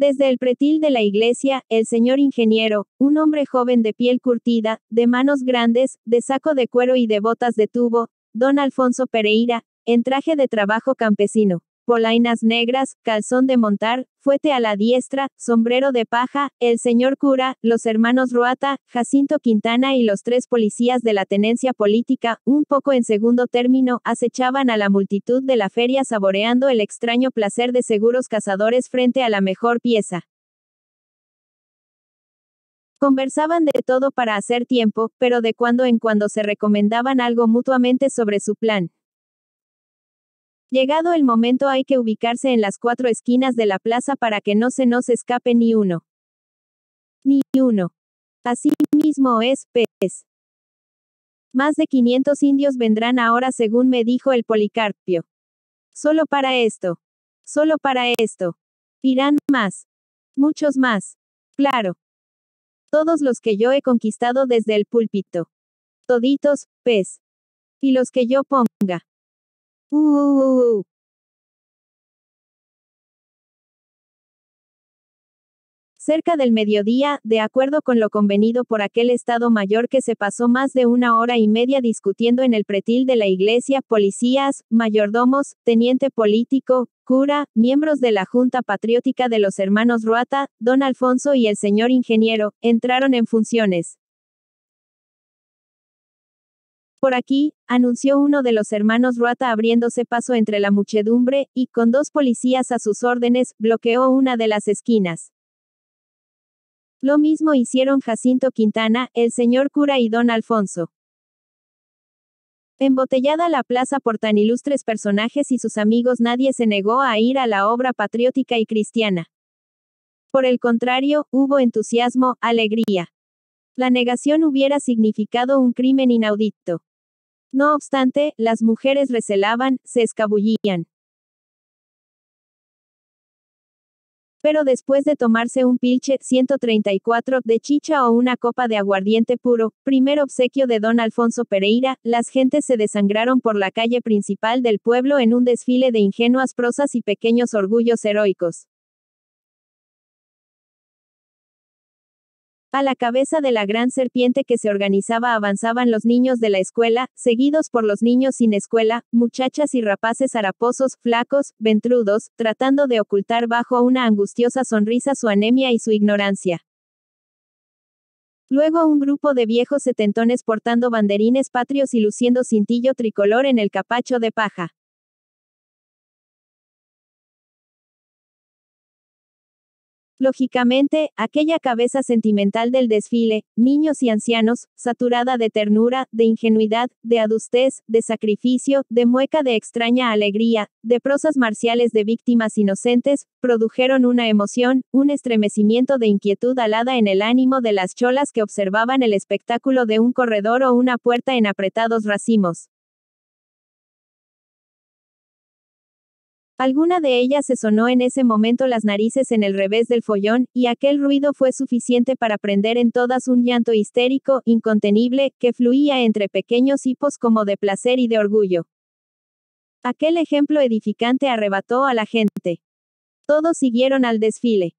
Desde el pretil de la iglesia, el señor ingeniero, un hombre joven de piel curtida, de manos grandes, de saco de cuero y de botas de tubo, don Alfonso Pereira, en traje de trabajo campesino, polainas negras, calzón de montar, fuete a la diestra, sombrero de paja, el señor cura, los hermanos Ruata, Jacinto Quintana y los tres policías de la tenencia política, un poco en segundo término, acechaban a la multitud de la feria saboreando el extraño placer de seguros cazadores frente a la mejor pieza. Conversaban de todo para hacer tiempo, pero de cuando en cuando se recomendaban algo mutuamente sobre su plan. Llegado el momento hay que ubicarse en las cuatro esquinas de la plaza para que no se nos escape ni uno. Ni uno. Así mismo es, pez. Pues. Más de 500 indios vendrán ahora según me dijo el Policarpio. Solo para esto. Solo para esto. Irán más. Muchos más. Claro. Todos los que yo he conquistado desde el púlpito. Toditos, pez. Pues. Y los que yo ponga. Cerca del mediodía, de acuerdo con lo convenido por aquel Estado Mayor que se pasó más de una hora y media discutiendo en el pretil de la iglesia, policías, mayordomos, teniente político, cura, miembros de la Junta Patriótica de los Hermanos Ruata, don Alfonso y el señor ingeniero, entraron en funciones. Por aquí, anunció uno de los hermanos Ruata abriéndose paso entre la muchedumbre, y, con dos policías a sus órdenes, bloqueó una de las esquinas. Lo mismo hicieron Jacinto Quintana, el señor cura y don Alfonso. Embotellada la plaza por tan ilustres personajes y sus amigos nadie se negó a ir a la obra patriótica y cristiana. Por el contrario, hubo entusiasmo, alegría. La negación hubiera significado un crimen inaudito. No obstante, las mujeres recelaban, se escabullían. Pero después de tomarse un pilche 134 de chicha o una copa de aguardiente puro, primer obsequio de don Alfonso Pereira, las gentes se desangraron por la calle principal del pueblo en un desfile de ingenuas prosas y pequeños orgullos heroicos. A la cabeza de la gran serpiente que se organizaba avanzaban los niños de la escuela, seguidos por los niños sin escuela, muchachas y rapaces haraposos, flacos, ventrudos, tratando de ocultar bajo una angustiosa sonrisa su anemia y su ignorancia. Luego un grupo de viejos setentones portando banderines patrios y luciendo cintillo tricolor en el capacho de paja. Lógicamente, aquella cabeza sentimental del desfile, niños y ancianos, saturada de ternura, de ingenuidad, de adustez, de sacrificio, de mueca de extraña alegría, de prosas marciales de víctimas inocentes, produjeron una emoción, un estremecimiento de inquietud alada en el ánimo de las cholas que observaban el espectáculo de un corredor o una puerta en apretados racimos. Alguna de ellas se sonó en ese momento las narices en el revés del follón, y aquel ruido fue suficiente para prender en todas un llanto histérico, incontenible, que fluía entre pequeños hipos como de placer y de orgullo. Aquel ejemplo edificante arrebató a la gente. Todos siguieron al desfile.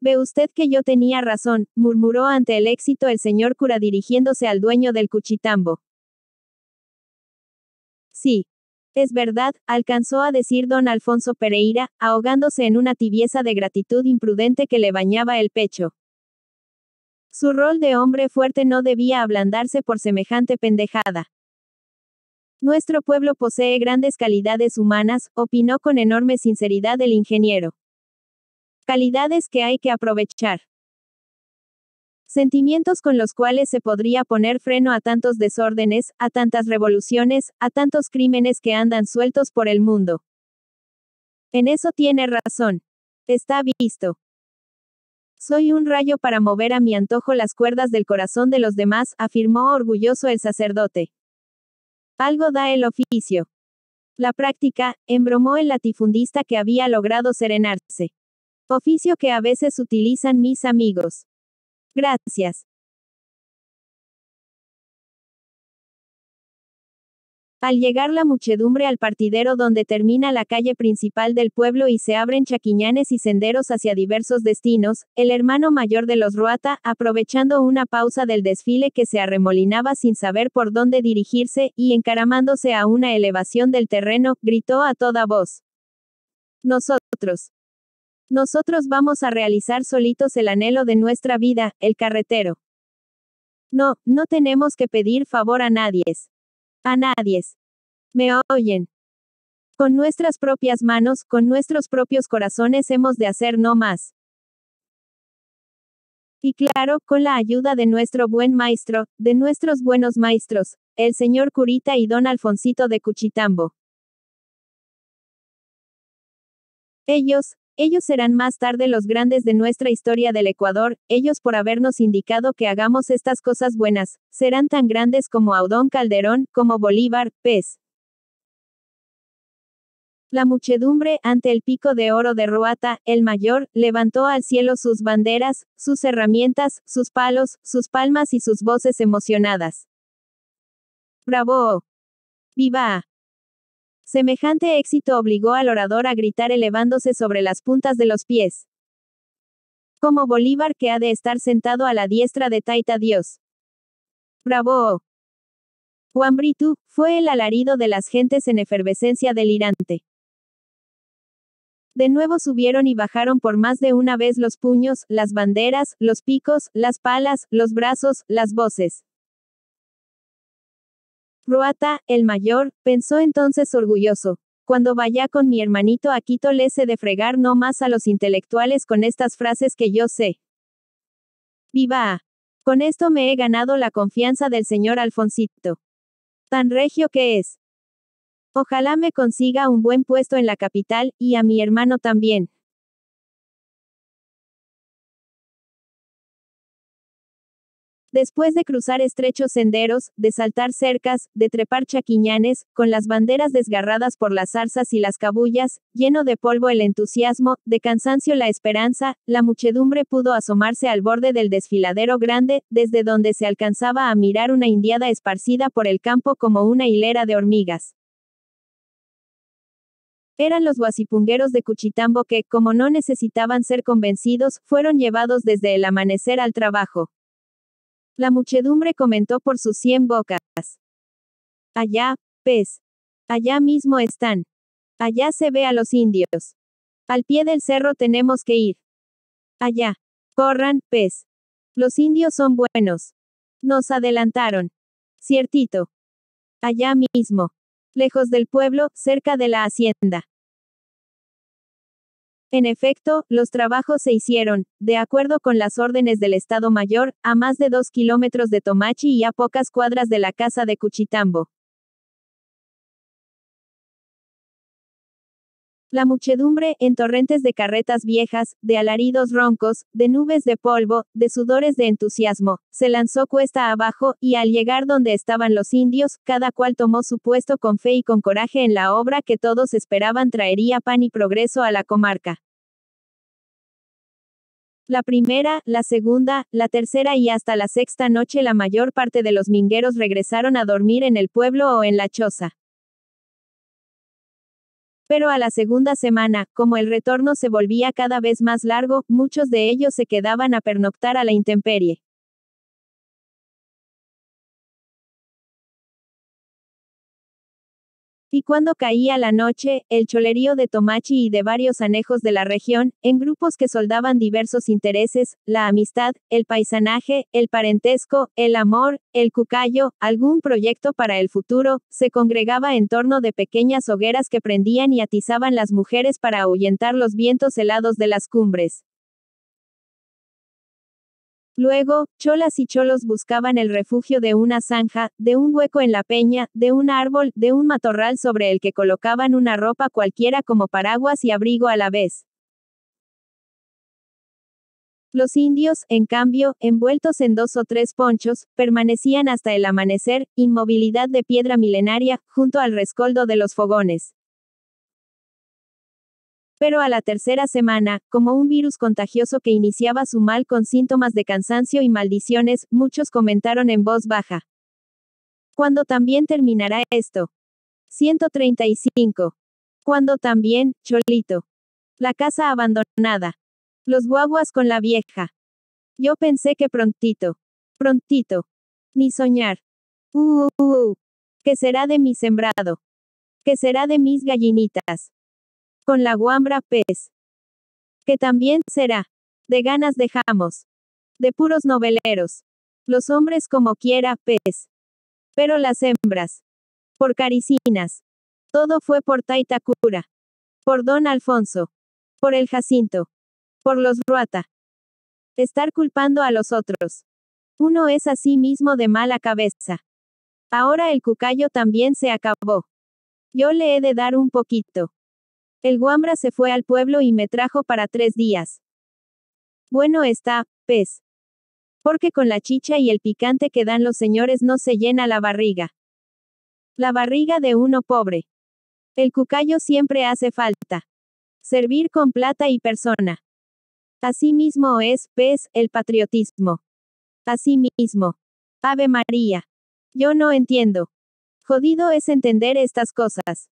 Ve usted que yo tenía razón, murmuró ante el éxito el señor cura dirigiéndose al dueño del cuchitambo. Sí, es verdad, alcanzó a decir don Alfonso Pereira, ahogándose en una tibieza de gratitud imprudente que le bañaba el pecho. Su rol de hombre fuerte no debía ablandarse por semejante pendejada. Nuestro pueblo posee grandes calidades humanas, opinó con enorme sinceridad el ingeniero. Calidades que hay que aprovechar. Sentimientos con los cuales se podría poner freno a tantos desórdenes, a tantas revoluciones, a tantos crímenes que andan sueltos por el mundo. En eso tiene razón. Está visto. Soy un rayo para mover a mi antojo las cuerdas del corazón de los demás, afirmó orgulloso el sacerdote. Algo da el oficio. La práctica, embromó el latifundista que había logrado serenarse. Oficio que a veces utilizan mis amigos. Gracias. Al llegar la muchedumbre al partidero donde termina la calle principal del pueblo y se abren chaquiñanes y senderos hacia diversos destinos, el hermano mayor de los Ruata, aprovechando una pausa del desfile que se arremolinaba sin saber por dónde dirigirse, y encaramándose a una elevación del terreno, gritó a toda voz. Nosotros. Nosotros vamos a realizar solitos el anhelo de nuestra vida, el carretero. No, no tenemos que pedir favor a nadie. A nadie. ¿Me oyen? Con nuestras propias manos, con nuestros propios corazones hemos de hacer no más. Y claro, con la ayuda de nuestro buen maestro, de nuestros buenos maestros, el señor Curita y don Alfonsito de Cuchitambo. Ellos, ellos serán más tarde los grandes de nuestra historia del Ecuador, ellos por habernos indicado que hagamos estas cosas buenas, serán tan grandes como Audón Calderón, como Bolívar, Pez. La muchedumbre, ante el pico de oro de Ruata, el mayor, levantó al cielo sus banderas, sus herramientas, sus palos, sus palmas y sus voces emocionadas. ¡Bravo! ¡Viva! Semejante éxito obligó al orador a gritar elevándose sobre las puntas de los pies. Como Bolívar que ha de estar sentado a la diestra de Taita Dios. ¡Bravo! Oh. Juan Britu, fue el alarido de las gentes en efervescencia delirante. De nuevo subieron y bajaron por más de una vez los puños, las banderas, los picos, las palas, los brazos, las voces. Ruata, el mayor, pensó entonces orgulloso. Cuando vaya con mi hermanito a Quito le de fregar no más a los intelectuales con estas frases que yo sé. ¡Viva! Con esto me he ganado la confianza del señor Alfonsito. Tan regio que es. Ojalá me consiga un buen puesto en la capital, y a mi hermano también. Después de cruzar estrechos senderos, de saltar cercas, de trepar chaquiñanes, con las banderas desgarradas por las zarzas y las cabullas, lleno de polvo el entusiasmo, de cansancio la esperanza, la muchedumbre pudo asomarse al borde del desfiladero grande, desde donde se alcanzaba a mirar una indiada esparcida por el campo como una hilera de hormigas. Eran los guasipungueros de Cuchitambo que, como no necesitaban ser convencidos, fueron llevados desde el amanecer al trabajo. La muchedumbre comentó por sus cien bocas. Allá, pez. Pues, allá mismo están. Allá se ve a los indios. Al pie del cerro tenemos que ir. Allá. Corran, pez. Pues. Los indios son buenos. Nos adelantaron. Ciertito. Allá mismo. Lejos del pueblo, cerca de la hacienda. En efecto, los trabajos se hicieron, de acuerdo con las órdenes del Estado Mayor, a más de dos kilómetros de Tomachi y a pocas cuadras de la casa de Cuchitambo. La muchedumbre, en torrentes de carretas viejas, de alaridos roncos, de nubes de polvo, de sudores de entusiasmo, se lanzó cuesta abajo, y al llegar donde estaban los indios, cada cual tomó su puesto con fe y con coraje en la obra que todos esperaban traería pan y progreso a la comarca. La primera, la segunda, la tercera y hasta la sexta noche la mayor parte de los mingueros regresaron a dormir en el pueblo o en la choza. Pero a la segunda semana, como el retorno se volvía cada vez más largo, muchos de ellos se quedaban a pernoctar a la intemperie. Y cuando caía la noche, el cholerío de Tomachi y de varios anejos de la región, en grupos que soldaban diversos intereses, la amistad, el paisanaje, el parentesco, el amor, el cucayo, algún proyecto para el futuro, se congregaba en torno de pequeñas hogueras que prendían y atizaban las mujeres para ahuyentar los vientos helados de las cumbres. Luego, cholas y cholos buscaban el refugio de una zanja, de un hueco en la peña, de un árbol, de un matorral sobre el que colocaban una ropa cualquiera como paraguas y abrigo a la vez. Los indios, en cambio, envueltos en dos o tres ponchos, permanecían hasta el amanecer, inmovilidad de piedra milenaria, junto al rescoldo de los fogones. Pero a la tercera semana, como un virus contagioso que iniciaba su mal con síntomas de cansancio y maldiciones, muchos comentaron en voz baja. ¿Cuándo también terminará esto? 135. ¿Cuándo también, Cholito. La casa abandonada. Los guaguas con la vieja. Yo pensé que prontito. Prontito. Ni soñar. Uh, uh, uh, uh. ¿Qué será de mi sembrado? ¿Qué será de mis gallinitas? Con la guambra pez. Que también será. De ganas dejamos. De puros noveleros. Los hombres como quiera pez. Pero las hembras. Por caricinas. Todo fue por Taita Por don Alfonso. Por el Jacinto. Por los Ruata. Estar culpando a los otros. Uno es a sí mismo de mala cabeza. Ahora el cucayo también se acabó. Yo le he de dar un poquito. El guambra se fue al pueblo y me trajo para tres días. Bueno está, pez. Pues. Porque con la chicha y el picante que dan los señores no se llena la barriga. La barriga de uno pobre. El cucayo siempre hace falta. Servir con plata y persona. Asimismo es, pez, pues, el patriotismo. Asimismo. Ave María. Yo no entiendo. Jodido es entender estas cosas.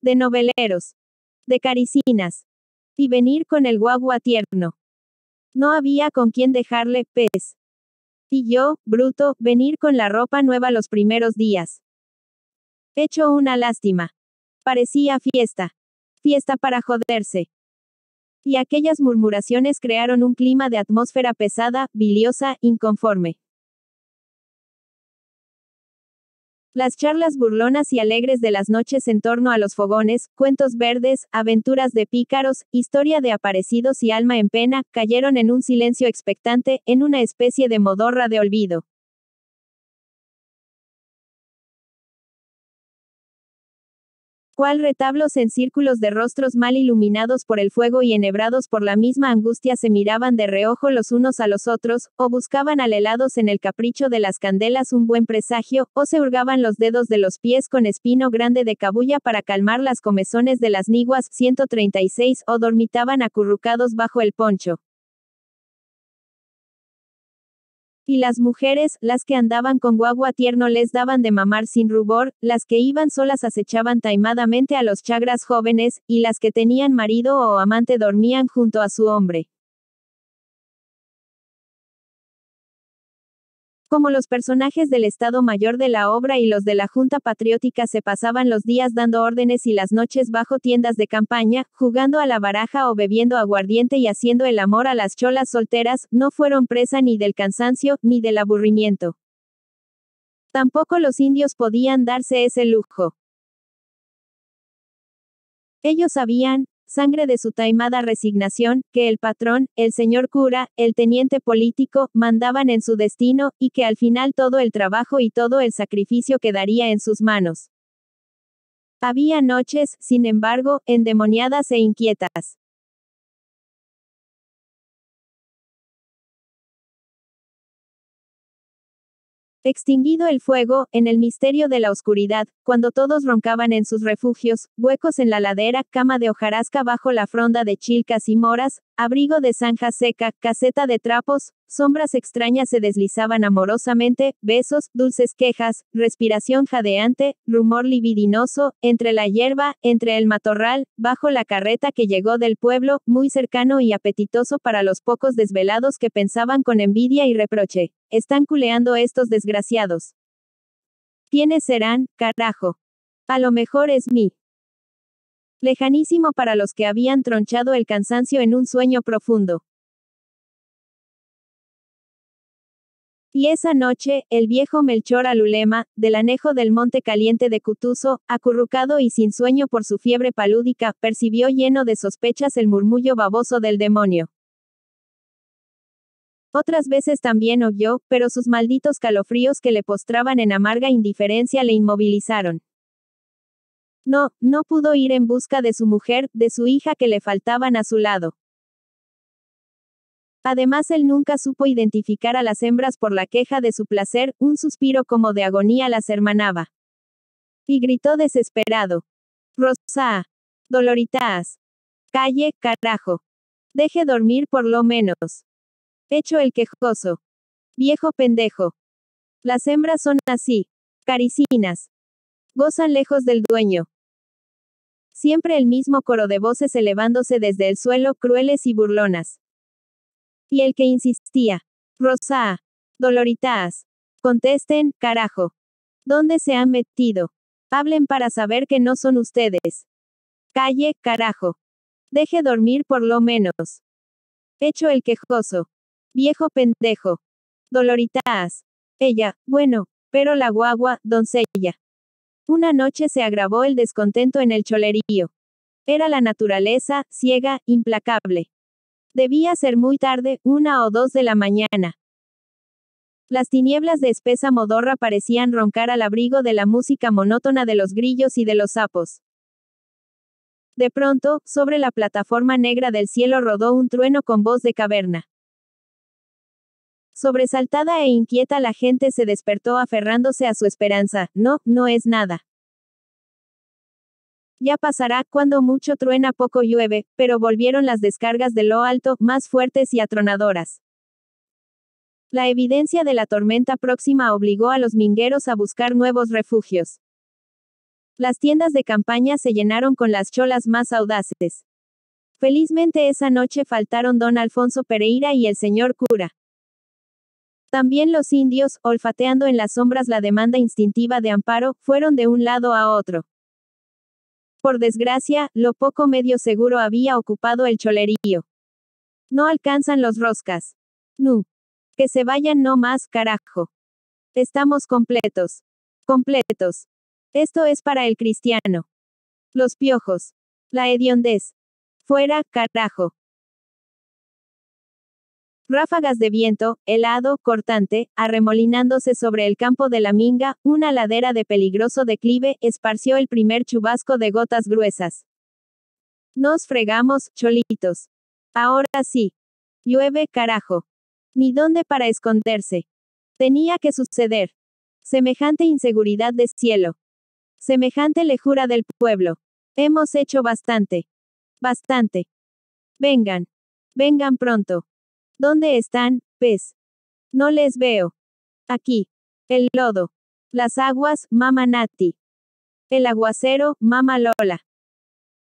De noveleros de caricinas. Y venir con el guagua tierno. No había con quién dejarle pez. Y yo, bruto, venir con la ropa nueva los primeros días. Hecho una lástima. Parecía fiesta. Fiesta para joderse. Y aquellas murmuraciones crearon un clima de atmósfera pesada, biliosa, inconforme. Las charlas burlonas y alegres de las noches en torno a los fogones, cuentos verdes, aventuras de pícaros, historia de aparecidos y alma en pena, cayeron en un silencio expectante, en una especie de modorra de olvido. cual retablos en círculos de rostros mal iluminados por el fuego y enhebrados por la misma angustia se miraban de reojo los unos a los otros, o buscaban alelados en el capricho de las candelas un buen presagio, o se hurgaban los dedos de los pies con espino grande de cabulla para calmar las comezones de las niguas 136 o dormitaban acurrucados bajo el poncho. Y las mujeres, las que andaban con guagua tierno les daban de mamar sin rubor, las que iban solas acechaban taimadamente a los chagras jóvenes, y las que tenían marido o amante dormían junto a su hombre. como los personajes del Estado Mayor de la obra y los de la Junta Patriótica se pasaban los días dando órdenes y las noches bajo tiendas de campaña, jugando a la baraja o bebiendo aguardiente y haciendo el amor a las cholas solteras, no fueron presa ni del cansancio, ni del aburrimiento. Tampoco los indios podían darse ese lujo. Ellos sabían, sangre de su taimada resignación, que el patrón, el señor cura, el teniente político, mandaban en su destino, y que al final todo el trabajo y todo el sacrificio quedaría en sus manos. Había noches, sin embargo, endemoniadas e inquietas. Extinguido el fuego, en el misterio de la oscuridad, cuando todos roncaban en sus refugios, huecos en la ladera, cama de hojarasca bajo la fronda de chilcas y moras, abrigo de zanja seca, caseta de trapos, Sombras extrañas se deslizaban amorosamente, besos, dulces quejas, respiración jadeante, rumor libidinoso, entre la hierba, entre el matorral, bajo la carreta que llegó del pueblo, muy cercano y apetitoso para los pocos desvelados que pensaban con envidia y reproche. Están culeando estos desgraciados. ¿Quiénes serán, carajo? A lo mejor es mí. Lejanísimo para los que habían tronchado el cansancio en un sueño profundo. Y esa noche, el viejo Melchor Alulema, del anejo del monte caliente de Cutuso, acurrucado y sin sueño por su fiebre palúdica, percibió lleno de sospechas el murmullo baboso del demonio. Otras veces también oyó, pero sus malditos calofríos que le postraban en amarga indiferencia le inmovilizaron. No, no pudo ir en busca de su mujer, de su hija que le faltaban a su lado. Además, él nunca supo identificar a las hembras por la queja de su placer, un suspiro como de agonía las hermanaba. Y gritó desesperado. Rosa. doloritas, Calle, carajo. Deje dormir por lo menos. Hecho el quejoso. Viejo pendejo. Las hembras son así. Caricinas. Gozan lejos del dueño. Siempre el mismo coro de voces elevándose desde el suelo, crueles y burlonas. Y el que insistía. Rosa. Doloritas. Contesten, carajo. ¿Dónde se han metido? Hablen para saber que no son ustedes. Calle, carajo. Deje dormir por lo menos. Hecho el quejoso. Viejo pendejo. Doloritas. Ella, bueno, pero la guagua, doncella. Una noche se agravó el descontento en el cholerío. Era la naturaleza, ciega, implacable. Debía ser muy tarde, una o dos de la mañana. Las tinieblas de espesa modorra parecían roncar al abrigo de la música monótona de los grillos y de los sapos. De pronto, sobre la plataforma negra del cielo rodó un trueno con voz de caverna. Sobresaltada e inquieta la gente se despertó aferrándose a su esperanza, no, no es nada. Ya pasará, cuando mucho truena poco llueve, pero volvieron las descargas de lo alto, más fuertes y atronadoras. La evidencia de la tormenta próxima obligó a los mingueros a buscar nuevos refugios. Las tiendas de campaña se llenaron con las cholas más audaces. Felizmente esa noche faltaron don Alfonso Pereira y el señor cura. También los indios, olfateando en las sombras la demanda instintiva de amparo, fueron de un lado a otro. Por desgracia, lo poco medio seguro había ocupado el cholerío. No alcanzan los roscas. Nu. Que se vayan no más, carajo. Estamos completos. Completos. Esto es para el cristiano. Los piojos. La hediondez. Fuera, carajo. Ráfagas de viento, helado, cortante, arremolinándose sobre el campo de la minga, una ladera de peligroso declive, esparció el primer chubasco de gotas gruesas. Nos fregamos, cholitos. Ahora sí. Llueve, carajo. Ni dónde para esconderse. Tenía que suceder. Semejante inseguridad de cielo. Semejante lejura del pueblo. Hemos hecho bastante. Bastante. Vengan. Vengan pronto. ¿Dónde están, pez? No les veo. Aquí. El lodo. Las aguas, mamá Nati. El aguacero, mamá Lola.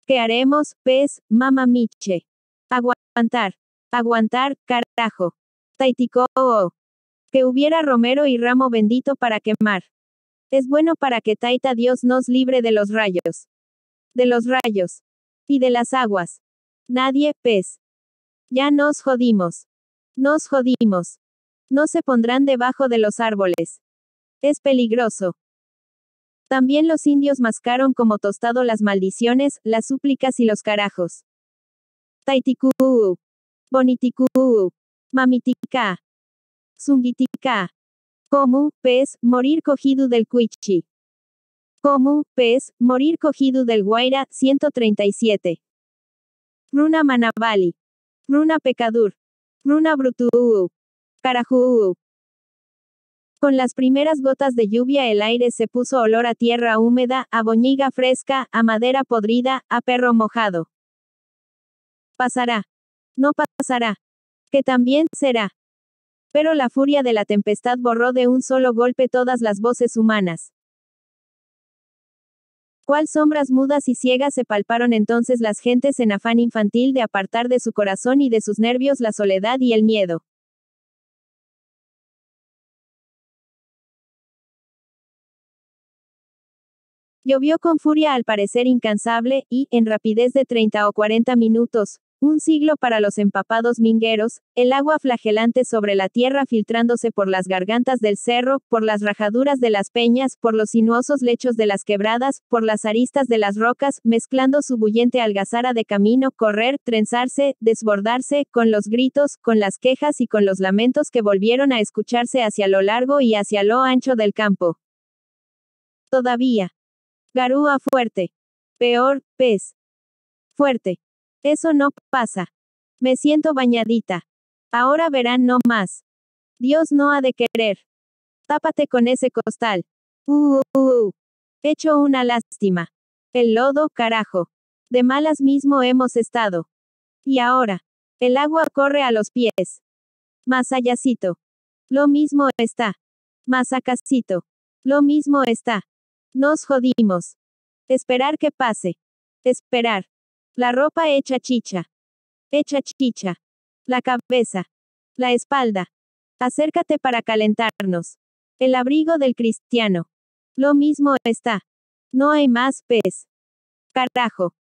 ¿Qué haremos, pez, Mamá Miche? Aguantar. Aguantar, carajo. Taitico. Oh. Que hubiera romero y ramo bendito para quemar. Es bueno para que Taita Dios nos libre de los rayos. De los rayos. Y de las aguas. Nadie, pez. Ya nos jodimos. Nos jodimos. No se pondrán debajo de los árboles. Es peligroso. También los indios mascaron como tostado las maldiciones, las súplicas y los carajos. Taiticú. bonitiku, mamitika, Sungitika. Como, pez, morir cogido del cuichi. Como, pez, morir cogido del guaira, 137. Runa manabali. Runa pecadur brutu. carajo. Con las primeras gotas de lluvia el aire se puso olor a tierra húmeda, a boñiga fresca, a madera podrida, a perro mojado. Pasará. No pasará. Que también será. Pero la furia de la tempestad borró de un solo golpe todas las voces humanas. Cual sombras mudas y ciegas se palparon entonces las gentes en afán infantil de apartar de su corazón y de sus nervios la soledad y el miedo. Llovió con furia al parecer incansable, y, en rapidez de 30 o 40 minutos, un siglo para los empapados mingueros, el agua flagelante sobre la tierra filtrándose por las gargantas del cerro, por las rajaduras de las peñas, por los sinuosos lechos de las quebradas, por las aristas de las rocas, mezclando su bullente algazara de camino, correr, trenzarse, desbordarse, con los gritos, con las quejas y con los lamentos que volvieron a escucharse hacia lo largo y hacia lo ancho del campo. Todavía. Garúa fuerte. Peor, pez. Fuerte. Eso no pasa. Me siento bañadita. Ahora verán no más. Dios no ha de querer. Tápate con ese costal. Uh, uh, uh, uh, Hecho una lástima. El lodo, carajo. De malas mismo hemos estado. Y ahora. El agua corre a los pies. Más allácito. Lo mismo está. Más acasito. Lo mismo está. Nos jodimos. Esperar que pase. Esperar. La ropa hecha chicha. Hecha chicha. La cabeza. La espalda. Acércate para calentarnos. El abrigo del cristiano. Lo mismo está. No hay más pez. Carajo.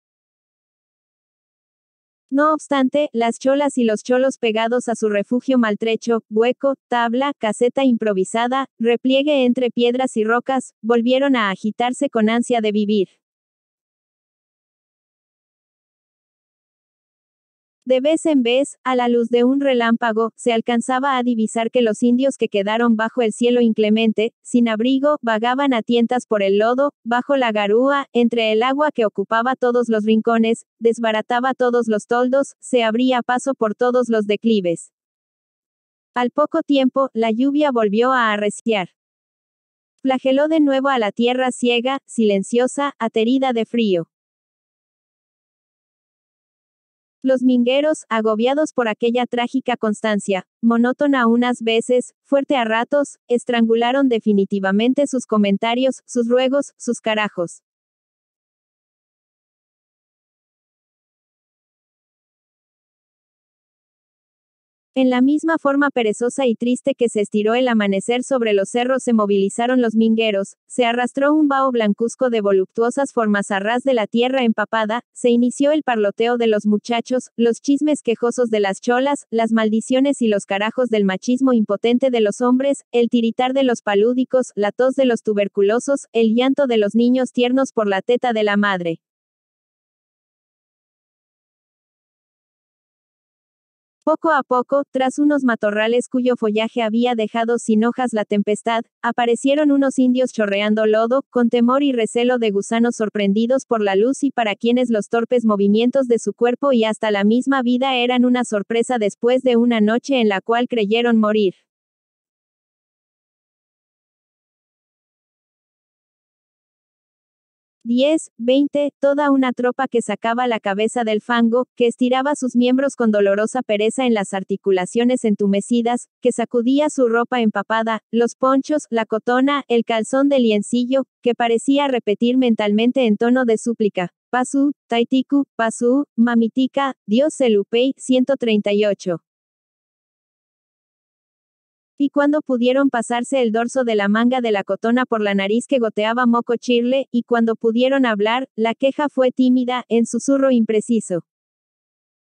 No obstante, las cholas y los cholos pegados a su refugio maltrecho, hueco, tabla, caseta improvisada, repliegue entre piedras y rocas, volvieron a agitarse con ansia de vivir. De vez en vez, a la luz de un relámpago, se alcanzaba a divisar que los indios que quedaron bajo el cielo inclemente, sin abrigo, vagaban a tientas por el lodo, bajo la garúa, entre el agua que ocupaba todos los rincones, desbarataba todos los toldos, se abría paso por todos los declives. Al poco tiempo, la lluvia volvió a arreciar. Flageló de nuevo a la tierra ciega, silenciosa, aterida de frío. Los mingueros, agobiados por aquella trágica constancia, monótona unas veces, fuerte a ratos, estrangularon definitivamente sus comentarios, sus ruegos, sus carajos. En la misma forma perezosa y triste que se estiró el amanecer sobre los cerros se movilizaron los mingueros, se arrastró un vaho blancuzco de voluptuosas formas a ras de la tierra empapada, se inició el parloteo de los muchachos, los chismes quejosos de las cholas, las maldiciones y los carajos del machismo impotente de los hombres, el tiritar de los palúdicos, la tos de los tuberculosos, el llanto de los niños tiernos por la teta de la madre. Poco a poco, tras unos matorrales cuyo follaje había dejado sin hojas la tempestad, aparecieron unos indios chorreando lodo, con temor y recelo de gusanos sorprendidos por la luz y para quienes los torpes movimientos de su cuerpo y hasta la misma vida eran una sorpresa después de una noche en la cual creyeron morir. 10, 20, toda una tropa que sacaba la cabeza del fango, que estiraba sus miembros con dolorosa pereza en las articulaciones entumecidas, que sacudía su ropa empapada, los ponchos, la cotona, el calzón de liencillo, que parecía repetir mentalmente en tono de súplica. Pasú, Taitiku, Pasú, Mamitika, Dios Selupei, 138 y cuando pudieron pasarse el dorso de la manga de la cotona por la nariz que goteaba moco chirle, y cuando pudieron hablar, la queja fue tímida, en susurro impreciso.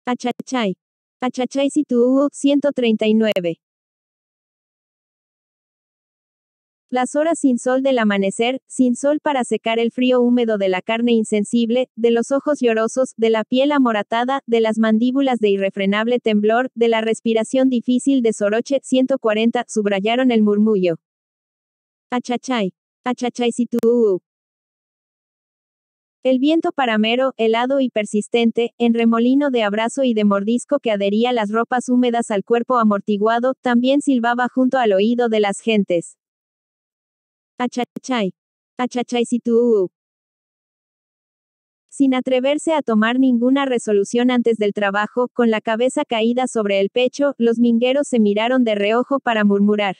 Achachay. Achachay Situú 139. Las horas sin sol del amanecer, sin sol para secar el frío húmedo de la carne insensible, de los ojos llorosos, de la piel amoratada, de las mandíbulas de irrefrenable temblor, de la respiración difícil de Soroche 140, subrayaron el murmullo. Achachay. Achachay tu. El viento paramero, helado y persistente, en remolino de abrazo y de mordisco que adhería las ropas húmedas al cuerpo amortiguado, también silbaba junto al oído de las gentes. Achachay. Uh. Sin atreverse a tomar ninguna resolución antes del trabajo, con la cabeza caída sobre el pecho, los mingueros se miraron de reojo para murmurar.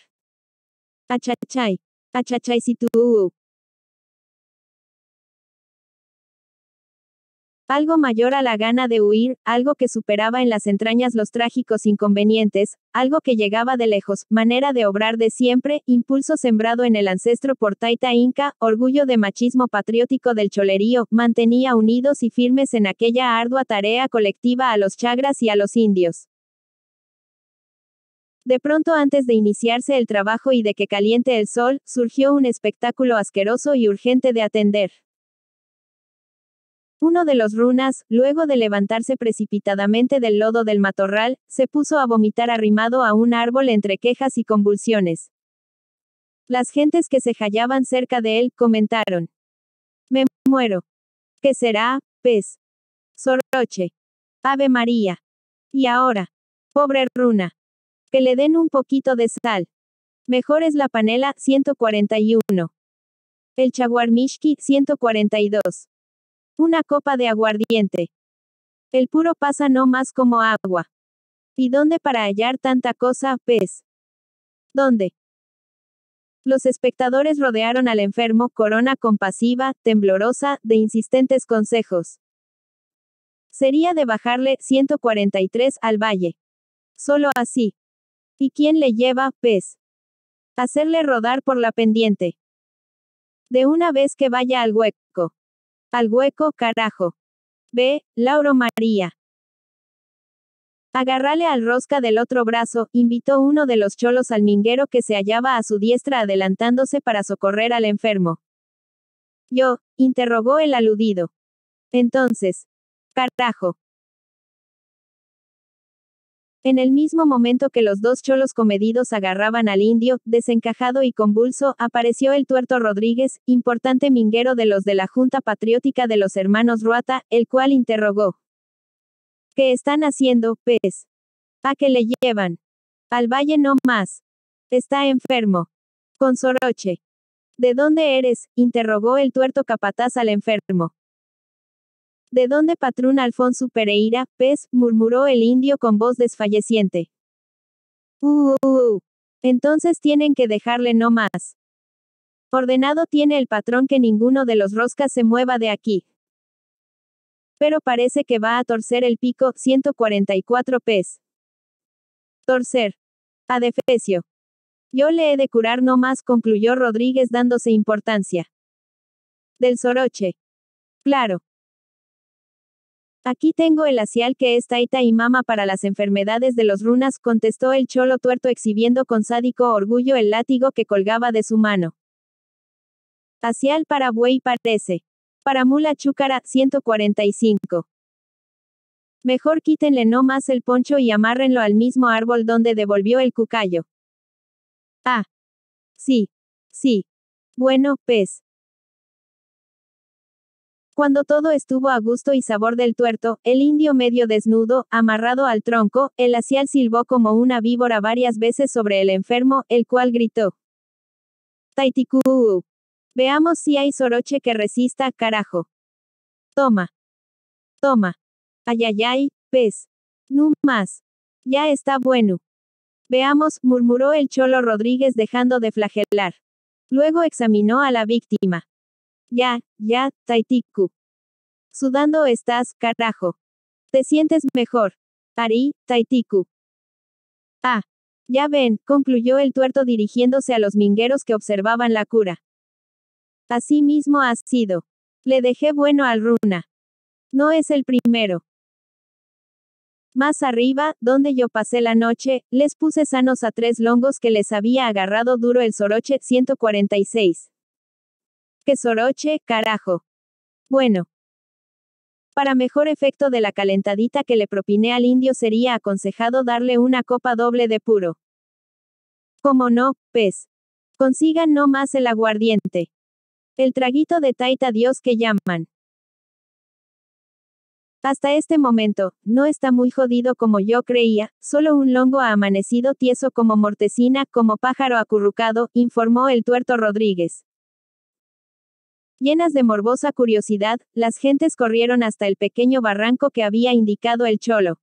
Uh. Algo mayor a la gana de huir, algo que superaba en las entrañas los trágicos inconvenientes, algo que llegaba de lejos, manera de obrar de siempre, impulso sembrado en el ancestro por Taita Inca, orgullo de machismo patriótico del cholerío, mantenía unidos y firmes en aquella ardua tarea colectiva a los chagras y a los indios. De pronto antes de iniciarse el trabajo y de que caliente el sol, surgió un espectáculo asqueroso y urgente de atender. Uno de los runas, luego de levantarse precipitadamente del lodo del matorral, se puso a vomitar arrimado a un árbol entre quejas y convulsiones. Las gentes que se hallaban cerca de él comentaron. Me muero. ¿Qué será, pez? Sorroche. Ave María. Y ahora. Pobre runa. Que le den un poquito de sal. Mejor es la panela 141. El chaguarmishki 142. Una copa de aguardiente. El puro pasa no más como agua. ¿Y dónde para hallar tanta cosa, pez? ¿Dónde? Los espectadores rodearon al enfermo, corona compasiva, temblorosa, de insistentes consejos. Sería de bajarle 143 al valle. Solo así. ¿Y quién le lleva, pez? Hacerle rodar por la pendiente. De una vez que vaya al hueco. Al hueco, carajo. B. Lauro María. Agarrale al rosca del otro brazo, invitó uno de los cholos al minguero que se hallaba a su diestra adelantándose para socorrer al enfermo. Yo, interrogó el aludido. Entonces. Carajo. En el mismo momento que los dos cholos comedidos agarraban al indio, desencajado y convulso, apareció el tuerto Rodríguez, importante minguero de los de la Junta Patriótica de los Hermanos Ruata, el cual interrogó. ¿Qué están haciendo, pez? ¿A qué le llevan? Al valle no más. Está enfermo. Con soroche. ¿De dónde eres? interrogó el tuerto capataz al enfermo. ¿De dónde patrón Alfonso Pereira, pez? murmuró el indio con voz desfalleciente. Uh, uh, uh, Entonces tienen que dejarle no más. Ordenado tiene el patrón que ninguno de los roscas se mueva de aquí. Pero parece que va a torcer el pico, 144 pez. Torcer. A defecio. Yo le he de curar no más, concluyó Rodríguez dándose importancia. Del soroche. Claro. Aquí tengo el asial que es taita y mama para las enfermedades de los runas, contestó el cholo tuerto exhibiendo con sádico orgullo el látigo que colgaba de su mano. Asial para buey parece. Para mula chúcara, 145. Mejor quítenle no más el poncho y amárrenlo al mismo árbol donde devolvió el cucayo. Ah. Sí. Sí. Bueno, pez. Pues. Cuando todo estuvo a gusto y sabor del tuerto, el indio medio desnudo, amarrado al tronco, el asial silbó como una víbora varias veces sobre el enfermo, el cual gritó. "Taitiku, Veamos si hay soroche que resista, carajo. Toma. Toma. Ayayay, pez. No más. Ya está bueno. Veamos, murmuró el cholo Rodríguez dejando de flagelar. Luego examinó a la víctima. Ya, ya, Taitiku. Sudando estás, carajo. Te sientes mejor. Ari, Taitiku. Ah. Ya ven, concluyó el tuerto dirigiéndose a los mingueros que observaban la cura. Así mismo has sido. Le dejé bueno al runa. No es el primero. Más arriba, donde yo pasé la noche, les puse sanos a tres longos que les había agarrado duro el soroche 146. Que soroche, carajo. Bueno. Para mejor efecto de la calentadita que le propiné al indio sería aconsejado darle una copa doble de puro. Como no, pez. Pues. Consigan no más el aguardiente. El traguito de taita Dios que llaman. Hasta este momento, no está muy jodido como yo creía, solo un longo ha amanecido tieso como mortecina, como pájaro acurrucado, informó el tuerto Rodríguez. Llenas de morbosa curiosidad, las gentes corrieron hasta el pequeño barranco que había indicado el cholo.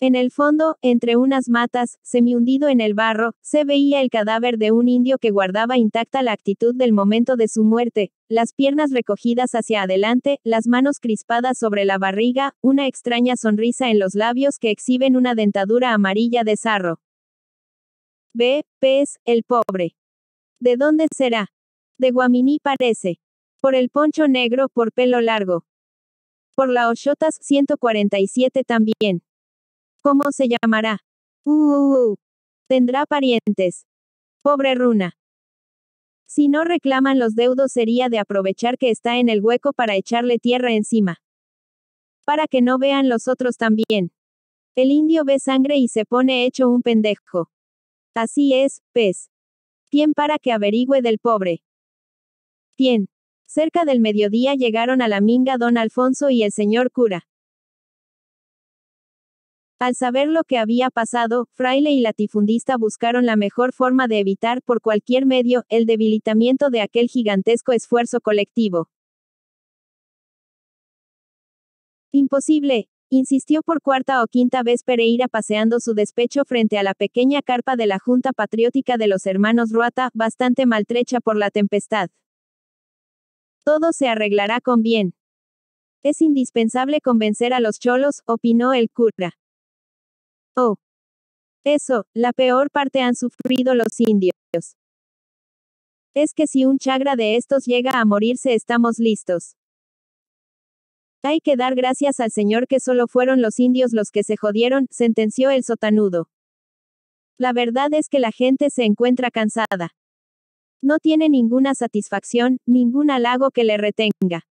En el fondo, entre unas matas, semihundido en el barro, se veía el cadáver de un indio que guardaba intacta la actitud del momento de su muerte, las piernas recogidas hacia adelante, las manos crispadas sobre la barriga, una extraña sonrisa en los labios que exhiben una dentadura amarilla de sarro. B. Pez, el pobre. ¿De dónde será? De Guaminí parece. Por el poncho negro, por pelo largo. Por la Oshotas 147 también. ¿Cómo se llamará? Uh, uh, uh. Tendrá parientes. Pobre runa. Si no reclaman los deudos sería de aprovechar que está en el hueco para echarle tierra encima. Para que no vean los otros también. El indio ve sangre y se pone hecho un pendejo. Así es, pez. ¿Quién para que averigüe del pobre. ¿Quién? Cerca del mediodía llegaron a la minga don Alfonso y el señor cura. Al saber lo que había pasado, fraile y latifundista buscaron la mejor forma de evitar por cualquier medio el debilitamiento de aquel gigantesco esfuerzo colectivo. Imposible, Insistió por cuarta o quinta vez Pereira paseando su despecho frente a la pequeña carpa de la Junta Patriótica de los Hermanos Ruata, bastante maltrecha por la tempestad. Todo se arreglará con bien. Es indispensable convencer a los cholos, opinó el cura. Oh. Eso, la peor parte han sufrido los indios. Es que si un chagra de estos llega a morirse estamos listos. Hay que dar gracias al Señor que solo fueron los indios los que se jodieron, sentenció el sotanudo. La verdad es que la gente se encuentra cansada. No tiene ninguna satisfacción, ningún halago que le retenga.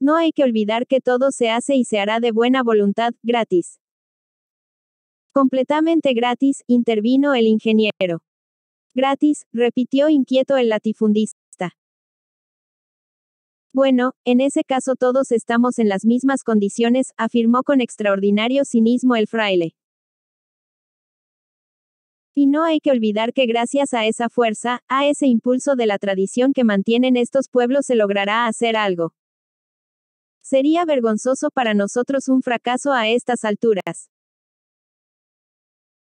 No hay que olvidar que todo se hace y se hará de buena voluntad, gratis. Completamente gratis, intervino el ingeniero. Gratis, repitió inquieto el latifundista. Bueno, en ese caso todos estamos en las mismas condiciones, afirmó con extraordinario cinismo el fraile. Y no hay que olvidar que gracias a esa fuerza, a ese impulso de la tradición que mantienen estos pueblos se logrará hacer algo. Sería vergonzoso para nosotros un fracaso a estas alturas.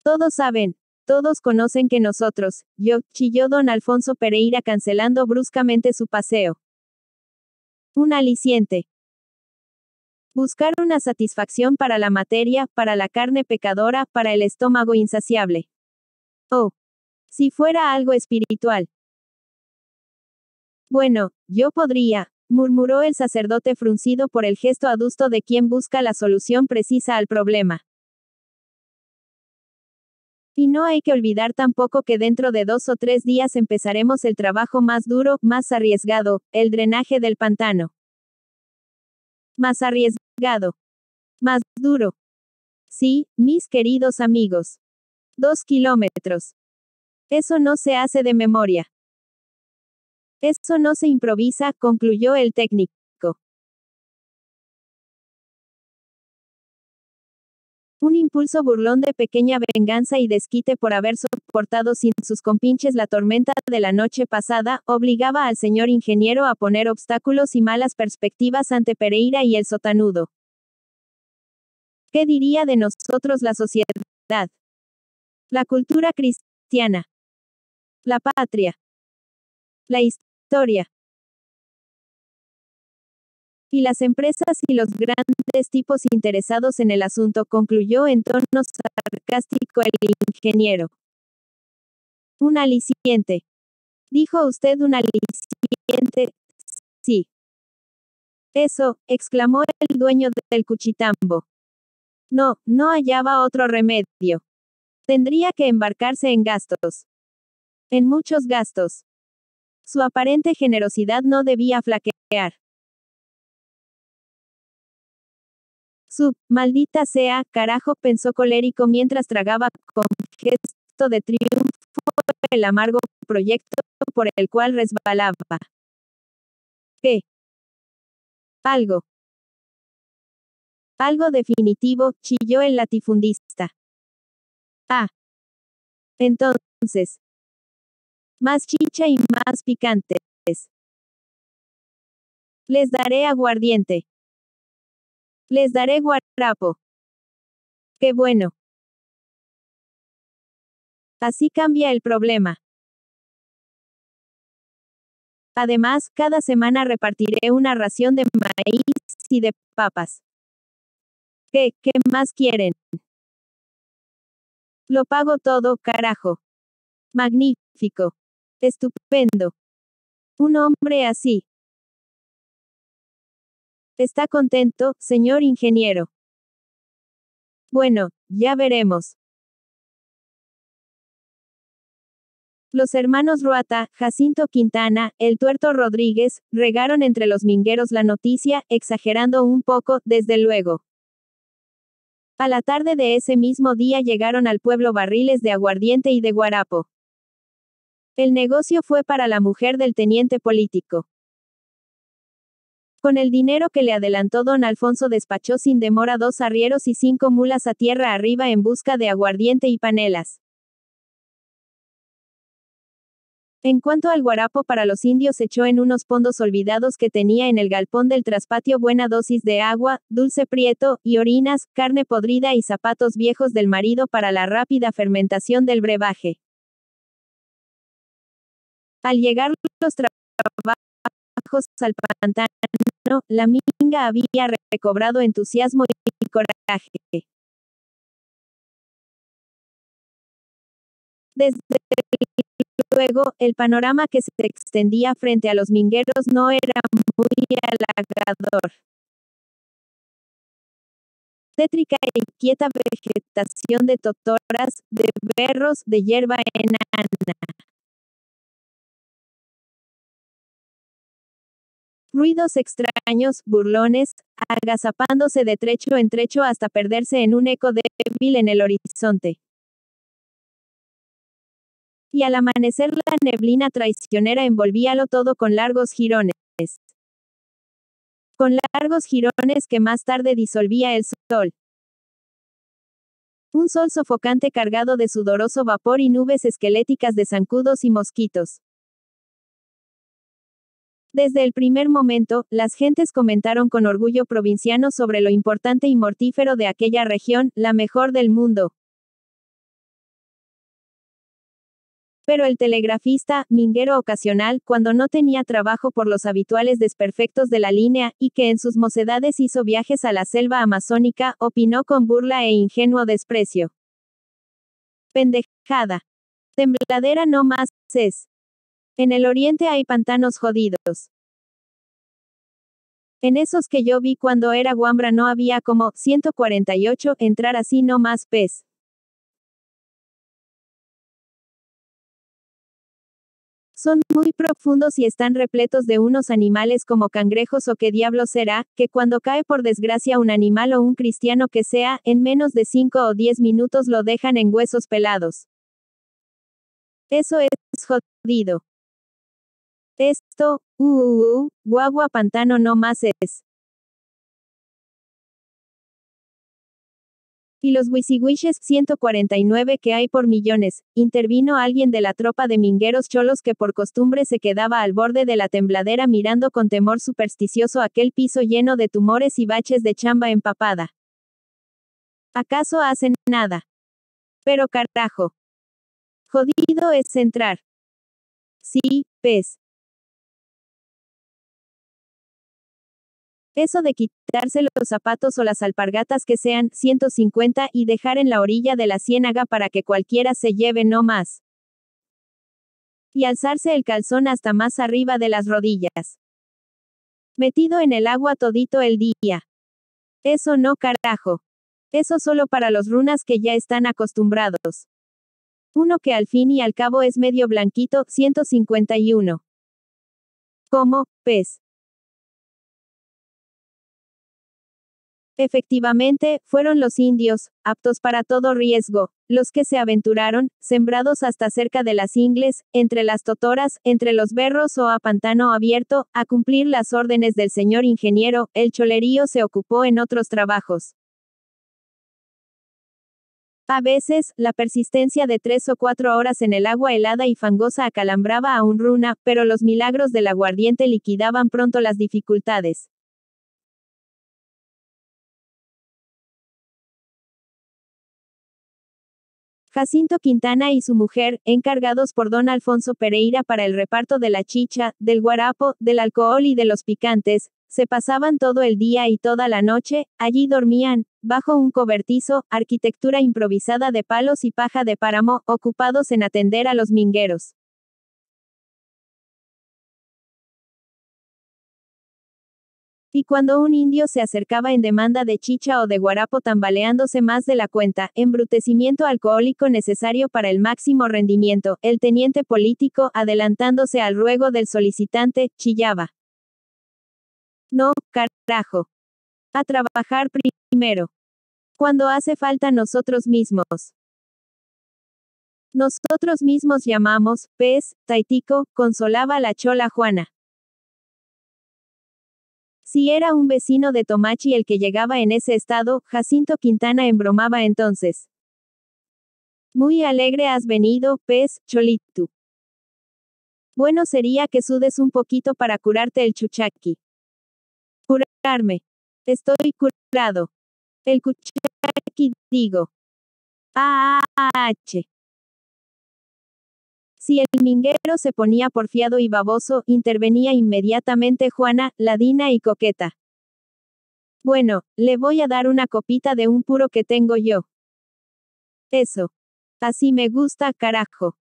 Todos saben, todos conocen que nosotros, yo, chilló don Alfonso Pereira cancelando bruscamente su paseo. Un aliciente. Buscar una satisfacción para la materia, para la carne pecadora, para el estómago insaciable. Oh. Si fuera algo espiritual. Bueno, yo podría, murmuró el sacerdote fruncido por el gesto adusto de quien busca la solución precisa al problema. Y no hay que olvidar tampoco que dentro de dos o tres días empezaremos el trabajo más duro, más arriesgado, el drenaje del pantano. Más arriesgado. Más duro. Sí, mis queridos amigos. Dos kilómetros. Eso no se hace de memoria. Eso no se improvisa, concluyó el técnico. Un impulso burlón de pequeña venganza y desquite por haber soportado sin sus compinches la tormenta de la noche pasada, obligaba al señor ingeniero a poner obstáculos y malas perspectivas ante Pereira y el sotanudo. ¿Qué diría de nosotros la sociedad? La cultura cristiana. La patria. La historia y las empresas y los grandes tipos interesados en el asunto, concluyó en tono sarcástico el ingeniero. Un aliciente. Dijo usted un aliciente. Sí. Eso, exclamó el dueño del cuchitambo. No, no hallaba otro remedio. Tendría que embarcarse en gastos. En muchos gastos. Su aparente generosidad no debía flaquear. maldita sea, carajo, pensó colérico mientras tragaba con gesto de triunfo el amargo proyecto por el cual resbalaba. ¿Qué? Algo. Algo definitivo, chilló el latifundista. Ah. Entonces. Más chicha y más picantes. Les daré aguardiente. Les daré guarapo. Qué bueno. Así cambia el problema. Además, cada semana repartiré una ración de maíz y de papas. ¿Qué, qué más quieren? Lo pago todo, carajo. Magnífico. Estupendo. Un hombre así. Está contento, señor ingeniero. Bueno, ya veremos. Los hermanos Ruata, Jacinto Quintana, el tuerto Rodríguez, regaron entre los mingueros la noticia, exagerando un poco, desde luego. A la tarde de ese mismo día llegaron al pueblo barriles de aguardiente y de guarapo. El negocio fue para la mujer del teniente político. Con el dinero que le adelantó don Alfonso despachó sin demora dos arrieros y cinco mulas a tierra arriba en busca de aguardiente y panelas. En cuanto al guarapo para los indios echó en unos pondos olvidados que tenía en el galpón del traspatio buena dosis de agua, dulce prieto, y orinas, carne podrida y zapatos viejos del marido para la rápida fermentación del brebaje. Al llegar los trabajos al pantano, la minga había recobrado entusiasmo y coraje. Desde luego, el panorama que se extendía frente a los mingueros no era muy alagador: Tétrica e inquieta vegetación de totoras, de berros, de hierba enana. Ruidos extraños, burlones, agazapándose de trecho en trecho hasta perderse en un eco débil en el horizonte. Y al amanecer la neblina traicionera envolvíalo todo con largos jirones. Con largos jirones que más tarde disolvía el sol. Un sol sofocante cargado de sudoroso vapor y nubes esqueléticas de zancudos y mosquitos. Desde el primer momento, las gentes comentaron con orgullo provinciano sobre lo importante y mortífero de aquella región, la mejor del mundo. Pero el telegrafista, minguero ocasional, cuando no tenía trabajo por los habituales desperfectos de la línea, y que en sus mocedades hizo viajes a la selva amazónica, opinó con burla e ingenuo desprecio. Pendejada. Tembladera no más, es. En el oriente hay pantanos jodidos. En esos que yo vi cuando era guambra no había como 148 entrar así no más pez. Pues. Son muy profundos y están repletos de unos animales como cangrejos o qué diablo será, que cuando cae por desgracia un animal o un cristiano que sea, en menos de 5 o 10 minutos lo dejan en huesos pelados. Eso es jodido. Esto, uh, uh, uh, guagua pantano no más es. Y los wisiwishes 149 que hay por millones, intervino alguien de la tropa de mingueros cholos que por costumbre se quedaba al borde de la tembladera mirando con temor supersticioso aquel piso lleno de tumores y baches de chamba empapada. ¿Acaso hacen nada? Pero cartajo. Jodido es entrar. Sí, pez. Eso de quitarse los zapatos o las alpargatas que sean 150 y dejar en la orilla de la ciénaga para que cualquiera se lleve no más. Y alzarse el calzón hasta más arriba de las rodillas. Metido en el agua todito el día. Eso no carajo. Eso solo para los runas que ya están acostumbrados. Uno que al fin y al cabo es medio blanquito, 151. Como, pez. Efectivamente, fueron los indios, aptos para todo riesgo, los que se aventuraron, sembrados hasta cerca de las ingles, entre las totoras, entre los berros o a pantano abierto, a cumplir las órdenes del señor ingeniero, el cholerío se ocupó en otros trabajos. A veces, la persistencia de tres o cuatro horas en el agua helada y fangosa acalambraba a un runa, pero los milagros del aguardiente liquidaban pronto las dificultades. Jacinto Quintana y su mujer, encargados por don Alfonso Pereira para el reparto de la chicha, del guarapo, del alcohol y de los picantes, se pasaban todo el día y toda la noche, allí dormían, bajo un cobertizo, arquitectura improvisada de palos y paja de páramo, ocupados en atender a los mingueros. Y cuando un indio se acercaba en demanda de chicha o de guarapo tambaleándose más de la cuenta, embrutecimiento alcohólico necesario para el máximo rendimiento, el teniente político, adelantándose al ruego del solicitante, chillaba. No, carajo. A trabajar primero. Cuando hace falta nosotros mismos. Nosotros mismos llamamos, pez, taitico, consolaba la chola Juana. Si era un vecino de Tomachi el que llegaba en ese estado, Jacinto Quintana embromaba entonces. Muy alegre has venido, pez, cholitu. Bueno sería que sudes un poquito para curarte el chuchaki. Curarme. Estoy curado. El chuchaki digo. Ah, h. Ah, ah, ah, si el minguero se ponía porfiado y baboso, intervenía inmediatamente Juana, ladina y coqueta. Bueno, le voy a dar una copita de un puro que tengo yo. Eso. Así me gusta, carajo.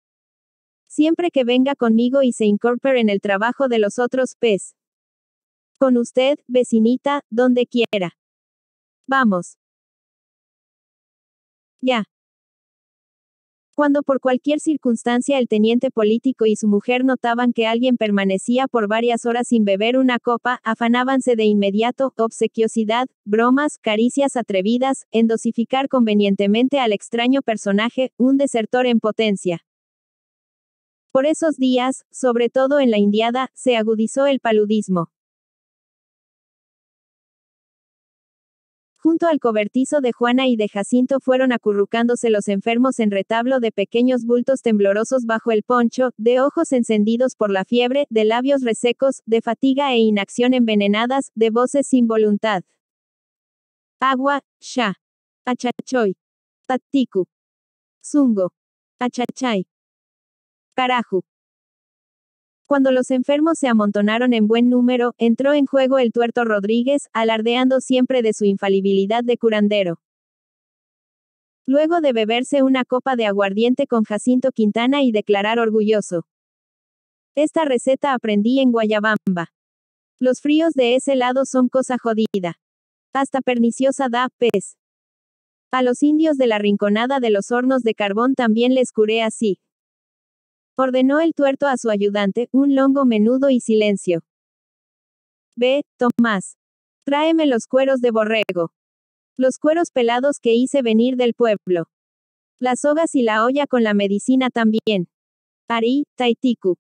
Siempre que venga conmigo y se incorpore en el trabajo de los otros pez. Pues. Con usted, vecinita, donde quiera. Vamos. Ya. Cuando por cualquier circunstancia el teniente político y su mujer notaban que alguien permanecía por varias horas sin beber una copa, afanábanse de inmediato, obsequiosidad, bromas, caricias atrevidas, en dosificar convenientemente al extraño personaje, un desertor en potencia. Por esos días, sobre todo en la Indiada, se agudizó el paludismo. Junto al cobertizo de Juana y de Jacinto fueron acurrucándose los enfermos en retablo de pequeños bultos temblorosos bajo el poncho, de ojos encendidos por la fiebre, de labios resecos, de fatiga e inacción envenenadas, de voces sin voluntad. Agua, Sha. Achachoy. Tatiku. Zungo. Achachay. Carajo. Cuando los enfermos se amontonaron en buen número, entró en juego el tuerto Rodríguez, alardeando siempre de su infalibilidad de curandero. Luego de beberse una copa de aguardiente con Jacinto Quintana y declarar orgulloso. Esta receta aprendí en Guayabamba. Los fríos de ese lado son cosa jodida. Hasta perniciosa da, pez. A los indios de la rinconada de los hornos de carbón también les curé así. Ordenó el tuerto a su ayudante, un longo menudo y silencio. Ve, Tomás. Tráeme los cueros de borrego. Los cueros pelados que hice venir del pueblo. Las sogas y la olla con la medicina también. Ari, Taitiku.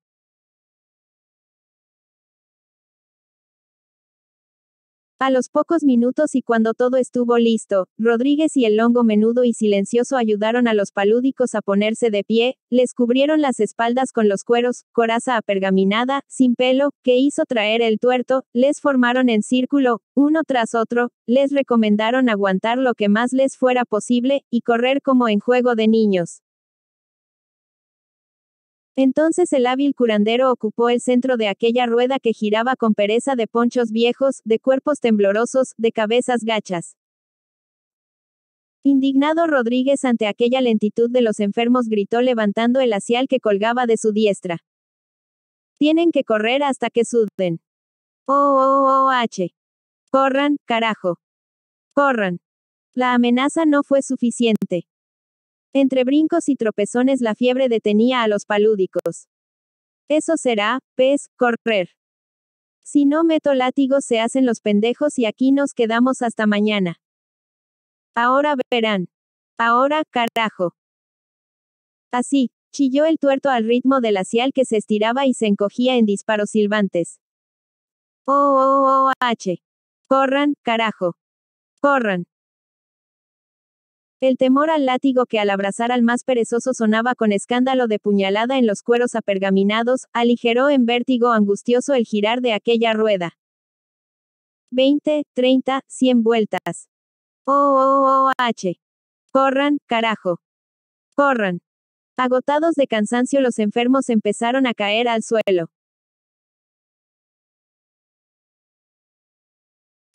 A los pocos minutos y cuando todo estuvo listo, Rodríguez y el longo menudo y silencioso ayudaron a los palúdicos a ponerse de pie, les cubrieron las espaldas con los cueros, coraza apergaminada, sin pelo, que hizo traer el tuerto, les formaron en círculo, uno tras otro, les recomendaron aguantar lo que más les fuera posible, y correr como en juego de niños. Entonces el hábil curandero ocupó el centro de aquella rueda que giraba con pereza de ponchos viejos, de cuerpos temblorosos, de cabezas gachas. Indignado Rodríguez ante aquella lentitud de los enfermos gritó levantando el asial que colgaba de su diestra. Tienen que correr hasta que suden. Oh, oh, oh, oh H. Corran, carajo. Corran. La amenaza no fue suficiente. Entre brincos y tropezones la fiebre detenía a los palúdicos. Eso será, pez, correr. Si no meto látigo se hacen los pendejos y aquí nos quedamos hasta mañana. Ahora verán. Ahora, carajo. Así, chilló el tuerto al ritmo del sial que se estiraba y se encogía en disparos silbantes. Oh, oh, oh, oh H. Corran, carajo. Corran. El temor al látigo que al abrazar al más perezoso sonaba con escándalo de puñalada en los cueros apergaminados, aligeró en vértigo angustioso el girar de aquella rueda. 20, 30, 100 vueltas. Oh, oh, oh, oh, H. Corran, carajo. Corran. Agotados de cansancio los enfermos empezaron a caer al suelo.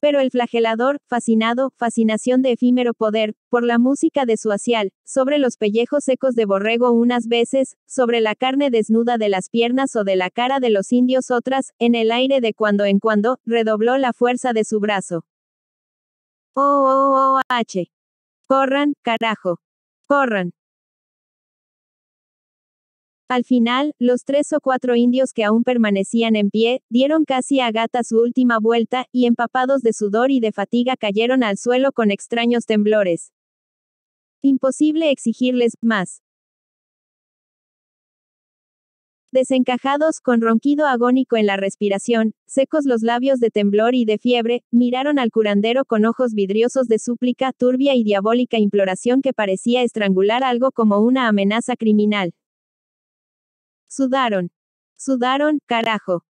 Pero el flagelador, fascinado, fascinación de efímero poder, por la música de su asial, sobre los pellejos secos de borrego unas veces, sobre la carne desnuda de las piernas o de la cara de los indios otras, en el aire de cuando en cuando, redobló la fuerza de su brazo. Oh, oh, oh, oh H. Corran, carajo. Corran. Al final, los tres o cuatro indios que aún permanecían en pie, dieron casi a gata su última vuelta, y empapados de sudor y de fatiga cayeron al suelo con extraños temblores. Imposible exigirles más. Desencajados, con ronquido agónico en la respiración, secos los labios de temblor y de fiebre, miraron al curandero con ojos vidriosos de súplica, turbia y diabólica imploración que parecía estrangular algo como una amenaza criminal. Sudaron. Sudaron, carajo.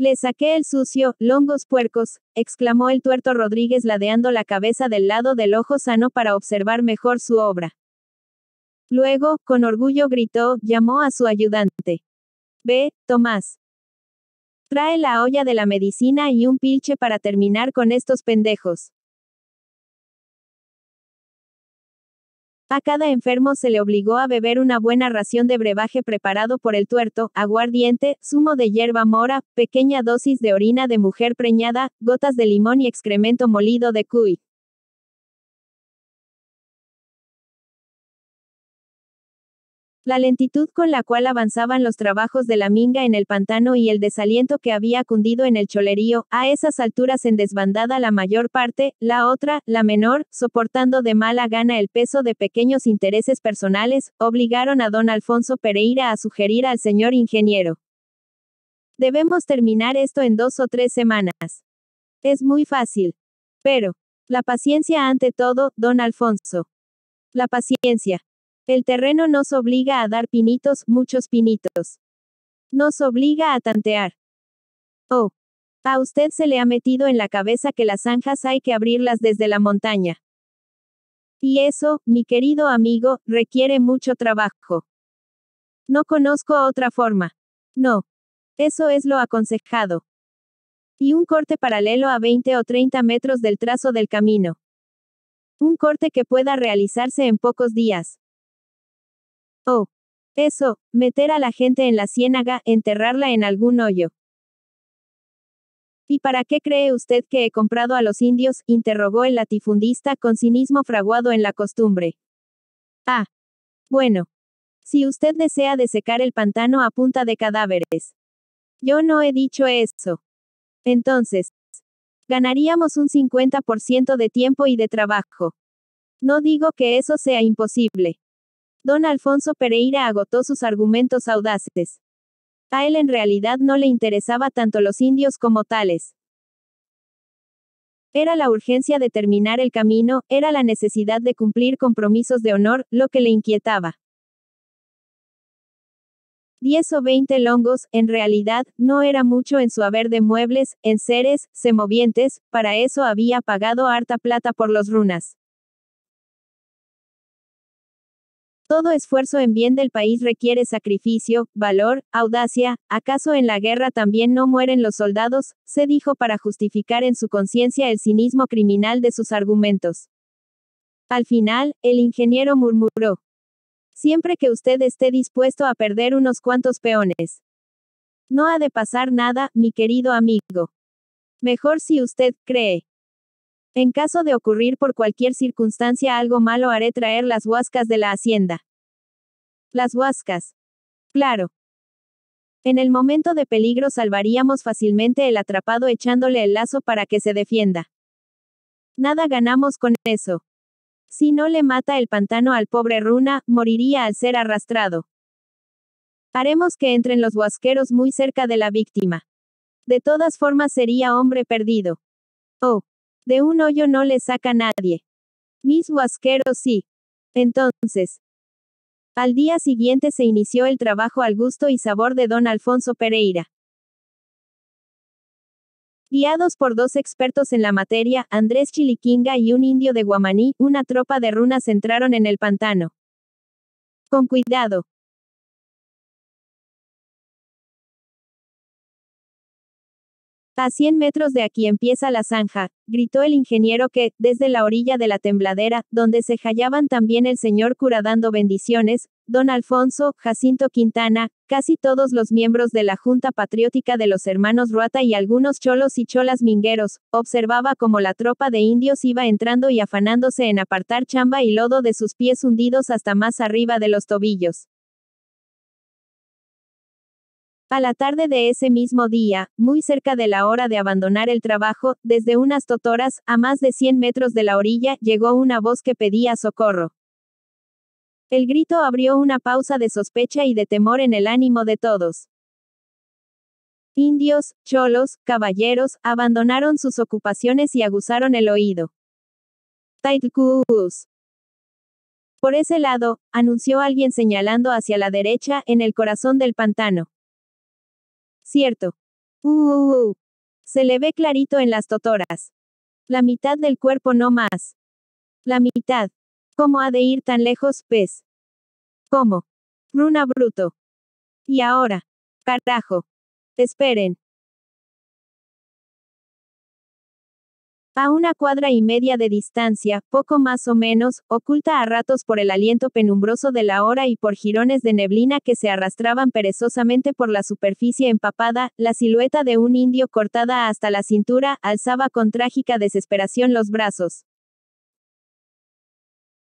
Le saqué el sucio, longos puercos, exclamó el tuerto Rodríguez ladeando la cabeza del lado del ojo sano para observar mejor su obra. Luego, con orgullo gritó, llamó a su ayudante. Ve, Tomás. Trae la olla de la medicina y un pilche para terminar con estos pendejos. A cada enfermo se le obligó a beber una buena ración de brebaje preparado por el tuerto, aguardiente, zumo de hierba mora, pequeña dosis de orina de mujer preñada, gotas de limón y excremento molido de cuy. La lentitud con la cual avanzaban los trabajos de la minga en el pantano y el desaliento que había cundido en el cholerío, a esas alturas en desbandada la mayor parte, la otra, la menor, soportando de mala gana el peso de pequeños intereses personales, obligaron a don Alfonso Pereira a sugerir al señor ingeniero. Debemos terminar esto en dos o tres semanas. Es muy fácil. Pero, la paciencia ante todo, don Alfonso. La paciencia. El terreno nos obliga a dar pinitos, muchos pinitos. Nos obliga a tantear. Oh. A usted se le ha metido en la cabeza que las zanjas hay que abrirlas desde la montaña. Y eso, mi querido amigo, requiere mucho trabajo. No conozco otra forma. No. Eso es lo aconsejado. Y un corte paralelo a 20 o 30 metros del trazo del camino. Un corte que pueda realizarse en pocos días. Oh. Eso, meter a la gente en la ciénaga, enterrarla en algún hoyo. ¿Y para qué cree usted que he comprado a los indios? interrogó el latifundista con cinismo fraguado en la costumbre. Ah. Bueno. Si usted desea desecar el pantano a punta de cadáveres. Yo no he dicho eso. Entonces, ganaríamos un 50% de tiempo y de trabajo. No digo que eso sea imposible. Don Alfonso Pereira agotó sus argumentos audaces. A él en realidad no le interesaba tanto los indios como tales. Era la urgencia de terminar el camino, era la necesidad de cumplir compromisos de honor, lo que le inquietaba. Diez o veinte longos, en realidad, no era mucho en su haber de muebles, enseres, semovientes, para eso había pagado harta plata por los runas. Todo esfuerzo en bien del país requiere sacrificio, valor, audacia, ¿acaso en la guerra también no mueren los soldados? se dijo para justificar en su conciencia el cinismo criminal de sus argumentos. Al final, el ingeniero murmuró. Siempre que usted esté dispuesto a perder unos cuantos peones. No ha de pasar nada, mi querido amigo. Mejor si usted cree. En caso de ocurrir por cualquier circunstancia algo malo haré traer las huascas de la hacienda. Las huascas. Claro. En el momento de peligro salvaríamos fácilmente el atrapado echándole el lazo para que se defienda. Nada ganamos con eso. Si no le mata el pantano al pobre Runa, moriría al ser arrastrado. Haremos que entren los huasqueros muy cerca de la víctima. De todas formas sería hombre perdido. Oh, de un hoyo no le saca nadie. Mis huasqueros sí. Entonces. Al día siguiente se inició el trabajo al gusto y sabor de don Alfonso Pereira. Guiados por dos expertos en la materia, Andrés Chiliquinga y un indio de Guamaní, una tropa de runas entraron en el pantano. Con cuidado. A 100 metros de aquí empieza la zanja, gritó el ingeniero que, desde la orilla de la tembladera, donde se hallaban también el señor cura dando bendiciones, don Alfonso, Jacinto Quintana, casi todos los miembros de la Junta Patriótica de los Hermanos Ruata y algunos cholos y cholas mingueros, observaba como la tropa de indios iba entrando y afanándose en apartar chamba y lodo de sus pies hundidos hasta más arriba de los tobillos. A la tarde de ese mismo día, muy cerca de la hora de abandonar el trabajo, desde unas totoras, a más de 100 metros de la orilla, llegó una voz que pedía socorro. El grito abrió una pausa de sospecha y de temor en el ánimo de todos. Indios, cholos, caballeros, abandonaron sus ocupaciones y aguzaron el oído. Taitkus. Por ese lado, anunció alguien señalando hacia la derecha, en el corazón del pantano. Cierto. Uh, uh, uh. Se le ve clarito en las totoras. La mitad del cuerpo no más. La mitad. ¿Cómo ha de ir tan lejos, pez? ¿Cómo? Runa bruto. Y ahora. Carajo. Esperen. A una cuadra y media de distancia, poco más o menos, oculta a ratos por el aliento penumbroso de la hora y por jirones de neblina que se arrastraban perezosamente por la superficie empapada, la silueta de un indio cortada hasta la cintura, alzaba con trágica desesperación los brazos.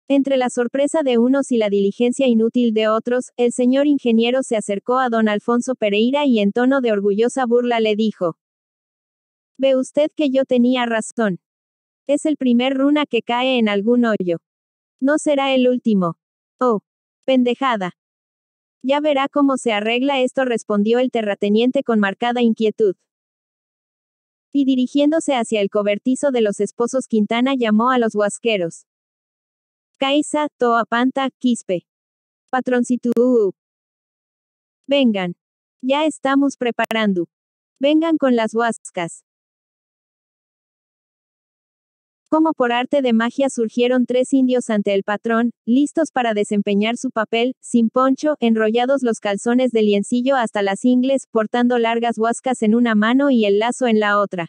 Entre la sorpresa de unos y la diligencia inútil de otros, el señor ingeniero se acercó a don Alfonso Pereira y en tono de orgullosa burla le dijo, Ve usted que yo tenía razón. Es el primer runa que cae en algún hoyo. No será el último. Oh. Pendejada. Ya verá cómo se arregla esto, respondió el terrateniente con marcada inquietud. Y dirigiéndose hacia el cobertizo de los esposos Quintana llamó a los huasqueros. Caiza, Toapanta, Quispe. Patroncito. Vengan. Ya estamos preparando. Vengan con las huascas. Como por arte de magia surgieron tres indios ante el patrón, listos para desempeñar su papel, sin poncho, enrollados los calzones de liencillo hasta las ingles, portando largas huascas en una mano y el lazo en la otra.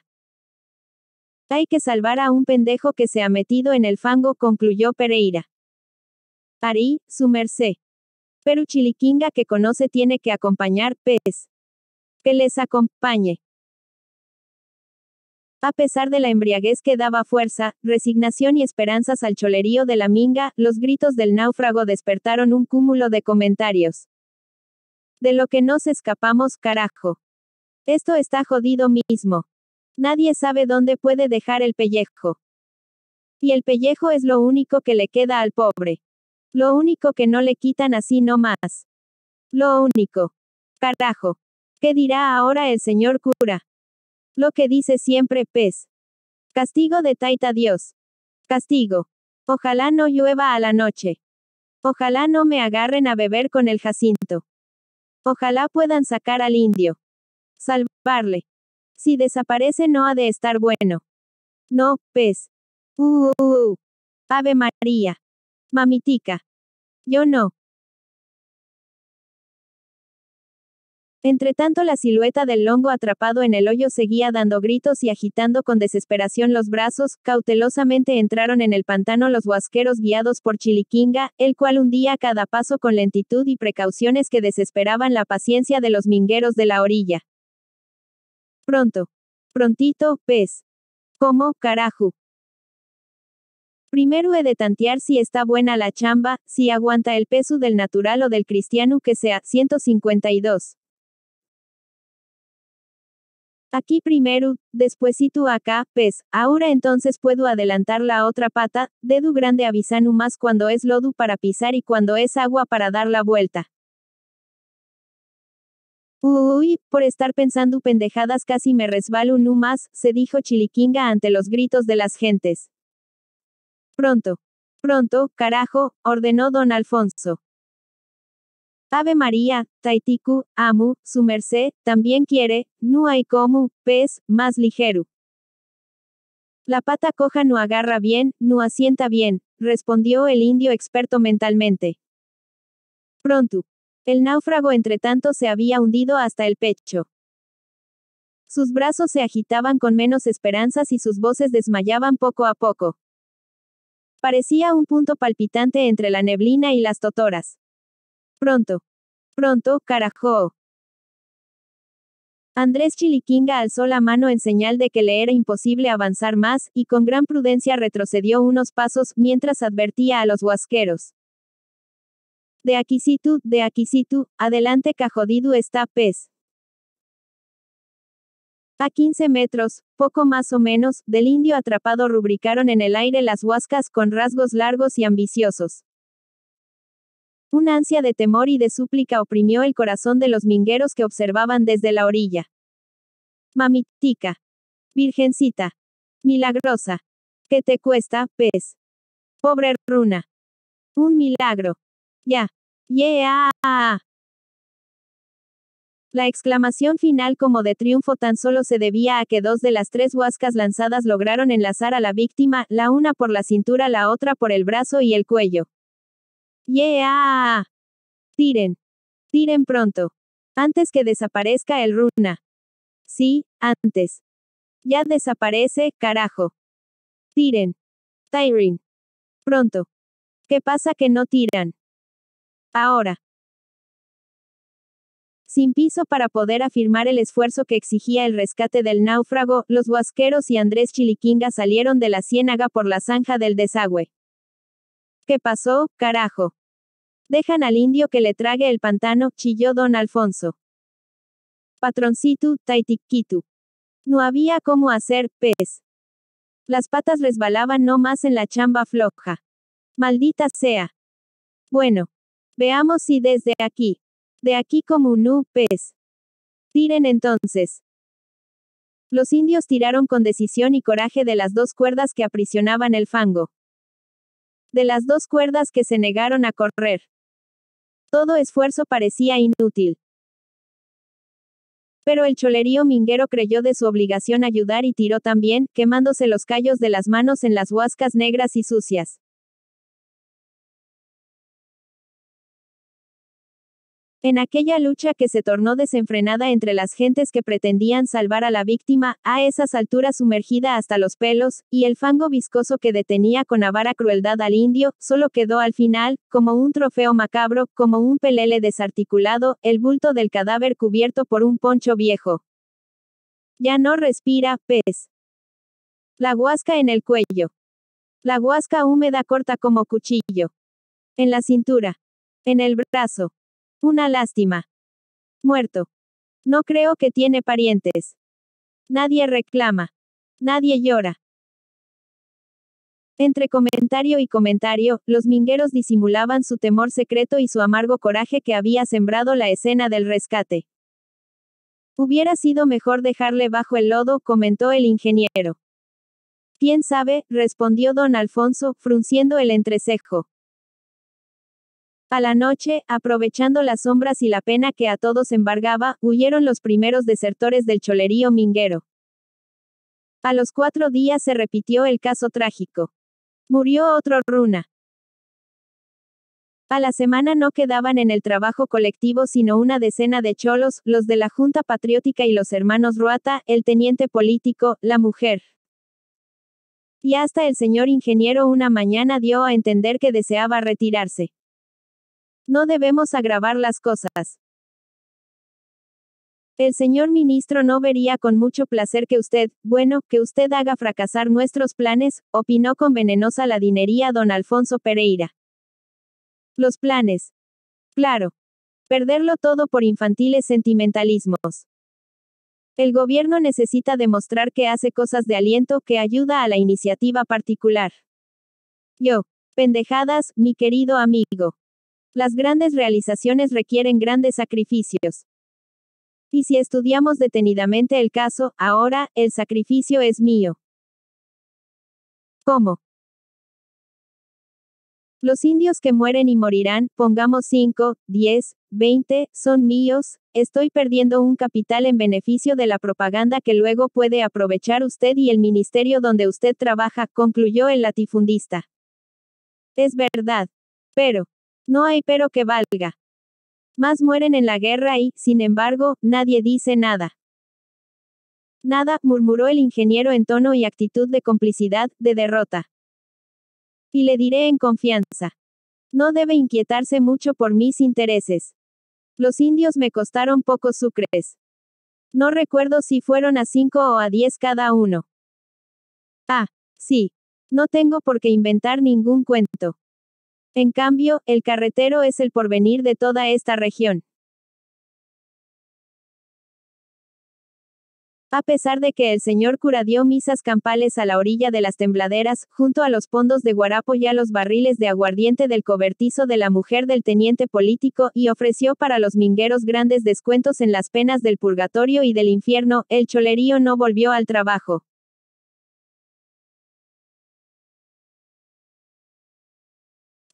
Hay que salvar a un pendejo que se ha metido en el fango, concluyó Pereira. Parí, su merced. Pero Chiliquinga que conoce tiene que acompañar, pez. Pues, que les acompañe. A pesar de la embriaguez que daba fuerza, resignación y esperanzas al cholerío de la minga, los gritos del náufrago despertaron un cúmulo de comentarios. De lo que nos escapamos, carajo. Esto está jodido mismo. Nadie sabe dónde puede dejar el pellejo. Y el pellejo es lo único que le queda al pobre. Lo único que no le quitan así no más. Lo único. Carajo. ¿Qué dirá ahora el señor cura? Lo que dice siempre pez. Castigo de Taita Dios. Castigo. Ojalá no llueva a la noche. Ojalá no me agarren a beber con el Jacinto. Ojalá puedan sacar al indio. Salvarle. Si desaparece no ha de estar bueno. No, pez. Uh, uh, uh. Ave María. Mamitica. Yo no. Entretanto la silueta del longo atrapado en el hoyo seguía dando gritos y agitando con desesperación los brazos, cautelosamente entraron en el pantano los huasqueros guiados por Chiliquinga, el cual hundía cada paso con lentitud y precauciones que desesperaban la paciencia de los mingueros de la orilla. Pronto. Prontito, pez. ¿Cómo, carajo? Primero he de tantear si está buena la chamba, si aguanta el peso del natural o del cristiano que sea 152. Aquí primero, después tú acá, pez, ahora entonces puedo adelantar la otra pata, dedo grande avisanu más cuando es lodo para pisar y cuando es agua para dar la vuelta. Uy, por estar pensando pendejadas casi me resbalo no más, se dijo Chiliquinga ante los gritos de las gentes. Pronto. Pronto, carajo, ordenó don Alfonso. Ave María, Taitiku, Amu, su merced, también quiere, no hay como, pez, más ligero. La pata coja no agarra bien, no asienta bien, respondió el indio experto mentalmente. Pronto. El náufrago tanto se había hundido hasta el pecho. Sus brazos se agitaban con menos esperanzas y sus voces desmayaban poco a poco. Parecía un punto palpitante entre la neblina y las totoras. Pronto. Pronto, carajo. Andrés Chiliquinga alzó la mano en señal de que le era imposible avanzar más, y con gran prudencia retrocedió unos pasos, mientras advertía a los huasqueros. De aquisitu, de aquisitu, adelante cajodidu está pez. A 15 metros, poco más o menos, del indio atrapado rubricaron en el aire las huascas con rasgos largos y ambiciosos. Un ansia de temor y de súplica oprimió el corazón de los mingueros que observaban desde la orilla. Mamitica. Virgencita. Milagrosa. ¿Qué te cuesta, pez? Pobre runa. Un milagro. Ya. Yeah. La exclamación final como de triunfo tan solo se debía a que dos de las tres huascas lanzadas lograron enlazar a la víctima, la una por la cintura, la otra por el brazo y el cuello. ¡Yeah! Tiren. Tiren pronto. Antes que desaparezca el runa. Sí, antes. Ya desaparece, carajo. Tiren. Tyrin. Pronto. ¿Qué pasa que no tiran? Ahora. Sin piso para poder afirmar el esfuerzo que exigía el rescate del náufrago, los huasqueros y Andrés Chiliquinga salieron de la ciénaga por la zanja del desagüe. ¿Qué pasó, carajo? Dejan al indio que le trague el pantano, chilló don Alfonso. Patroncito, taitiquito. No había cómo hacer pez. Las patas resbalaban no más en la chamba floja. Maldita sea. Bueno. Veamos si desde aquí. De aquí como un pez. Tiren entonces. Los indios tiraron con decisión y coraje de las dos cuerdas que aprisionaban el fango. De las dos cuerdas que se negaron a correr. Todo esfuerzo parecía inútil. Pero el cholerío minguero creyó de su obligación ayudar y tiró también, quemándose los callos de las manos en las huascas negras y sucias. En aquella lucha que se tornó desenfrenada entre las gentes que pretendían salvar a la víctima, a esas alturas sumergida hasta los pelos, y el fango viscoso que detenía con avara crueldad al indio, solo quedó al final, como un trofeo macabro, como un pelele desarticulado, el bulto del cadáver cubierto por un poncho viejo. Ya no respira, pez. La guasca en el cuello. La guasca húmeda corta como cuchillo. En la cintura. En el brazo. Una lástima. Muerto. No creo que tiene parientes. Nadie reclama. Nadie llora. Entre comentario y comentario, los mingueros disimulaban su temor secreto y su amargo coraje que había sembrado la escena del rescate. Hubiera sido mejor dejarle bajo el lodo, comentó el ingeniero. ¿Quién sabe? respondió don Alfonso, frunciendo el entrecejo. A la noche, aprovechando las sombras y la pena que a todos embargaba, huyeron los primeros desertores del cholerío minguero. A los cuatro días se repitió el caso trágico. Murió otro runa. A la semana no quedaban en el trabajo colectivo sino una decena de cholos, los de la Junta Patriótica y los hermanos Ruata, el teniente político, la mujer. Y hasta el señor ingeniero una mañana dio a entender que deseaba retirarse. No debemos agravar las cosas. El señor ministro no vería con mucho placer que usted, bueno, que usted haga fracasar nuestros planes, opinó con venenosa ladinería don Alfonso Pereira. Los planes. Claro. Perderlo todo por infantiles sentimentalismos. El gobierno necesita demostrar que hace cosas de aliento que ayuda a la iniciativa particular. Yo. Pendejadas, mi querido amigo. Las grandes realizaciones requieren grandes sacrificios. Y si estudiamos detenidamente el caso, ahora, el sacrificio es mío. ¿Cómo? Los indios que mueren y morirán, pongamos 5, 10, 20, son míos, estoy perdiendo un capital en beneficio de la propaganda que luego puede aprovechar usted y el ministerio donde usted trabaja, concluyó el latifundista. Es verdad. Pero, no hay pero que valga. Más mueren en la guerra y, sin embargo, nadie dice nada. Nada, murmuró el ingeniero en tono y actitud de complicidad, de derrota. Y le diré en confianza. No debe inquietarse mucho por mis intereses. Los indios me costaron pocos sucres. No recuerdo si fueron a cinco o a diez cada uno. Ah, sí. No tengo por qué inventar ningún cuento. En cambio, el carretero es el porvenir de toda esta región. A pesar de que el señor cura dio misas campales a la orilla de las tembladeras, junto a los pondos de guarapo y a los barriles de aguardiente del cobertizo de la mujer del teniente político, y ofreció para los mingueros grandes descuentos en las penas del purgatorio y del infierno, el cholerío no volvió al trabajo.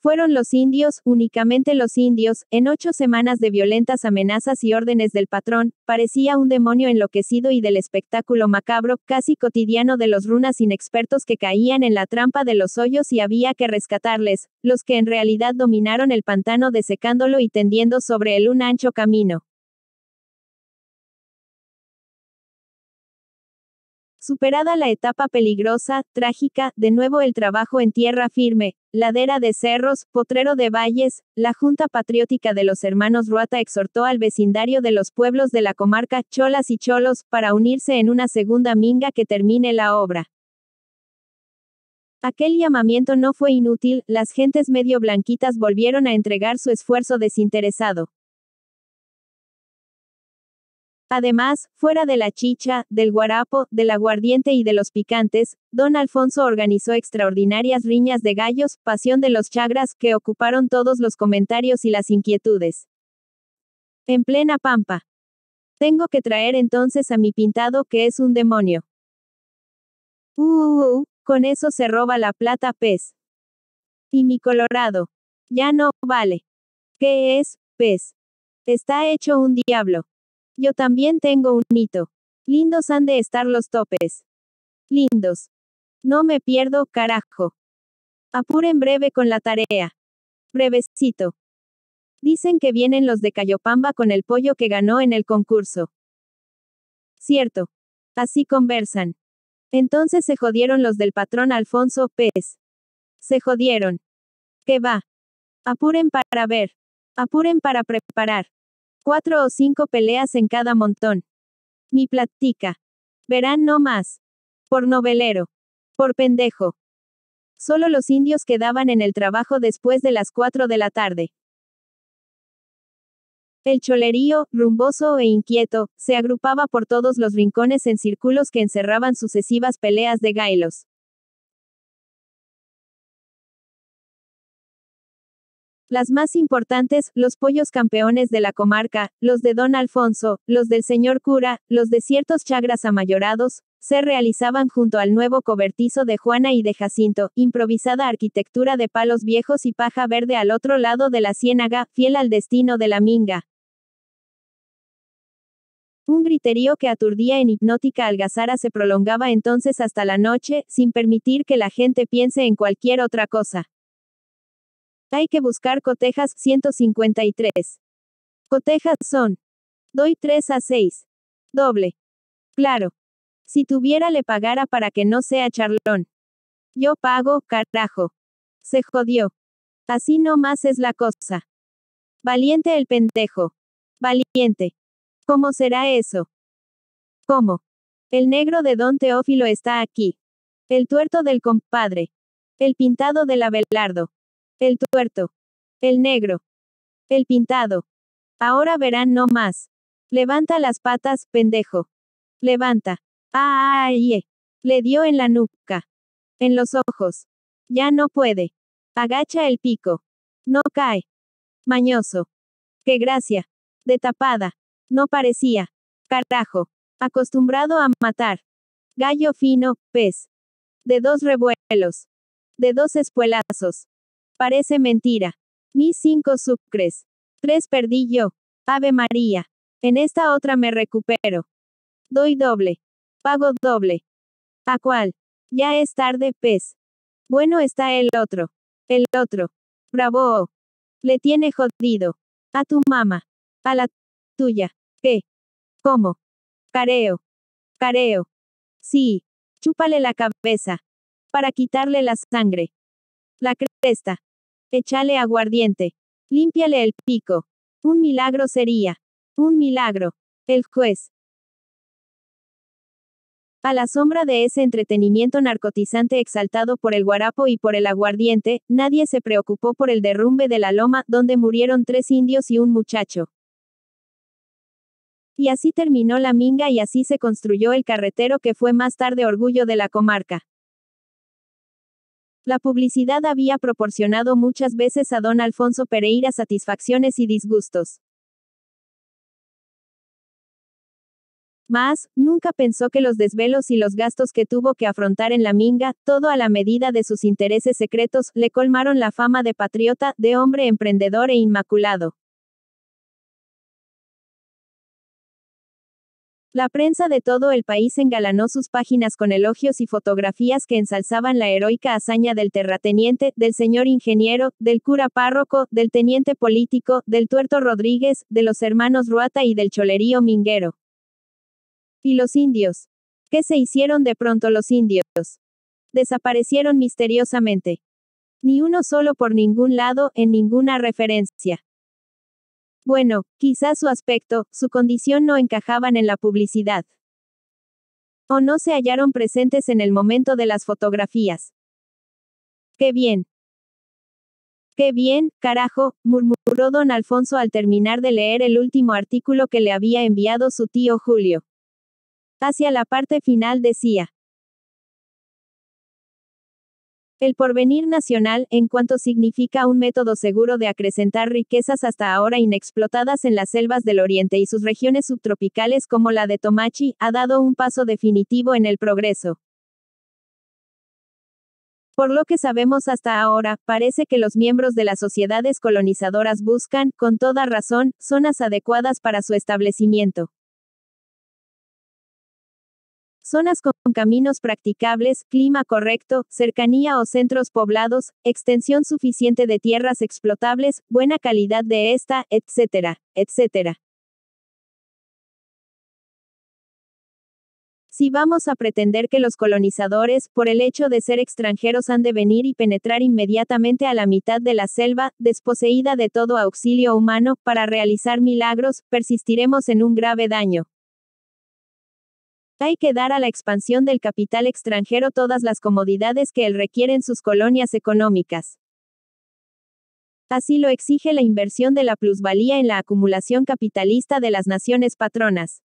Fueron los indios, únicamente los indios, en ocho semanas de violentas amenazas y órdenes del patrón, parecía un demonio enloquecido y del espectáculo macabro, casi cotidiano de los runas inexpertos que caían en la trampa de los hoyos y había que rescatarles, los que en realidad dominaron el pantano desecándolo y tendiendo sobre él un ancho camino. Superada la etapa peligrosa, trágica, de nuevo el trabajo en tierra firme, ladera de cerros, potrero de valles, la Junta Patriótica de los Hermanos Ruata exhortó al vecindario de los pueblos de la comarca Cholas y Cholos para unirse en una segunda minga que termine la obra. Aquel llamamiento no fue inútil, las gentes medio blanquitas volvieron a entregar su esfuerzo desinteresado. Además, fuera de la chicha, del guarapo, del aguardiente y de los picantes, don Alfonso organizó extraordinarias riñas de gallos, pasión de los chagras, que ocuparon todos los comentarios y las inquietudes. En plena pampa. Tengo que traer entonces a mi pintado, que es un demonio. Uh, uh, uh con eso se roba la plata pez. Y mi colorado. Ya no, vale. ¿Qué es, pez? Está hecho un diablo. Yo también tengo un hito. Lindos han de estar los topes. Lindos. No me pierdo, carajo. Apuren breve con la tarea. Brevecito. Dicen que vienen los de Cayopamba con el pollo que ganó en el concurso. Cierto. Así conversan. Entonces se jodieron los del patrón Alfonso Pérez. Se jodieron. ¿Qué va? Apuren para ver. Apuren para preparar. Cuatro o cinco peleas en cada montón. Mi platica. Verán no más. Por novelero. Por pendejo. Solo los indios quedaban en el trabajo después de las cuatro de la tarde. El cholerío, rumboso e inquieto, se agrupaba por todos los rincones en círculos que encerraban sucesivas peleas de gailos. Las más importantes, los pollos campeones de la comarca, los de Don Alfonso, los del señor cura, los de ciertos chagras amayorados, se realizaban junto al nuevo cobertizo de Juana y de Jacinto, improvisada arquitectura de palos viejos y paja verde al otro lado de la ciénaga, fiel al destino de la minga. Un griterío que aturdía en hipnótica algazara se prolongaba entonces hasta la noche, sin permitir que la gente piense en cualquier otra cosa. Hay que buscar cotejas 153. Cotejas son. Doy 3 a 6. Doble. Claro. Si tuviera le pagara para que no sea charlón. Yo pago, carajo. Se jodió. Así no más es la cosa. Valiente el pentejo. Valiente. ¿Cómo será eso? ¿Cómo? El negro de Don Teófilo está aquí. El tuerto del compadre. El pintado del Abelardo. El tuerto. El negro. El pintado. Ahora verán no más. Levanta las patas, pendejo. Levanta. Ay. Ah, ah, ah, Le dio en la nuca. En los ojos. Ya no puede. Agacha el pico. No cae. Mañoso. Qué gracia. De tapada. No parecía. Cartajo. Acostumbrado a matar. Gallo fino, pez. De dos revuelos. De dos espuelazos. Parece mentira. Mis cinco sucres. Tres perdí yo. Ave María. En esta otra me recupero. Doy doble. Pago doble. ¿A cuál? Ya es tarde, pez. Bueno está el otro. El otro. Bravo. Le tiene jodido. A tu mamá. A la tuya. ¿Qué? ¿Cómo? Careo. Careo. Sí. Chúpale la cabeza. Para quitarle la sangre. La cresta. Échale aguardiente. Límpiale el pico. Un milagro sería. Un milagro. El juez. A la sombra de ese entretenimiento narcotizante exaltado por el guarapo y por el aguardiente, nadie se preocupó por el derrumbe de la loma, donde murieron tres indios y un muchacho. Y así terminó la minga y así se construyó el carretero que fue más tarde orgullo de la comarca. La publicidad había proporcionado muchas veces a don Alfonso Pereira satisfacciones y disgustos. Más, nunca pensó que los desvelos y los gastos que tuvo que afrontar en la minga, todo a la medida de sus intereses secretos, le colmaron la fama de patriota, de hombre emprendedor e inmaculado. La prensa de todo el país engalanó sus páginas con elogios y fotografías que ensalzaban la heroica hazaña del terrateniente, del señor ingeniero, del cura párroco, del teniente político, del tuerto Rodríguez, de los hermanos Ruata y del cholerío Minguero. ¿Y los indios? ¿Qué se hicieron de pronto los indios? Desaparecieron misteriosamente. Ni uno solo por ningún lado, en ninguna referencia. Bueno, quizás su aspecto, su condición no encajaban en la publicidad. O no se hallaron presentes en el momento de las fotografías. Qué bien. Qué bien, carajo, murmuró don Alfonso al terminar de leer el último artículo que le había enviado su tío Julio. Hacia la parte final decía. El porvenir nacional, en cuanto significa un método seguro de acrecentar riquezas hasta ahora inexplotadas en las selvas del Oriente y sus regiones subtropicales como la de Tomachi, ha dado un paso definitivo en el progreso. Por lo que sabemos hasta ahora, parece que los miembros de las sociedades colonizadoras buscan, con toda razón, zonas adecuadas para su establecimiento zonas con caminos practicables, clima correcto, cercanía o centros poblados, extensión suficiente de tierras explotables, buena calidad de esta, etcétera, etcétera. Si vamos a pretender que los colonizadores, por el hecho de ser extranjeros, han de venir y penetrar inmediatamente a la mitad de la selva, desposeída de todo auxilio humano, para realizar milagros, persistiremos en un grave daño. Hay que dar a la expansión del capital extranjero todas las comodidades que él requiere en sus colonias económicas. Así lo exige la inversión de la plusvalía en la acumulación capitalista de las naciones patronas.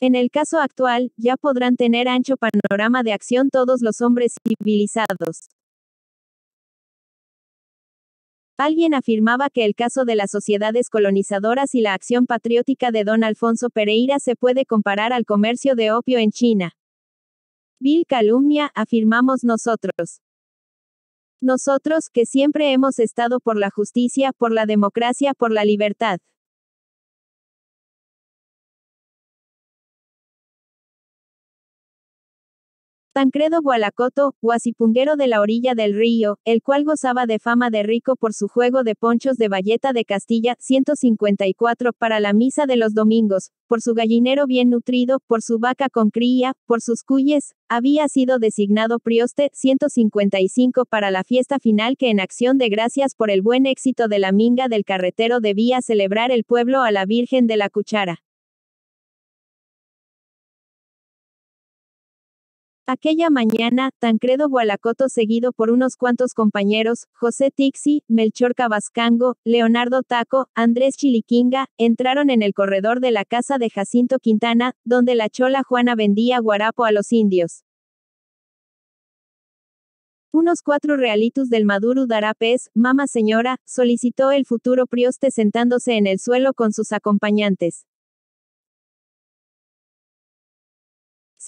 En el caso actual, ya podrán tener ancho panorama de acción todos los hombres civilizados. Alguien afirmaba que el caso de las sociedades colonizadoras y la acción patriótica de don Alfonso Pereira se puede comparar al comercio de opio en China. Vil calumnia, afirmamos nosotros. Nosotros, que siempre hemos estado por la justicia, por la democracia, por la libertad. Sancredo Gualacoto, guasipunguero de la orilla del río, el cual gozaba de fama de rico por su juego de ponchos de bayeta de Castilla 154 para la misa de los domingos, por su gallinero bien nutrido, por su vaca con cría, por sus cuyes, había sido designado prioste 155 para la fiesta final que en acción de gracias por el buen éxito de la minga del carretero debía celebrar el pueblo a la Virgen de la Cuchara. Aquella mañana, Tancredo Gualacoto seguido por unos cuantos compañeros, José Tixi, Melchor Cabascango, Leonardo Taco, Andrés Chiliquinga, entraron en el corredor de la casa de Jacinto Quintana, donde la chola Juana vendía guarapo a los indios. Unos cuatro realitos del Maduro Darapés, mama señora, solicitó el futuro prioste sentándose en el suelo con sus acompañantes.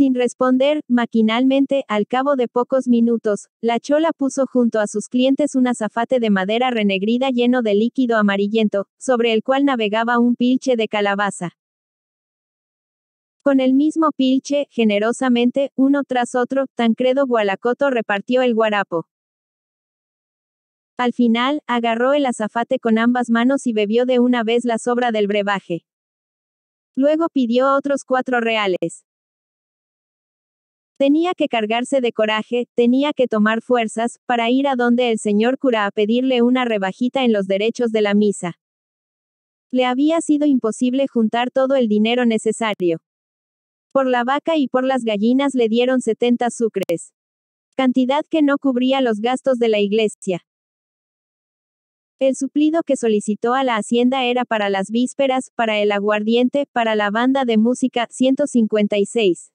Sin responder, maquinalmente, al cabo de pocos minutos, la chola puso junto a sus clientes un azafate de madera renegrida lleno de líquido amarillento, sobre el cual navegaba un pilche de calabaza. Con el mismo pilche, generosamente, uno tras otro, Tancredo Gualacoto repartió el guarapo. Al final, agarró el azafate con ambas manos y bebió de una vez la sobra del brebaje. Luego pidió otros cuatro reales. Tenía que cargarse de coraje, tenía que tomar fuerzas, para ir a donde el señor cura a pedirle una rebajita en los derechos de la misa. Le había sido imposible juntar todo el dinero necesario. Por la vaca y por las gallinas le dieron 70 sucres. Cantidad que no cubría los gastos de la iglesia. El suplido que solicitó a la hacienda era para las vísperas, para el aguardiente, para la banda de música 156.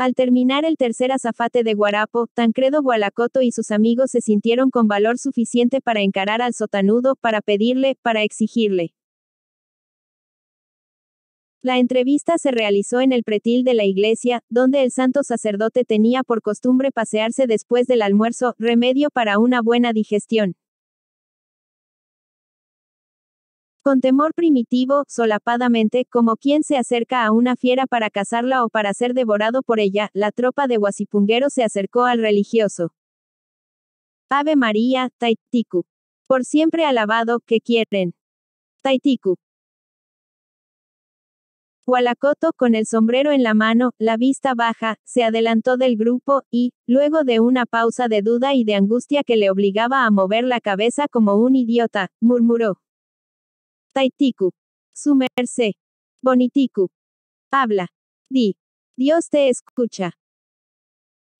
Al terminar el tercer azafate de Guarapo, Tancredo Gualacoto y sus amigos se sintieron con valor suficiente para encarar al sotanudo, para pedirle, para exigirle. La entrevista se realizó en el pretil de la iglesia, donde el santo sacerdote tenía por costumbre pasearse después del almuerzo, remedio para una buena digestión. Con temor primitivo, solapadamente, como quien se acerca a una fiera para cazarla o para ser devorado por ella, la tropa de guasipungueros se acercó al religioso. Ave María, Taitiku. Por siempre alabado, que quieren. Taitiku. Hualacoto, con el sombrero en la mano, la vista baja, se adelantó del grupo, y, luego de una pausa de duda y de angustia que le obligaba a mover la cabeza como un idiota, murmuró. Taitiku. Su merced. Bonitiku. Habla. Di. Dios te escucha.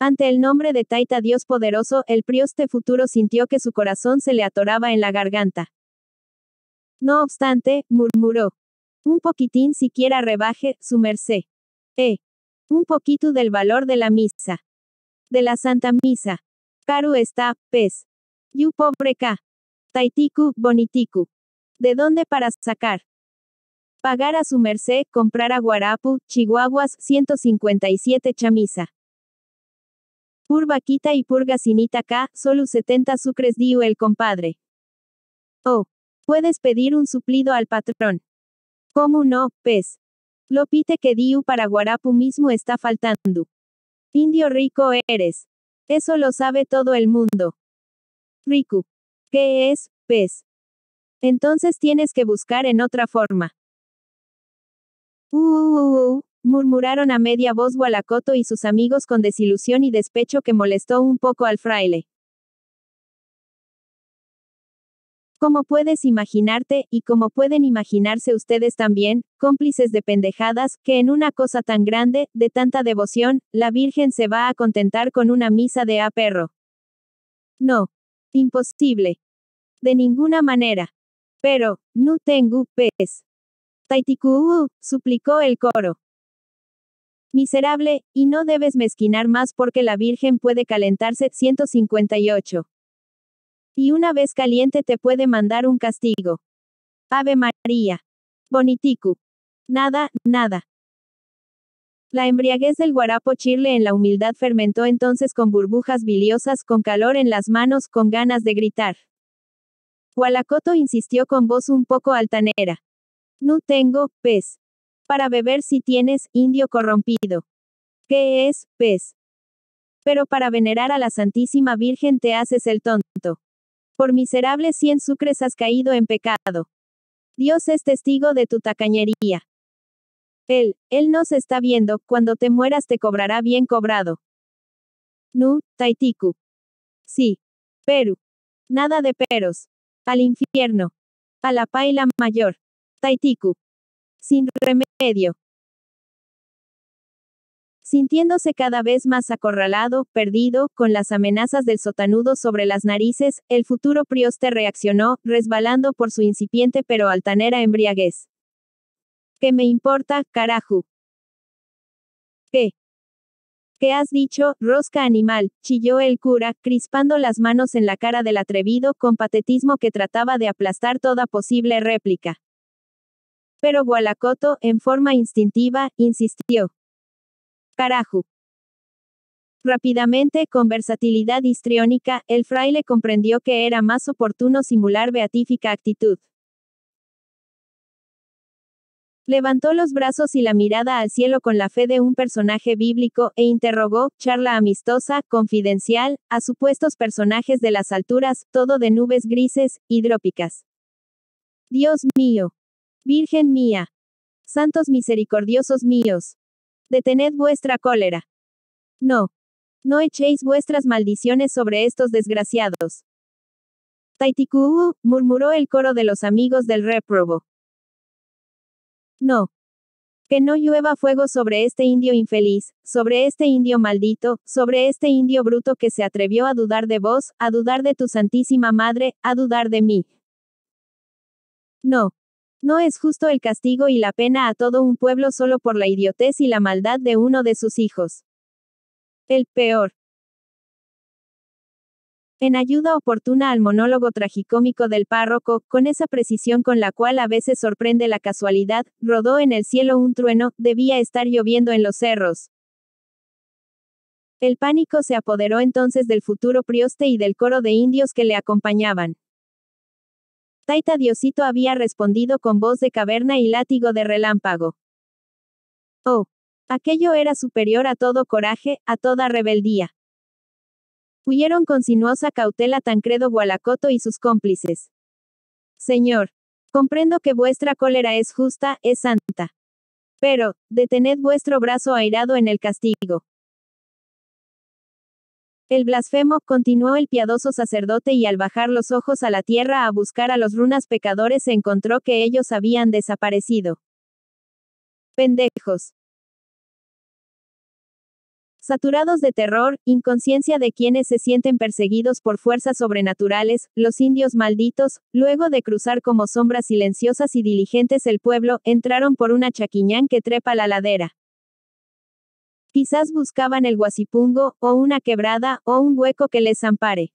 Ante el nombre de Taita Dios poderoso, el prioste futuro sintió que su corazón se le atoraba en la garganta. No obstante, murmuró. Un poquitín siquiera rebaje, su merced. Eh. Un poquito del valor de la misa. De la Santa Misa. Caru está, pez. Pues. Yu pobre ka. Taitiku, bonitiku. ¿De dónde para sacar? Pagar a su merced, comprar a Guarapu, Chihuahuas, 157 chamisa. Pur y purga gasinita acá, solo 70 sucres diu el compadre. Oh. Puedes pedir un suplido al patrón. ¿Cómo no, pez? Lo pite que Diu para Guarapu mismo está faltando. Indio rico eres. Eso lo sabe todo el mundo. Riku. ¿Qué es, pez? Entonces tienes que buscar en otra forma. Uh, uh, murmuraron a media voz Gualacoto y sus amigos con desilusión y despecho que molestó un poco al fraile. Como puedes imaginarte, y como pueden imaginarse ustedes también, cómplices de pendejadas, que en una cosa tan grande, de tanta devoción, la Virgen se va a contentar con una misa de a perro. No. Imposible. De ninguna manera. Pero, no tengo pez. Taitiku suplicó el coro. Miserable, y no debes mezquinar más porque la Virgen puede calentarse 158. Y una vez caliente te puede mandar un castigo. Ave María. bonitiku. Nada, nada. La embriaguez del guarapo chirle en la humildad fermentó entonces con burbujas biliosas, con calor en las manos, con ganas de gritar. Hualacoto insistió con voz un poco altanera. No tengo, pez. Para beber si tienes, indio corrompido. ¿Qué es, pez? Pero para venerar a la Santísima Virgen te haces el tonto. Por miserable cien sucres has caído en pecado. Dios es testigo de tu tacañería. Él, él nos está viendo, cuando te mueras te cobrará bien cobrado. Nu, Taitiku. Sí. Perú. Nada de peros. Al infierno. A la paila mayor. Taitiku. Sin remedio. Sintiéndose cada vez más acorralado, perdido, con las amenazas del sotanudo sobre las narices, el futuro prioste reaccionó, resbalando por su incipiente pero altanera embriaguez. ¿Qué me importa, carajo? ¿Qué? ¿Qué has dicho, rosca animal? chilló el cura, crispando las manos en la cara del atrevido con patetismo que trataba de aplastar toda posible réplica. Pero Gualacoto, en forma instintiva, insistió. Carajo. Rápidamente, con versatilidad histriónica, el fraile comprendió que era más oportuno simular beatífica actitud. Levantó los brazos y la mirada al cielo con la fe de un personaje bíblico e interrogó, charla amistosa, confidencial, a supuestos personajes de las alturas, todo de nubes grises, hidrópicas. Dios mío. Virgen mía. Santos misericordiosos míos. Detened vuestra cólera. No. No echéis vuestras maldiciones sobre estos desgraciados. Taitikuu, murmuró el coro de los amigos del réprobo. No. Que no llueva fuego sobre este indio infeliz, sobre este indio maldito, sobre este indio bruto que se atrevió a dudar de vos, a dudar de tu Santísima Madre, a dudar de mí. No. No es justo el castigo y la pena a todo un pueblo solo por la idiotez y la maldad de uno de sus hijos. El peor en ayuda oportuna al monólogo tragicómico del párroco, con esa precisión con la cual a veces sorprende la casualidad, rodó en el cielo un trueno, debía estar lloviendo en los cerros. El pánico se apoderó entonces del futuro prioste y del coro de indios que le acompañaban. Taita Diosito había respondido con voz de caverna y látigo de relámpago. Oh. Aquello era superior a todo coraje, a toda rebeldía. Huyeron con sinuosa cautela Tancredo Gualacoto y sus cómplices. Señor, comprendo que vuestra cólera es justa, es santa. Pero, detened vuestro brazo airado en el castigo. El blasfemo, continuó el piadoso sacerdote y al bajar los ojos a la tierra a buscar a los runas pecadores encontró que ellos habían desaparecido. Pendejos. Saturados de terror, inconsciencia de quienes se sienten perseguidos por fuerzas sobrenaturales, los indios malditos, luego de cruzar como sombras silenciosas y diligentes el pueblo, entraron por una chaquiñán que trepa la ladera. Quizás buscaban el guasipungo, o una quebrada, o un hueco que les ampare.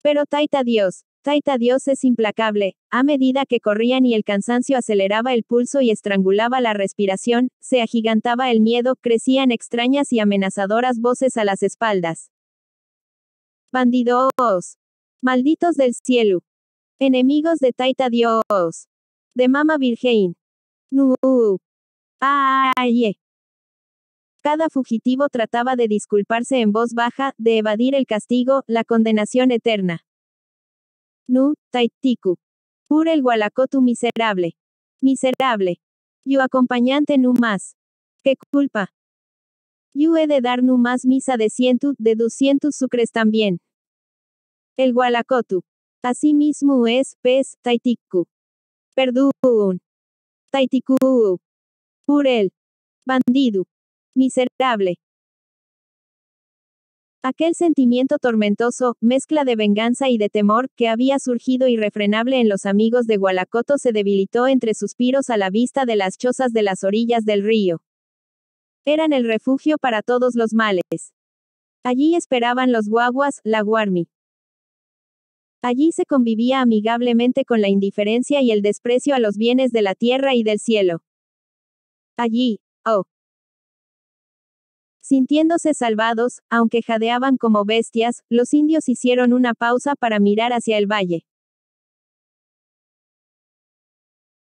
Pero taita Dios, Taita Dios es implacable. A medida que corrían y el cansancio aceleraba el pulso y estrangulaba la respiración, se agigantaba el miedo, crecían extrañas y amenazadoras voces a las espaldas. Bandidos. Malditos del cielo. Enemigos de Taita Dios. De Mama Virgen. Nu. Aye. Cada fugitivo trataba de disculparse en voz baja, de evadir el castigo, la condenación eterna. Nu, Taitiku. Pur el Gualacotu miserable. Miserable. Yo acompañante nu más. ¿Qué culpa? Yo he de dar nu más misa de ciento, de doscientos sucres también. El Gualacotu. Asimismo es, pez, Taitiku. un Taitiku. Pur el. Bandido. Miserable. Aquel sentimiento tormentoso, mezcla de venganza y de temor, que había surgido irrefrenable en los amigos de Gualacoto se debilitó entre suspiros a la vista de las chozas de las orillas del río. Eran el refugio para todos los males. Allí esperaban los guaguas, la guarmi. Allí se convivía amigablemente con la indiferencia y el desprecio a los bienes de la tierra y del cielo. Allí, oh, Sintiéndose salvados, aunque jadeaban como bestias, los indios hicieron una pausa para mirar hacia el valle.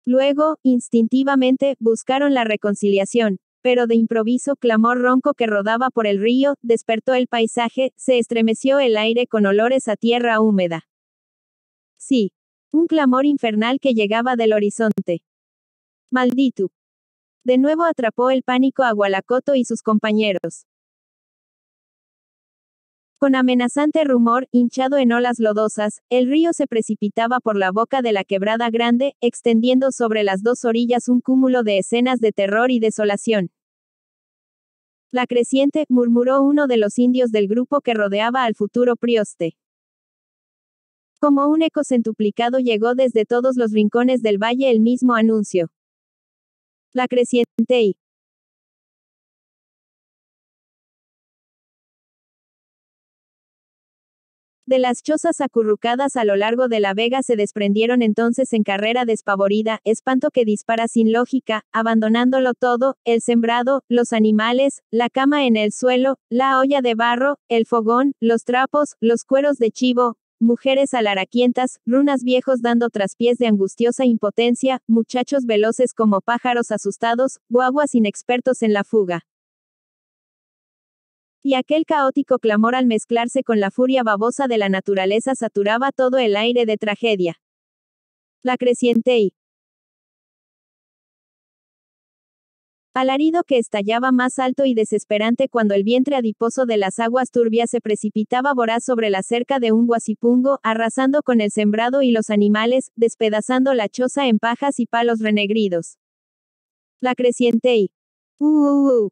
Luego, instintivamente, buscaron la reconciliación, pero de improviso clamor ronco que rodaba por el río, despertó el paisaje, se estremeció el aire con olores a tierra húmeda. Sí. Un clamor infernal que llegaba del horizonte. Maldito. De nuevo atrapó el pánico a Gualacoto y sus compañeros. Con amenazante rumor, hinchado en olas lodosas, el río se precipitaba por la boca de la quebrada grande, extendiendo sobre las dos orillas un cúmulo de escenas de terror y desolación. La creciente, murmuró uno de los indios del grupo que rodeaba al futuro prioste. Como un eco centuplicado llegó desde todos los rincones del valle el mismo anuncio. La creciente y De las chozas acurrucadas a lo largo de la vega se desprendieron entonces en carrera despavorida, espanto que dispara sin lógica, abandonándolo todo, el sembrado, los animales, la cama en el suelo, la olla de barro, el fogón, los trapos, los cueros de chivo, Mujeres alaraquientas, runas viejos dando traspiés de angustiosa impotencia, muchachos veloces como pájaros asustados, guaguas inexpertos en la fuga. Y aquel caótico clamor al mezclarse con la furia babosa de la naturaleza saturaba todo el aire de tragedia. La creciente y Alarido que estallaba más alto y desesperante cuando el vientre adiposo de las aguas turbias se precipitaba voraz sobre la cerca de un guasipungo, arrasando con el sembrado y los animales, despedazando la choza en pajas y palos renegridos. La creciente y. Uh, uh, uh,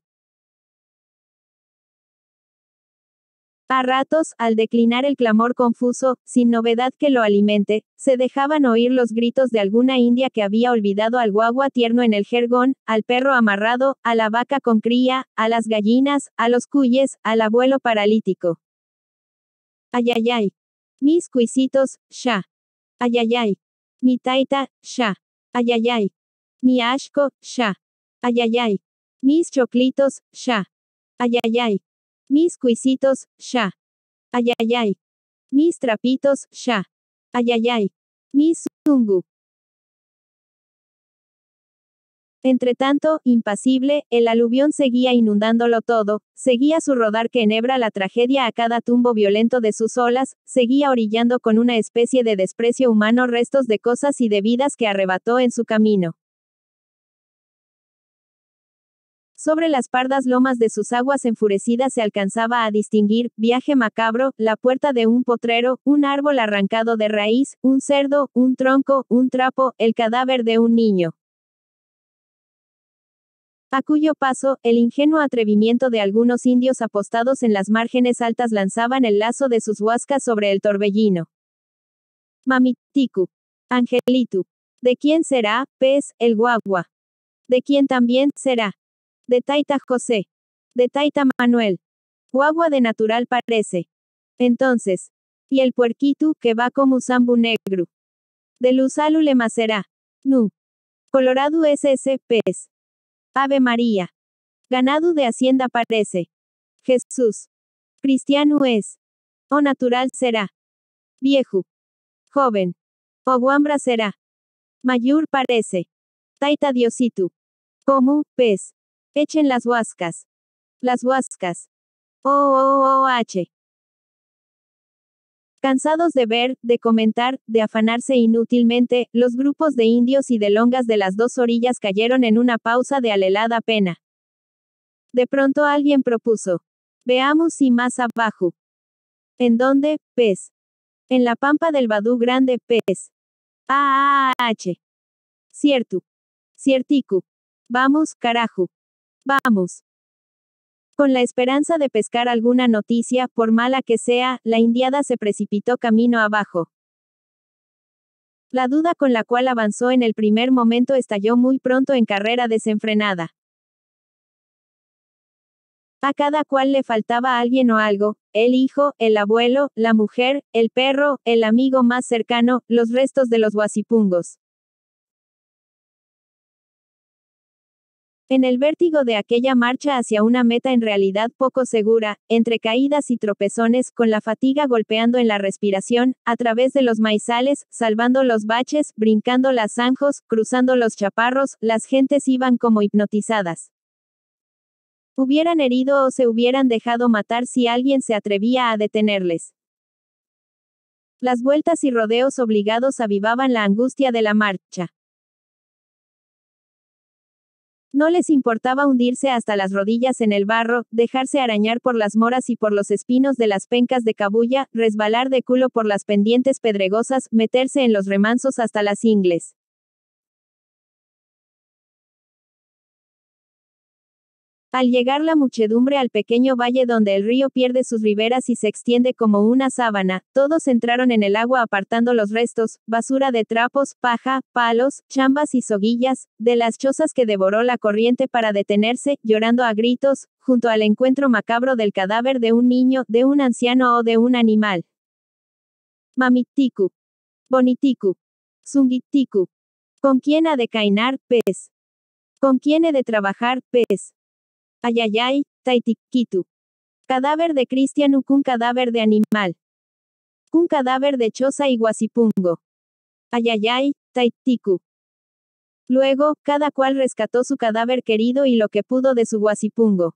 A ratos, al declinar el clamor confuso, sin novedad que lo alimente, se dejaban oír los gritos de alguna india que había olvidado al guagua tierno en el jergón, al perro amarrado, a la vaca con cría, a las gallinas, a los cuyes, al abuelo paralítico. Ayayay. Mis cuisitos, ya. Ayayay. Mi taita, ya. Ayayay. Mi asco, ya. Ayayay. Mis choclitos, ya. Ayayay. Mis cuisitos, ya. Ayayay. Mis trapitos, ya. Ayayay. Mis zungu. Entretanto, impasible, el aluvión seguía inundándolo todo, seguía su rodar que enhebra la tragedia a cada tumbo violento de sus olas, seguía orillando con una especie de desprecio humano restos de cosas y de vidas que arrebató en su camino. Sobre las pardas lomas de sus aguas enfurecidas se alcanzaba a distinguir, viaje macabro, la puerta de un potrero, un árbol arrancado de raíz, un cerdo, un tronco, un trapo, el cadáver de un niño. A cuyo paso, el ingenuo atrevimiento de algunos indios apostados en las márgenes altas lanzaban el lazo de sus huascas sobre el torbellino. Mamitiku. Angelitu. ¿De quién será, pez, el guagua? ¿De quién también será? De Taita José. De Taita Manuel. Guagua de natural parece. Entonces. Y el puerquito, que va como zambu negro. De Luzalu le macerá. Nu. Colorado es ese, pez. Ave María. Ganado de hacienda parece. Jesús. Cristiano es. O oh, natural será. Viejo. Joven. O oh, guambra será. Mayor parece. Taita Diositu. Como, pez. Echen las huascas. Las huascas. Oh, oh, oh, oh, H. Cansados de ver, de comentar, de afanarse inútilmente, los grupos de indios y de longas de las dos orillas cayeron en una pausa de alelada pena. De pronto alguien propuso. Veamos si más abajo. ¿En dónde, pez? En la pampa del Badú Grande, pez. Ah, ah, ah H. Cierto. Cierticu. Vamos, carajo. Vamos. Con la esperanza de pescar alguna noticia, por mala que sea, la indiada se precipitó camino abajo. La duda con la cual avanzó en el primer momento estalló muy pronto en carrera desenfrenada. A cada cual le faltaba alguien o algo, el hijo, el abuelo, la mujer, el perro, el amigo más cercano, los restos de los guasipungos. En el vértigo de aquella marcha hacia una meta en realidad poco segura, entre caídas y tropezones, con la fatiga golpeando en la respiración, a través de los maizales, salvando los baches, brincando las zanjos, cruzando los chaparros, las gentes iban como hipnotizadas. Hubieran herido o se hubieran dejado matar si alguien se atrevía a detenerles. Las vueltas y rodeos obligados avivaban la angustia de la marcha. No les importaba hundirse hasta las rodillas en el barro, dejarse arañar por las moras y por los espinos de las pencas de cabulla, resbalar de culo por las pendientes pedregosas, meterse en los remansos hasta las ingles. Al llegar la muchedumbre al pequeño valle donde el río pierde sus riberas y se extiende como una sábana, todos entraron en el agua apartando los restos, basura de trapos, paja, palos, chambas y soguillas, de las chozas que devoró la corriente para detenerse, llorando a gritos, junto al encuentro macabro del cadáver de un niño, de un anciano o de un animal. Mamitiku. Bonitiku. Zungitiku. ¿Con quién ha de cainar, pez? ¿Con quién he de trabajar, pez? Ayayay, Taitikitu. Cadáver de Cristian un cadáver de animal. Un cadáver de choza y guasipungo. Ayayay, taitiku. Luego, cada cual rescató su cadáver querido y lo que pudo de su guasipungo.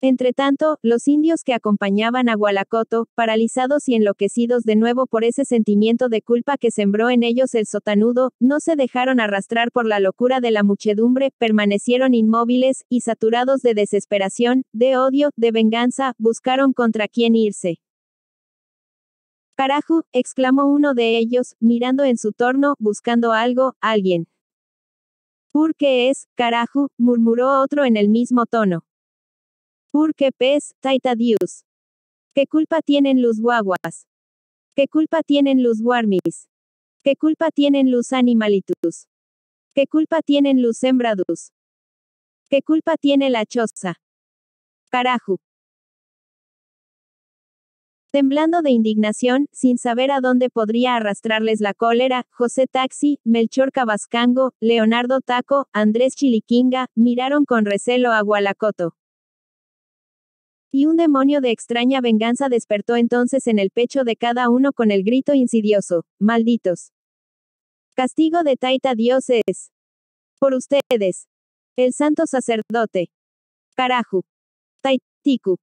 Entretanto, los indios que acompañaban a Gualacoto, paralizados y enloquecidos de nuevo por ese sentimiento de culpa que sembró en ellos el sotanudo, no se dejaron arrastrar por la locura de la muchedumbre, permanecieron inmóviles, y saturados de desesperación, de odio, de venganza, buscaron contra quién irse. Carajo, exclamó uno de ellos, mirando en su torno, buscando algo, alguien. ¿Por qué es, carajo? murmuró otro en el mismo tono. ¿Por que pes, taita Dios? ¿Qué culpa tienen los guaguas? ¿Qué culpa tienen los guarmis? ¿Qué culpa tienen los animalitos? ¿Qué culpa tienen los sembrados? ¿Qué culpa tiene la choza? Carajo. Temblando de indignación, sin saber a dónde podría arrastrarles la cólera, José Taxi, Melchor Cabascango, Leonardo Taco, Andrés Chiliquinga, miraron con recelo a Gualacoto. Y un demonio de extraña venganza despertó entonces en el pecho de cada uno con el grito insidioso, malditos. Castigo de Taita Dios es. Por ustedes. El santo sacerdote. Caraju. Taitiku.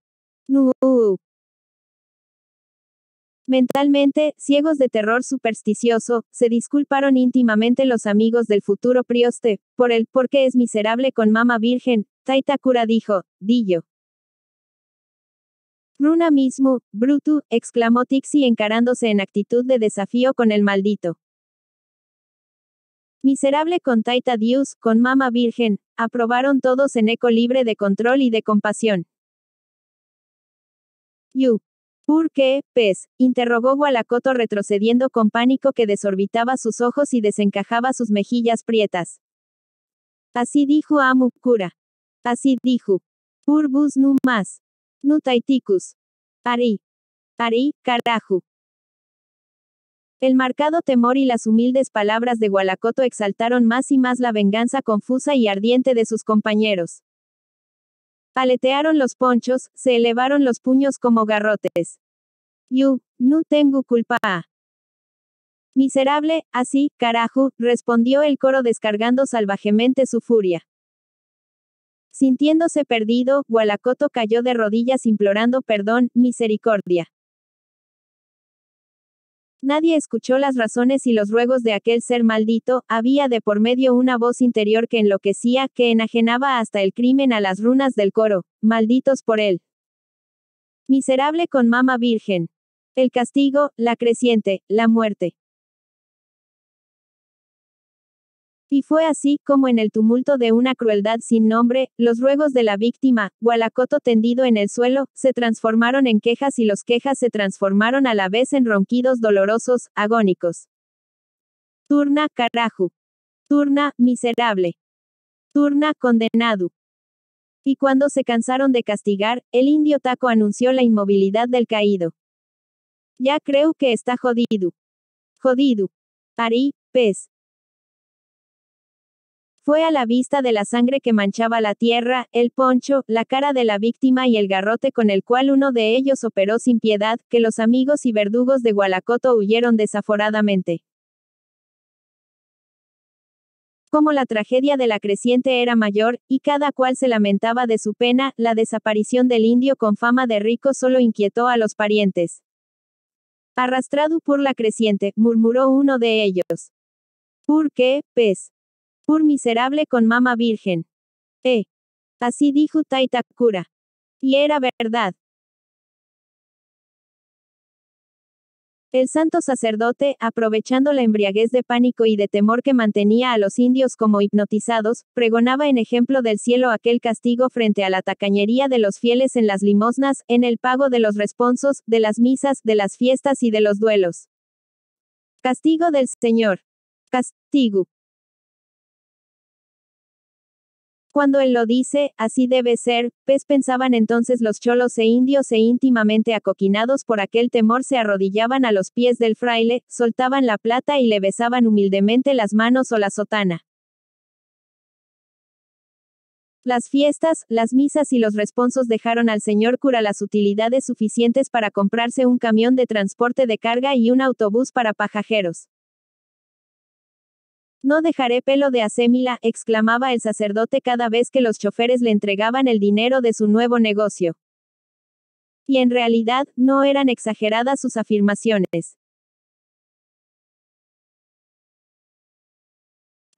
Mentalmente, ciegos de terror supersticioso, se disculparon íntimamente los amigos del futuro Prioste, por el porque es miserable con Mama Virgen, Taita Cura dijo, Dillo. Runa mismo, Brutu, exclamó Tixi encarándose en actitud de desafío con el maldito. Miserable con Taita Dios, con Mama Virgen, aprobaron todos en eco libre de control y de compasión. You. ¿Por qué, pez? interrogó Gualacoto retrocediendo con pánico que desorbitaba sus ojos y desencajaba sus mejillas prietas. Así dijo Amu, cura. Así dijo. Purbus no más taiticus. Ari. Ari, carajo. El marcado temor y las humildes palabras de Gualacoto exaltaron más y más la venganza confusa y ardiente de sus compañeros. Paletearon los ponchos, se elevaron los puños como garrotes. Yu, no tengo culpa. Miserable, así, carajo, respondió el coro descargando salvajemente su furia. Sintiéndose perdido, Gualacoto cayó de rodillas implorando perdón, misericordia. Nadie escuchó las razones y los ruegos de aquel ser maldito, había de por medio una voz interior que enloquecía, que enajenaba hasta el crimen a las runas del coro, malditos por él. Miserable con mama virgen. El castigo, la creciente, la muerte. Y fue así como en el tumulto de una crueldad sin nombre, los ruegos de la víctima, Gualacoto tendido en el suelo, se transformaron en quejas y los quejas se transformaron a la vez en ronquidos dolorosos, agónicos. Turna, carajo. Turna, miserable. Turna, condenado. Y cuando se cansaron de castigar, el indio Taco anunció la inmovilidad del caído. Ya creo que está jodido. Jodido. Ari, pez. Fue a la vista de la sangre que manchaba la tierra, el poncho, la cara de la víctima y el garrote con el cual uno de ellos operó sin piedad, que los amigos y verdugos de Gualacoto huyeron desaforadamente. Como la tragedia de la creciente era mayor, y cada cual se lamentaba de su pena, la desaparición del indio con fama de rico solo inquietó a los parientes. Arrastrado por la creciente, murmuró uno de ellos. ¿Por qué, pez? Pur miserable con mama virgen. Eh. Así dijo Taita Y era verdad. El santo sacerdote, aprovechando la embriaguez de pánico y de temor que mantenía a los indios como hipnotizados, pregonaba en ejemplo del cielo aquel castigo frente a la tacañería de los fieles en las limosnas, en el pago de los responsos, de las misas, de las fiestas y de los duelos. Castigo del Señor. Castigo. Cuando él lo dice, así debe ser, Pues pensaban entonces los cholos e indios e íntimamente acoquinados por aquel temor se arrodillaban a los pies del fraile, soltaban la plata y le besaban humildemente las manos o la sotana. Las fiestas, las misas y los responsos dejaron al señor cura las utilidades suficientes para comprarse un camión de transporte de carga y un autobús para pajajeros. No dejaré pelo de asémila, exclamaba el sacerdote cada vez que los choferes le entregaban el dinero de su nuevo negocio. Y en realidad, no eran exageradas sus afirmaciones.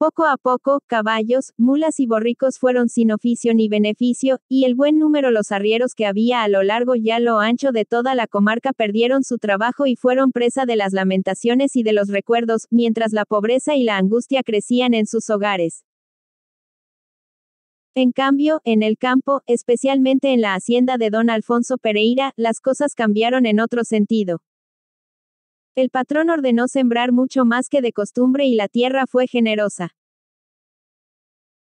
Poco a poco, caballos, mulas y borricos fueron sin oficio ni beneficio, y el buen número los arrieros que había a lo largo y a lo ancho de toda la comarca perdieron su trabajo y fueron presa de las lamentaciones y de los recuerdos, mientras la pobreza y la angustia crecían en sus hogares. En cambio, en el campo, especialmente en la hacienda de don Alfonso Pereira, las cosas cambiaron en otro sentido. El patrón ordenó sembrar mucho más que de costumbre y la tierra fue generosa.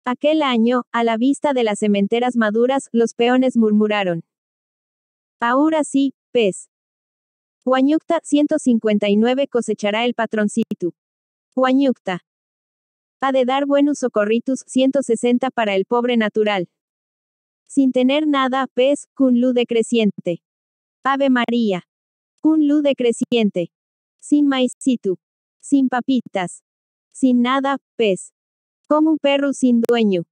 Aquel año, a la vista de las cementeras maduras, los peones murmuraron. Ahora sí, pez. Huanyucta 159 cosechará el patroncito. Huanyucta. Ha de dar buenos socorritus 160 para el pobre natural. Sin tener nada, pez, cunlu decreciente. Ave María. Cunlu decreciente. Sin maicito. Sin papitas. Sin nada, pez. Como un perro sin dueño.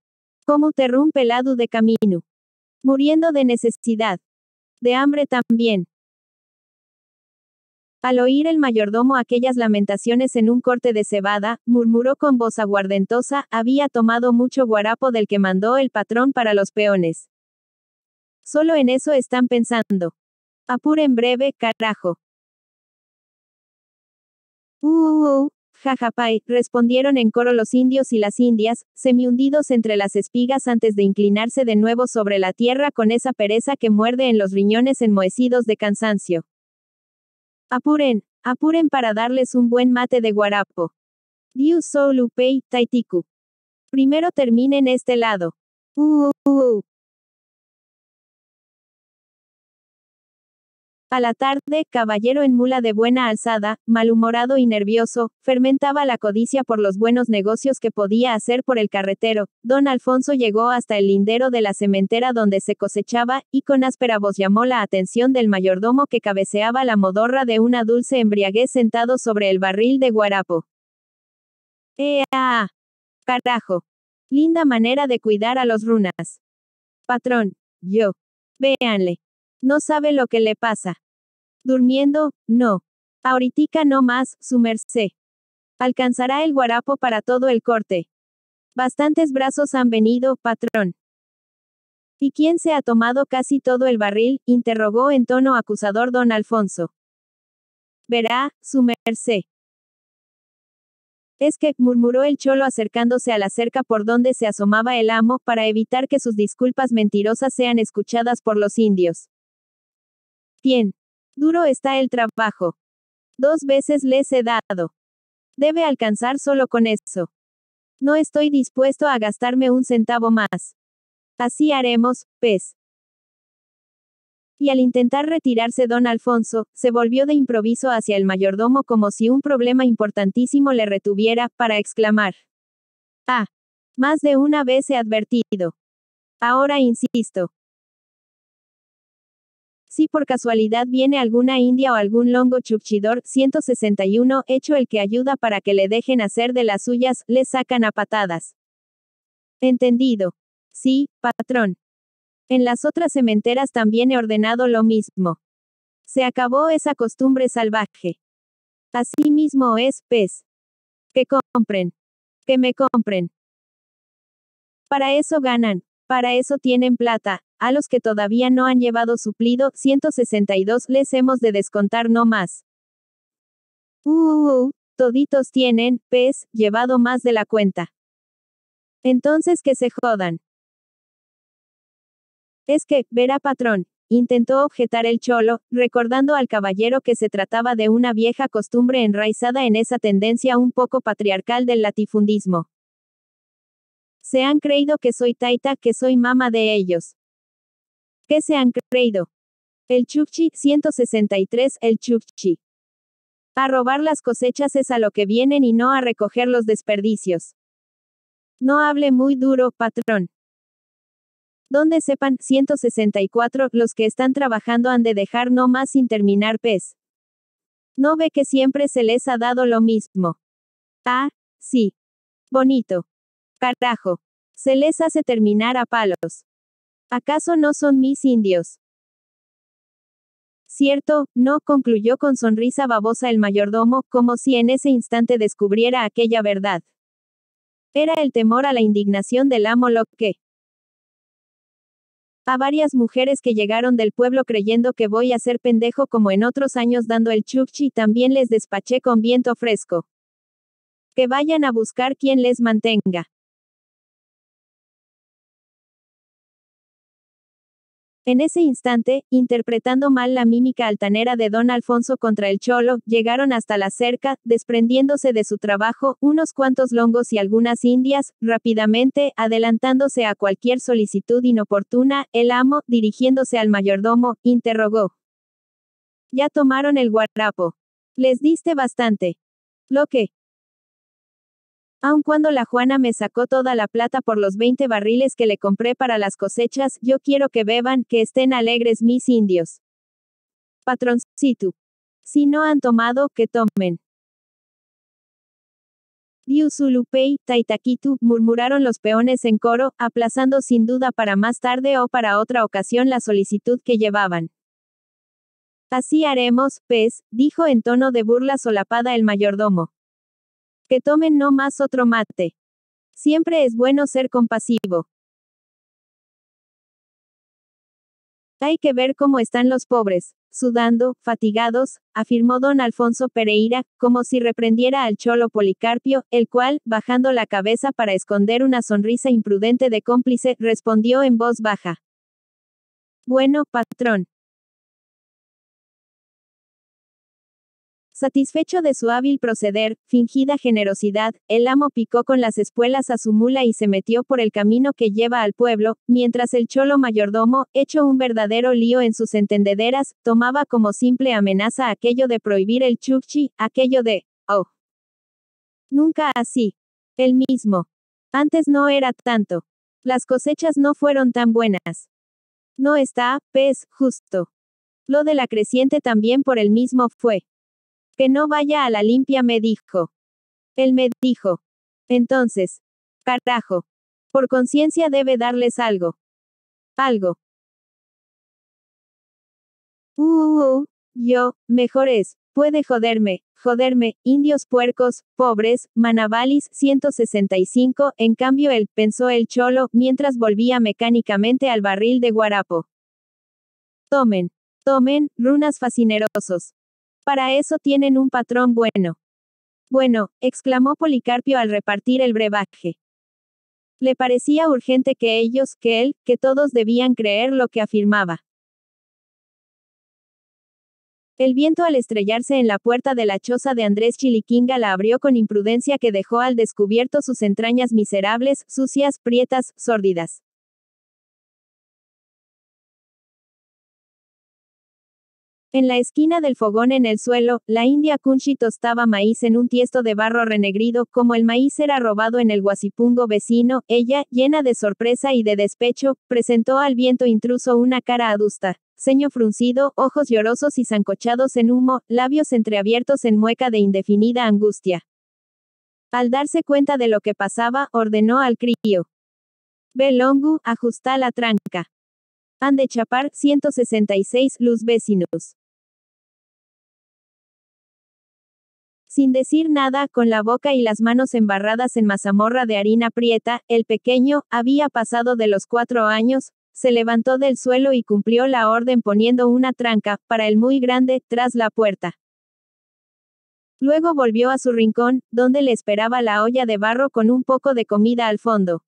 Como terrún pelado de camino. Muriendo de necesidad. De hambre también. Al oír el mayordomo aquellas lamentaciones en un corte de cebada, murmuró con voz aguardentosa, había tomado mucho guarapo del que mandó el patrón para los peones. Solo en eso están pensando. Apure en breve, carajo. Uh, Jajapay, respondieron en coro los indios y las indias, hundidos entre las espigas antes de inclinarse de nuevo sobre la tierra con esa pereza que muerde en los riñones enmohecidos de cansancio. Apuren, apuren para darles un buen mate de guarapo. Diu lupei, Taitiku. Primero terminen este lado. Uh, uh, uh. A la tarde, caballero en mula de buena alzada, malhumorado y nervioso, fermentaba la codicia por los buenos negocios que podía hacer por el carretero. Don Alfonso llegó hasta el lindero de la cementera donde se cosechaba, y con áspera voz llamó la atención del mayordomo que cabeceaba la modorra de una dulce embriaguez sentado sobre el barril de guarapo. ¡Ea! Carajo. Linda manera de cuidar a los runas. Patrón. Yo. Véanle. No sabe lo que le pasa. Durmiendo, no. Ahoritica no más, su merced. Alcanzará el guarapo para todo el corte. Bastantes brazos han venido, patrón. ¿Y quién se ha tomado casi todo el barril? interrogó en tono acusador don Alfonso. Verá, su merced. Es que, murmuró el cholo acercándose a la cerca por donde se asomaba el amo, para evitar que sus disculpas mentirosas sean escuchadas por los indios. Bien. Duro está el trabajo. Dos veces les he dado. Debe alcanzar solo con eso. No estoy dispuesto a gastarme un centavo más. Así haremos, pez. Pues. Y al intentar retirarse don Alfonso, se volvió de improviso hacia el mayordomo como si un problema importantísimo le retuviera, para exclamar. Ah. Más de una vez he advertido. Ahora insisto. Si por casualidad viene alguna india o algún longo chupchidor 161 hecho el que ayuda para que le dejen hacer de las suyas, le sacan a patadas. Entendido. Sí, patrón. En las otras cementeras también he ordenado lo mismo. Se acabó esa costumbre salvaje. Así mismo es, pez. Pues. Que compren. Que me compren. Para eso ganan, para eso tienen plata. A los que todavía no han llevado suplido, 162 les hemos de descontar no más. Uh, toditos tienen, pez, pues, llevado más de la cuenta. Entonces que se jodan. Es que, verá patrón, intentó objetar el cholo, recordando al caballero que se trataba de una vieja costumbre enraizada en esa tendencia un poco patriarcal del latifundismo. Se han creído que soy taita, que soy mamá de ellos. ¿Qué se han creído? El Chukchi 163, el Chukchi. A robar las cosechas es a lo que vienen y no a recoger los desperdicios. No hable muy duro, patrón. Donde sepan, 164, los que están trabajando han de dejar no más sin terminar pez. No ve que siempre se les ha dado lo mismo. Ah, sí. Bonito. Carajo. Se les hace terminar a palos. ¿Acaso no son mis indios? Cierto, no, concluyó con sonrisa babosa el mayordomo, como si en ese instante descubriera aquella verdad. Era el temor a la indignación del amo lo que. A varias mujeres que llegaron del pueblo creyendo que voy a ser pendejo como en otros años dando el chukchi también les despaché con viento fresco. Que vayan a buscar quien les mantenga. En ese instante, interpretando mal la mímica altanera de don Alfonso contra el cholo, llegaron hasta la cerca, desprendiéndose de su trabajo, unos cuantos longos y algunas indias, rápidamente, adelantándose a cualquier solicitud inoportuna, el amo, dirigiéndose al mayordomo, interrogó. Ya tomaron el guarapo. Les diste bastante. Lo que, Aun cuando la Juana me sacó toda la plata por los 20 barriles que le compré para las cosechas, yo quiero que beban, que estén alegres mis indios. Patroncito. Si no han tomado, que tomen. Diusulupei, Taitaquitu, murmuraron los peones en coro, aplazando sin duda para más tarde o para otra ocasión la solicitud que llevaban. Así haremos, pez, pues, dijo en tono de burla solapada el mayordomo. Que tomen no más otro mate. Siempre es bueno ser compasivo. Hay que ver cómo están los pobres, sudando, fatigados, afirmó don Alfonso Pereira, como si reprendiera al cholo Policarpio, el cual, bajando la cabeza para esconder una sonrisa imprudente de cómplice, respondió en voz baja. Bueno, patrón. Satisfecho de su hábil proceder, fingida generosidad, el amo picó con las espuelas a su mula y se metió por el camino que lleva al pueblo, mientras el cholo mayordomo, hecho un verdadero lío en sus entendederas, tomaba como simple amenaza aquello de prohibir el chukchi, aquello de, oh. Nunca así. El mismo. Antes no era tanto. Las cosechas no fueron tan buenas. No está, pez, pues, justo. Lo de la creciente también por el mismo fue. Que no vaya a la limpia me dijo. Él me dijo. Entonces. Cartajo. Por conciencia debe darles algo. Algo. Uh, uh, yo, mejor es, puede joderme, joderme, indios puercos, pobres, manabalis 165, en cambio él, pensó el cholo, mientras volvía mecánicamente al barril de guarapo. Tomen, tomen, runas fascinerosos. Para eso tienen un patrón bueno. Bueno, exclamó Policarpio al repartir el brebaje. Le parecía urgente que ellos, que él, que todos debían creer lo que afirmaba. El viento al estrellarse en la puerta de la choza de Andrés Chiliquinga la abrió con imprudencia que dejó al descubierto sus entrañas miserables, sucias, prietas, sórdidas. En la esquina del fogón en el suelo, la india Kunchi tostaba maíz en un tiesto de barro renegrido, como el maíz era robado en el guasipungo vecino, ella, llena de sorpresa y de despecho, presentó al viento intruso una cara adusta, ceño fruncido, ojos llorosos y zancochados en humo, labios entreabiertos en mueca de indefinida angustia. Al darse cuenta de lo que pasaba, ordenó al crío. Belongu, ajusta la tranca. Han de chapar 166 luz vecinos. Sin decir nada, con la boca y las manos embarradas en mazamorra de harina prieta, el pequeño, había pasado de los cuatro años, se levantó del suelo y cumplió la orden poniendo una tranca, para el muy grande, tras la puerta. Luego volvió a su rincón, donde le esperaba la olla de barro con un poco de comida al fondo.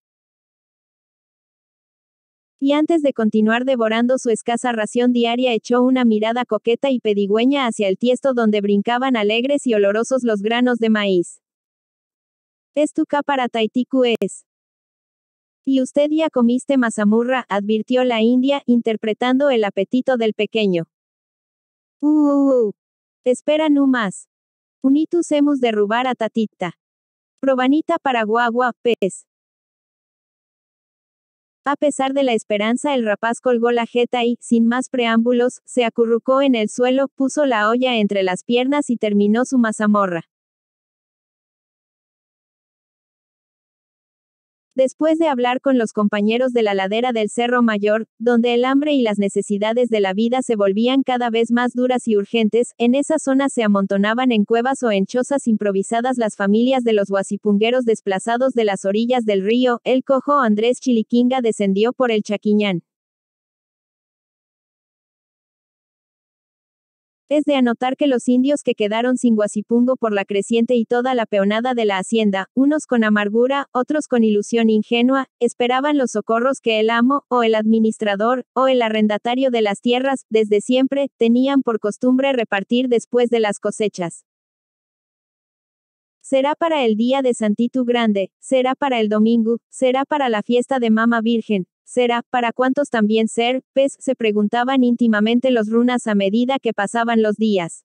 Y antes de continuar devorando su escasa ración diaria echó una mirada coqueta y pedigüeña hacia el tiesto donde brincaban alegres y olorosos los granos de maíz. Es tu para Taitiku es. Y usted ya comiste mazamurra, advirtió la india, interpretando el apetito del pequeño. Uh, uh, uh. Espera no más. Unitus hemos derrubar a Tatita. Probanita para guagua, pez. A pesar de la esperanza, el rapaz colgó la jeta y, sin más preámbulos, se acurrucó en el suelo, puso la olla entre las piernas y terminó su mazamorra. Después de hablar con los compañeros de la ladera del Cerro Mayor, donde el hambre y las necesidades de la vida se volvían cada vez más duras y urgentes, en esa zona se amontonaban en cuevas o en chozas improvisadas las familias de los huasipungueros desplazados de las orillas del río. El cojo Andrés Chiliquinga descendió por el Chaquiñán. Es de anotar que los indios que quedaron sin Guasipungo por la creciente y toda la peonada de la hacienda, unos con amargura, otros con ilusión ingenua, esperaban los socorros que el amo, o el administrador, o el arrendatario de las tierras, desde siempre, tenían por costumbre repartir después de las cosechas. Será para el día de Santitu Grande, será para el domingo, será para la fiesta de Mama Virgen, será para cuantos también ser, pes se preguntaban íntimamente los runas a medida que pasaban los días.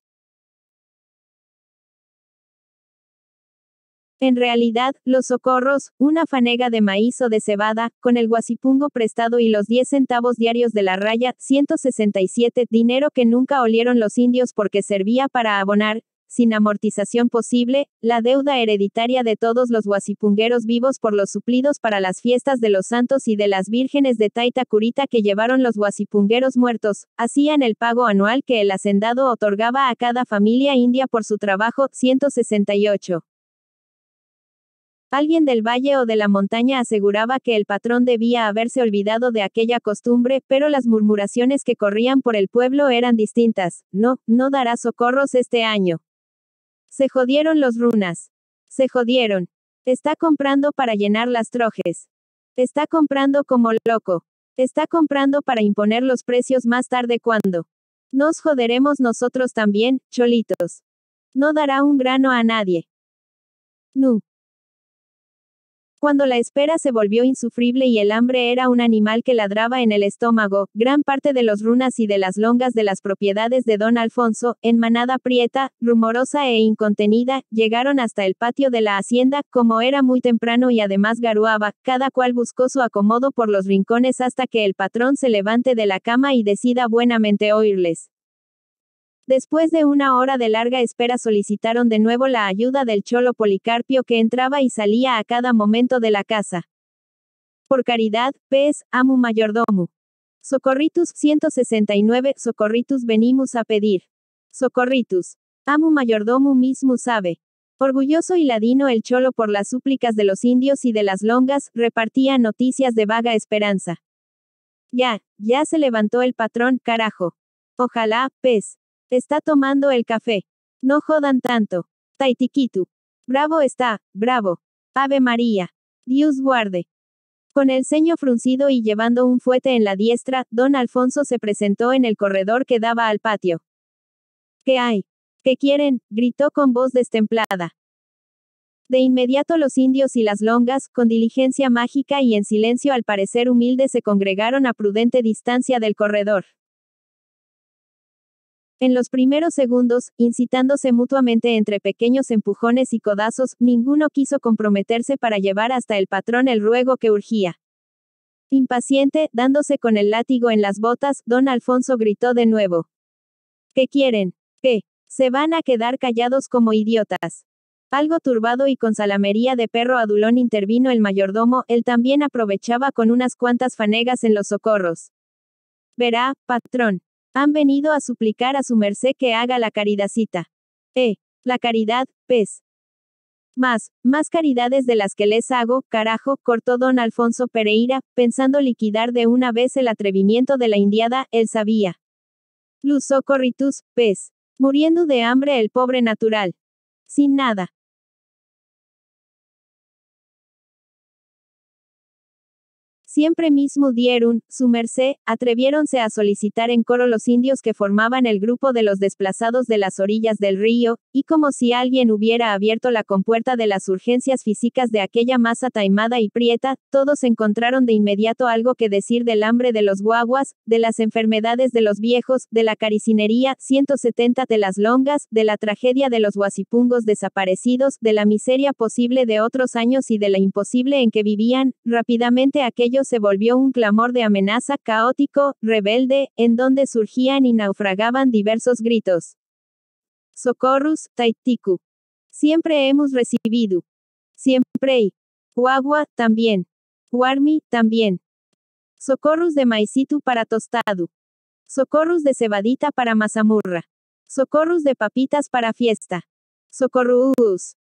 En realidad, los socorros, una fanega de maíz o de cebada, con el guasipungo prestado y los 10 centavos diarios de la raya, 167, dinero que nunca olieron los indios porque servía para abonar, sin amortización posible, la deuda hereditaria de todos los guasipungueros vivos por los suplidos para las fiestas de los santos y de las vírgenes de Taita Curita que llevaron los guasipungueros muertos, hacían el pago anual que el hacendado otorgaba a cada familia india por su trabajo, 168. Alguien del valle o de la montaña aseguraba que el patrón debía haberse olvidado de aquella costumbre, pero las murmuraciones que corrían por el pueblo eran distintas. No, no dará socorros este año. Se jodieron los runas. Se jodieron. Está comprando para llenar las trojes. Está comprando como loco. Está comprando para imponer los precios más tarde cuando. Nos joderemos nosotros también, cholitos. No dará un grano a nadie. No. Cuando la espera se volvió insufrible y el hambre era un animal que ladraba en el estómago, gran parte de los runas y de las longas de las propiedades de don Alfonso, en manada prieta, rumorosa e incontenida, llegaron hasta el patio de la hacienda, como era muy temprano y además garuaba, cada cual buscó su acomodo por los rincones hasta que el patrón se levante de la cama y decida buenamente oírles. Después de una hora de larga espera solicitaron de nuevo la ayuda del cholo Policarpio que entraba y salía a cada momento de la casa. Por caridad, pes, amu mayordomo Socorritus 169, socorritus venimos a pedir. Socorritus. Amu mayordomo mismo sabe. Orgulloso y ladino el cholo por las súplicas de los indios y de las longas, repartía noticias de vaga esperanza. Ya, ya se levantó el patrón, carajo. Ojalá, pes. Está tomando el café. No jodan tanto. Taitiquitu. Bravo está, bravo. Ave María. Dios guarde. Con el ceño fruncido y llevando un fuete en la diestra, don Alfonso se presentó en el corredor que daba al patio. ¿Qué hay? ¿Qué quieren? gritó con voz destemplada. De inmediato los indios y las longas, con diligencia mágica y en silencio al parecer humilde, se congregaron a prudente distancia del corredor. En los primeros segundos, incitándose mutuamente entre pequeños empujones y codazos, ninguno quiso comprometerse para llevar hasta el patrón el ruego que urgía. Impaciente, dándose con el látigo en las botas, don Alfonso gritó de nuevo. ¿Qué quieren? ¿Qué? Se van a quedar callados como idiotas. Algo turbado y con salamería de perro adulón intervino el mayordomo, él también aprovechaba con unas cuantas fanegas en los socorros. Verá, patrón. Han venido a suplicar a su merced que haga la caridadcita. Eh, la caridad, pez. Pues. Más, más caridades de las que les hago, carajo, cortó don Alfonso Pereira, pensando liquidar de una vez el atrevimiento de la indiada, él sabía. Luzó oh, Corritus, pez. Pues. Muriendo de hambre el pobre natural. Sin nada. Siempre mismo dieron, su merced, atreviéronse a solicitar en coro los indios que formaban el grupo de los desplazados de las orillas del río, y como si alguien hubiera abierto la compuerta de las urgencias físicas de aquella masa taimada y prieta, todos encontraron de inmediato algo que decir del hambre de los guaguas, de las enfermedades de los viejos, de la caricinería, 170 de las longas, de la tragedia de los guasipungos desaparecidos, de la miseria posible de otros años y de la imposible en que vivían, rápidamente aquellos se volvió un clamor de amenaza caótico, rebelde, en donde surgían y naufragaban diversos gritos. Socorros, Taitiku. Siempre hemos recibido. Siempre y. Guagua, también. Guarmi, también. Socorros de maicitu para tostado. Socorros de cebadita para mazamurra. Socorros de papitas para fiesta. socorruus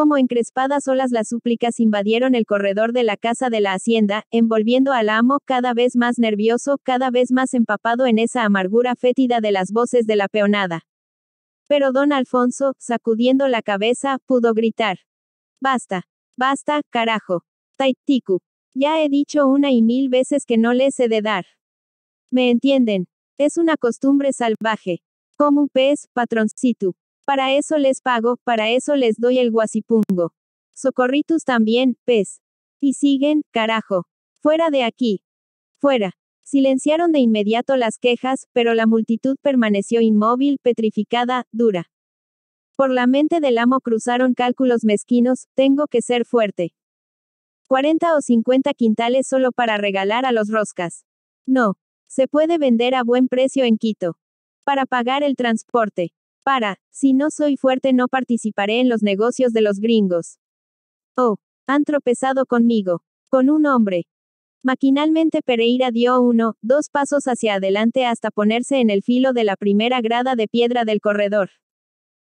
como encrespadas olas las súplicas invadieron el corredor de la casa de la hacienda, envolviendo al amo, cada vez más nervioso, cada vez más empapado en esa amargura fétida de las voces de la peonada. Pero don Alfonso, sacudiendo la cabeza, pudo gritar. Basta. Basta, carajo. Taitiku. Ya he dicho una y mil veces que no les he de dar. ¿Me entienden? Es una costumbre salvaje. Como un pez, patroncito. Para eso les pago, para eso les doy el guasipungo. Socorritus también, pez. Y siguen, carajo. Fuera de aquí. Fuera. Silenciaron de inmediato las quejas, pero la multitud permaneció inmóvil, petrificada, dura. Por la mente del amo cruzaron cálculos mezquinos, tengo que ser fuerte. 40 o 50 quintales solo para regalar a los roscas. No. Se puede vender a buen precio en Quito. Para pagar el transporte. Para, si no soy fuerte no participaré en los negocios de los gringos. Oh, han tropezado conmigo. Con un hombre. Maquinalmente Pereira dio uno, dos pasos hacia adelante hasta ponerse en el filo de la primera grada de piedra del corredor.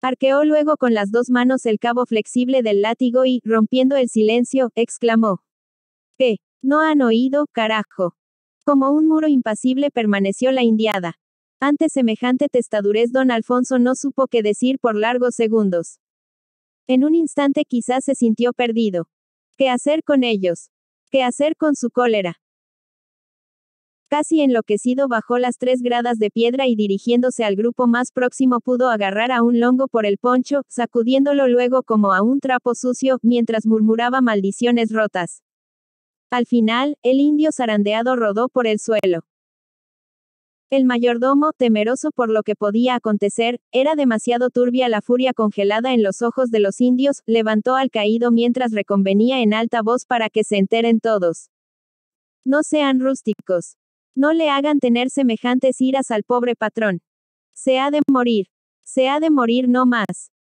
Arqueó luego con las dos manos el cabo flexible del látigo y, rompiendo el silencio, exclamó. ¿Qué? Eh, no han oído, carajo. Como un muro impasible permaneció la indiada. Ante semejante testadurez don Alfonso no supo qué decir por largos segundos. En un instante quizás se sintió perdido. ¿Qué hacer con ellos? ¿Qué hacer con su cólera? Casi enloquecido bajó las tres gradas de piedra y dirigiéndose al grupo más próximo pudo agarrar a un longo por el poncho, sacudiéndolo luego como a un trapo sucio, mientras murmuraba maldiciones rotas. Al final, el indio zarandeado rodó por el suelo. El mayordomo, temeroso por lo que podía acontecer, era demasiado turbia la furia congelada en los ojos de los indios, levantó al caído mientras reconvenía en alta voz para que se enteren todos. No sean rústicos. No le hagan tener semejantes iras al pobre patrón. Se ha de morir. Se ha de morir no más.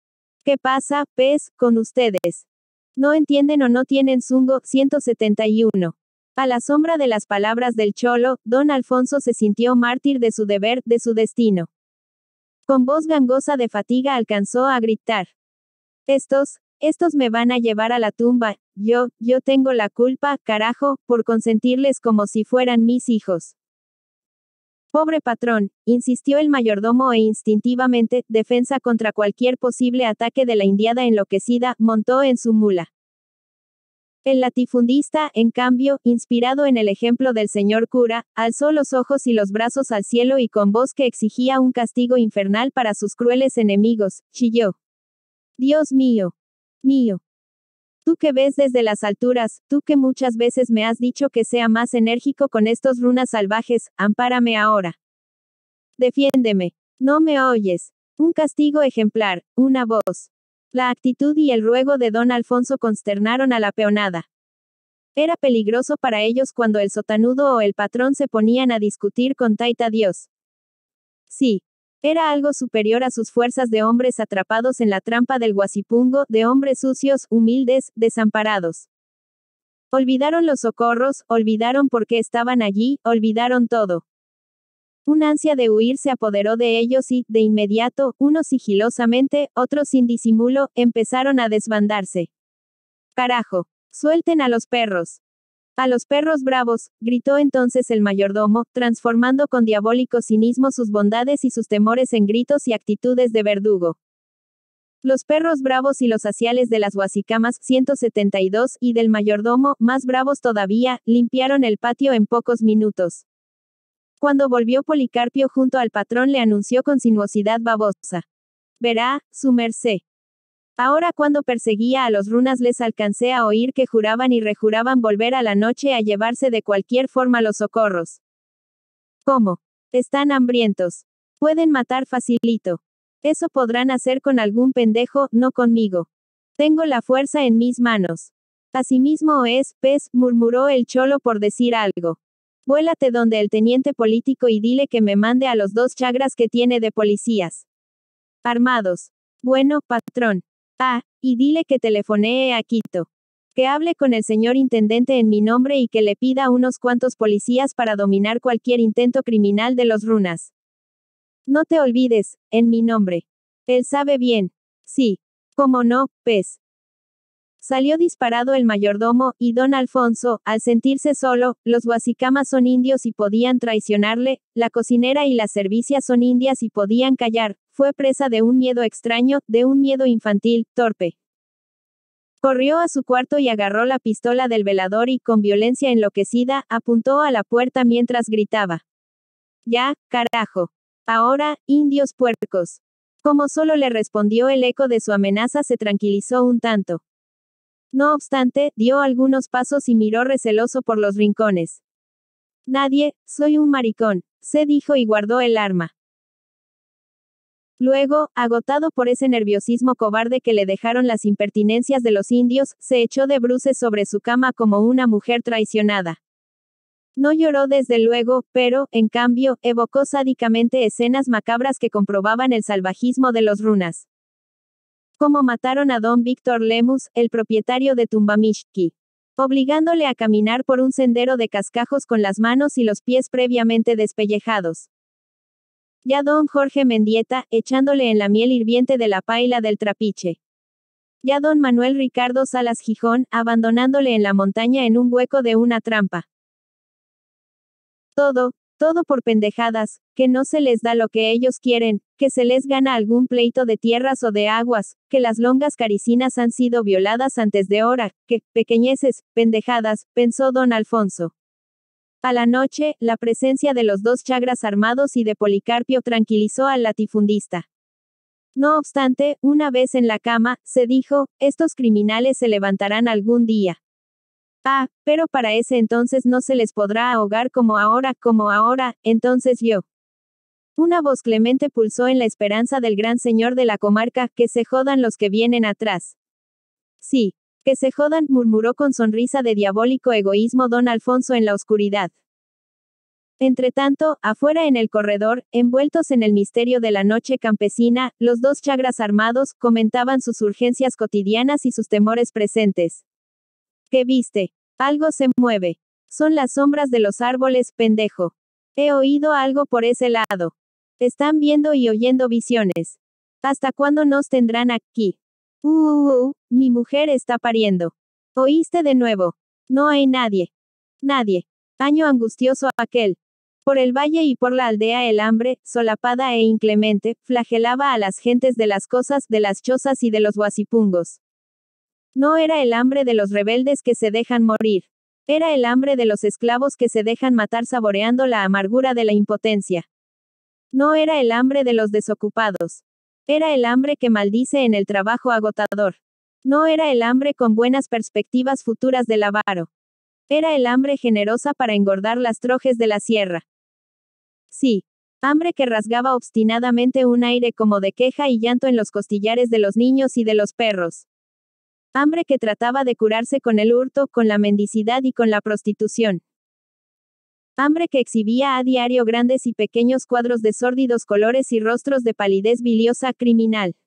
¿Qué pasa, pez, con ustedes? No entienden o no tienen zungo, 171. A la sombra de las palabras del cholo, don Alfonso se sintió mártir de su deber, de su destino. Con voz gangosa de fatiga alcanzó a gritar. Estos, estos me van a llevar a la tumba, yo, yo tengo la culpa, carajo, por consentirles como si fueran mis hijos. Pobre patrón, insistió el mayordomo e instintivamente, defensa contra cualquier posible ataque de la indiada enloquecida, montó en su mula. El latifundista, en cambio, inspirado en el ejemplo del señor cura, alzó los ojos y los brazos al cielo y con voz que exigía un castigo infernal para sus crueles enemigos, chilló. Dios mío. Mío. Tú que ves desde las alturas, tú que muchas veces me has dicho que sea más enérgico con estos runas salvajes, ampárame ahora. Defiéndeme. No me oyes. Un castigo ejemplar, una voz. La actitud y el ruego de don Alfonso consternaron a la peonada. Era peligroso para ellos cuando el sotanudo o el patrón se ponían a discutir con Taita Dios. Sí. Era algo superior a sus fuerzas de hombres atrapados en la trampa del guasipungo, de hombres sucios, humildes, desamparados. Olvidaron los socorros, olvidaron por qué estaban allí, olvidaron todo. Un ansia de huir se apoderó de ellos y, de inmediato, unos sigilosamente, otros sin disimulo, empezaron a desbandarse. Carajo. Suelten a los perros. A los perros bravos, gritó entonces el mayordomo, transformando con diabólico cinismo sus bondades y sus temores en gritos y actitudes de verdugo. Los perros bravos y los asiales de las Huasicamas 172 y del mayordomo, más bravos todavía, limpiaron el patio en pocos minutos. Cuando volvió Policarpio junto al patrón le anunció con sinuosidad babosa. Verá, su merced. Ahora cuando perseguía a los runas les alcancé a oír que juraban y rejuraban volver a la noche a llevarse de cualquier forma los socorros. ¿Cómo? Están hambrientos. Pueden matar facilito. Eso podrán hacer con algún pendejo, no conmigo. Tengo la fuerza en mis manos. Asimismo es, pez, murmuró el cholo por decir algo. Vuélate donde el teniente político y dile que me mande a los dos chagras que tiene de policías. Armados. Bueno, patrón. Ah, y dile que telefonee a Quito. Que hable con el señor intendente en mi nombre y que le pida unos cuantos policías para dominar cualquier intento criminal de los runas. No te olvides, en mi nombre. Él sabe bien. Sí. ¿Cómo no, pes? Salió disparado el mayordomo, y don Alfonso, al sentirse solo, los guasicamas son indios y podían traicionarle, la cocinera y las servicias son indias y podían callar, fue presa de un miedo extraño, de un miedo infantil, torpe. Corrió a su cuarto y agarró la pistola del velador y, con violencia enloquecida, apuntó a la puerta mientras gritaba. Ya, carajo. Ahora, indios puercos. Como solo le respondió el eco de su amenaza, se tranquilizó un tanto. No obstante, dio algunos pasos y miró receloso por los rincones. Nadie, soy un maricón, se dijo y guardó el arma. Luego, agotado por ese nerviosismo cobarde que le dejaron las impertinencias de los indios, se echó de bruces sobre su cama como una mujer traicionada. No lloró desde luego, pero, en cambio, evocó sádicamente escenas macabras que comprobaban el salvajismo de los runas. Cómo mataron a don Víctor Lemus, el propietario de Tumbamishki. Obligándole a caminar por un sendero de cascajos con las manos y los pies previamente despellejados. Ya don Jorge Mendieta, echándole en la miel hirviente de la paila del trapiche. Ya don Manuel Ricardo Salas Gijón, abandonándole en la montaña en un hueco de una trampa. Todo, todo por pendejadas, que no se les da lo que ellos quieren, que se les gana algún pleito de tierras o de aguas, que las longas caricinas han sido violadas antes de hora, que, pequeñeces, pendejadas, pensó don Alfonso. A la noche, la presencia de los dos chagras armados y de Policarpio tranquilizó al latifundista. No obstante, una vez en la cama, se dijo, estos criminales se levantarán algún día. Ah, pero para ese entonces no se les podrá ahogar como ahora, como ahora, entonces yo. Una voz clemente pulsó en la esperanza del gran señor de la comarca, que se jodan los que vienen atrás. Sí, que se jodan, murmuró con sonrisa de diabólico egoísmo don Alfonso en la oscuridad. Entretanto, afuera en el corredor, envueltos en el misterio de la noche campesina, los dos chagras armados comentaban sus urgencias cotidianas y sus temores presentes. ¿Qué viste? Algo se mueve. Son las sombras de los árboles, pendejo. He oído algo por ese lado. Están viendo y oyendo visiones. ¿Hasta cuándo nos tendrán aquí? Uh, mi mujer está pariendo. Oíste de nuevo. No hay nadie. Nadie. Año angustioso aquel. Por el valle y por la aldea el hambre, solapada e inclemente, flagelaba a las gentes de las cosas, de las chozas y de los guasipungos. No era el hambre de los rebeldes que se dejan morir. Era el hambre de los esclavos que se dejan matar saboreando la amargura de la impotencia. No era el hambre de los desocupados. Era el hambre que maldice en el trabajo agotador. No era el hambre con buenas perspectivas futuras del avaro. Era el hambre generosa para engordar las trojes de la sierra. Sí, hambre que rasgaba obstinadamente un aire como de queja y llanto en los costillares de los niños y de los perros. Hambre que trataba de curarse con el hurto, con la mendicidad y con la prostitución. Hambre que exhibía a diario grandes y pequeños cuadros de sórdidos colores y rostros de palidez biliosa criminal.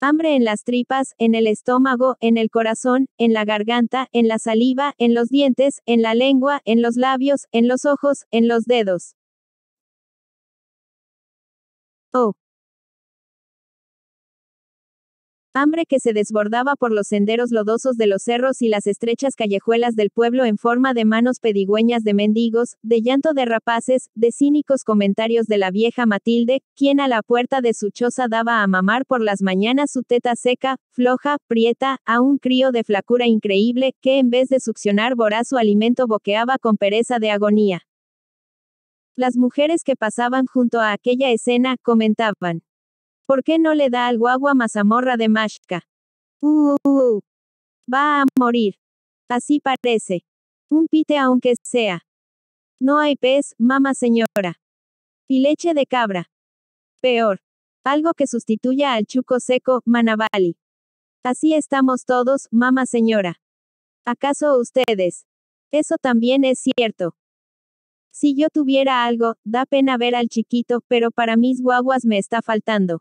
Hambre en las tripas, en el estómago, en el corazón, en la garganta, en la saliva, en los dientes, en la lengua, en los labios, en los ojos, en los dedos. Oh. hambre que se desbordaba por los senderos lodosos de los cerros y las estrechas callejuelas del pueblo en forma de manos pedigüeñas de mendigos, de llanto de rapaces, de cínicos comentarios de la vieja Matilde, quien a la puerta de su choza daba a mamar por las mañanas su teta seca, floja, prieta, a un crío de flacura increíble, que en vez de succionar voraz su alimento boqueaba con pereza de agonía. Las mujeres que pasaban junto a aquella escena comentaban. ¿Por qué no le da al guagua mazamorra de Mashka? Uh, Va a morir. Así parece. Un pite aunque sea. No hay pez, mama señora. Y leche de cabra. Peor. Algo que sustituya al chuco seco, manavali. Así estamos todos, mamá señora. ¿Acaso ustedes? Eso también es cierto. Si yo tuviera algo, da pena ver al chiquito, pero para mis guaguas me está faltando.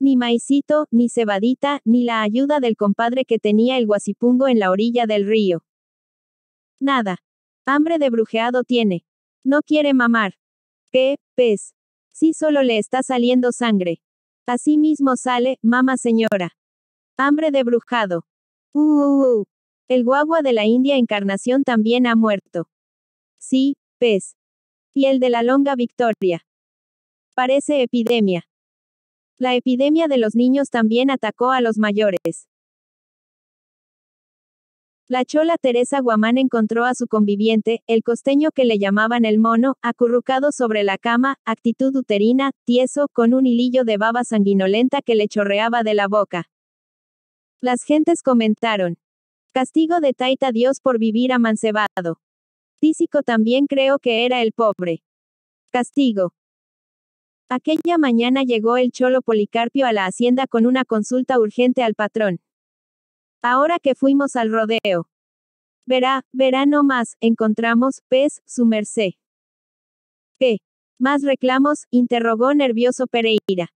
Ni maicito, ni cebadita, ni la ayuda del compadre que tenía el guasipungo en la orilla del río. Nada. Hambre de brujeado tiene. No quiere mamar. ¿Qué, pez? Sí solo le está saliendo sangre. Así mismo sale, mama señora. Hambre de brujado. Uh, uh, uh. uh. El guagua de la India Encarnación también ha muerto. Sí, pez. Y el de la longa Victoria. Parece epidemia. La epidemia de los niños también atacó a los mayores. La chola Teresa Guamán encontró a su conviviente, el costeño que le llamaban el mono, acurrucado sobre la cama, actitud uterina, tieso, con un hilillo de baba sanguinolenta que le chorreaba de la boca. Las gentes comentaron. Castigo de Taita Dios por vivir amancebado. Tísico también creo que era el pobre. Castigo. Aquella mañana llegó el cholo Policarpio a la hacienda con una consulta urgente al patrón. Ahora que fuimos al rodeo. Verá, verá no más, encontramos, pez, su merced. ¿Qué? ¿Más reclamos? interrogó nervioso Pereira.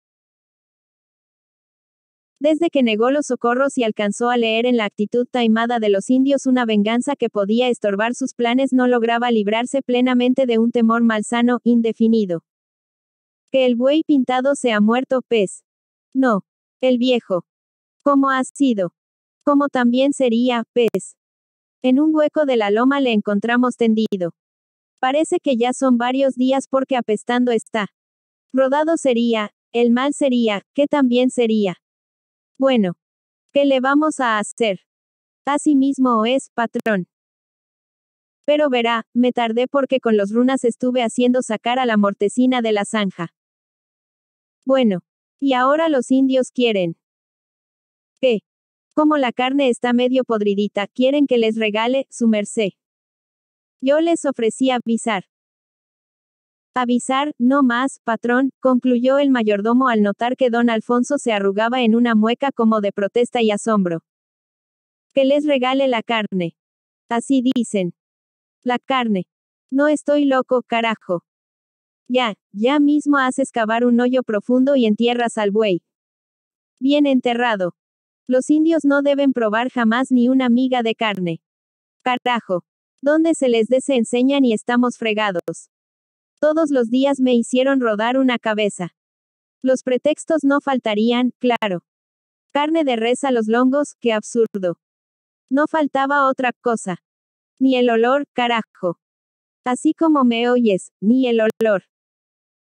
Desde que negó los socorros y alcanzó a leer en la actitud taimada de los indios una venganza que podía estorbar sus planes, no lograba librarse plenamente de un temor malsano, indefinido. Que el buey pintado se ha muerto, pez. No. El viejo. ¿Cómo has sido? ¿Cómo también sería, pez. En un hueco de la loma le encontramos tendido. Parece que ya son varios días porque apestando está. Rodado sería, el mal sería, que también sería. Bueno. ¿Qué le vamos a hacer? Así mismo es, patrón. Pero verá, me tardé porque con los runas estuve haciendo sacar a la mortecina de la zanja. Bueno. Y ahora los indios quieren. ¿Qué? Como la carne está medio podridita, quieren que les regale, su merced. Yo les ofrecí avisar. Avisar, no más, patrón, concluyó el mayordomo al notar que don Alfonso se arrugaba en una mueca como de protesta y asombro. Que les regale la carne. Así dicen. La carne. No estoy loco, carajo. Ya, ya mismo haces cavar un hoyo profundo y entierras al buey. Bien enterrado. Los indios no deben probar jamás ni una miga de carne. Carajo. Donde se les enseñan y estamos fregados. Todos los días me hicieron rodar una cabeza. Los pretextos no faltarían, claro. Carne de res a los longos, qué absurdo. No faltaba otra cosa. Ni el olor, carajo. Así como me oyes, ni el olor.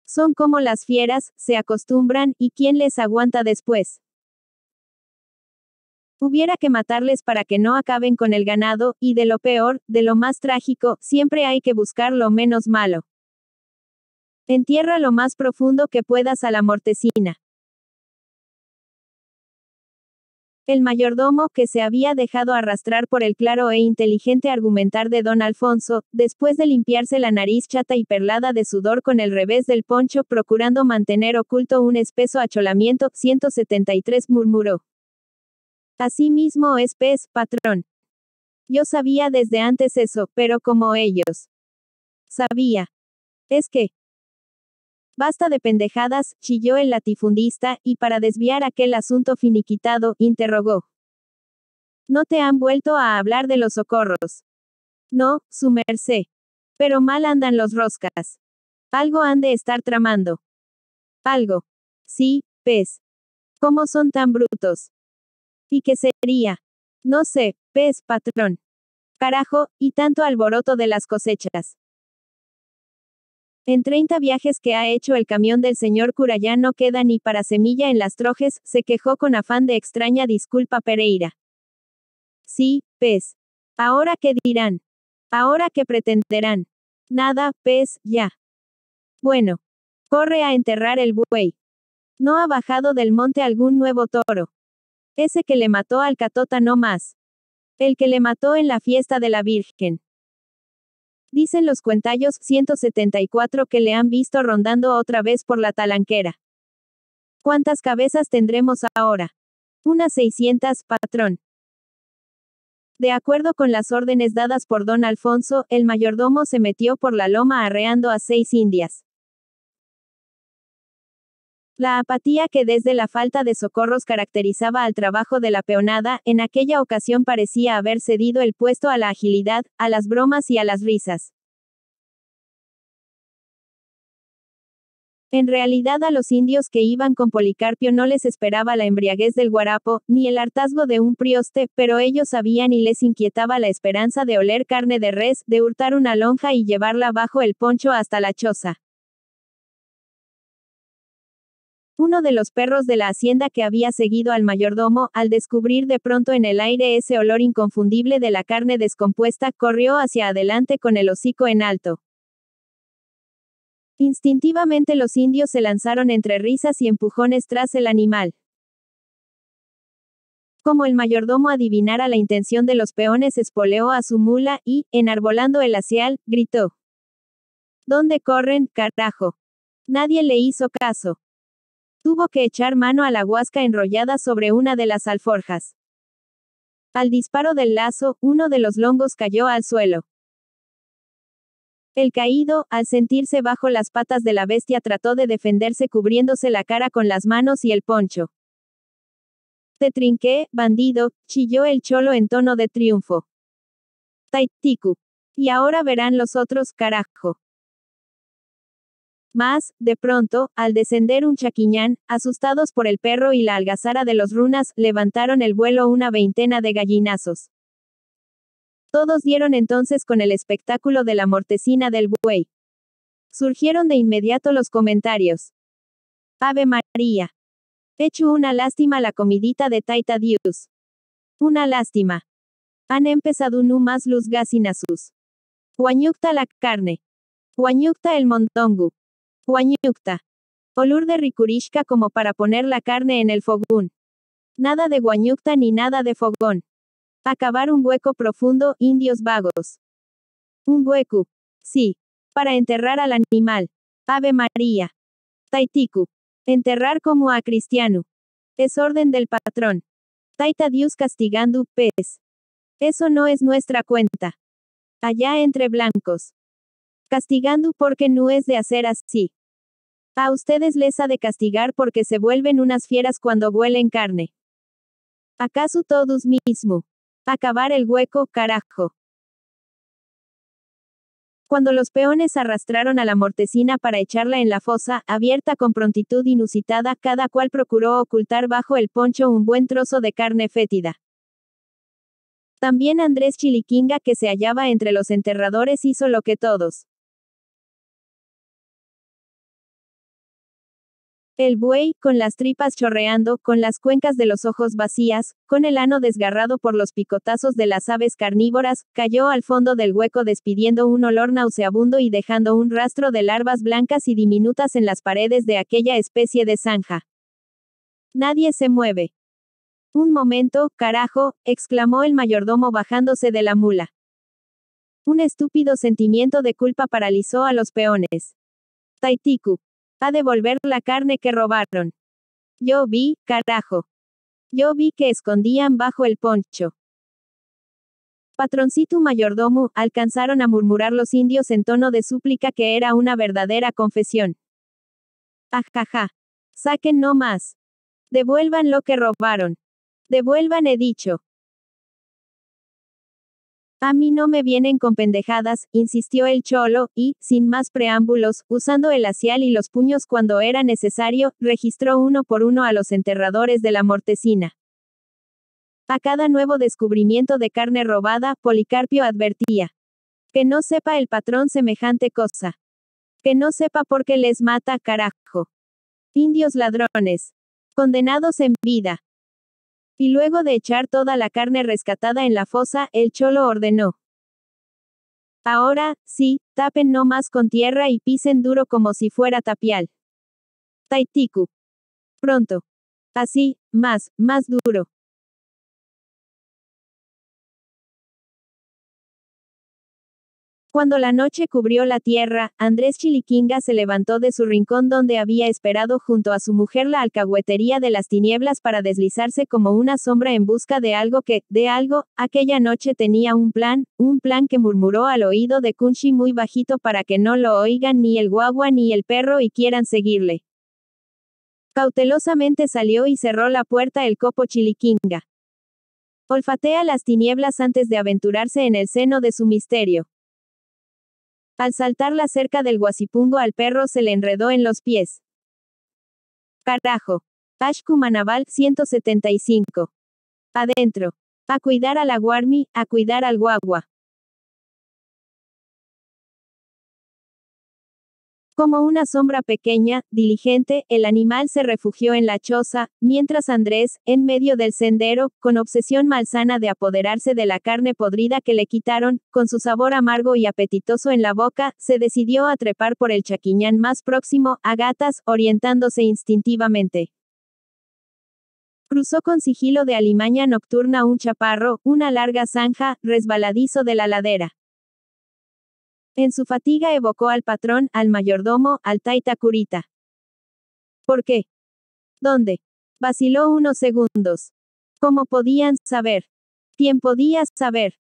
Son como las fieras, se acostumbran, y quién les aguanta después. Hubiera que matarles para que no acaben con el ganado, y de lo peor, de lo más trágico, siempre hay que buscar lo menos malo. Entierra lo más profundo que puedas a la mortecina. El mayordomo, que se había dejado arrastrar por el claro e inteligente argumentar de don Alfonso, después de limpiarse la nariz chata y perlada de sudor con el revés del poncho, procurando mantener oculto un espeso acholamiento, 173 murmuró. Asimismo es pez, patrón. Yo sabía desde antes eso, pero como ellos. Sabía. Es que, Basta de pendejadas, chilló el latifundista, y para desviar aquel asunto finiquitado, interrogó. No te han vuelto a hablar de los socorros. No, su merced. Pero mal andan los roscas. Algo han de estar tramando. Algo. Sí, pez. ¿Cómo son tan brutos? ¿Y qué sería? No sé, pez patrón. Carajo, y tanto alboroto de las cosechas. En 30 viajes que ha hecho el camión del señor Curayán no queda ni para semilla en las trojes, se quejó con afán de extraña disculpa Pereira. Sí, pez. Ahora qué dirán. Ahora qué pretenderán. Nada, pez, ya. Bueno. Corre a enterrar el buey. No ha bajado del monte algún nuevo toro. Ese que le mató al catota no más. El que le mató en la fiesta de la Virgen. Dicen los cuentallos 174 que le han visto rondando otra vez por la talanquera. ¿Cuántas cabezas tendremos ahora? Unas 600, patrón. De acuerdo con las órdenes dadas por don Alfonso, el mayordomo se metió por la loma arreando a seis indias. La apatía que desde la falta de socorros caracterizaba al trabajo de la peonada, en aquella ocasión parecía haber cedido el puesto a la agilidad, a las bromas y a las risas. En realidad a los indios que iban con Policarpio no les esperaba la embriaguez del guarapo, ni el hartazgo de un prioste, pero ellos sabían y les inquietaba la esperanza de oler carne de res, de hurtar una lonja y llevarla bajo el poncho hasta la choza. Uno de los perros de la hacienda que había seguido al mayordomo, al descubrir de pronto en el aire ese olor inconfundible de la carne descompuesta, corrió hacia adelante con el hocico en alto. Instintivamente los indios se lanzaron entre risas y empujones tras el animal. Como el mayordomo adivinara la intención de los peones, espoleó a su mula y, enarbolando el asial, gritó. ¿Dónde corren, carajo? Nadie le hizo caso. Tuvo que echar mano a la huasca enrollada sobre una de las alforjas. Al disparo del lazo, uno de los longos cayó al suelo. El caído, al sentirse bajo las patas de la bestia, trató de defenderse cubriéndose la cara con las manos y el poncho. Te trinqué, bandido, chilló el cholo en tono de triunfo. Taitiku. Y ahora verán los otros, carajo. Más, de pronto, al descender un chaquiñán, asustados por el perro y la algazara de los runas, levantaron el vuelo una veintena de gallinazos. Todos dieron entonces con el espectáculo de la mortecina del buey. Surgieron de inmediato los comentarios. Ave María. Hecho una lástima la comidita de Taita Dios. Una lástima. Han empezado nu más luz gasinasus. Guañucta la carne. Guañucta el montongu. Guanyukta. Olur de ricurishka como para poner la carne en el fogón. Nada de guanyukta ni nada de fogón. Acabar un hueco profundo, indios vagos. Un hueco. Sí. Para enterrar al animal. Ave María. Taitiku. Enterrar como a cristiano. Es orden del patrón. Taita Dios castigando, pez. Eso no es nuestra cuenta. Allá entre blancos castigando porque no es de hacer así. A ustedes les ha de castigar porque se vuelven unas fieras cuando huelen carne. ¿Acaso todos mismo? Acabar el hueco, carajo. Cuando los peones arrastraron a la mortecina para echarla en la fosa, abierta con prontitud inusitada, cada cual procuró ocultar bajo el poncho un buen trozo de carne fétida. También Andrés Chiliquinga, que se hallaba entre los enterradores, hizo lo que todos. El buey, con las tripas chorreando, con las cuencas de los ojos vacías, con el ano desgarrado por los picotazos de las aves carnívoras, cayó al fondo del hueco despidiendo un olor nauseabundo y dejando un rastro de larvas blancas y diminutas en las paredes de aquella especie de zanja. Nadie se mueve. Un momento, carajo, exclamó el mayordomo bajándose de la mula. Un estúpido sentimiento de culpa paralizó a los peones. Taitiku, a devolver la carne que robaron. Yo vi, carajo. Yo vi que escondían bajo el poncho. Patroncito mayordomo, alcanzaron a murmurar los indios en tono de súplica que era una verdadera confesión. Ajaja. Saquen no más. Devuelvan lo que robaron. Devuelvan he dicho. A mí no me vienen con pendejadas, insistió el cholo, y, sin más preámbulos, usando el asial y los puños cuando era necesario, registró uno por uno a los enterradores de la mortecina. A cada nuevo descubrimiento de carne robada, Policarpio advertía. Que no sepa el patrón semejante cosa. Que no sepa por qué les mata, carajo. Indios ladrones. Condenados en vida. Y luego de echar toda la carne rescatada en la fosa, el cholo ordenó. Ahora, sí, tapen no más con tierra y pisen duro como si fuera tapial. Taitiku. Pronto. Así, más, más duro. Cuando la noche cubrió la tierra, Andrés Chiliquinga se levantó de su rincón donde había esperado junto a su mujer la alcahuetería de las tinieblas para deslizarse como una sombra en busca de algo que, de algo, aquella noche tenía un plan, un plan que murmuró al oído de Kunshi muy bajito para que no lo oigan ni el guagua ni el perro y quieran seguirle. Cautelosamente salió y cerró la puerta el copo Chiliquinga. Olfatea las tinieblas antes de aventurarse en el seno de su misterio. Al saltar la cerca del guasipungo al perro se le enredó en los pies. Carajo. Manaval 175. Adentro. A cuidar a la guarmi, a cuidar al guagua. Como una sombra pequeña, diligente, el animal se refugió en la choza, mientras Andrés, en medio del sendero, con obsesión malsana de apoderarse de la carne podrida que le quitaron, con su sabor amargo y apetitoso en la boca, se decidió a trepar por el chaquiñán más próximo, a gatas, orientándose instintivamente. Cruzó con sigilo de alimaña nocturna un chaparro, una larga zanja, resbaladizo de la ladera. En su fatiga evocó al patrón, al mayordomo, al taita curita. ¿Por qué? ¿Dónde? Vaciló unos segundos. ¿Cómo podían saber? ¿Quién podía saber?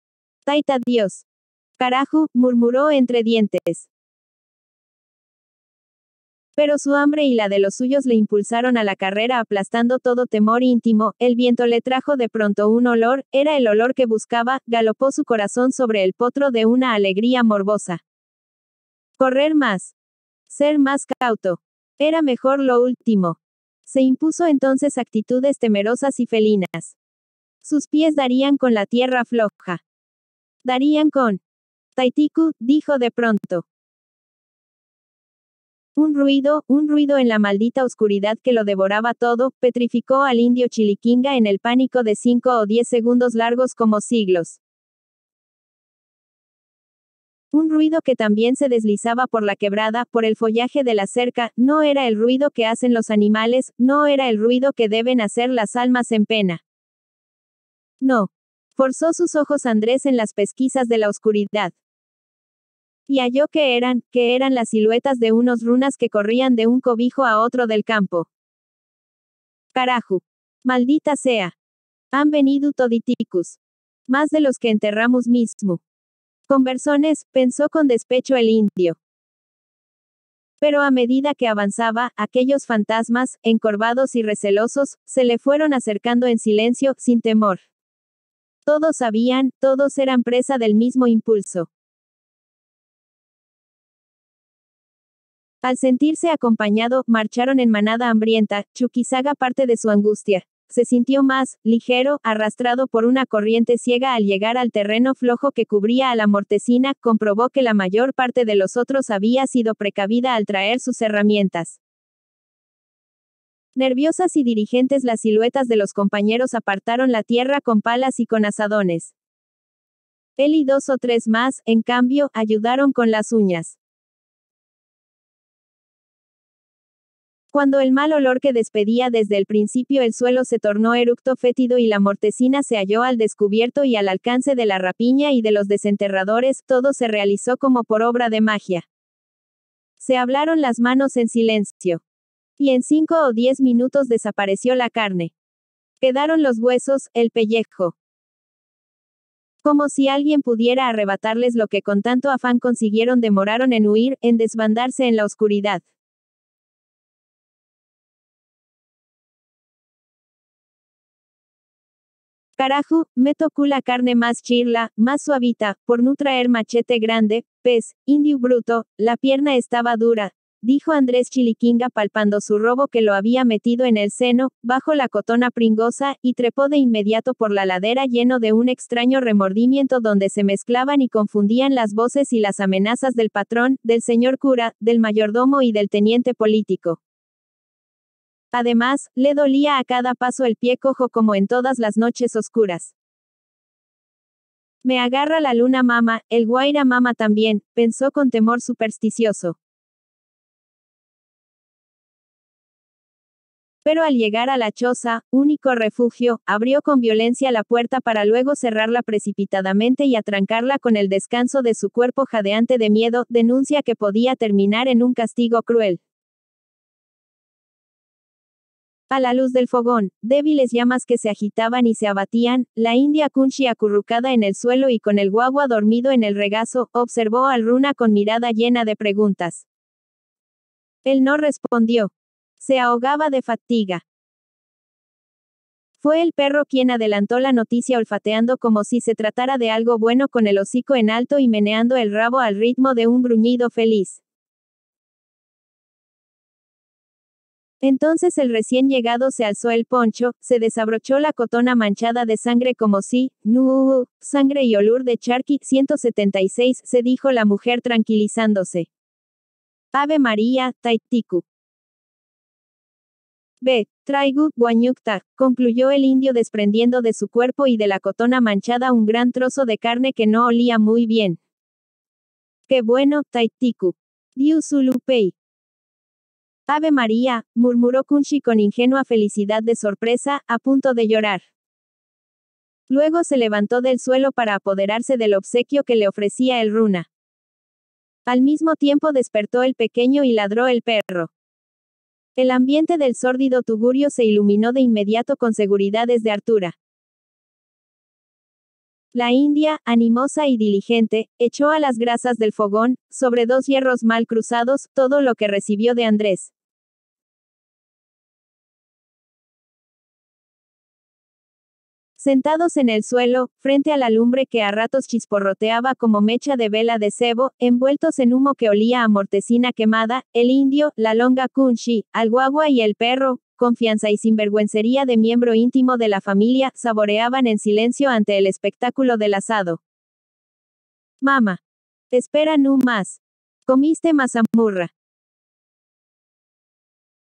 Taita Dios. Carajo, murmuró entre dientes. Pero su hambre y la de los suyos le impulsaron a la carrera aplastando todo temor íntimo, el viento le trajo de pronto un olor, era el olor que buscaba, galopó su corazón sobre el potro de una alegría morbosa. Correr más. Ser más cauto. Era mejor lo último. Se impuso entonces actitudes temerosas y felinas. Sus pies darían con la tierra floja. Darían con. Taitiku, dijo de pronto. Un ruido, un ruido en la maldita oscuridad que lo devoraba todo, petrificó al indio Chiliquinga en el pánico de cinco o diez segundos largos como siglos. Un ruido que también se deslizaba por la quebrada, por el follaje de la cerca, no era el ruido que hacen los animales, no era el ruido que deben hacer las almas en pena. No. Forzó sus ojos Andrés en las pesquisas de la oscuridad. Y halló que eran, que eran las siluetas de unos runas que corrían de un cobijo a otro del campo. Carajo. Maldita sea. Han venido toditicus. Más de los que enterramos mismo. Conversones, pensó con despecho el indio. Pero a medida que avanzaba, aquellos fantasmas, encorvados y recelosos, se le fueron acercando en silencio, sin temor. Todos sabían, todos eran presa del mismo impulso. Al sentirse acompañado, marcharon en manada hambrienta, Chukisaga parte de su angustia. Se sintió más, ligero, arrastrado por una corriente ciega al llegar al terreno flojo que cubría a la mortecina, comprobó que la mayor parte de los otros había sido precavida al traer sus herramientas. Nerviosas y dirigentes las siluetas de los compañeros apartaron la tierra con palas y con asadones. Él y dos o tres más, en cambio, ayudaron con las uñas. Cuando el mal olor que despedía desde el principio el suelo se tornó eructo fétido y la mortecina se halló al descubierto y al alcance de la rapiña y de los desenterradores, todo se realizó como por obra de magia. Se hablaron las manos en silencio. Y en cinco o diez minutos desapareció la carne. Quedaron los huesos, el pellejo. Como si alguien pudiera arrebatarles lo que con tanto afán consiguieron demoraron en huir, en desbandarse en la oscuridad. Carajo, me tocó la carne más chirla, más suavita, por no traer machete grande, pez, indio bruto, la pierna estaba dura, dijo Andrés Chiliquinga palpando su robo que lo había metido en el seno, bajo la cotona pringosa, y trepó de inmediato por la ladera lleno de un extraño remordimiento donde se mezclaban y confundían las voces y las amenazas del patrón, del señor cura, del mayordomo y del teniente político. Además, le dolía a cada paso el pie cojo como en todas las noches oscuras. Me agarra la luna mama, el guaira mama también, pensó con temor supersticioso. Pero al llegar a la choza, único refugio, abrió con violencia la puerta para luego cerrarla precipitadamente y atrancarla con el descanso de su cuerpo jadeante de miedo, denuncia que podía terminar en un castigo cruel. A la luz del fogón, débiles llamas que se agitaban y se abatían, la india Kunshi acurrucada en el suelo y con el guagua dormido en el regazo, observó al runa con mirada llena de preguntas. Él no respondió. Se ahogaba de fatiga. Fue el perro quien adelantó la noticia olfateando como si se tratara de algo bueno con el hocico en alto y meneando el rabo al ritmo de un gruñido feliz. Entonces el recién llegado se alzó el poncho, se desabrochó la cotona manchada de sangre como si, no, sangre y olor de charqui, 176, se dijo la mujer tranquilizándose. Ave María, Taitiku. B. Traigu, Guanyukta, concluyó el indio desprendiendo de su cuerpo y de la cotona manchada un gran trozo de carne que no olía muy bien. Qué bueno, Taitiku. Diusulupei. Ave María, murmuró Kunshi con ingenua felicidad de sorpresa, a punto de llorar. Luego se levantó del suelo para apoderarse del obsequio que le ofrecía el runa. Al mismo tiempo despertó el pequeño y ladró el perro. El ambiente del sórdido tugurio se iluminó de inmediato con seguridades de Artura. La India, animosa y diligente, echó a las grasas del fogón, sobre dos hierros mal cruzados, todo lo que recibió de Andrés. Sentados en el suelo, frente a la lumbre que a ratos chisporroteaba como mecha de vela de cebo, envueltos en humo que olía a mortecina quemada, el indio, la longa Kunshi, al guagua y el perro, confianza y sinvergüencería de miembro íntimo de la familia, saboreaban en silencio ante el espectáculo del asado. Mama. Espera no más. Comiste mazamurra.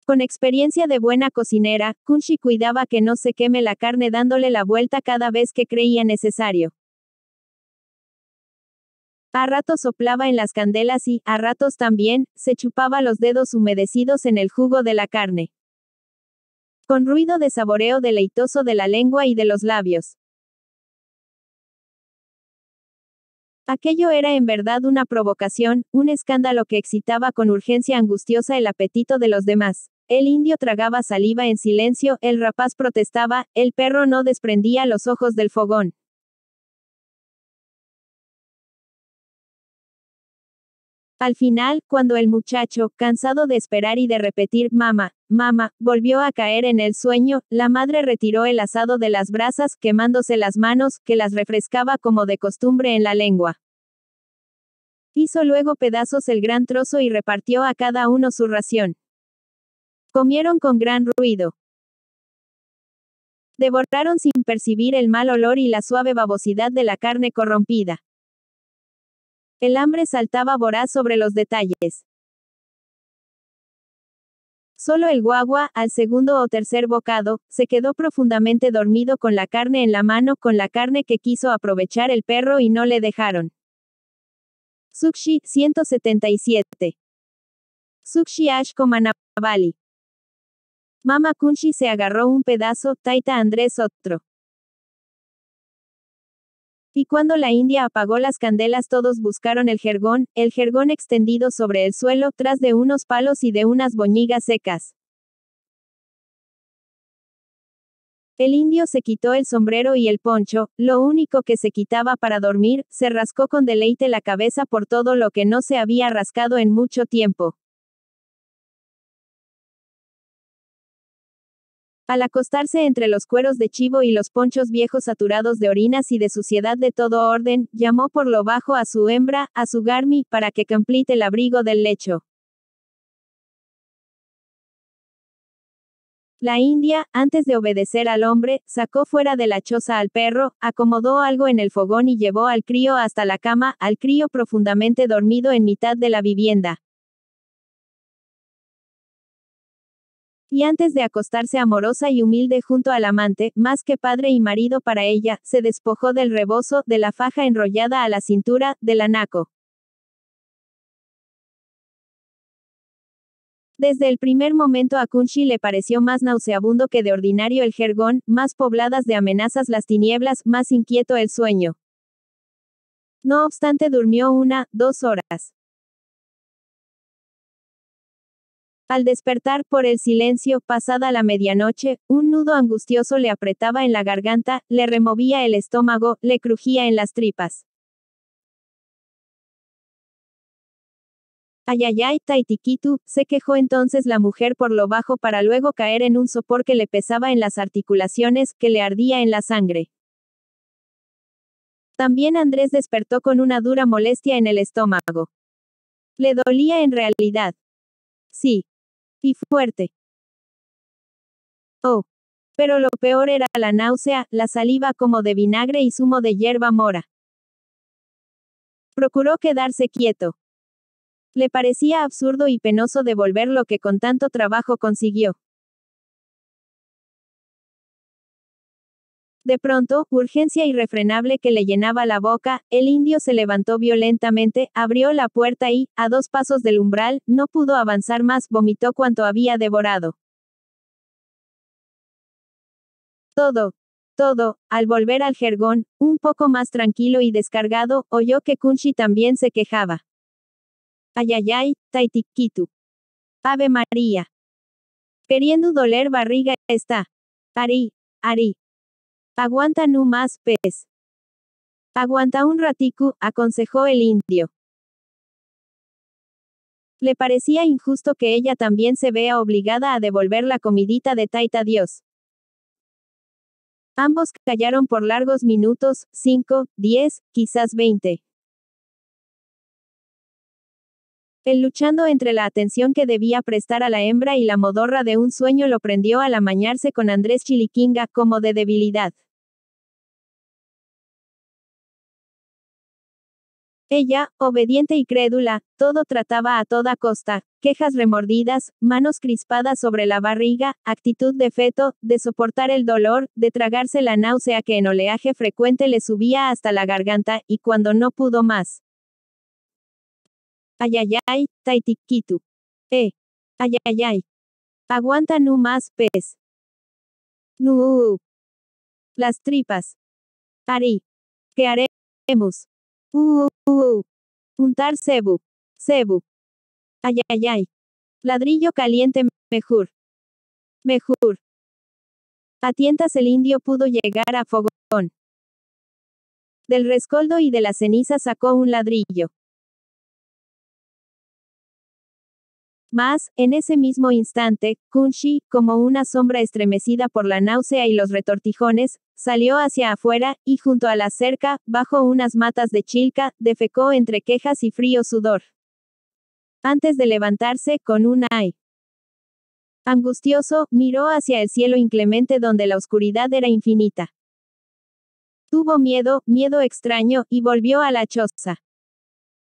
Con experiencia de buena cocinera, Kunshi cuidaba que no se queme la carne dándole la vuelta cada vez que creía necesario. A ratos soplaba en las candelas y, a ratos también, se chupaba los dedos humedecidos en el jugo de la carne con ruido de saboreo deleitoso de la lengua y de los labios. Aquello era en verdad una provocación, un escándalo que excitaba con urgencia angustiosa el apetito de los demás. El indio tragaba saliva en silencio, el rapaz protestaba, el perro no desprendía los ojos del fogón. Al final, cuando el muchacho, cansado de esperar y de repetir, mamá, mamá, volvió a caer en el sueño, la madre retiró el asado de las brasas, quemándose las manos, que las refrescaba como de costumbre en la lengua. Hizo luego pedazos el gran trozo y repartió a cada uno su ración. Comieron con gran ruido. Devoraron sin percibir el mal olor y la suave babosidad de la carne corrompida. El hambre saltaba voraz sobre los detalles. Solo el guagua, al segundo o tercer bocado, se quedó profundamente dormido con la carne en la mano, con la carne que quiso aprovechar el perro y no le dejaron. Sukshi, 177. Sukshi Ash Mama Kunshi se agarró un pedazo, Taita Andrés otro. Y cuando la India apagó las candelas todos buscaron el jergón, el jergón extendido sobre el suelo, tras de unos palos y de unas boñigas secas. El indio se quitó el sombrero y el poncho, lo único que se quitaba para dormir, se rascó con deleite la cabeza por todo lo que no se había rascado en mucho tiempo. Al acostarse entre los cueros de chivo y los ponchos viejos saturados de orinas y de suciedad de todo orden, llamó por lo bajo a su hembra, a su garmi, para que complete el abrigo del lecho. La India, antes de obedecer al hombre, sacó fuera de la choza al perro, acomodó algo en el fogón y llevó al crío hasta la cama, al crío profundamente dormido en mitad de la vivienda. Y antes de acostarse amorosa y humilde junto al amante, más que padre y marido para ella, se despojó del rebozo, de la faja enrollada a la cintura, del anaco. Desde el primer momento a Kunshi le pareció más nauseabundo que de ordinario el jergón, más pobladas de amenazas las tinieblas, más inquieto el sueño. No obstante durmió una, dos horas. Al despertar por el silencio, pasada la medianoche, un nudo angustioso le apretaba en la garganta, le removía el estómago, le crujía en las tripas. Ayayay, Taitiquitu, se quejó entonces la mujer por lo bajo para luego caer en un sopor que le pesaba en las articulaciones, que le ardía en la sangre. También Andrés despertó con una dura molestia en el estómago. Le dolía en realidad. Sí, y fuerte. Oh. Pero lo peor era la náusea, la saliva como de vinagre y zumo de hierba mora. Procuró quedarse quieto. Le parecía absurdo y penoso devolver lo que con tanto trabajo consiguió. De pronto, urgencia irrefrenable que le llenaba la boca, el indio se levantó violentamente, abrió la puerta y, a dos pasos del umbral, no pudo avanzar más, vomitó cuanto había devorado. Todo. Todo, al volver al jergón, un poco más tranquilo y descargado, oyó que Kunshi también se quejaba. Ayayay, Taitikitu. Ave María. Queriendo doler barriga, está. Ari, Ari. Aguanta no más, pez. Aguanta un ratico, aconsejó el indio. Le parecía injusto que ella también se vea obligada a devolver la comidita de Taita Dios. Ambos callaron por largos minutos, 5, 10, quizás 20. El luchando entre la atención que debía prestar a la hembra y la modorra de un sueño lo prendió al amañarse con Andrés Chiliquinga como de debilidad. Ella, obediente y crédula, todo trataba a toda costa, quejas remordidas, manos crispadas sobre la barriga, actitud de feto, de soportar el dolor, de tragarse la náusea que en oleaje frecuente le subía hasta la garganta, y cuando no pudo más. Ayayay, taitiquitu. Eh. Ayayay. Aguanta nu más pez. Nu. Las tripas. Ari. ¿Qué haremos? Uh. Uh, untar cebu. Cebu. ay. Ladrillo caliente mejor. Mejor. A tientas el indio pudo llegar a fogón. Del rescoldo y de la ceniza sacó un ladrillo. Mas, en ese mismo instante, Kunshi, como una sombra estremecida por la náusea y los retortijones, salió hacia afuera, y junto a la cerca, bajo unas matas de chilca, defecó entre quejas y frío sudor. Antes de levantarse, con un ay. Angustioso, miró hacia el cielo inclemente donde la oscuridad era infinita. Tuvo miedo, miedo extraño, y volvió a la choza.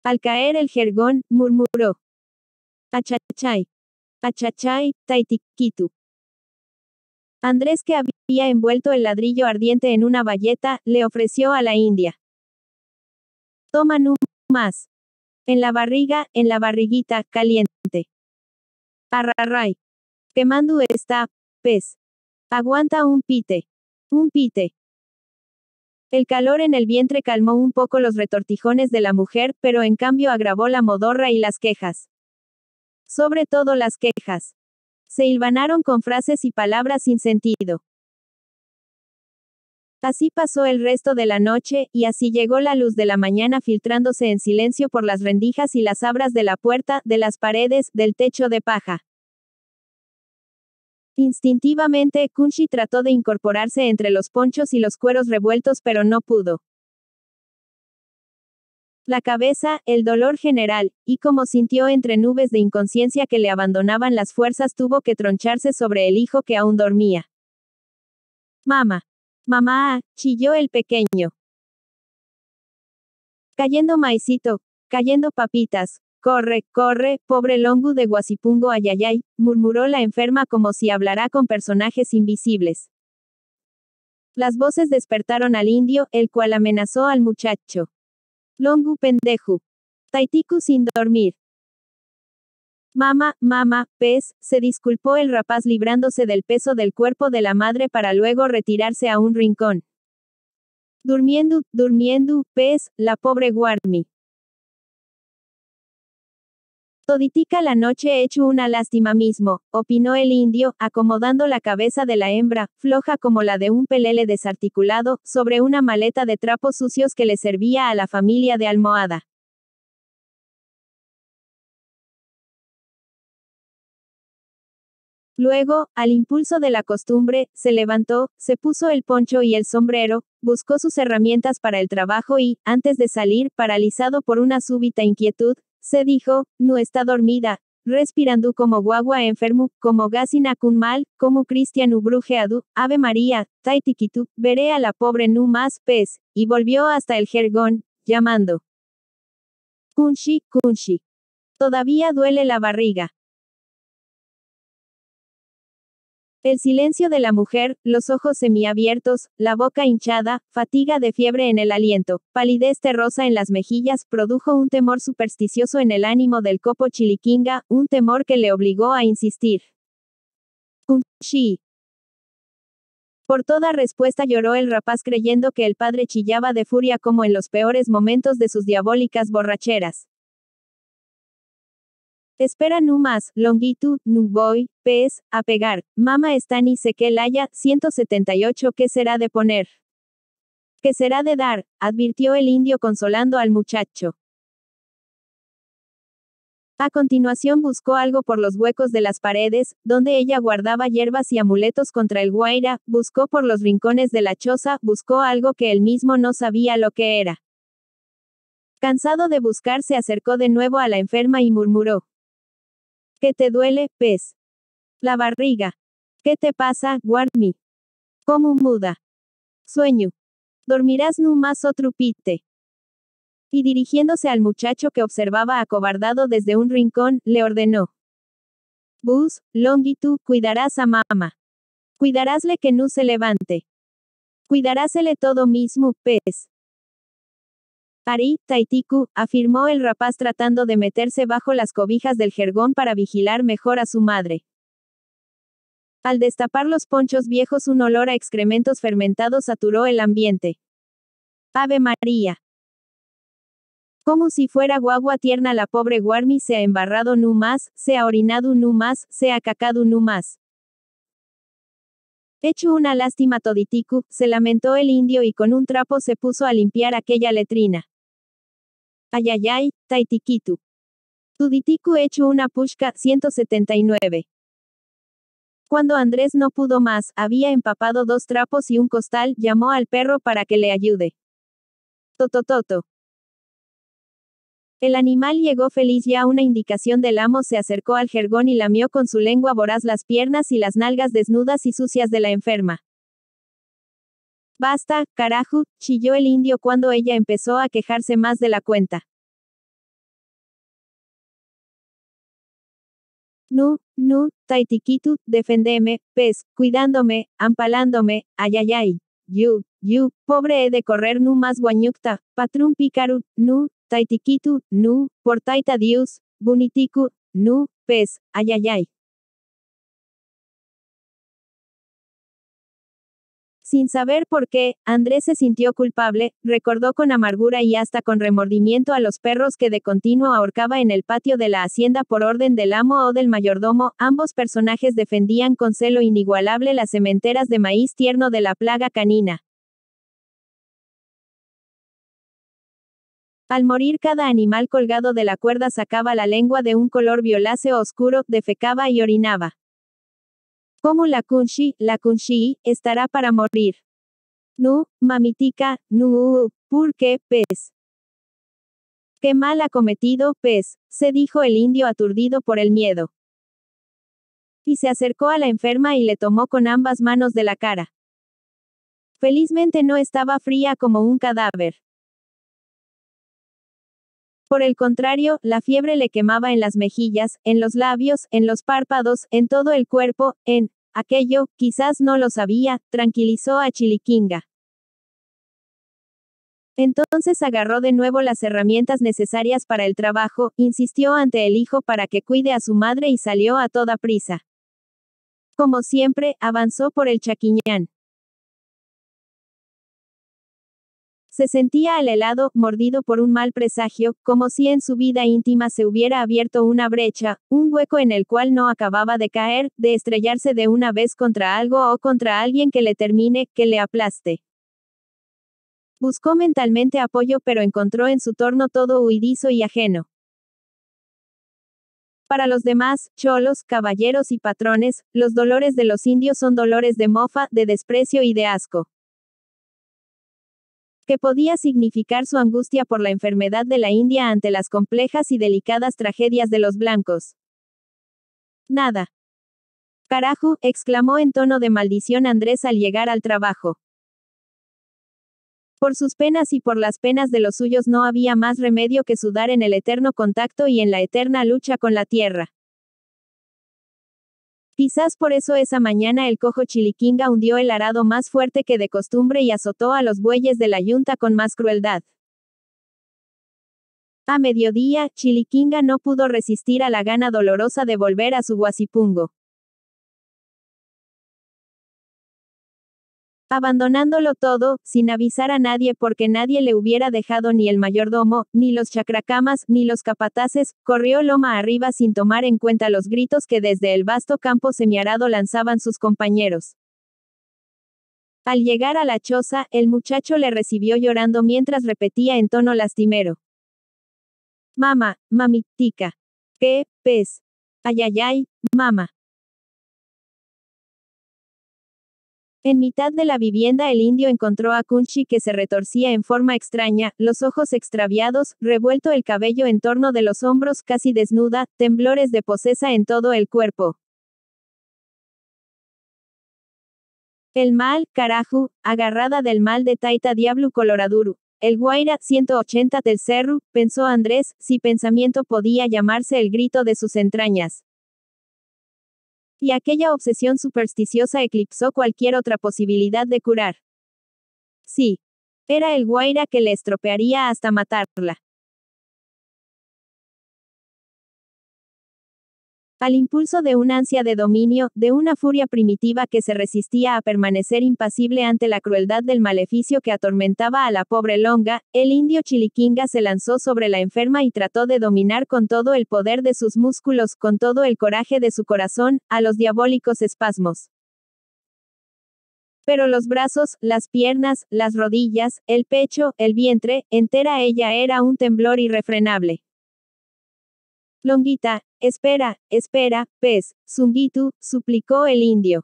Al caer el jergón, murmuró. Achachay. Achachay, Taitiquitu. Andrés, que había envuelto el ladrillo ardiente en una bayeta, le ofreció a la India. Toma nu más. En la barriga, en la barriguita, caliente. ray Quemando está, pez. Aguanta un pite. Un pite. El calor en el vientre calmó un poco los retortijones de la mujer, pero en cambio agravó la modorra y las quejas sobre todo las quejas. Se hilvanaron con frases y palabras sin sentido. Así pasó el resto de la noche, y así llegó la luz de la mañana filtrándose en silencio por las rendijas y las abras de la puerta, de las paredes, del techo de paja. Instintivamente, Kunshi trató de incorporarse entre los ponchos y los cueros revueltos pero no pudo la cabeza, el dolor general, y como sintió entre nubes de inconsciencia que le abandonaban las fuerzas, tuvo que troncharse sobre el hijo que aún dormía. Mamá. Mamá, chilló el pequeño. Cayendo maicito, cayendo papitas, corre, corre, pobre Longu de Guasipungo Ayayay, murmuró la enferma como si hablara con personajes invisibles. Las voces despertaron al indio, el cual amenazó al muchacho. Longu pendeju. Taitiku sin dormir. Mama, mama, pez, se disculpó el rapaz librándose del peso del cuerpo de la madre para luego retirarse a un rincón. Durmiendo, durmiendo, pez, la pobre Guarmi. Toditica la noche hecho una lástima mismo, opinó el indio, acomodando la cabeza de la hembra, floja como la de un pelele desarticulado, sobre una maleta de trapos sucios que le servía a la familia de almohada. Luego, al impulso de la costumbre, se levantó, se puso el poncho y el sombrero, buscó sus herramientas para el trabajo y, antes de salir, paralizado por una súbita inquietud, se dijo, no está dormida, respirando como guagua enfermo, como gasina kun mal, como cristianu brujeadu, ave maría, taitiquitu, veré a la pobre nu más pez, y volvió hasta el jergón, llamando. Kunshi, kunshi. Todavía duele la barriga. El silencio de la mujer, los ojos semiabiertos, la boca hinchada, fatiga de fiebre en el aliento, palidez terrosa en las mejillas, produjo un temor supersticioso en el ánimo del copo chiliquinga, un temor que le obligó a insistir. chi. Por toda respuesta lloró el rapaz creyendo que el padre chillaba de furia como en los peores momentos de sus diabólicas borracheras. Espera no más, longitud, nu voy, pez, a pegar, mama está ni sé que haya, 178 ¿qué será de poner. ¿Qué será de dar, advirtió el indio consolando al muchacho. A continuación buscó algo por los huecos de las paredes, donde ella guardaba hierbas y amuletos contra el guaira, buscó por los rincones de la choza, buscó algo que él mismo no sabía lo que era. Cansado de buscar se acercó de nuevo a la enferma y murmuró. ¿Qué te duele, pez? La barriga. ¿Qué te pasa, Guardmi? ¿Cómo muda? Sueño. Dormirás no más otro oh pite. Y dirigiéndose al muchacho que observaba acobardado desde un rincón, le ordenó. Bus, longitu, cuidarás a mamá. Cuidarásle que no se levante. Cuidarásele todo mismo, pez. Ari, Taitiku, afirmó el rapaz tratando de meterse bajo las cobijas del jergón para vigilar mejor a su madre. Al destapar los ponchos viejos un olor a excrementos fermentados saturó el ambiente. Ave María. Como si fuera guagua tierna la pobre Guarmi se ha embarrado nu más, se ha orinado nu más, se ha cacado nu más. Hecho una lástima toditiku, se lamentó el indio y con un trapo se puso a limpiar aquella letrina. Ayayay, taitiquitu. Toditiku hecho una pushka 179. Cuando Andrés no pudo más, había empapado dos trapos y un costal, llamó al perro para que le ayude. Totototo. El animal llegó feliz Ya a una indicación del amo se acercó al jergón y lamió con su lengua voraz las piernas y las nalgas desnudas y sucias de la enferma. Basta, carajo, chilló el indio cuando ella empezó a quejarse más de la cuenta. Nu, nu, taitiquitu, defendeme, pez, cuidándome, ampalándome, ayayay, yu, yu, pobre he de correr nu más guañucta, patrún pícaru, nu, Taitikitu, nu, portaita dius, bunitiku, nu, pes, ayayay. Sin saber por qué, Andrés se sintió culpable, recordó con amargura y hasta con remordimiento a los perros que de continuo ahorcaba en el patio de la hacienda por orden del amo o del mayordomo. Ambos personajes defendían con celo inigualable las sementeras de maíz tierno de la plaga canina. Al morir cada animal colgado de la cuerda sacaba la lengua de un color violáceo oscuro, defecaba y orinaba. Como la kunshi, la kunshi, estará para morir. Nu, mamitica, nu, porque, pez. Qué mal ha cometido, pez, se dijo el indio aturdido por el miedo. Y se acercó a la enferma y le tomó con ambas manos de la cara. Felizmente no estaba fría como un cadáver. Por el contrario, la fiebre le quemaba en las mejillas, en los labios, en los párpados, en todo el cuerpo, en aquello, quizás no lo sabía, tranquilizó a Chiliquinga. Entonces agarró de nuevo las herramientas necesarias para el trabajo, insistió ante el hijo para que cuide a su madre y salió a toda prisa. Como siempre, avanzó por el chaquiñán. Se sentía al helado, mordido por un mal presagio, como si en su vida íntima se hubiera abierto una brecha, un hueco en el cual no acababa de caer, de estrellarse de una vez contra algo o contra alguien que le termine, que le aplaste. Buscó mentalmente apoyo pero encontró en su torno todo huidizo y ajeno. Para los demás, cholos, caballeros y patrones, los dolores de los indios son dolores de mofa, de desprecio y de asco que podía significar su angustia por la enfermedad de la India ante las complejas y delicadas tragedias de los blancos. Nada. Carajo, exclamó en tono de maldición Andrés al llegar al trabajo. Por sus penas y por las penas de los suyos no había más remedio que sudar en el eterno contacto y en la eterna lucha con la tierra. Quizás por eso esa mañana el cojo chiliquinga hundió el arado más fuerte que de costumbre y azotó a los bueyes de la yunta con más crueldad. A mediodía, Chiliquinga no pudo resistir a la gana dolorosa de volver a su guasipungo. abandonándolo todo, sin avisar a nadie porque nadie le hubiera dejado ni el mayordomo, ni los chacracamas, ni los capataces, corrió loma arriba sin tomar en cuenta los gritos que desde el vasto campo semiarado lanzaban sus compañeros. Al llegar a la choza, el muchacho le recibió llorando mientras repetía en tono lastimero. Mama, mamitica. Pe, pez? Ayayay, mama. En mitad de la vivienda el indio encontró a Kunchi que se retorcía en forma extraña, los ojos extraviados, revuelto el cabello en torno de los hombros casi desnuda, temblores de posesa en todo el cuerpo. El mal, carajo, agarrada del mal de Taita Diablo Coloraduru. El Guaira, 180 del Cerro, pensó Andrés, si pensamiento podía llamarse el grito de sus entrañas. Y aquella obsesión supersticiosa eclipsó cualquier otra posibilidad de curar. Sí. Era el Guaira que le estropearía hasta matarla. al impulso de una ansia de dominio, de una furia primitiva que se resistía a permanecer impasible ante la crueldad del maleficio que atormentaba a la pobre Longa, el indio Chiliquinga se lanzó sobre la enferma y trató de dominar con todo el poder de sus músculos, con todo el coraje de su corazón, a los diabólicos espasmos. Pero los brazos, las piernas, las rodillas, el pecho, el vientre, entera ella era un temblor irrefrenable. Longuita, espera, espera, pez, Zungitu, suplicó el indio.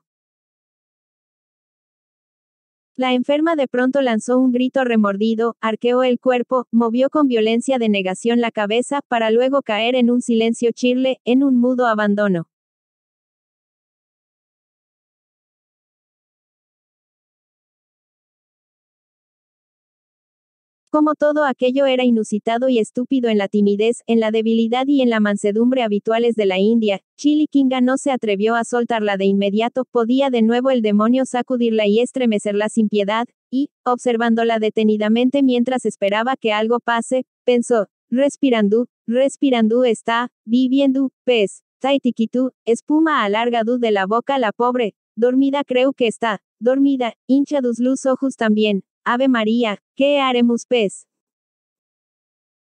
La enferma de pronto lanzó un grito remordido, arqueó el cuerpo, movió con violencia de negación la cabeza, para luego caer en un silencio chirle, en un mudo abandono. Como todo aquello era inusitado y estúpido en la timidez, en la debilidad y en la mansedumbre habituales de la India, Kinga no se atrevió a soltarla de inmediato, podía de nuevo el demonio sacudirla y estremecerla sin piedad, y, observándola detenidamente mientras esperaba que algo pase, pensó, respirando, respirando está, viviendo, pez, taitikitu, espuma alargadú de la boca la pobre, dormida creo que está, dormida, hincha dos luz ojos también, Ave María, ¿qué haremos pez?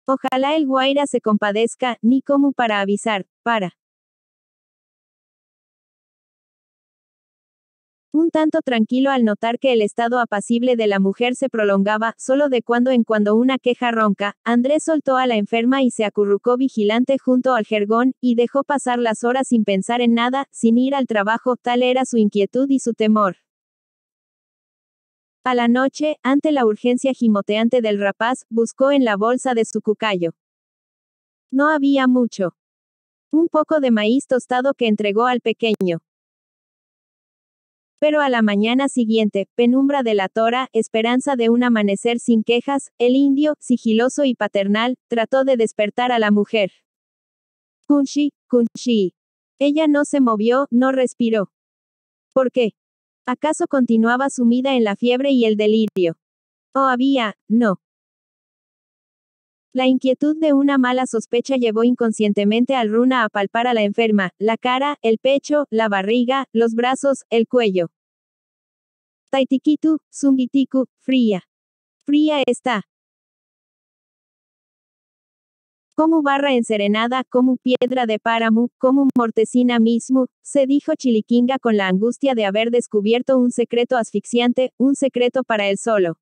Ojalá el Guaira se compadezca, ni como para avisar, para. Un tanto tranquilo al notar que el estado apacible de la mujer se prolongaba, solo de cuando en cuando una queja ronca, Andrés soltó a la enferma y se acurrucó vigilante junto al jergón, y dejó pasar las horas sin pensar en nada, sin ir al trabajo, tal era su inquietud y su temor. A la noche, ante la urgencia gimoteante del rapaz, buscó en la bolsa de su cucayo. No había mucho. Un poco de maíz tostado que entregó al pequeño. Pero a la mañana siguiente, penumbra de la tora, esperanza de un amanecer sin quejas, el indio, sigiloso y paternal, trató de despertar a la mujer. Kunshi, Kunshi. Ella no se movió, no respiró. ¿Por qué? ¿Acaso continuaba sumida en la fiebre y el delirio? ¿O oh, había, no? La inquietud de una mala sospecha llevó inconscientemente al Runa a palpar a la enferma, la cara, el pecho, la barriga, los brazos, el cuello. Taitikitu, Zungitiku, fría. Fría está. Como barra enserenada, como piedra de páramo, como mortecina mismo, se dijo Chiliquinga con la angustia de haber descubierto un secreto asfixiante, un secreto para él solo.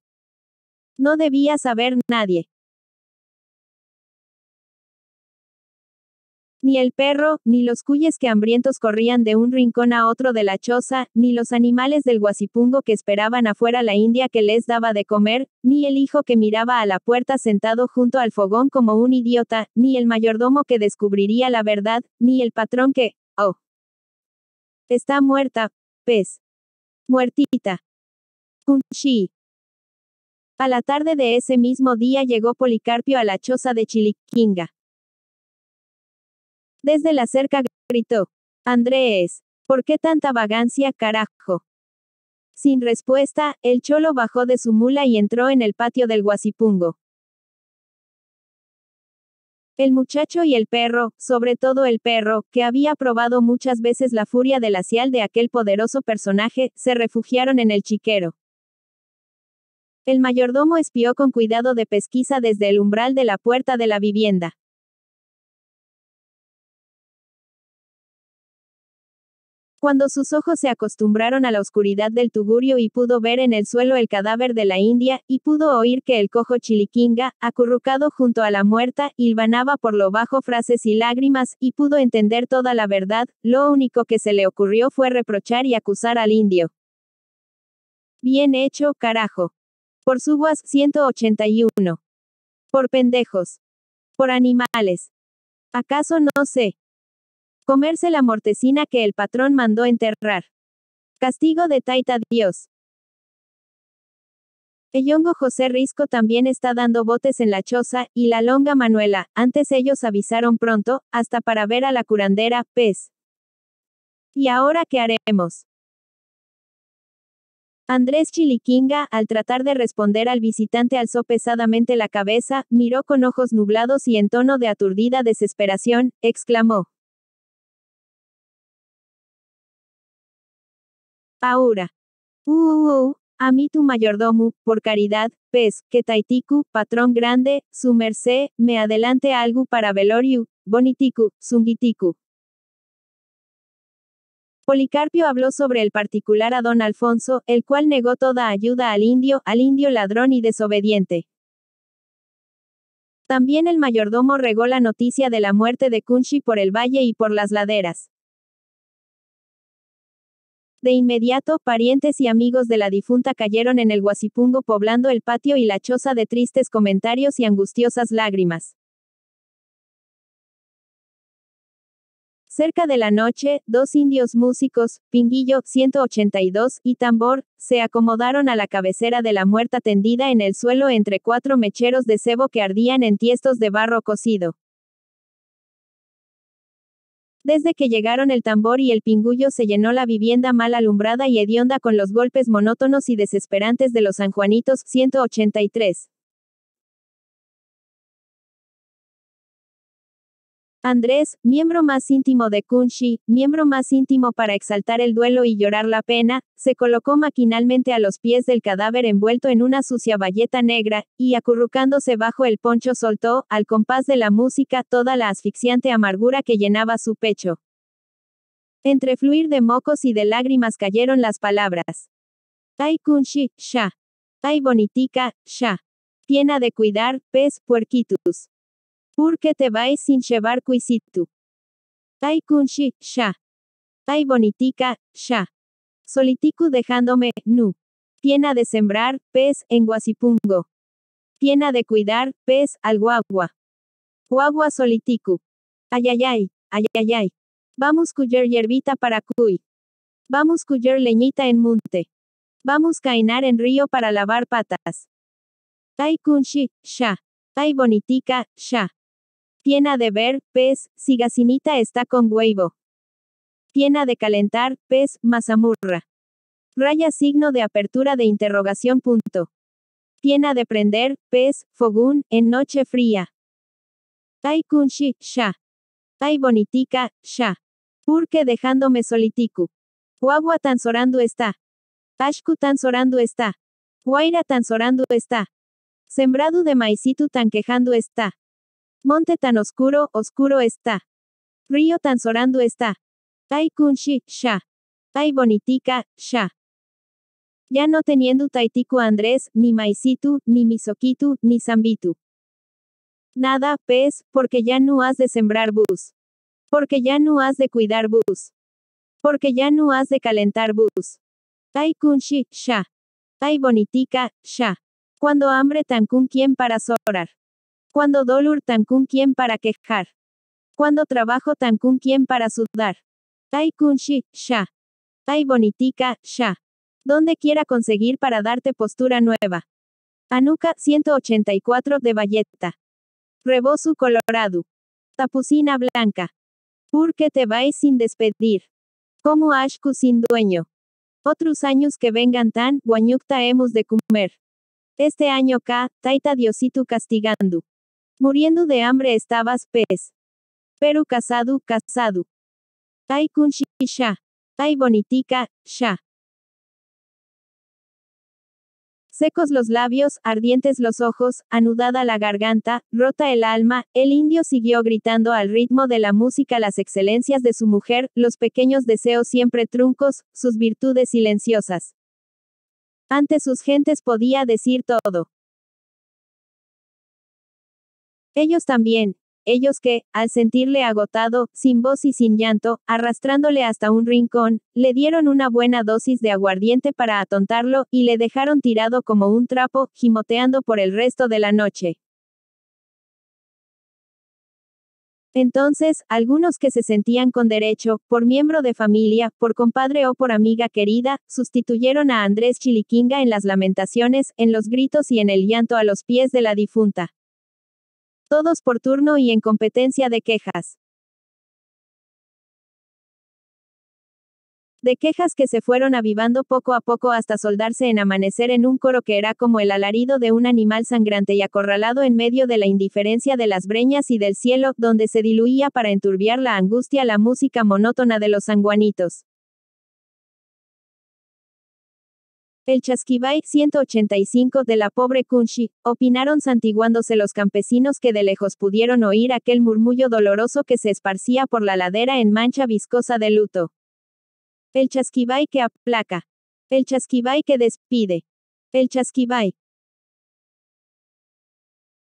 No debía saber nadie. Ni el perro, ni los cuyes que hambrientos corrían de un rincón a otro de la choza, ni los animales del guasipungo que esperaban afuera la india que les daba de comer, ni el hijo que miraba a la puerta sentado junto al fogón como un idiota, ni el mayordomo que descubriría la verdad, ni el patrón que, oh, está muerta, pez, muertita. chi. A la tarde de ese mismo día llegó Policarpio a la choza de Chiliquinga. Desde la cerca gritó. Andrés, ¿por qué tanta vagancia, carajo? Sin respuesta, el cholo bajó de su mula y entró en el patio del guasipungo. El muchacho y el perro, sobre todo el perro, que había probado muchas veces la furia asial de aquel poderoso personaje, se refugiaron en el chiquero. El mayordomo espió con cuidado de pesquisa desde el umbral de la puerta de la vivienda. Cuando sus ojos se acostumbraron a la oscuridad del tugurio y pudo ver en el suelo el cadáver de la India, y pudo oír que el cojo chiliquinga, acurrucado junto a la muerta, hilvanaba por lo bajo frases y lágrimas, y pudo entender toda la verdad, lo único que se le ocurrió fue reprochar y acusar al indio. Bien hecho, carajo. Por guas, 181. Por pendejos. Por animales. ¿Acaso no sé? Comerse la mortecina que el patrón mandó enterrar. Castigo de Taita Dios. hongo José Risco también está dando botes en la choza, y la longa Manuela, antes ellos avisaron pronto, hasta para ver a la curandera, pez. ¿Y ahora qué haremos? Andrés Chiliquinga, al tratar de responder al visitante, alzó pesadamente la cabeza, miró con ojos nublados y en tono de aturdida desesperación, exclamó. Ahora. Uh, a mí tu mayordomo, por caridad, pez, que taitiku, patrón grande, su merced, me adelante algo para veloriu, bonitiku, zungitiku. Policarpio habló sobre el particular a don Alfonso, el cual negó toda ayuda al indio, al indio ladrón y desobediente. También el mayordomo regó la noticia de la muerte de Kunshi por el valle y por las laderas. De inmediato, parientes y amigos de la difunta cayeron en el guasipungo poblando el patio y la choza de tristes comentarios y angustiosas lágrimas. Cerca de la noche, dos indios músicos, Pinguillo 182 y Tambor, se acomodaron a la cabecera de la muerta tendida en el suelo entre cuatro mecheros de cebo que ardían en tiestos de barro cocido. Desde que llegaron el tambor y el pingullo se llenó la vivienda mal alumbrada y hedionda con los golpes monótonos y desesperantes de los sanjuanitos 183. Andrés, miembro más íntimo de Kunshi, miembro más íntimo para exaltar el duelo y llorar la pena, se colocó maquinalmente a los pies del cadáver envuelto en una sucia bayeta negra, y acurrucándose bajo el poncho soltó, al compás de la música, toda la asfixiante amargura que llenaba su pecho. Entre fluir de mocos y de lágrimas cayeron las palabras. Ay Kunshi, Sha. Ay Bonitica, Sha. Tiena de cuidar, pez puerquitus qué te vais sin llevar cuisitu. Tai kunshi, sha. Tai bonitica, sha. Solitiku dejándome, nu. Tiena de sembrar, pez, en guasipungo. Tiena de cuidar, pez, al guagua. Guagua solitiku. Ayayay, ayayay. Vamos cuyer hierbita para cuy. Vamos coger leñita en monte. Vamos cainar en río para lavar patas. Tai kunshi, sha. Tai bonitica, sha. Tiena de ver, pez, gacinita está con huevo. Tiena de calentar, pez, mazamurra. Raya signo de apertura de interrogación punto. Tiena de prender, pez, fogún, en noche fría. Ay kunshi, sha. Ay bonitica, sha. Porque dejándome solitiku. Guagua tan sorando está. Ashku tan sorando está. Guaira tan sorando está. Sembrado de maicitu tan quejando está. Monte tan oscuro, oscuro está. Río tan sorando está. Ay kunshi, sha. Ay bonitica, sha. Ya no teniendo taitiku Andrés, ni maicitu, ni misokitu, ni zambitu. Nada, pez, porque ya no has de sembrar bus. Porque ya no has de cuidar bus. Porque ya no has de calentar bus. Ay kunshi, sha. Ay bonitica, sha. Cuando hambre tan kun quien para sorar. Cuando dolor tan quien para quejar. Cuando trabajo tan quien para sudar. Tai kunshi, sha. Tai bonitica, sha. Donde quiera conseguir para darte postura nueva. Anuca 184 de Valletta. Rebosu Colorado. Tapucina blanca. ¿Por qué te vais sin despedir? Como Ashku sin dueño. Otros años que vengan tan, guanyukta hemos de comer. Este año ka, taita diositu castigando. Muriendo de hambre estabas, pez. Pero casado, casado. Ay kunshi, sha. Ay bonitica, sha. Secos los labios, ardientes los ojos, anudada la garganta, rota el alma, el indio siguió gritando al ritmo de la música las excelencias de su mujer, los pequeños deseos siempre truncos, sus virtudes silenciosas. Ante sus gentes podía decir todo. Ellos también, ellos que, al sentirle agotado, sin voz y sin llanto, arrastrándole hasta un rincón, le dieron una buena dosis de aguardiente para atontarlo, y le dejaron tirado como un trapo, gimoteando por el resto de la noche. Entonces, algunos que se sentían con derecho, por miembro de familia, por compadre o por amiga querida, sustituyeron a Andrés Chiliquinga en las lamentaciones, en los gritos y en el llanto a los pies de la difunta. Todos por turno y en competencia de quejas. De quejas que se fueron avivando poco a poco hasta soldarse en amanecer en un coro que era como el alarido de un animal sangrante y acorralado en medio de la indiferencia de las breñas y del cielo, donde se diluía para enturbiar la angustia la música monótona de los sanguanitos. El Chasquibay 185 de la pobre Kunshi, opinaron santiguándose los campesinos que de lejos pudieron oír aquel murmullo doloroso que se esparcía por la ladera en mancha viscosa de luto. El Chasquibay que aplaca. El Chasquibay que despide. El Chasquibay.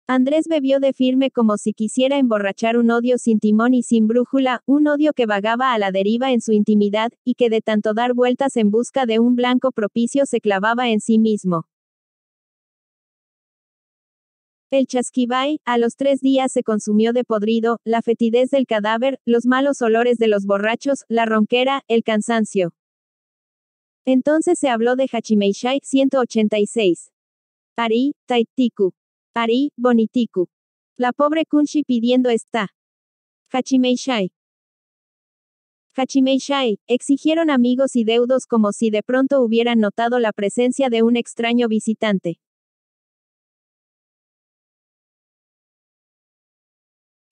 Andrés bebió de firme como si quisiera emborrachar un odio sin timón y sin brújula, un odio que vagaba a la deriva en su intimidad, y que de tanto dar vueltas en busca de un blanco propicio se clavaba en sí mismo. El chasquibay, a los tres días se consumió de podrido, la fetidez del cadáver, los malos olores de los borrachos, la ronquera, el cansancio. Entonces se habló de Hachimeishai 186. Ari, Taitiku. Ari, Bonitiku. La pobre Kunshi pidiendo está. Hachimeishai. Hachimeishai, exigieron amigos y deudos como si de pronto hubieran notado la presencia de un extraño visitante.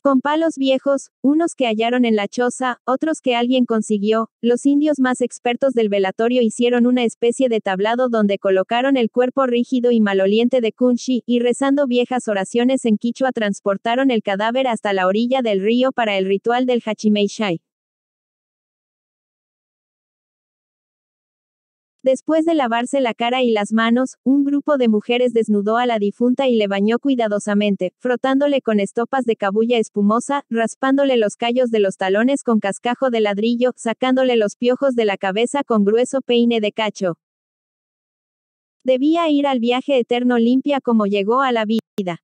Con palos viejos, unos que hallaron en la choza, otros que alguien consiguió, los indios más expertos del velatorio hicieron una especie de tablado donde colocaron el cuerpo rígido y maloliente de Kunshi, y rezando viejas oraciones en quichua transportaron el cadáver hasta la orilla del río para el ritual del Hachimeishai. Después de lavarse la cara y las manos, un grupo de mujeres desnudó a la difunta y le bañó cuidadosamente, frotándole con estopas de cabulla espumosa, raspándole los callos de los talones con cascajo de ladrillo, sacándole los piojos de la cabeza con grueso peine de cacho. Debía ir al viaje eterno limpia como llegó a la vida.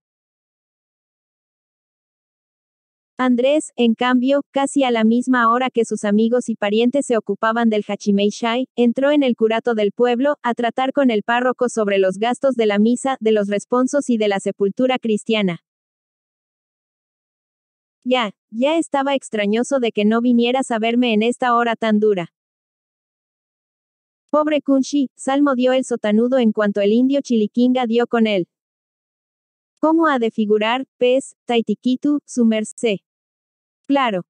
Andrés, en cambio, casi a la misma hora que sus amigos y parientes se ocupaban del Hachimeishai, entró en el curato del pueblo, a tratar con el párroco sobre los gastos de la misa, de los responsos y de la sepultura cristiana. Ya, ya estaba extrañoso de que no vinieras a verme en esta hora tan dura. Pobre Kunshi, Salmo dio el sotanudo en cuanto el indio Chiliquinga dio con él. ¿Cómo ha de figurar, pez, taitiquitu, su merced? Claro.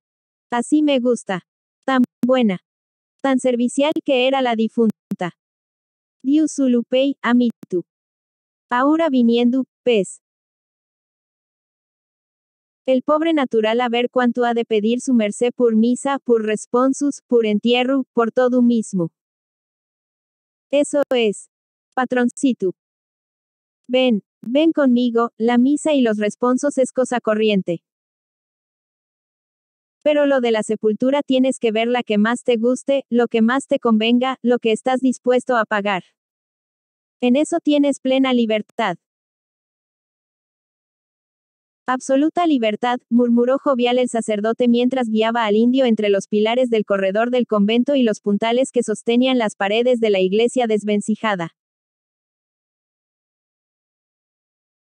Así me gusta. Tan buena. Tan servicial que era la difunta. Diusulupei, amitu. Ahora viniendo, pez. El pobre natural a ver cuánto ha de pedir su merced por misa, por responsus, por entierro, por todo mismo. Eso es. Patroncito. Ven, Ven conmigo, la misa y los responsos es cosa corriente. Pero lo de la sepultura tienes que ver la que más te guste, lo que más te convenga, lo que estás dispuesto a pagar. En eso tienes plena libertad. Absoluta libertad, murmuró jovial el sacerdote mientras guiaba al indio entre los pilares del corredor del convento y los puntales que sostenían las paredes de la iglesia desvencijada.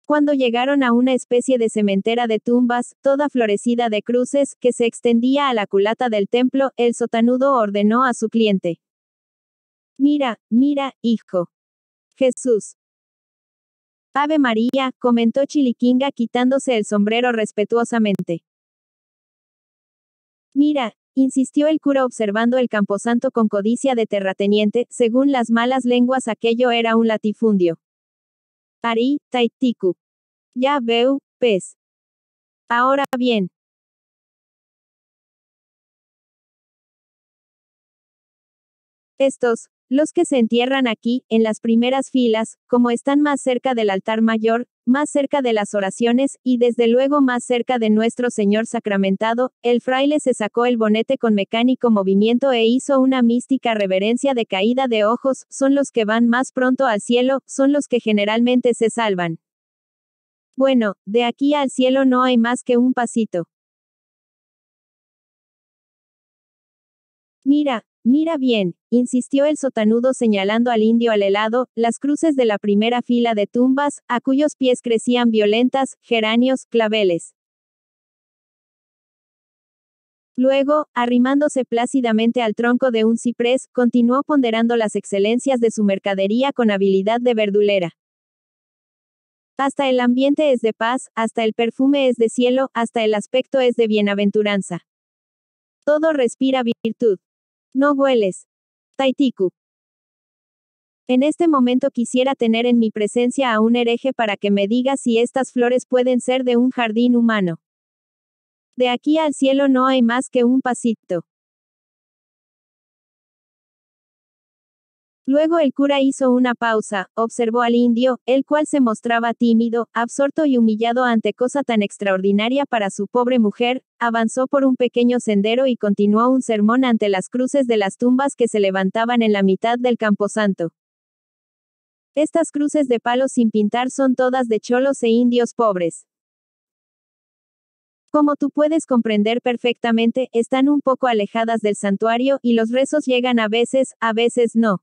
Cuando llegaron a una especie de cementera de tumbas, toda florecida de cruces, que se extendía a la culata del templo, el sotanudo ordenó a su cliente. Mira, mira, hijo. Jesús. Ave María, comentó Chiliquinga quitándose el sombrero respetuosamente. Mira, insistió el cura observando el camposanto con codicia de terrateniente, según las malas lenguas aquello era un latifundio. Ari, Taitiku. Ya veo, pez. Ahora bien. Estos, los que se entierran aquí, en las primeras filas, como están más cerca del altar mayor, más cerca de las oraciones, y desde luego más cerca de nuestro Señor sacramentado, el fraile se sacó el bonete con mecánico movimiento e hizo una mística reverencia de caída de ojos, son los que van más pronto al cielo, son los que generalmente se salvan. Bueno, de aquí al cielo no hay más que un pasito. Mira, mira bien, insistió el sotanudo señalando al indio al helado, las cruces de la primera fila de tumbas, a cuyos pies crecían violentas, geranios, claveles. Luego, arrimándose plácidamente al tronco de un ciprés, continuó ponderando las excelencias de su mercadería con habilidad de verdulera. Hasta el ambiente es de paz, hasta el perfume es de cielo, hasta el aspecto es de bienaventuranza. Todo respira virtud. No hueles. Taitiku. En este momento quisiera tener en mi presencia a un hereje para que me diga si estas flores pueden ser de un jardín humano. De aquí al cielo no hay más que un pasito. Luego el cura hizo una pausa, observó al indio, el cual se mostraba tímido, absorto y humillado ante cosa tan extraordinaria para su pobre mujer, avanzó por un pequeño sendero y continuó un sermón ante las cruces de las tumbas que se levantaban en la mitad del camposanto. Estas cruces de palos sin pintar son todas de cholos e indios pobres. Como tú puedes comprender perfectamente, están un poco alejadas del santuario y los rezos llegan a veces, a veces no.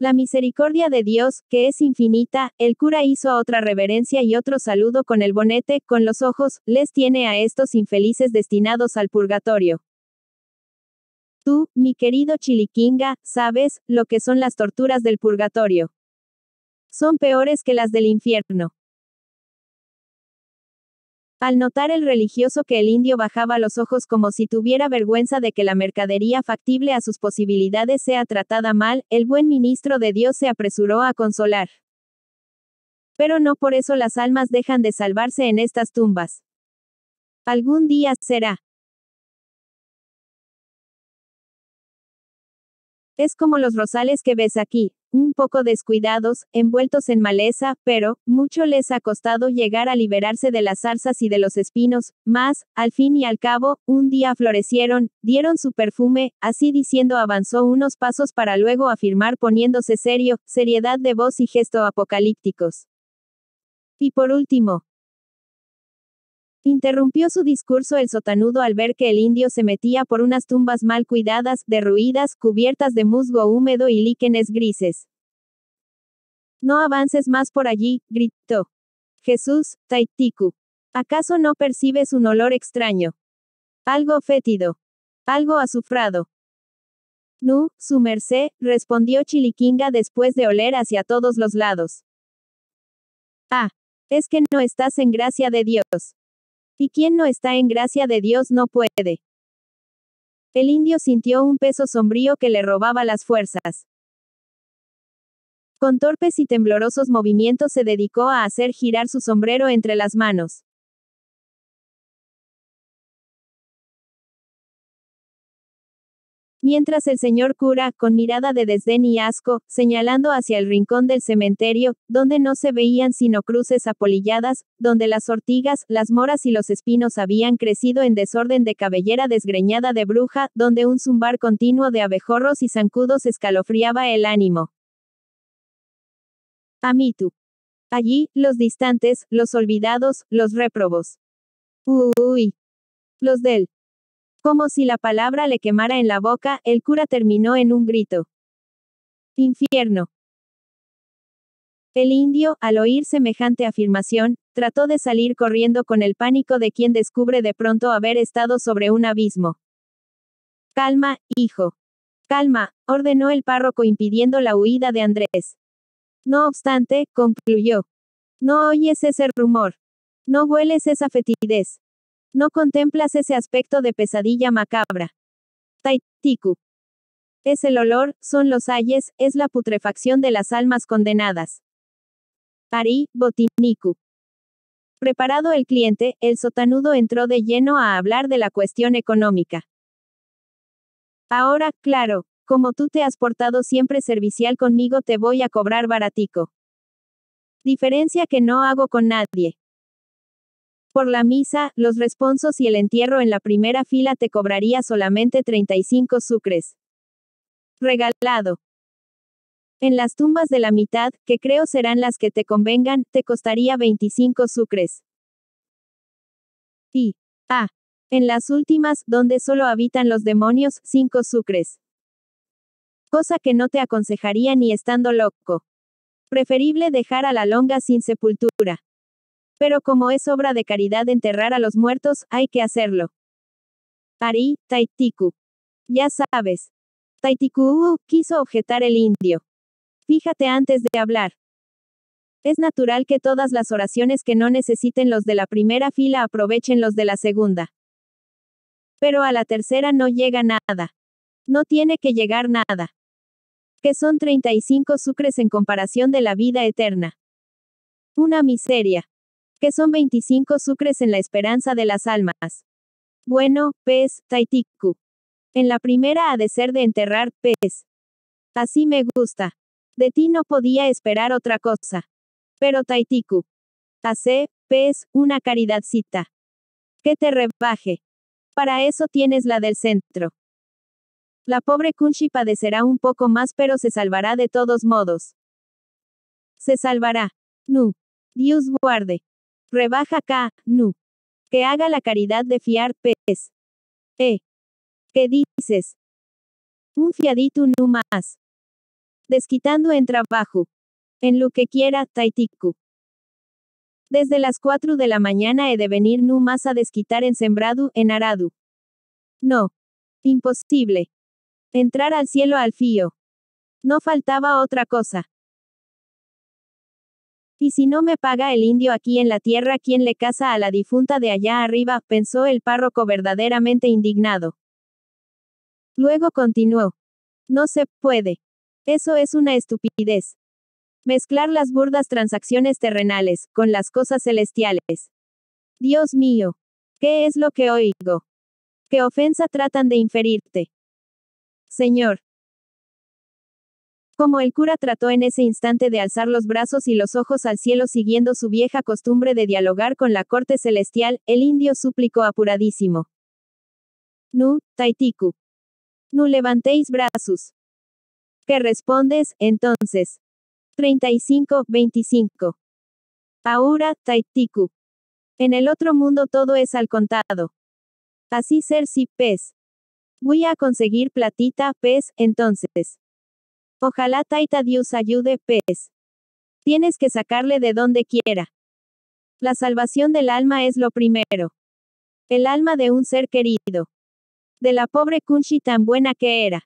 La misericordia de Dios, que es infinita, el cura hizo otra reverencia y otro saludo con el bonete, con los ojos, les tiene a estos infelices destinados al purgatorio. Tú, mi querido Chiliquinga, sabes, lo que son las torturas del purgatorio. Son peores que las del infierno. Al notar el religioso que el indio bajaba los ojos como si tuviera vergüenza de que la mercadería factible a sus posibilidades sea tratada mal, el buen ministro de Dios se apresuró a consolar. Pero no por eso las almas dejan de salvarse en estas tumbas. Algún día será. Es como los rosales que ves aquí, un poco descuidados, envueltos en maleza, pero, mucho les ha costado llegar a liberarse de las zarzas y de los espinos, mas, al fin y al cabo, un día florecieron, dieron su perfume, así diciendo avanzó unos pasos para luego afirmar poniéndose serio, seriedad de voz y gesto apocalípticos. Y por último, Interrumpió su discurso el sotanudo al ver que el indio se metía por unas tumbas mal cuidadas, derruidas, cubiertas de musgo húmedo y líquenes grises. No avances más por allí, gritó. Jesús, Taitiku. ¿Acaso no percibes un olor extraño? Algo fétido. Algo azufrado. Nu, su merced, respondió Chiliquinga después de oler hacia todos los lados. Ah. Es que no estás en gracia de Dios. Y quien no está en gracia de Dios no puede. El indio sintió un peso sombrío que le robaba las fuerzas. Con torpes y temblorosos movimientos se dedicó a hacer girar su sombrero entre las manos. Mientras el señor cura, con mirada de desdén y asco, señalando hacia el rincón del cementerio, donde no se veían sino cruces apolilladas, donde las ortigas, las moras y los espinos habían crecido en desorden de cabellera desgreñada de bruja, donde un zumbar continuo de abejorros y zancudos escalofriaba el ánimo. Amitu. Allí, los distantes, los olvidados, los réprobos. Uy. Los del como si la palabra le quemara en la boca, el cura terminó en un grito. Infierno. El indio, al oír semejante afirmación, trató de salir corriendo con el pánico de quien descubre de pronto haber estado sobre un abismo. Calma, hijo. Calma, ordenó el párroco impidiendo la huida de Andrés. No obstante, concluyó. No oyes ese rumor. No hueles esa fetidez. No contemplas ese aspecto de pesadilla macabra. Taitiku. Es el olor, son los ayes, es la putrefacción de las almas condenadas. Ari, Botiniku. Preparado el cliente, el sotanudo entró de lleno a hablar de la cuestión económica. Ahora, claro, como tú te has portado siempre servicial conmigo, te voy a cobrar baratico. Diferencia que no hago con nadie. Por la misa, los responsos y el entierro en la primera fila te cobraría solamente 35 sucres. Regalado. En las tumbas de la mitad, que creo serán las que te convengan, te costaría 25 sucres. Y. A. Ah, en las últimas, donde solo habitan los demonios, 5 sucres. Cosa que no te aconsejaría ni estando loco. Preferible dejar a la longa sin sepultura. Pero como es obra de caridad enterrar a los muertos, hay que hacerlo. Ari, Taitiku. Ya sabes. Taitiku quiso objetar el indio. Fíjate antes de hablar. Es natural que todas las oraciones que no necesiten los de la primera fila aprovechen los de la segunda. Pero a la tercera no llega nada. No tiene que llegar nada. Que son 35 sucres en comparación de la vida eterna. Una miseria que son 25 sucres en la esperanza de las almas. Bueno, pez, taitiku. En la primera ha de ser de enterrar, pez. Así me gusta. De ti no podía esperar otra cosa. Pero taitiku. Hace, pez, una caridadcita. Que te rebaje. Para eso tienes la del centro. La pobre Kunchi padecerá un poco más pero se salvará de todos modos. Se salvará. Nu. Dios guarde. Rebaja K, nu. Que haga la caridad de fiar pes. E. ¿Qué dices? Un fiadito nu más. Desquitando en trabajo. En lo que quiera, taitiku. Desde las 4 de la mañana he de venir nu más a desquitar en sembrado, en aradu. No. Imposible. Entrar al cielo al fío. No faltaba otra cosa. Y si no me paga el indio aquí en la tierra, ¿quién le casa a la difunta de allá arriba? pensó el párroco verdaderamente indignado. Luego continuó. No se puede. Eso es una estupidez. Mezclar las burdas transacciones terrenales con las cosas celestiales. Dios mío. ¿Qué es lo que oigo? ¿Qué ofensa tratan de inferirte? Señor, como el cura trató en ese instante de alzar los brazos y los ojos al cielo siguiendo su vieja costumbre de dialogar con la corte celestial, el indio suplicó apuradísimo. Nu, Taitiku. Nu levantéis brazos. ¿Qué respondes, entonces? 35, 25. Ahora, Taitiku. En el otro mundo todo es al contado. Así ser si pez. Voy a conseguir platita, pez, entonces. Ojalá Taita Dios ayude, pez. Pues. Tienes que sacarle de donde quiera. La salvación del alma es lo primero. El alma de un ser querido. De la pobre Kunshi tan buena que era.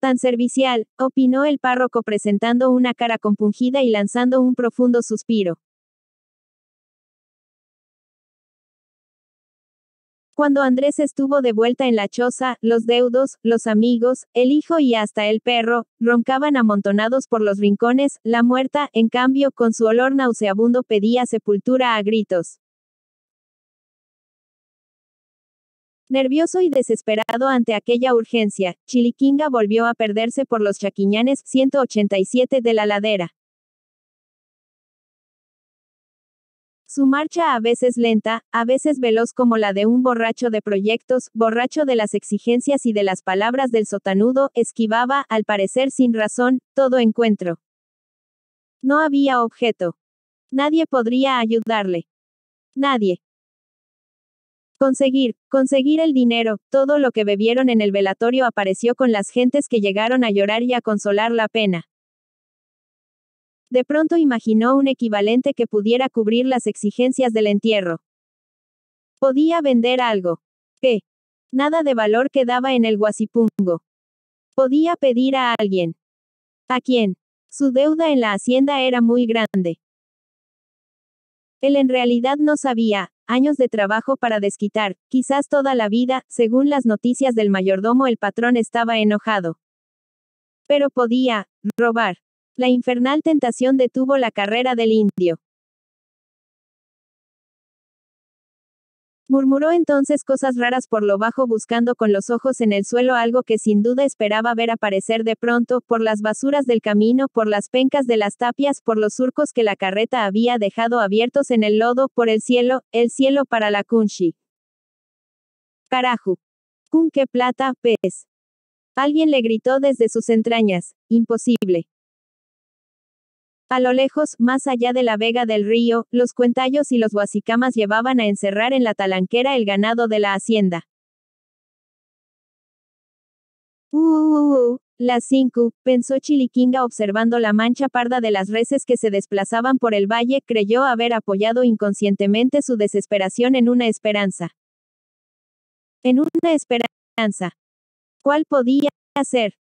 Tan servicial, opinó el párroco presentando una cara compungida y lanzando un profundo suspiro. Cuando Andrés estuvo de vuelta en la choza, los deudos, los amigos, el hijo y hasta el perro, roncaban amontonados por los rincones, la muerta, en cambio, con su olor nauseabundo pedía sepultura a gritos. Nervioso y desesperado ante aquella urgencia, Chiliquinga volvió a perderse por los chaquiñanes 187 de la ladera. Su marcha a veces lenta, a veces veloz como la de un borracho de proyectos, borracho de las exigencias y de las palabras del sotanudo, esquivaba, al parecer sin razón, todo encuentro. No había objeto. Nadie podría ayudarle. Nadie. Conseguir, conseguir el dinero, todo lo que bebieron en el velatorio apareció con las gentes que llegaron a llorar y a consolar la pena. De pronto imaginó un equivalente que pudiera cubrir las exigencias del entierro. Podía vender algo. ¿Qué? Nada de valor quedaba en el guasipungo. Podía pedir a alguien. ¿A quién? Su deuda en la hacienda era muy grande. Él en realidad no sabía, años de trabajo para desquitar, quizás toda la vida, según las noticias del mayordomo el patrón estaba enojado. Pero podía, robar. La infernal tentación detuvo la carrera del indio. Murmuró entonces cosas raras por lo bajo buscando con los ojos en el suelo algo que sin duda esperaba ver aparecer de pronto, por las basuras del camino, por las pencas de las tapias, por los surcos que la carreta había dejado abiertos en el lodo, por el cielo, el cielo para la Kunshi. Carajo. Kun qué plata, pez. Alguien le gritó desde sus entrañas, imposible. A lo lejos, más allá de la vega del río, los cuentallos y los guasicamas llevaban a encerrar en la talanquera el ganado de la hacienda. Uh, uh, uh, uh, la cinco, pensó Chiliquinga observando la mancha parda de las reses que se desplazaban por el valle, creyó haber apoyado inconscientemente su desesperación en una esperanza. En una esperanza. ¿Cuál podía hacer?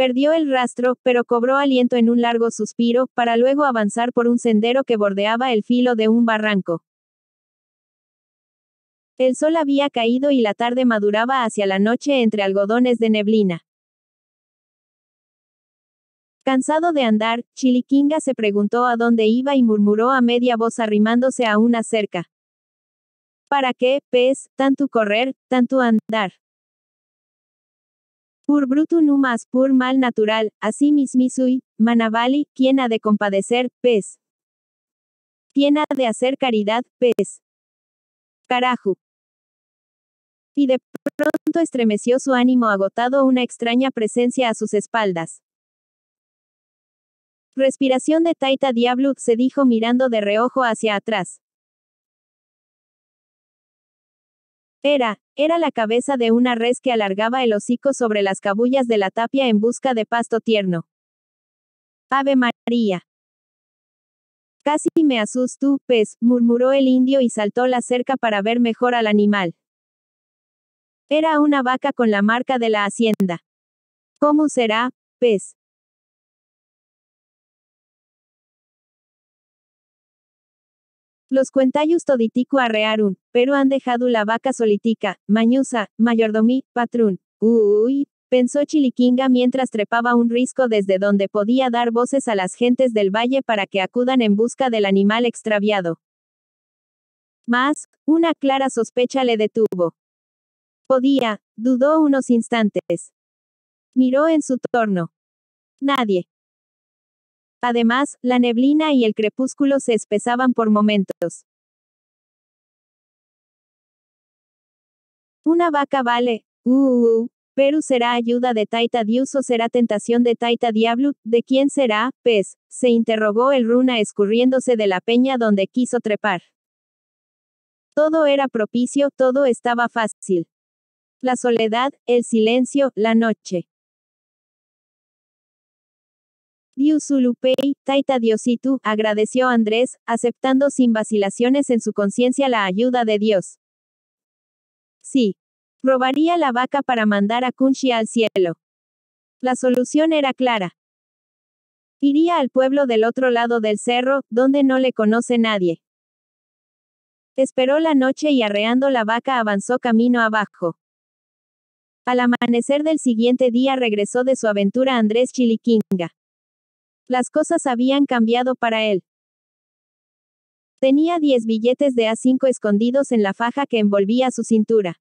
Perdió el rastro, pero cobró aliento en un largo suspiro, para luego avanzar por un sendero que bordeaba el filo de un barranco. El sol había caído y la tarde maduraba hacia la noche entre algodones de neblina. Cansado de andar, Chiliquinga se preguntó a dónde iba y murmuró a media voz arrimándose a una cerca. ¿Para qué, pez, tanto correr, tanto andar? Pur brutu numas pur mal natural, así mismisui, manavali, quien ha de compadecer, pez. Quien ha de hacer caridad, pez. Carajo. Y de pronto estremeció su ánimo agotado una extraña presencia a sus espaldas. Respiración de Taita Diablo, se dijo mirando de reojo hacia atrás. Era, era la cabeza de una res que alargaba el hocico sobre las cabullas de la tapia en busca de pasto tierno. Ave María. Casi me asustó, pez, pues, murmuró el indio y saltó la cerca para ver mejor al animal. Era una vaca con la marca de la hacienda. ¿Cómo será, pez? Pues? Los cuentayus toditico arrearon, pero han dejado la vaca solitica, mañusa, mayordomí, patrón. Uy, pensó Chiliquinga mientras trepaba un risco desde donde podía dar voces a las gentes del valle para que acudan en busca del animal extraviado. Mas, una clara sospecha le detuvo. Podía, dudó unos instantes. Miró en su torno. Nadie. Además, la neblina y el crepúsculo se espesaban por momentos. Una vaca vale. Uh, uh, uh será ayuda de Taita Dios o será tentación de Taita Diablo, ¿de quién será, pez? Pues? se interrogó el runa escurriéndose de la peña donde quiso trepar. Todo era propicio, todo estaba fácil. La soledad, el silencio, la noche. Diusulupei, Taita Diositu, agradeció a Andrés, aceptando sin vacilaciones en su conciencia la ayuda de Dios. Sí. Robaría la vaca para mandar a Kunshi al cielo. La solución era clara. Iría al pueblo del otro lado del cerro, donde no le conoce nadie. Esperó la noche y arreando la vaca avanzó camino abajo. Al amanecer del siguiente día regresó de su aventura Andrés Chiliquinga. Las cosas habían cambiado para él. Tenía 10 billetes de A5 escondidos en la faja que envolvía su cintura.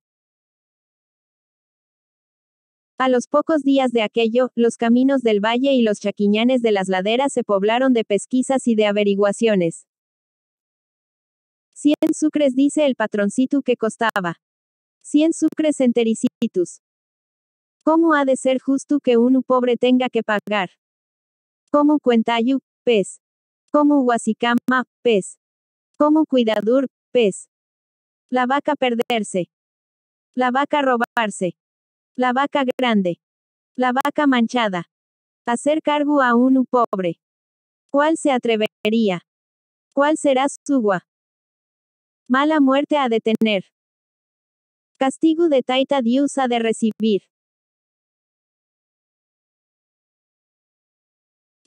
A los pocos días de aquello, los caminos del valle y los chaquiñanes de las laderas se poblaron de pesquisas y de averiguaciones. Cien sucres dice el patroncito que costaba. Cien sucres entericitus. ¿Cómo ha de ser justo que uno pobre tenga que pagar? Como cuentayu, pez. Como huasicama, pez. Como cuidador, pez. La vaca perderse. La vaca robarse. La vaca grande. La vaca manchada. Hacer cargo a un pobre. ¿Cuál se atrevería? ¿Cuál será su gua? Mala muerte a detener. Castigo de Taita diusa de recibir.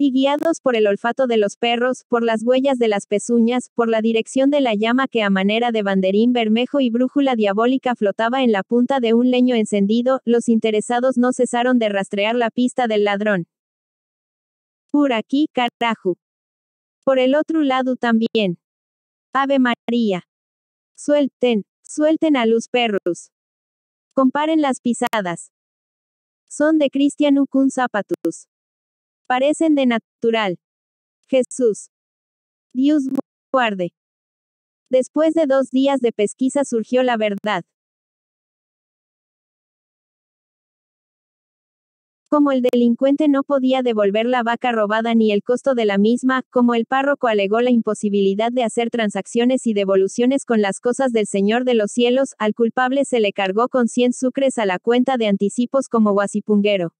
y guiados por el olfato de los perros, por las huellas de las pezuñas, por la dirección de la llama que a manera de banderín bermejo y brújula diabólica flotaba en la punta de un leño encendido, los interesados no cesaron de rastrear la pista del ladrón. Por aquí, carajo. Por el otro lado también. Ave María. Suelten, suelten a los perros. Comparen las pisadas. Son de Cristian Ukun parecen de natural. Jesús. Dios guarde. Después de dos días de pesquisa surgió la verdad. como el delincuente no podía devolver la vaca robada ni el costo de la misma, como el párroco alegó la imposibilidad de hacer transacciones y devoluciones con las cosas del Señor de los cielos, al culpable se le cargó con 100 sucres a la cuenta de anticipos como guasipunguero.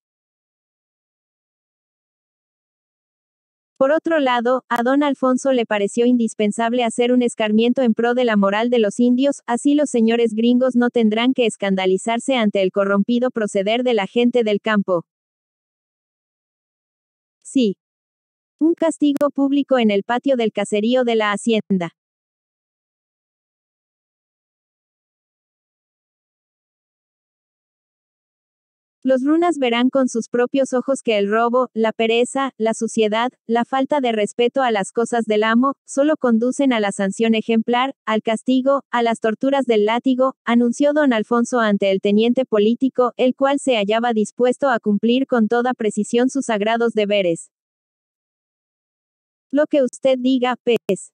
Por otro lado, a don Alfonso le pareció indispensable hacer un escarmiento en pro de la moral de los indios, así los señores gringos no tendrán que escandalizarse ante el corrompido proceder de la gente del campo. Sí. Un castigo público en el patio del caserío de la hacienda. Los runas verán con sus propios ojos que el robo, la pereza, la suciedad, la falta de respeto a las cosas del amo, solo conducen a la sanción ejemplar, al castigo, a las torturas del látigo, anunció don Alfonso ante el teniente político, el cual se hallaba dispuesto a cumplir con toda precisión sus sagrados deberes. Lo que usted diga, pez. Pues.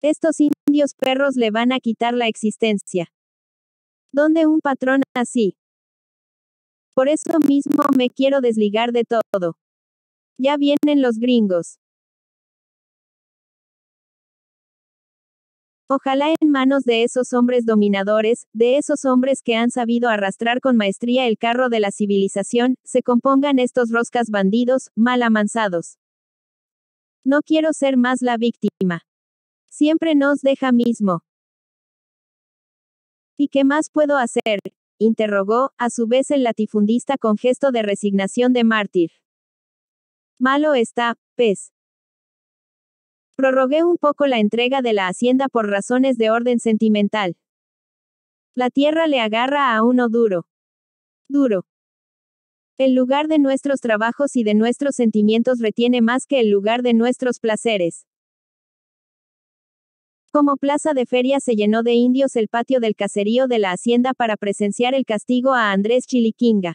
Estos indios perros le van a quitar la existencia. ¿Dónde un patrón así? Por eso mismo me quiero desligar de todo. Ya vienen los gringos. Ojalá en manos de esos hombres dominadores, de esos hombres que han sabido arrastrar con maestría el carro de la civilización, se compongan estos roscas bandidos, mal amansados. No quiero ser más la víctima. Siempre nos deja mismo. ¿Y qué más puedo hacer? interrogó, a su vez el latifundista con gesto de resignación de mártir. Malo está, pez. Pues. Prorrogué un poco la entrega de la hacienda por razones de orden sentimental. La tierra le agarra a uno duro. Duro. El lugar de nuestros trabajos y de nuestros sentimientos retiene más que el lugar de nuestros placeres. Como plaza de feria se llenó de indios el patio del caserío de la hacienda para presenciar el castigo a Andrés Chiliquinga.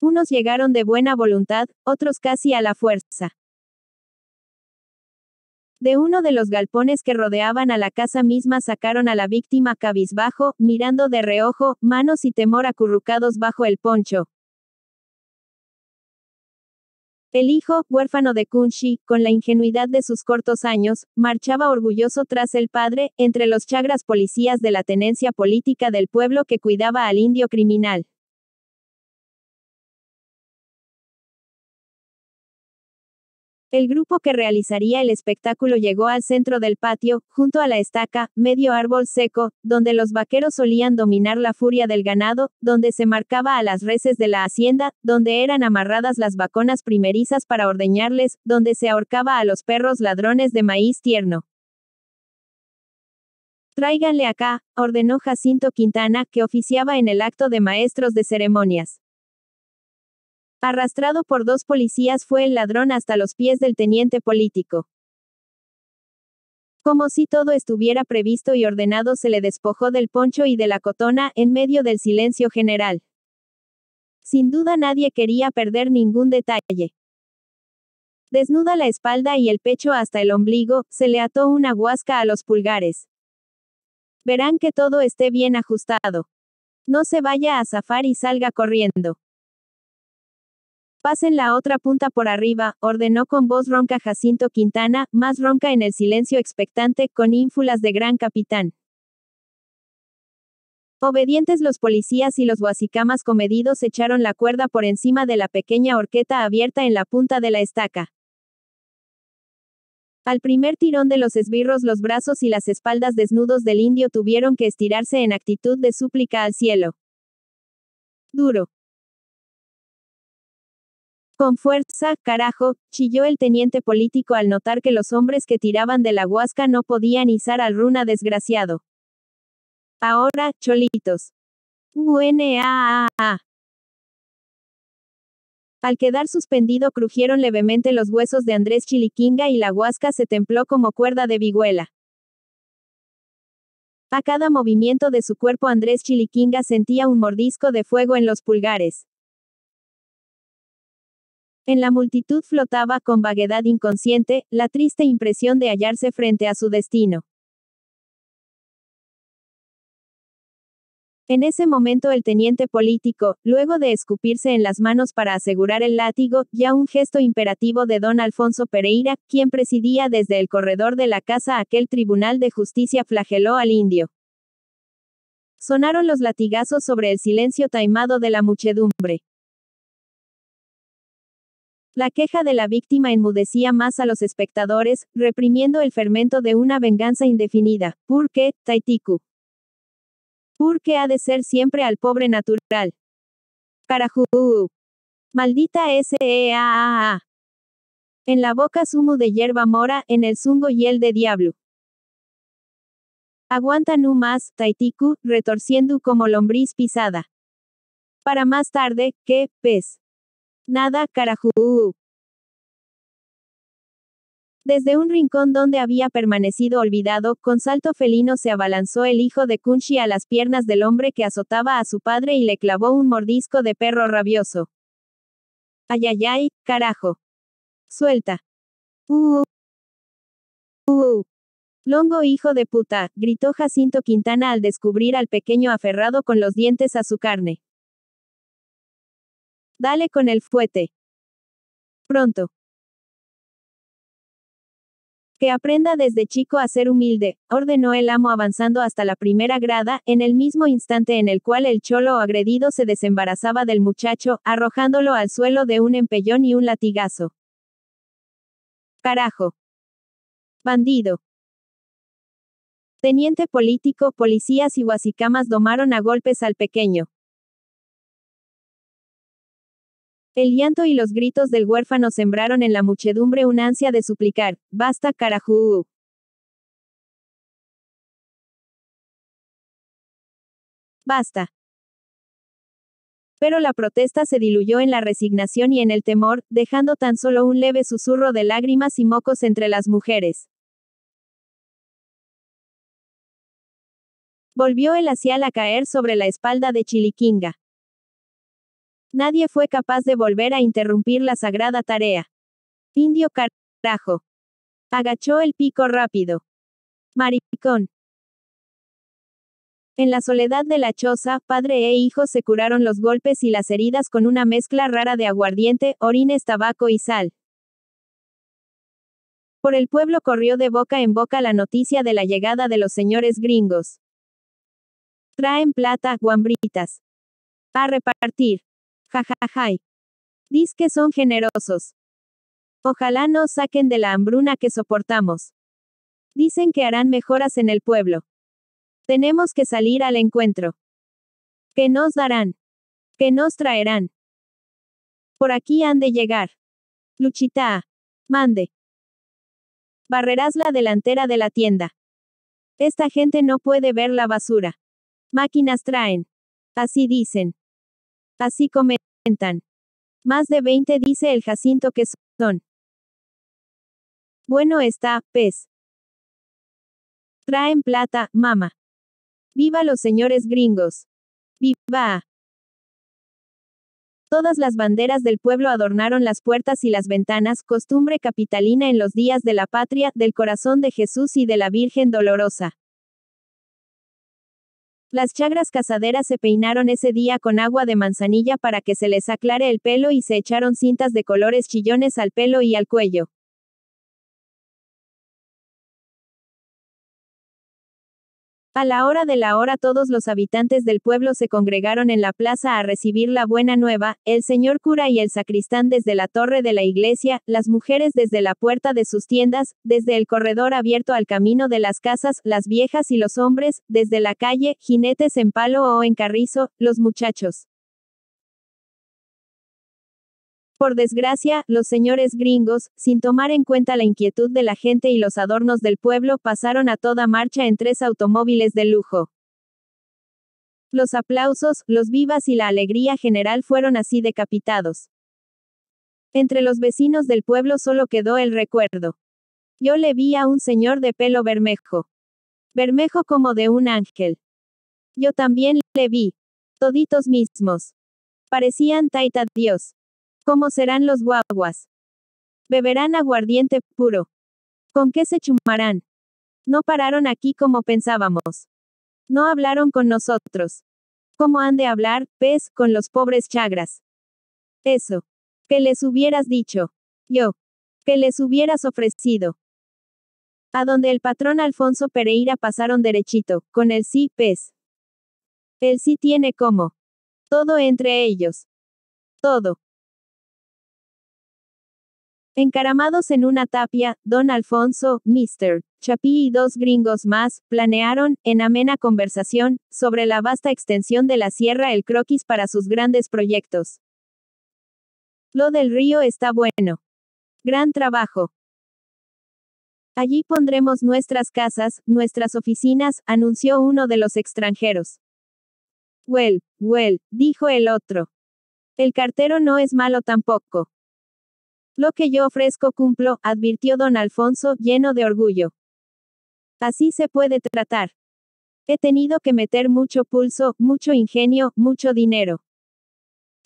Unos llegaron de buena voluntad, otros casi a la fuerza. De uno de los galpones que rodeaban a la casa misma sacaron a la víctima cabizbajo, mirando de reojo, manos y temor acurrucados bajo el poncho. El hijo, huérfano de Kunshi, con la ingenuidad de sus cortos años, marchaba orgulloso tras el padre, entre los chagras policías de la tenencia política del pueblo que cuidaba al indio criminal. El grupo que realizaría el espectáculo llegó al centro del patio, junto a la estaca, medio árbol seco, donde los vaqueros solían dominar la furia del ganado, donde se marcaba a las reses de la hacienda, donde eran amarradas las vaconas primerizas para ordeñarles, donde se ahorcaba a los perros ladrones de maíz tierno. Tráiganle acá, ordenó Jacinto Quintana, que oficiaba en el acto de maestros de ceremonias. Arrastrado por dos policías fue el ladrón hasta los pies del teniente político. Como si todo estuviera previsto y ordenado, se le despojó del poncho y de la cotona, en medio del silencio general. Sin duda nadie quería perder ningún detalle. Desnuda la espalda y el pecho hasta el ombligo, se le ató una guasca a los pulgares. Verán que todo esté bien ajustado. No se vaya a zafar y salga corriendo. Pasen la otra punta por arriba, ordenó con voz ronca Jacinto Quintana, más ronca en el silencio expectante, con ínfulas de gran capitán. Obedientes los policías y los guasicamas comedidos echaron la cuerda por encima de la pequeña horqueta abierta en la punta de la estaca. Al primer tirón de los esbirros los brazos y las espaldas desnudos del indio tuvieron que estirarse en actitud de súplica al cielo. Duro. Con fuerza, carajo, chilló el teniente político al notar que los hombres que tiraban de la huasca no podían izar al runa desgraciado. Ahora, cholitos. UNAAA. Al quedar suspendido crujieron levemente los huesos de Andrés Chiliquinga y la huasca se templó como cuerda de vihuela. A cada movimiento de su cuerpo Andrés Chiliquinga sentía un mordisco de fuego en los pulgares. En la multitud flotaba con vaguedad inconsciente, la triste impresión de hallarse frente a su destino. En ese momento el teniente político, luego de escupirse en las manos para asegurar el látigo, ya un gesto imperativo de don Alfonso Pereira, quien presidía desde el corredor de la casa aquel tribunal de justicia, flageló al indio. Sonaron los latigazos sobre el silencio taimado de la muchedumbre. La queja de la víctima enmudecía más a los espectadores, reprimiendo el fermento de una venganza indefinida. ¿Por qué, Taitiku? ¿Por qué ha de ser siempre al pobre natural? Para Carajú. Maldita SEAAA. En la boca sumo de hierba mora, en el zungo el de diablo. Aguanta no más, Taitiku, retorciendo como lombriz pisada. Para más tarde, ¿qué, pez? Nada, carajú. Desde un rincón donde había permanecido olvidado, con salto felino se abalanzó el hijo de Kunshi a las piernas del hombre que azotaba a su padre y le clavó un mordisco de perro rabioso. Ay, carajo. Suelta. Uh uh. uh. uh. Longo hijo de puta, gritó Jacinto Quintana al descubrir al pequeño aferrado con los dientes a su carne. Dale con el fuete. Pronto. Que aprenda desde chico a ser humilde, ordenó el amo avanzando hasta la primera grada, en el mismo instante en el cual el cholo agredido se desembarazaba del muchacho, arrojándolo al suelo de un empellón y un latigazo. Carajo. Bandido. Teniente político, policías y guasicamas domaron a golpes al pequeño. El llanto y los gritos del huérfano sembraron en la muchedumbre un ansia de suplicar, basta carajú. Basta. Pero la protesta se diluyó en la resignación y en el temor, dejando tan solo un leve susurro de lágrimas y mocos entre las mujeres. Volvió el asial a caer sobre la espalda de Chiliquinga. Nadie fue capaz de volver a interrumpir la sagrada tarea. Indio carajo. Agachó el pico rápido. Maricón. En la soledad de la choza, padre e hijo se curaron los golpes y las heridas con una mezcla rara de aguardiente, orines, tabaco y sal. Por el pueblo corrió de boca en boca la noticia de la llegada de los señores gringos. Traen plata, guambritas. A repartir ja. Dis que son generosos. Ojalá nos saquen de la hambruna que soportamos. Dicen que harán mejoras en el pueblo. Tenemos que salir al encuentro. Que nos darán. Que nos traerán. Por aquí han de llegar. Luchita. Mande. Barrerás la delantera de la tienda. Esta gente no puede ver la basura. Máquinas traen. Así dicen. Así comentan. Más de 20 dice el Jacinto que son. Bueno está, pez. Pues. Traen plata, mama. Viva los señores gringos. Viva. Todas las banderas del pueblo adornaron las puertas y las ventanas, costumbre capitalina en los días de la patria, del corazón de Jesús y de la Virgen Dolorosa. Las chagras cazaderas se peinaron ese día con agua de manzanilla para que se les aclare el pelo y se echaron cintas de colores chillones al pelo y al cuello. A la hora de la hora todos los habitantes del pueblo se congregaron en la plaza a recibir la buena nueva, el señor cura y el sacristán desde la torre de la iglesia, las mujeres desde la puerta de sus tiendas, desde el corredor abierto al camino de las casas, las viejas y los hombres, desde la calle, jinetes en palo o en carrizo, los muchachos. Por desgracia, los señores gringos, sin tomar en cuenta la inquietud de la gente y los adornos del pueblo, pasaron a toda marcha en tres automóviles de lujo. Los aplausos, los vivas y la alegría general fueron así decapitados. Entre los vecinos del pueblo solo quedó el recuerdo. Yo le vi a un señor de pelo bermejo. Bermejo como de un ángel. Yo también le vi. Toditos mismos. Parecían taita Dios. ¿Cómo serán los guaguas? Beberán aguardiente puro. ¿Con qué se chumarán? No pararon aquí como pensábamos. No hablaron con nosotros. ¿Cómo han de hablar, pez, pues, con los pobres chagras? Eso. Que les hubieras dicho. Yo. Que les hubieras ofrecido. A donde el patrón Alfonso Pereira pasaron derechito, con el sí, pez. Pues. El sí tiene como. Todo entre ellos. Todo. Encaramados en una tapia, don Alfonso, Mr. Chapí y dos gringos más, planearon, en amena conversación, sobre la vasta extensión de la sierra el croquis para sus grandes proyectos. Lo del río está bueno. Gran trabajo. Allí pondremos nuestras casas, nuestras oficinas, anunció uno de los extranjeros. Well, well, dijo el otro. El cartero no es malo tampoco. Lo que yo ofrezco cumplo, advirtió don Alfonso, lleno de orgullo. Así se puede tratar. He tenido que meter mucho pulso, mucho ingenio, mucho dinero.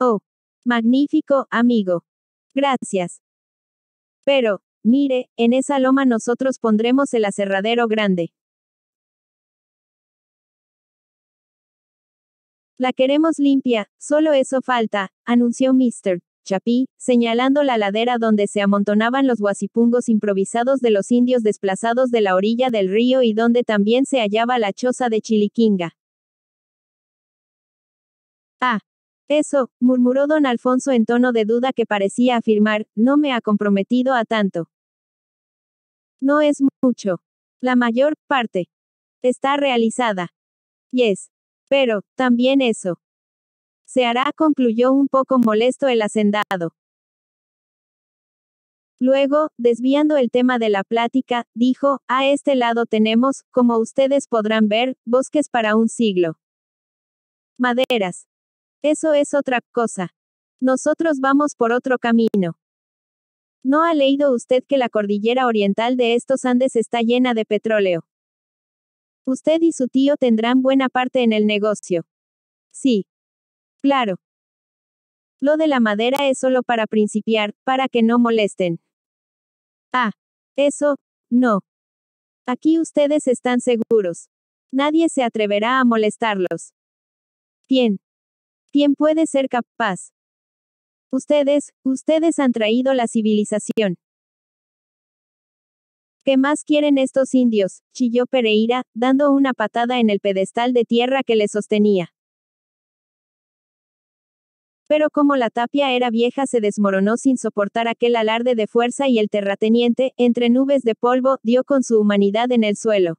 Oh. Magnífico, amigo. Gracias. Pero, mire, en esa loma nosotros pondremos el aserradero grande. La queremos limpia, solo eso falta, anunció Mr. Chapí, señalando la ladera donde se amontonaban los guasipungos improvisados de los indios desplazados de la orilla del río y donde también se hallaba la choza de Chiliquinga. Ah. Eso, murmuró don Alfonso en tono de duda que parecía afirmar, no me ha comprometido a tanto. No es mucho. La mayor parte. Está realizada. Yes. Pero, también eso. Se hará, concluyó un poco molesto el hacendado. Luego, desviando el tema de la plática, dijo, a este lado tenemos, como ustedes podrán ver, bosques para un siglo. Maderas. Eso es otra cosa. Nosotros vamos por otro camino. ¿No ha leído usted que la cordillera oriental de estos Andes está llena de petróleo? Usted y su tío tendrán buena parte en el negocio. Sí. Claro. Lo de la madera es solo para principiar, para que no molesten. Ah. Eso, no. Aquí ustedes están seguros. Nadie se atreverá a molestarlos. ¿Quién? ¿Quién puede ser capaz? Ustedes, ustedes han traído la civilización. ¿Qué más quieren estos indios? chilló Pereira, dando una patada en el pedestal de tierra que le sostenía. Pero como la tapia era vieja se desmoronó sin soportar aquel alarde de fuerza y el terrateniente, entre nubes de polvo, dio con su humanidad en el suelo.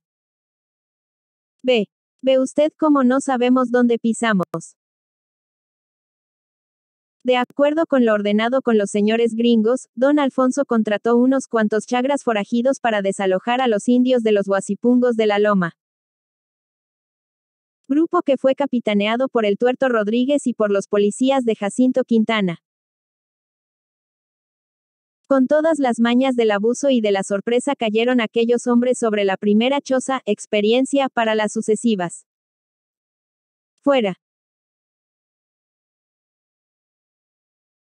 Ve. Ve usted cómo no sabemos dónde pisamos. De acuerdo con lo ordenado con los señores gringos, don Alfonso contrató unos cuantos chagras forajidos para desalojar a los indios de los huasipungos de la loma. Grupo que fue capitaneado por el Tuerto Rodríguez y por los policías de Jacinto Quintana. Con todas las mañas del abuso y de la sorpresa cayeron aquellos hombres sobre la primera choza, experiencia para las sucesivas. Fuera.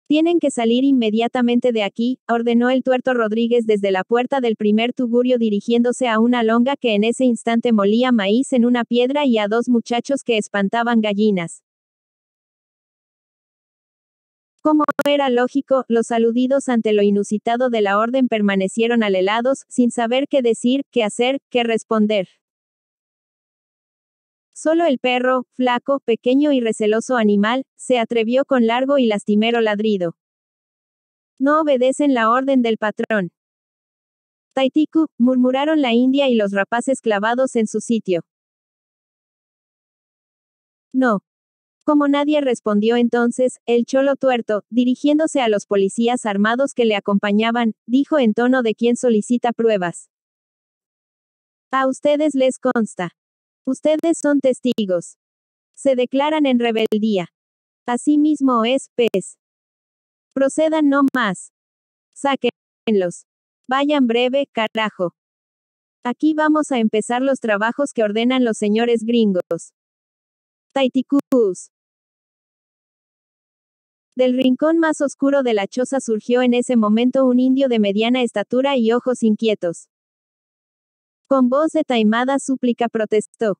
Tienen que salir inmediatamente de aquí, ordenó el tuerto Rodríguez desde la puerta del primer tugurio dirigiéndose a una longa que en ese instante molía maíz en una piedra y a dos muchachos que espantaban gallinas. Como era lógico, los aludidos ante lo inusitado de la orden permanecieron alelados, sin saber qué decir, qué hacer, qué responder. Solo el perro, flaco, pequeño y receloso animal, se atrevió con largo y lastimero ladrido. No obedecen la orden del patrón. Taitiku, murmuraron la india y los rapaces clavados en su sitio. No. Como nadie respondió entonces, el cholo tuerto, dirigiéndose a los policías armados que le acompañaban, dijo en tono de quien solicita pruebas. A ustedes les consta. Ustedes son testigos. Se declaran en rebeldía. Asimismo es, pez. Pues. Procedan no más. Sáquenlos. Vayan breve, carajo. Aquí vamos a empezar los trabajos que ordenan los señores gringos. Taiticus. Del rincón más oscuro de la choza surgió en ese momento un indio de mediana estatura y ojos inquietos. Con voz de taimada súplica protestó.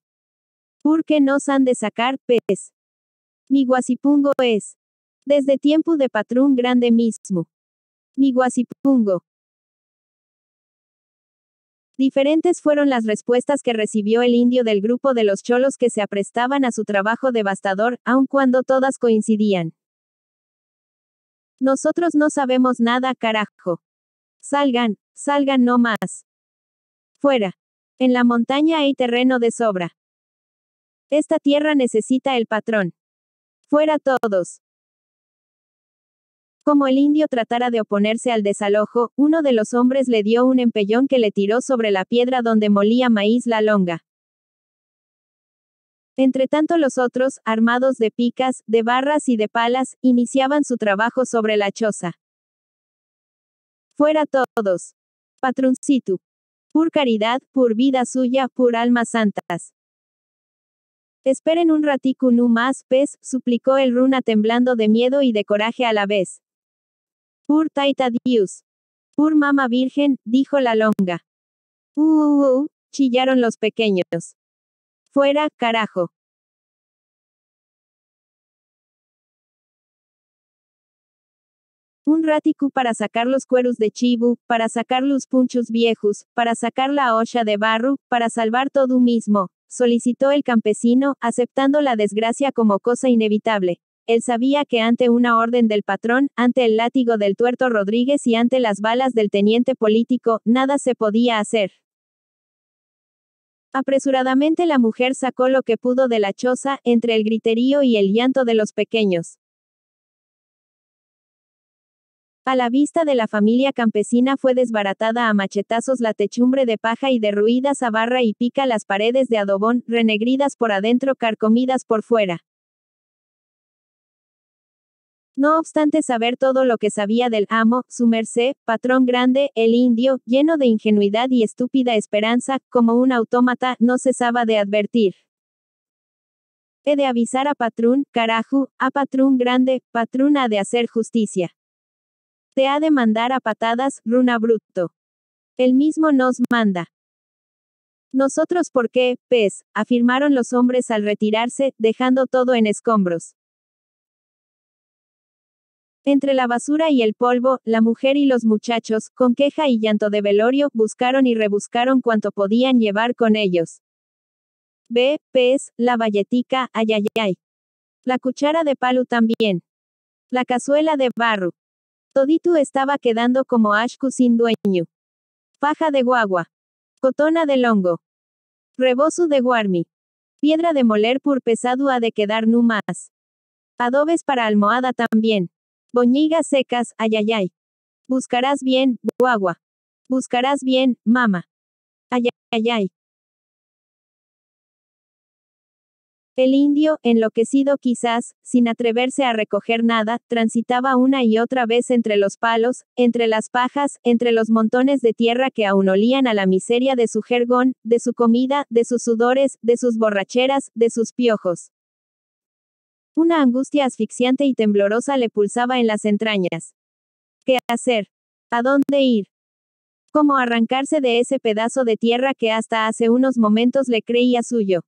¿Por qué nos han de sacar, pez? Pues? Mi guasipungo es. Desde tiempo de patrón grande mismo. Mi guasipungo. Diferentes fueron las respuestas que recibió el indio del grupo de los cholos que se aprestaban a su trabajo devastador, aun cuando todas coincidían. Nosotros no sabemos nada, carajo. Salgan, salgan no más. Fuera. En la montaña hay terreno de sobra. Esta tierra necesita el patrón. Fuera todos. Como el indio tratara de oponerse al desalojo, uno de los hombres le dio un empellón que le tiró sobre la piedra donde molía maíz la longa. Entretanto los otros, armados de picas, de barras y de palas, iniciaban su trabajo sobre la choza. Fuera todos. ¡Patróncito! Por caridad, por vida suya, por almas santas. Esperen un ratico no más, pez, pues, suplicó el runa temblando de miedo y de coraje a la vez. Pur taita dios. Pur mama virgen, dijo la longa. Uh, uh, uh, chillaron los pequeños. Fuera, carajo. Un raticu para sacar los cueros de chibu, para sacar los punchos viejos, para sacar la olla de barro, para salvar todo mismo, solicitó el campesino, aceptando la desgracia como cosa inevitable. Él sabía que ante una orden del patrón, ante el látigo del tuerto Rodríguez y ante las balas del teniente político, nada se podía hacer. Apresuradamente la mujer sacó lo que pudo de la choza, entre el griterío y el llanto de los pequeños. A la vista de la familia campesina fue desbaratada a machetazos la techumbre de paja y derruidas a barra y pica las paredes de adobón, renegridas por adentro, carcomidas por fuera. No obstante saber todo lo que sabía del amo, su merced, patrón grande, el indio, lleno de ingenuidad y estúpida esperanza, como un autómata, no cesaba de advertir. He de avisar a patrón, carajo, a patrón grande, patrón ha de hacer justicia ha de mandar a patadas, runa bruto. El mismo nos manda. Nosotros por qué, pez, afirmaron los hombres al retirarse, dejando todo en escombros. Entre la basura y el polvo, la mujer y los muchachos, con queja y llanto de velorio, buscaron y rebuscaron cuanto podían llevar con ellos. Ve, Pez, la valletica, ayayay. La cuchara de palo también. La cazuela de barro. Todito estaba quedando como Ashku sin dueño. Paja de guagua. Cotona de longo. Rebozo de guarmi. Piedra de moler por pesado ha de quedar nu más. Adobes para almohada también. Boñigas secas, ayayay. Buscarás bien, guagua. Buscarás bien, mama. Ayayay. El indio, enloquecido quizás, sin atreverse a recoger nada, transitaba una y otra vez entre los palos, entre las pajas, entre los montones de tierra que aún olían a la miseria de su jergón, de su comida, de sus sudores, de sus borracheras, de sus piojos. Una angustia asfixiante y temblorosa le pulsaba en las entrañas. ¿Qué hacer? ¿A dónde ir? ¿Cómo arrancarse de ese pedazo de tierra que hasta hace unos momentos le creía suyo?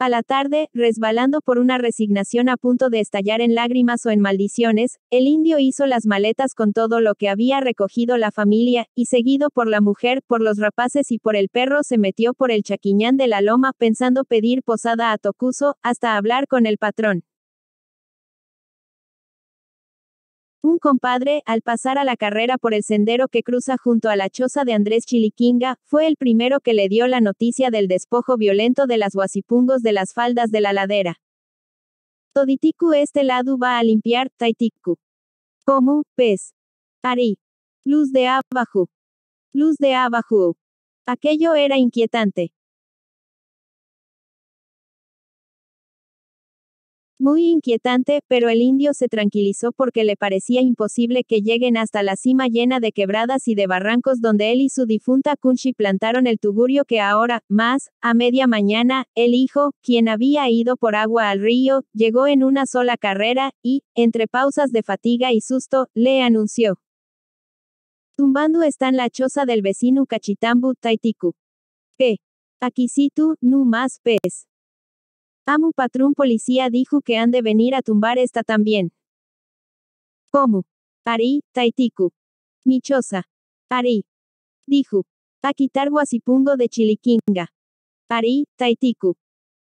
A la tarde, resbalando por una resignación a punto de estallar en lágrimas o en maldiciones, el indio hizo las maletas con todo lo que había recogido la familia, y seguido por la mujer, por los rapaces y por el perro se metió por el chaquiñán de la loma pensando pedir posada a Tocuso, hasta hablar con el patrón. Un compadre, al pasar a la carrera por el sendero que cruza junto a la choza de Andrés Chiliquinga, fue el primero que le dio la noticia del despojo violento de las guasipungos de las faldas de la ladera. Toditiku este lado va a limpiar, Taitiku. Como, pez. Ari. Luz de abajo. Luz de abajo. Aquello era inquietante. Muy inquietante, pero el indio se tranquilizó porque le parecía imposible que lleguen hasta la cima llena de quebradas y de barrancos donde él y su difunta kunchi plantaron el tugurio que ahora, más, a media mañana, el hijo, quien había ido por agua al río, llegó en una sola carrera, y, entre pausas de fatiga y susto, le anunció. Tumbando está en la choza del vecino Cachitambu Taitiku. P. Aquisitu, no más pez. Amu Patrón Policía dijo que han de venir a tumbar esta también. Como Ari, Taitiku. Michosa. Ari. Dijo. A quitar Guasipungo de Chiliquinga. Ari, Taitiku.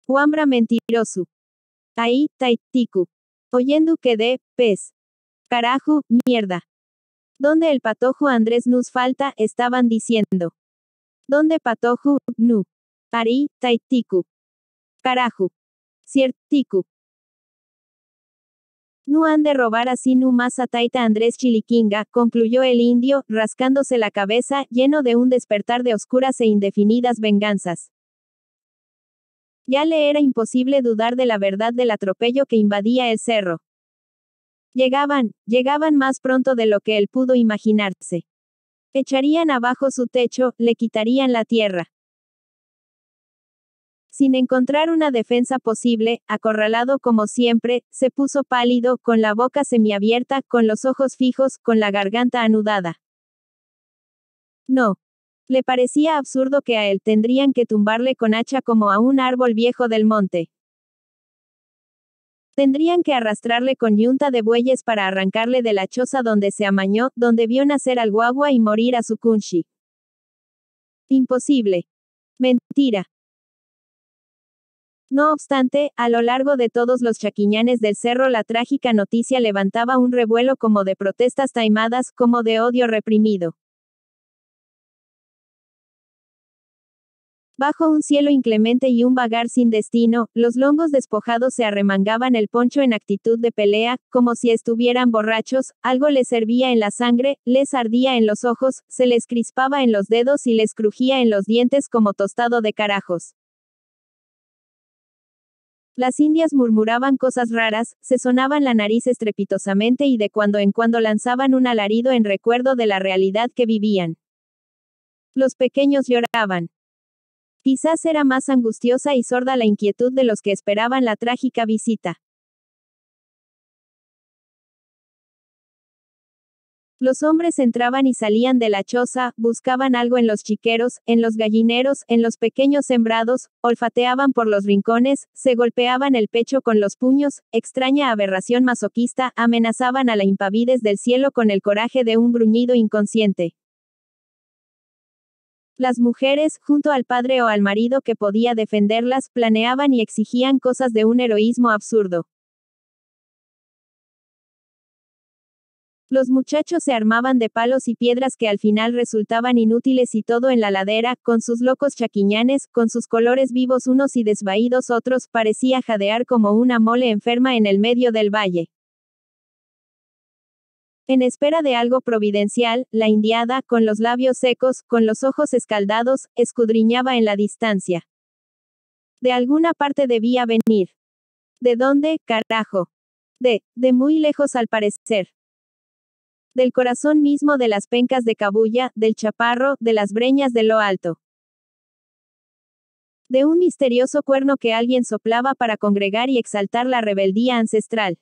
Huambra mentiroso. Ahí, Taitiku. Oyendo que de, pez. Carajo, mierda. Donde el patojo Andrés nos falta, estaban diciendo. Donde patojo, nu. Ari, Taitiku. Carajo. Tiku. No han de robar así más a Taita Andrés Chiliquinga, concluyó el indio, rascándose la cabeza, lleno de un despertar de oscuras e indefinidas venganzas. Ya le era imposible dudar de la verdad del atropello que invadía el cerro. Llegaban, llegaban más pronto de lo que él pudo imaginarse. Echarían abajo su techo, le quitarían la tierra. Sin encontrar una defensa posible, acorralado como siempre, se puso pálido, con la boca semiabierta, con los ojos fijos, con la garganta anudada. No. Le parecía absurdo que a él tendrían que tumbarle con hacha como a un árbol viejo del monte. Tendrían que arrastrarle con yunta de bueyes para arrancarle de la choza donde se amañó, donde vio nacer al guagua y morir a su kunshi. Imposible. Mentira. No obstante, a lo largo de todos los chaquiñanes del cerro la trágica noticia levantaba un revuelo como de protestas taimadas, como de odio reprimido. Bajo un cielo inclemente y un vagar sin destino, los longos despojados se arremangaban el poncho en actitud de pelea, como si estuvieran borrachos, algo les servía en la sangre, les ardía en los ojos, se les crispaba en los dedos y les crujía en los dientes como tostado de carajos. Las indias murmuraban cosas raras, se sonaban la nariz estrepitosamente y de cuando en cuando lanzaban un alarido en recuerdo de la realidad que vivían. Los pequeños lloraban. Quizás era más angustiosa y sorda la inquietud de los que esperaban la trágica visita. Los hombres entraban y salían de la choza, buscaban algo en los chiqueros, en los gallineros, en los pequeños sembrados, olfateaban por los rincones, se golpeaban el pecho con los puños, extraña aberración masoquista, amenazaban a la impavidez del cielo con el coraje de un gruñido inconsciente. Las mujeres, junto al padre o al marido que podía defenderlas, planeaban y exigían cosas de un heroísmo absurdo. Los muchachos se armaban de palos y piedras que al final resultaban inútiles y todo en la ladera, con sus locos chaquiñanes, con sus colores vivos unos y desvaídos otros, parecía jadear como una mole enferma en el medio del valle. En espera de algo providencial, la indiada, con los labios secos, con los ojos escaldados, escudriñaba en la distancia. De alguna parte debía venir. ¿De dónde, carajo? De, de muy lejos al parecer del corazón mismo de las pencas de Cabulla, del Chaparro, de las breñas de lo alto. De un misterioso cuerno que alguien soplaba para congregar y exaltar la rebeldía ancestral.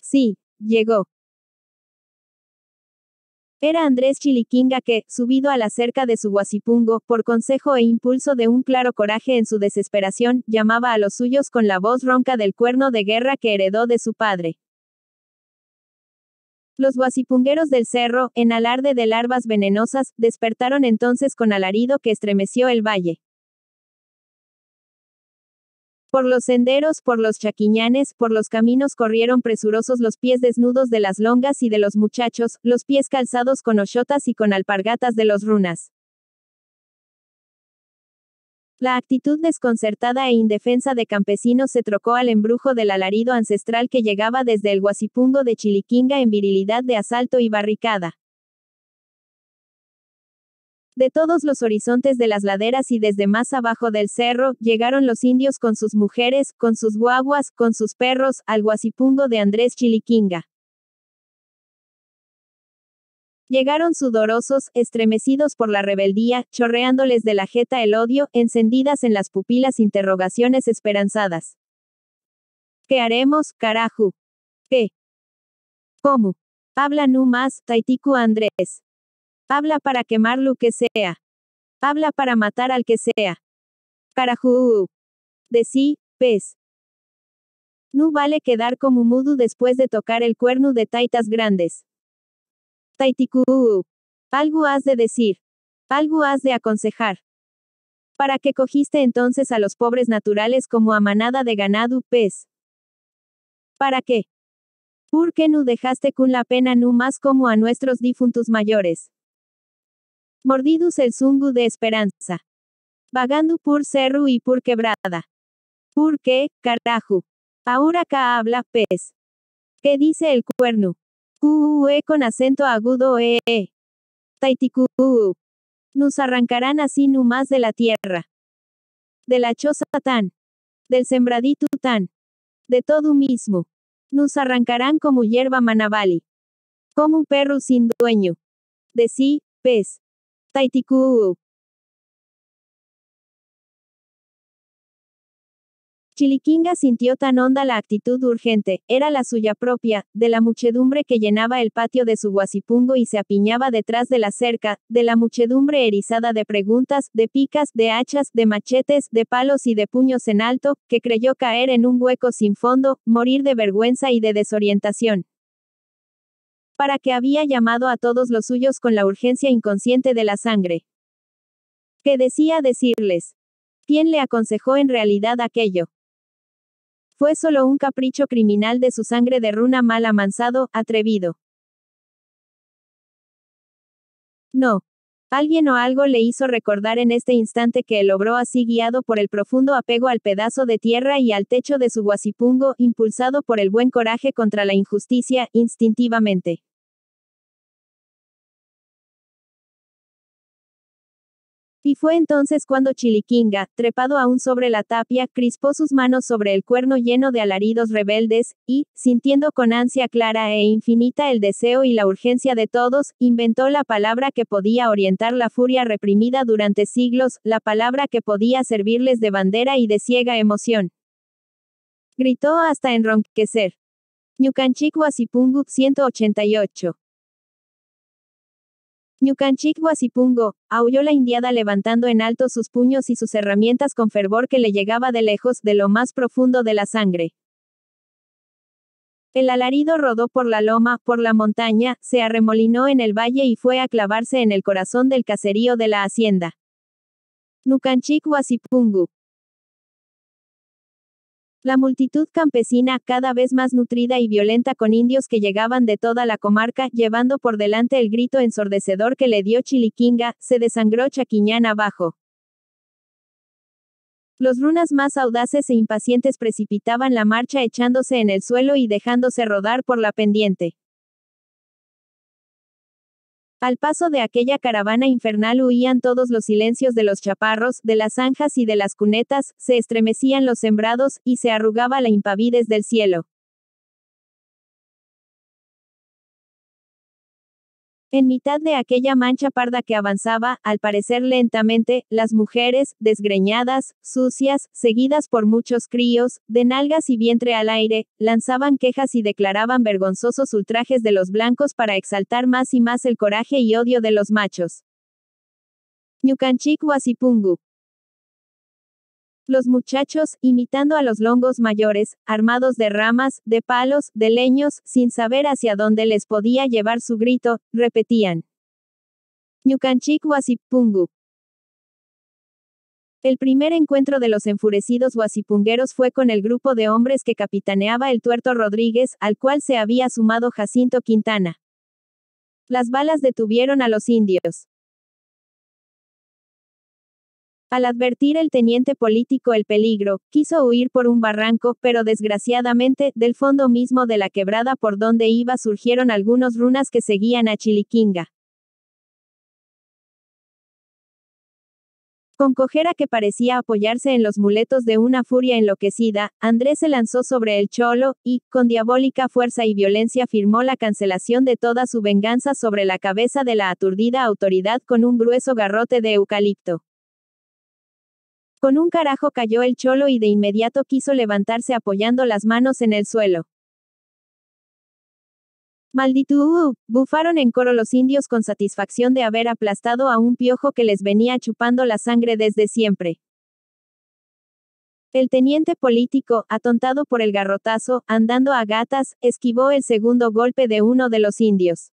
Sí, llegó. Era Andrés Chiliquinga que, subido a la cerca de su guasipungo, por consejo e impulso de un claro coraje en su desesperación, llamaba a los suyos con la voz ronca del cuerno de guerra que heredó de su padre. Los guasipungueros del cerro, en alarde de larvas venenosas, despertaron entonces con alarido que estremeció el valle. Por los senderos, por los chaquiñanes, por los caminos corrieron presurosos los pies desnudos de las longas y de los muchachos, los pies calzados con ochotas y con alpargatas de los runas. La actitud desconcertada e indefensa de campesinos se trocó al embrujo del alarido ancestral que llegaba desde el Guasipungo de Chiliquinga en virilidad de asalto y barricada. De todos los horizontes de las laderas y desde más abajo del cerro, llegaron los indios con sus mujeres, con sus guaguas, con sus perros, al Guasipungo de Andrés Chiliquinga. Llegaron sudorosos, estremecidos por la rebeldía, chorreándoles de la jeta el odio, encendidas en las pupilas interrogaciones esperanzadas. ¿Qué haremos, carajo? ¿Qué? ¿Cómo? Habla nu más, Taitiku Andrés. Habla para quemar lo que sea. Habla para matar al que sea. Carajo. De sí, pez. No vale quedar como mudo después de tocar el cuerno de taitas grandes. Taitiku, Algo has de decir. Algo has de aconsejar. ¿Para qué cogiste entonces a los pobres naturales como a manada de ganado, pez? ¿Para qué? ¿Por qué no dejaste con la pena no más como a nuestros difuntos mayores? mordidos el zungu de esperanza. Vagando por cerro y por quebrada. ¿Por qué, carajo? Ahora acá habla, pez. ¿Qué dice el cuerno? E con acento agudo EE. Nos arrancarán así más de la tierra. De la choza tan. Del sembradito tan. De todo mismo. Nos arrancarán como hierba manabali. Como un perro sin dueño. De sí, pez. Taitiku. Chiliquinga sintió tan honda la actitud urgente, era la suya propia, de la muchedumbre que llenaba el patio de su guasipungo y se apiñaba detrás de la cerca, de la muchedumbre erizada de preguntas, de picas, de hachas, de machetes, de palos y de puños en alto, que creyó caer en un hueco sin fondo, morir de vergüenza y de desorientación para que había llamado a todos los suyos con la urgencia inconsciente de la sangre. ¿Qué decía decirles. ¿Quién le aconsejó en realidad aquello? Fue solo un capricho criminal de su sangre de runa mal amansado, atrevido. No. Alguien o algo le hizo recordar en este instante que el obró así guiado por el profundo apego al pedazo de tierra y al techo de su guasipungo, impulsado por el buen coraje contra la injusticia, instintivamente. Y fue entonces cuando Chilikinga, trepado aún sobre la tapia, crispó sus manos sobre el cuerno lleno de alaridos rebeldes, y, sintiendo con ansia clara e infinita el deseo y la urgencia de todos, inventó la palabra que podía orientar la furia reprimida durante siglos, la palabra que podía servirles de bandera y de ciega emoción. Gritó hasta enronquecer. Ñucanchicua 188. Nukanchik Guasipungo, aulló la indiada levantando en alto sus puños y sus herramientas con fervor que le llegaba de lejos, de lo más profundo de la sangre. El alarido rodó por la loma, por la montaña, se arremolinó en el valle y fue a clavarse en el corazón del caserío de la hacienda. Nucanchic Wasipungo. La multitud campesina, cada vez más nutrida y violenta con indios que llegaban de toda la comarca, llevando por delante el grito ensordecedor que le dio Chiliquinga, se desangró Chaquiñán abajo. Los runas más audaces e impacientes precipitaban la marcha echándose en el suelo y dejándose rodar por la pendiente. Al paso de aquella caravana infernal huían todos los silencios de los chaparros, de las zanjas y de las cunetas, se estremecían los sembrados, y se arrugaba la impavidez del cielo. En mitad de aquella mancha parda que avanzaba, al parecer lentamente, las mujeres, desgreñadas, sucias, seguidas por muchos críos, de nalgas y vientre al aire, lanzaban quejas y declaraban vergonzosos ultrajes de los blancos para exaltar más y más el coraje y odio de los machos. Ñucanchic Huasipungu. Los muchachos, imitando a los longos mayores, armados de ramas, de palos, de leños, sin saber hacia dónde les podía llevar su grito, repetían. Ñucanchic Huasipungu. El primer encuentro de los enfurecidos huasipungueros fue con el grupo de hombres que capitaneaba el tuerto Rodríguez, al cual se había sumado Jacinto Quintana. Las balas detuvieron a los indios. Al advertir el teniente político el peligro, quiso huir por un barranco, pero desgraciadamente, del fondo mismo de la quebrada por donde iba surgieron algunos runas que seguían a Chiliquinga. Con cojera que parecía apoyarse en los muletos de una furia enloquecida, Andrés se lanzó sobre el cholo, y, con diabólica fuerza y violencia firmó la cancelación de toda su venganza sobre la cabeza de la aturdida autoridad con un grueso garrote de eucalipto. Con un carajo cayó el cholo y de inmediato quiso levantarse apoyando las manos en el suelo. Malditú, uh, uh, bufaron en coro los indios con satisfacción de haber aplastado a un piojo que les venía chupando la sangre desde siempre. El teniente político, atontado por el garrotazo, andando a gatas, esquivó el segundo golpe de uno de los indios.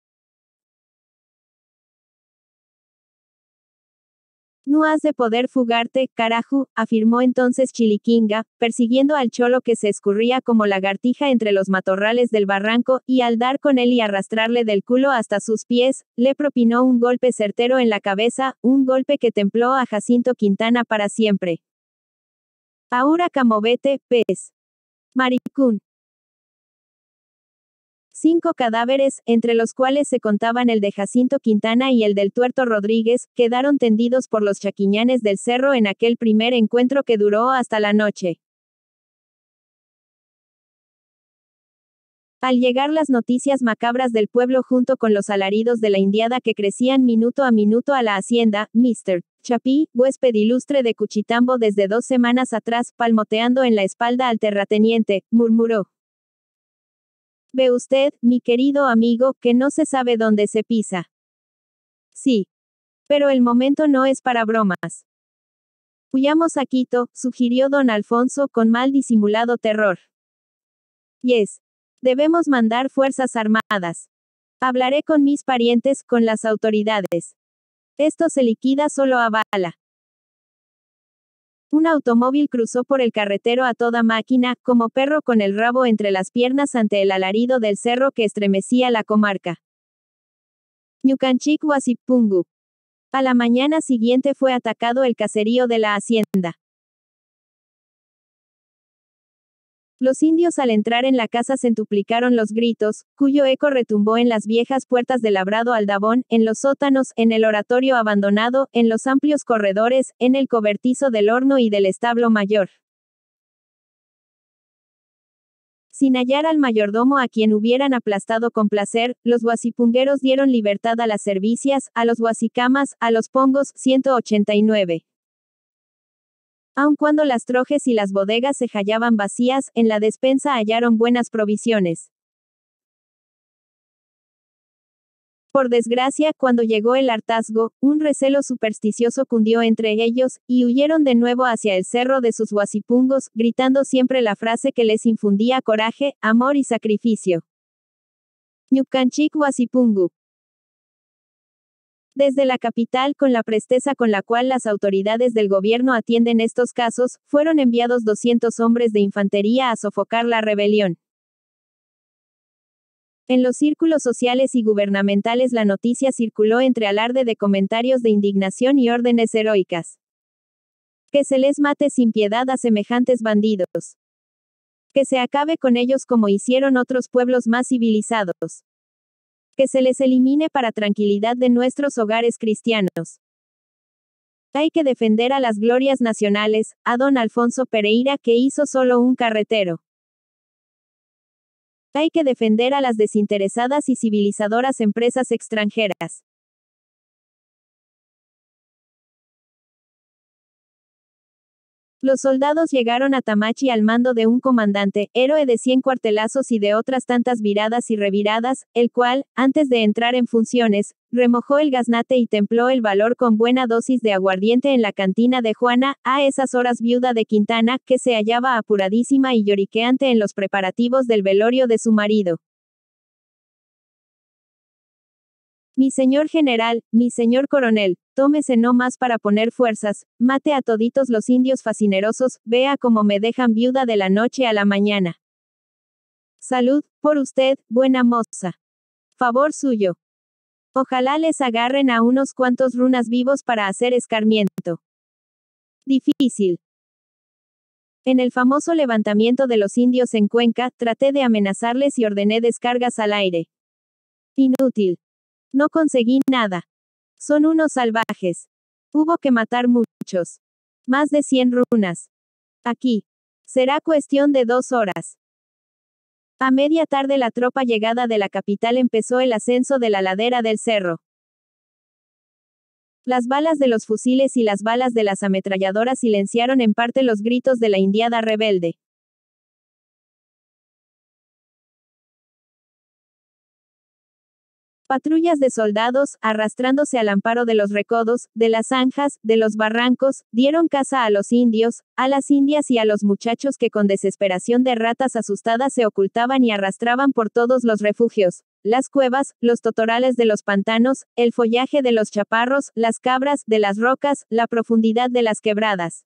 No has de poder fugarte, carajo, afirmó entonces Chiliquinga, persiguiendo al cholo que se escurría como lagartija entre los matorrales del barranco, y al dar con él y arrastrarle del culo hasta sus pies, le propinó un golpe certero en la cabeza, un golpe que templó a Jacinto Quintana para siempre. Ahora camovete, pez. Maricún. Cinco cadáveres, entre los cuales se contaban el de Jacinto Quintana y el del tuerto Rodríguez, quedaron tendidos por los chaquiñanes del cerro en aquel primer encuentro que duró hasta la noche. Al llegar las noticias macabras del pueblo junto con los alaridos de la indiada que crecían minuto a minuto a la hacienda, Mr. Chapí, huésped ilustre de Cuchitambo desde dos semanas atrás, palmoteando en la espalda al terrateniente, murmuró. Ve usted, mi querido amigo, que no se sabe dónde se pisa. Sí. Pero el momento no es para bromas. Huyamos a Quito, sugirió don Alfonso con mal disimulado terror. Yes. Debemos mandar fuerzas armadas. Hablaré con mis parientes, con las autoridades. Esto se liquida solo a bala. Un automóvil cruzó por el carretero a toda máquina, como perro con el rabo entre las piernas ante el alarido del cerro que estremecía la comarca. Ñucanchic Huasipungu. A la mañana siguiente fue atacado el caserío de la hacienda. Los indios al entrar en la casa centuplicaron los gritos, cuyo eco retumbó en las viejas puertas del labrado aldabón, en los sótanos, en el oratorio abandonado, en los amplios corredores, en el cobertizo del horno y del establo mayor. Sin hallar al mayordomo a quien hubieran aplastado con placer, los guasipungueros dieron libertad a las servicias, a los guasicamas, a los pongos, 189. Aun cuando las trojes y las bodegas se hallaban vacías, en la despensa hallaron buenas provisiones. Por desgracia, cuando llegó el hartazgo, un recelo supersticioso cundió entre ellos, y huyeron de nuevo hacia el cerro de sus huasipungos, gritando siempre la frase que les infundía coraje, amor y sacrificio. Huasipungu. Desde la capital, con la presteza con la cual las autoridades del gobierno atienden estos casos, fueron enviados 200 hombres de infantería a sofocar la rebelión. En los círculos sociales y gubernamentales la noticia circuló entre alarde de comentarios de indignación y órdenes heroicas. Que se les mate sin piedad a semejantes bandidos. Que se acabe con ellos como hicieron otros pueblos más civilizados que se les elimine para tranquilidad de nuestros hogares cristianos. Hay que defender a las glorias nacionales, a don Alfonso Pereira que hizo solo un carretero. Hay que defender a las desinteresadas y civilizadoras empresas extranjeras. Los soldados llegaron a Tamachi al mando de un comandante, héroe de cien cuartelazos y de otras tantas viradas y reviradas, el cual, antes de entrar en funciones, remojó el gaznate y templó el valor con buena dosis de aguardiente en la cantina de Juana, a esas horas viuda de Quintana, que se hallaba apuradísima y lloriqueante en los preparativos del velorio de su marido. Mi señor general, mi señor coronel, tómese no más para poner fuerzas, mate a toditos los indios fascinerosos, vea cómo me dejan viuda de la noche a la mañana. Salud, por usted, buena moza. Favor suyo. Ojalá les agarren a unos cuantos runas vivos para hacer escarmiento. Difícil. En el famoso levantamiento de los indios en Cuenca, traté de amenazarles y ordené descargas al aire. Inútil. No conseguí nada. Son unos salvajes. Hubo que matar muchos. Más de 100 runas. Aquí. Será cuestión de dos horas. A media tarde la tropa llegada de la capital empezó el ascenso de la ladera del cerro. Las balas de los fusiles y las balas de las ametralladoras silenciaron en parte los gritos de la indiada rebelde. Patrullas de soldados, arrastrándose al amparo de los recodos, de las zanjas, de los barrancos, dieron caza a los indios, a las indias y a los muchachos que con desesperación de ratas asustadas se ocultaban y arrastraban por todos los refugios, las cuevas, los totorales de los pantanos, el follaje de los chaparros, las cabras, de las rocas, la profundidad de las quebradas.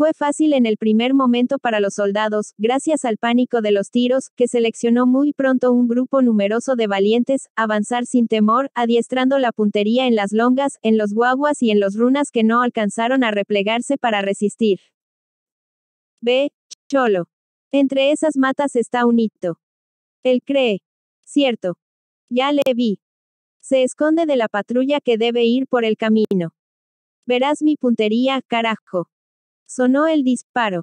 Fue fácil en el primer momento para los soldados, gracias al pánico de los tiros, que seleccionó muy pronto un grupo numeroso de valientes, avanzar sin temor, adiestrando la puntería en las longas, en los guaguas y en los runas que no alcanzaron a replegarse para resistir. B. Cholo. Entre esas matas está un hito. Él cree. Cierto. Ya le vi. Se esconde de la patrulla que debe ir por el camino. Verás mi puntería, carajo. Sonó el disparo.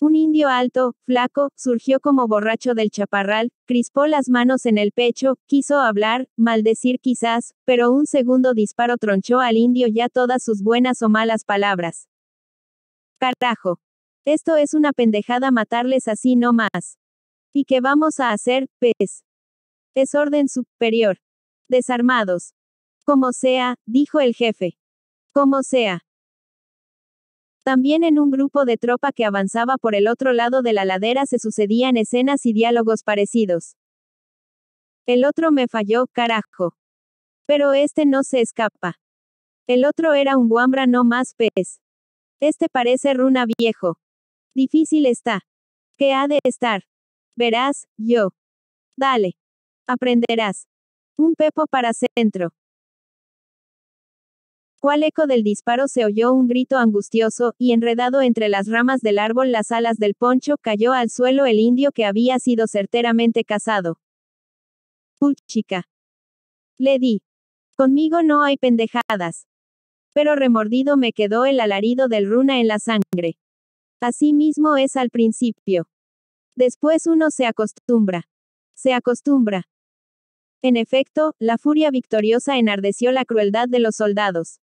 Un indio alto, flaco, surgió como borracho del chaparral, crispó las manos en el pecho, quiso hablar, maldecir quizás, pero un segundo disparo tronchó al indio ya todas sus buenas o malas palabras. Cartajo. Esto es una pendejada matarles así no más. ¿Y qué vamos a hacer, pez? Es orden superior. Desarmados. Como sea, dijo el jefe. Como sea. También en un grupo de tropa que avanzaba por el otro lado de la ladera se sucedían escenas y diálogos parecidos. El otro me falló, carajo. Pero este no se escapa. El otro era un guambra no más pez. Este parece runa viejo. Difícil está. ¿Qué ha de estar? Verás, yo. Dale. Aprenderás. Un pepo para centro cual eco del disparo se oyó un grito angustioso, y enredado entre las ramas del árbol las alas del poncho cayó al suelo el indio que había sido certeramente cazado. Puchica. Le di. Conmigo no hay pendejadas. Pero remordido me quedó el alarido del runa en la sangre. Así mismo es al principio. Después uno se acostumbra. Se acostumbra. En efecto, la furia victoriosa enardeció la crueldad de los soldados.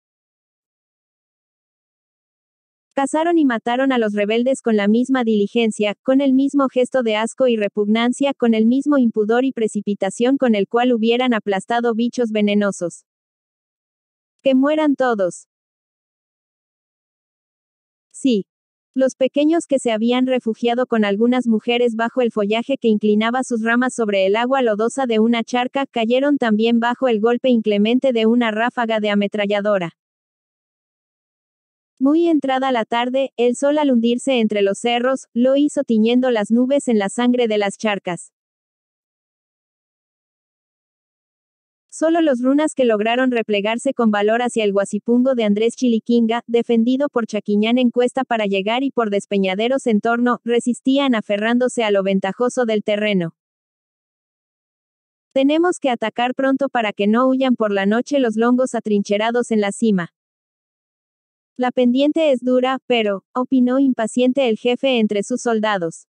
Cazaron y mataron a los rebeldes con la misma diligencia, con el mismo gesto de asco y repugnancia, con el mismo impudor y precipitación con el cual hubieran aplastado bichos venenosos. Que mueran todos. Sí. Los pequeños que se habían refugiado con algunas mujeres bajo el follaje que inclinaba sus ramas sobre el agua lodosa de una charca cayeron también bajo el golpe inclemente de una ráfaga de ametralladora. Muy entrada la tarde, el sol al hundirse entre los cerros, lo hizo tiñendo las nubes en la sangre de las charcas. Solo los runas que lograron replegarse con valor hacia el guasipungo de Andrés Chiliquinga, defendido por Chaquiñán en cuesta para llegar y por despeñaderos en torno, resistían aferrándose a lo ventajoso del terreno. Tenemos que atacar pronto para que no huyan por la noche los longos atrincherados en la cima. La pendiente es dura, pero, opinó impaciente el jefe entre sus soldados.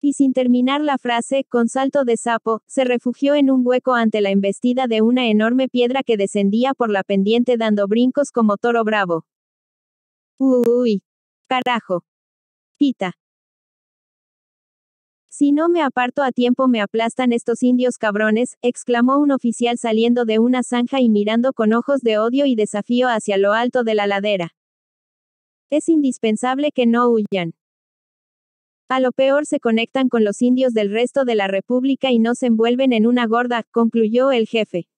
Y sin terminar la frase, con salto de sapo, se refugió en un hueco ante la embestida de una enorme piedra que descendía por la pendiente dando brincos como toro bravo. Uy. Carajo. Pita. Si no me aparto a tiempo me aplastan estos indios cabrones, exclamó un oficial saliendo de una zanja y mirando con ojos de odio y desafío hacia lo alto de la ladera. Es indispensable que no huyan. A lo peor se conectan con los indios del resto de la República y no se envuelven en una gorda, concluyó el jefe.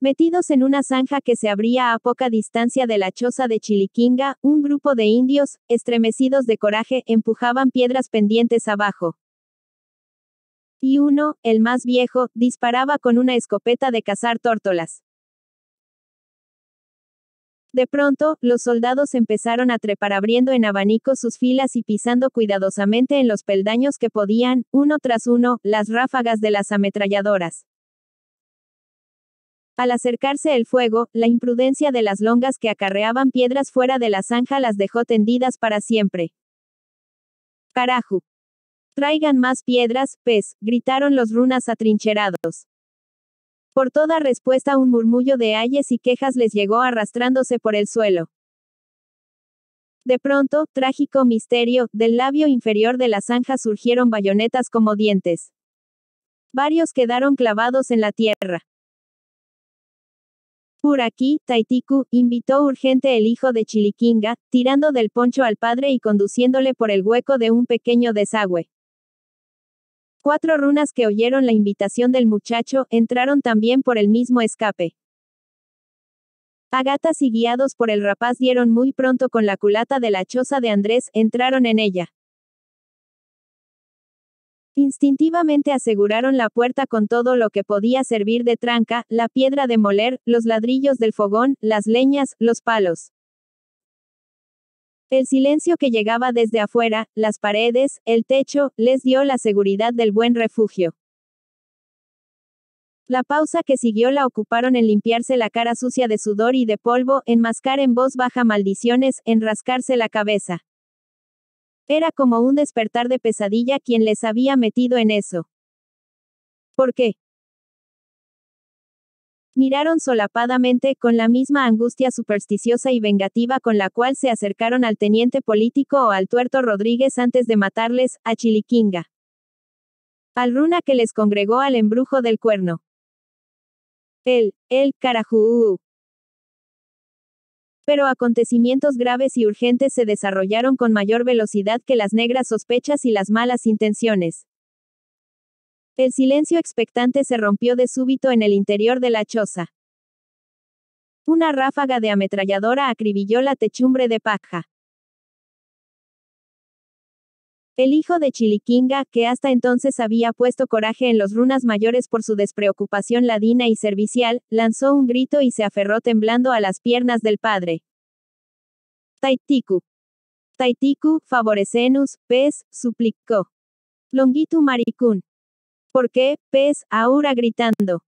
Metidos en una zanja que se abría a poca distancia de la choza de Chiliquinga, un grupo de indios, estremecidos de coraje, empujaban piedras pendientes abajo. Y uno, el más viejo, disparaba con una escopeta de cazar tórtolas. De pronto, los soldados empezaron a trepar abriendo en abanico sus filas y pisando cuidadosamente en los peldaños que podían, uno tras uno, las ráfagas de las ametralladoras. Al acercarse el fuego, la imprudencia de las longas que acarreaban piedras fuera de la zanja las dejó tendidas para siempre. Carajo. Traigan más piedras, pez, gritaron los runas atrincherados. Por toda respuesta un murmullo de ayes y quejas les llegó arrastrándose por el suelo. De pronto, trágico misterio, del labio inferior de la zanja surgieron bayonetas como dientes. Varios quedaron clavados en la tierra. Por aquí, Taitiku, invitó urgente el hijo de Chilikinga, tirando del poncho al padre y conduciéndole por el hueco de un pequeño desagüe. Cuatro runas que oyeron la invitación del muchacho entraron también por el mismo escape. Agatas y guiados por el rapaz dieron muy pronto con la culata de la choza de Andrés, entraron en ella. Instintivamente aseguraron la puerta con todo lo que podía servir de tranca, la piedra de moler, los ladrillos del fogón, las leñas, los palos. El silencio que llegaba desde afuera, las paredes, el techo, les dio la seguridad del buen refugio. La pausa que siguió la ocuparon en limpiarse la cara sucia de sudor y de polvo, en mascar en voz baja maldiciones, en rascarse la cabeza. Era como un despertar de pesadilla quien les había metido en eso. ¿Por qué? Miraron solapadamente, con la misma angustia supersticiosa y vengativa con la cual se acercaron al teniente político o al tuerto Rodríguez antes de matarles, a Chiliquinga. Al runa que les congregó al embrujo del cuerno. Él, el, el pero acontecimientos graves y urgentes se desarrollaron con mayor velocidad que las negras sospechas y las malas intenciones. El silencio expectante se rompió de súbito en el interior de la choza. Una ráfaga de ametralladora acribilló la techumbre de paja. El hijo de Chiliquinga, que hasta entonces había puesto coraje en los runas mayores por su despreocupación ladina y servicial, lanzó un grito y se aferró temblando a las piernas del padre. Taitiku. Taitiku, favorecenus, pes, suplicó. Longitu maricún. ¿Por qué, pez, ahora gritando?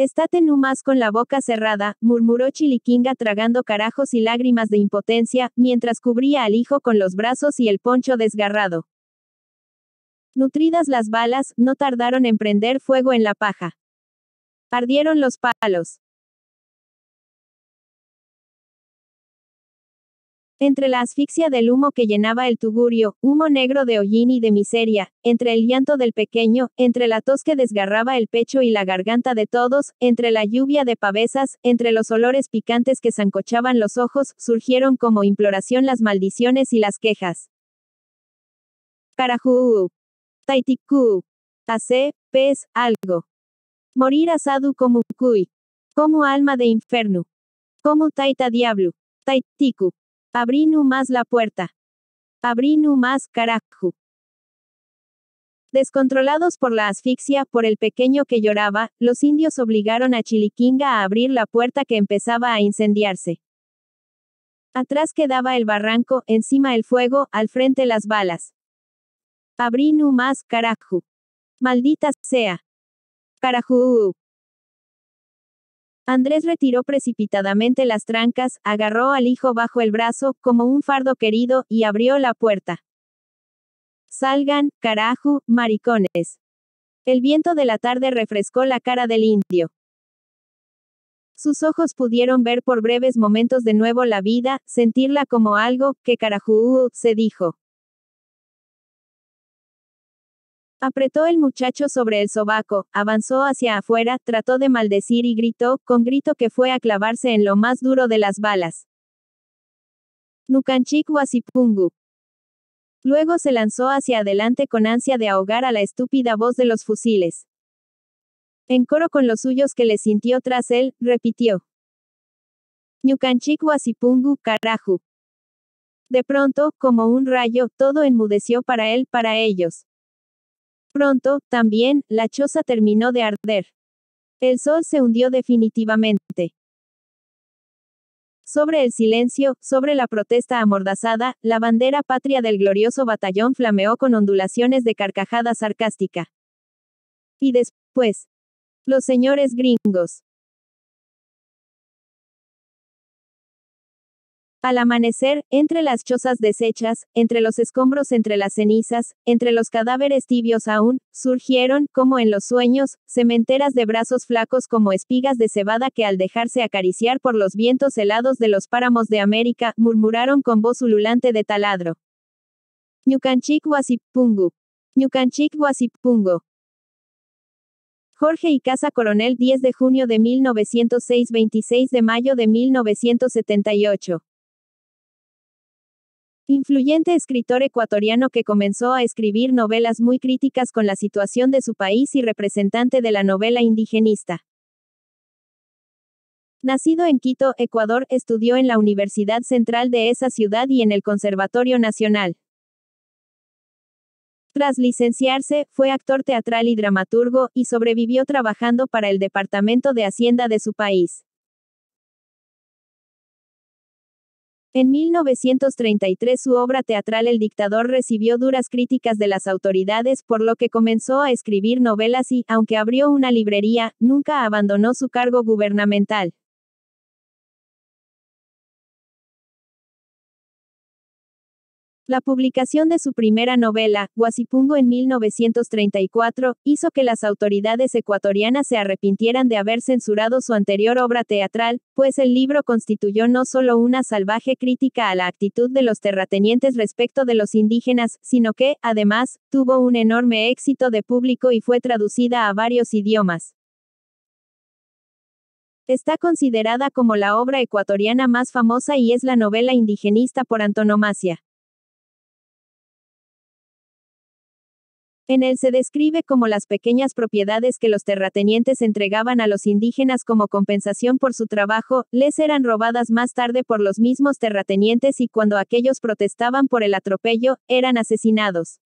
Estate más con la boca cerrada, murmuró Chiliquinga tragando carajos y lágrimas de impotencia, mientras cubría al hijo con los brazos y el poncho desgarrado. Nutridas las balas, no tardaron en prender fuego en la paja. Ardieron los palos. Entre la asfixia del humo que llenaba el tugurio, humo negro de hollín y de miseria, entre el llanto del pequeño, entre la tos que desgarraba el pecho y la garganta de todos, entre la lluvia de pavesas, entre los olores picantes que zancochaban los ojos, surgieron como imploración las maldiciones y las quejas. Carajú. Taitiku. hace, pez, algo. Morir asadu como cuy. Como alma de inferno. Como taita diablo. Taitiku. Abrí más la puerta. Abrí más, carajo. Descontrolados por la asfixia, por el pequeño que lloraba, los indios obligaron a Chiliquinga a abrir la puerta que empezaba a incendiarse. Atrás quedaba el barranco, encima el fuego, al frente las balas. Abrí más, carajo. Maldita sea. Carajú. Andrés retiró precipitadamente las trancas, agarró al hijo bajo el brazo, como un fardo querido, y abrió la puerta. Salgan, carajo, maricones. El viento de la tarde refrescó la cara del indio. Sus ojos pudieron ver por breves momentos de nuevo la vida, sentirla como algo, que carajo se dijo. Apretó el muchacho sobre el sobaco, avanzó hacia afuera, trató de maldecir y gritó, con grito que fue a clavarse en lo más duro de las balas. Nukanchik Wasipungu. Luego se lanzó hacia adelante con ansia de ahogar a la estúpida voz de los fusiles. En coro con los suyos que le sintió tras él, repitió. Nukanchik Wasipungu, carajo. De pronto, como un rayo, todo enmudeció para él, para ellos. Pronto, también, la choza terminó de arder. El sol se hundió definitivamente. Sobre el silencio, sobre la protesta amordazada, la bandera patria del glorioso batallón flameó con ondulaciones de carcajada sarcástica. Y después, los señores gringos. Al amanecer, entre las chozas deshechas, entre los escombros, entre las cenizas, entre los cadáveres tibios aún, surgieron, como en los sueños, cementeras de brazos flacos como espigas de cebada que al dejarse acariciar por los vientos helados de los páramos de América, murmuraron con voz ululante de taladro. Jorge y Casa Coronel 10 de junio de 1906 26 de mayo de 1978. Influyente escritor ecuatoriano que comenzó a escribir novelas muy críticas con la situación de su país y representante de la novela indigenista. Nacido en Quito, Ecuador, estudió en la Universidad Central de esa ciudad y en el Conservatorio Nacional. Tras licenciarse, fue actor teatral y dramaturgo, y sobrevivió trabajando para el Departamento de Hacienda de su país. En 1933 su obra teatral El dictador recibió duras críticas de las autoridades por lo que comenzó a escribir novelas y, aunque abrió una librería, nunca abandonó su cargo gubernamental. La publicación de su primera novela, Guasipungo en 1934, hizo que las autoridades ecuatorianas se arrepintieran de haber censurado su anterior obra teatral, pues el libro constituyó no solo una salvaje crítica a la actitud de los terratenientes respecto de los indígenas, sino que, además, tuvo un enorme éxito de público y fue traducida a varios idiomas está considerada como la obra ecuatoriana más famosa y es la novela indigenista por antonomasia. En él se describe como las pequeñas propiedades que los terratenientes entregaban a los indígenas como compensación por su trabajo, les eran robadas más tarde por los mismos terratenientes y cuando aquellos protestaban por el atropello, eran asesinados.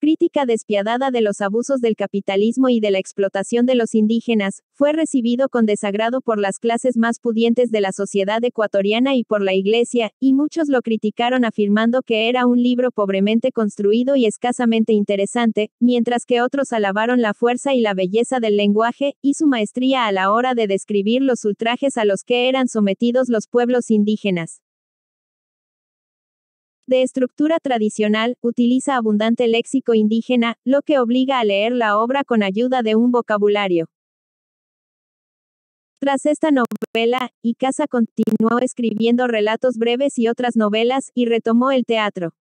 crítica despiadada de los abusos del capitalismo y de la explotación de los indígenas, fue recibido con desagrado por las clases más pudientes de la sociedad ecuatoriana y por la Iglesia, y muchos lo criticaron afirmando que era un libro pobremente construido y escasamente interesante, mientras que otros alabaron la fuerza y la belleza del lenguaje, y su maestría a la hora de describir los ultrajes a los que eran sometidos los pueblos indígenas de estructura tradicional, utiliza abundante léxico indígena, lo que obliga a leer la obra con ayuda de un vocabulario. Tras esta novela, Icaza continuó escribiendo relatos breves y otras novelas, y retomó el teatro.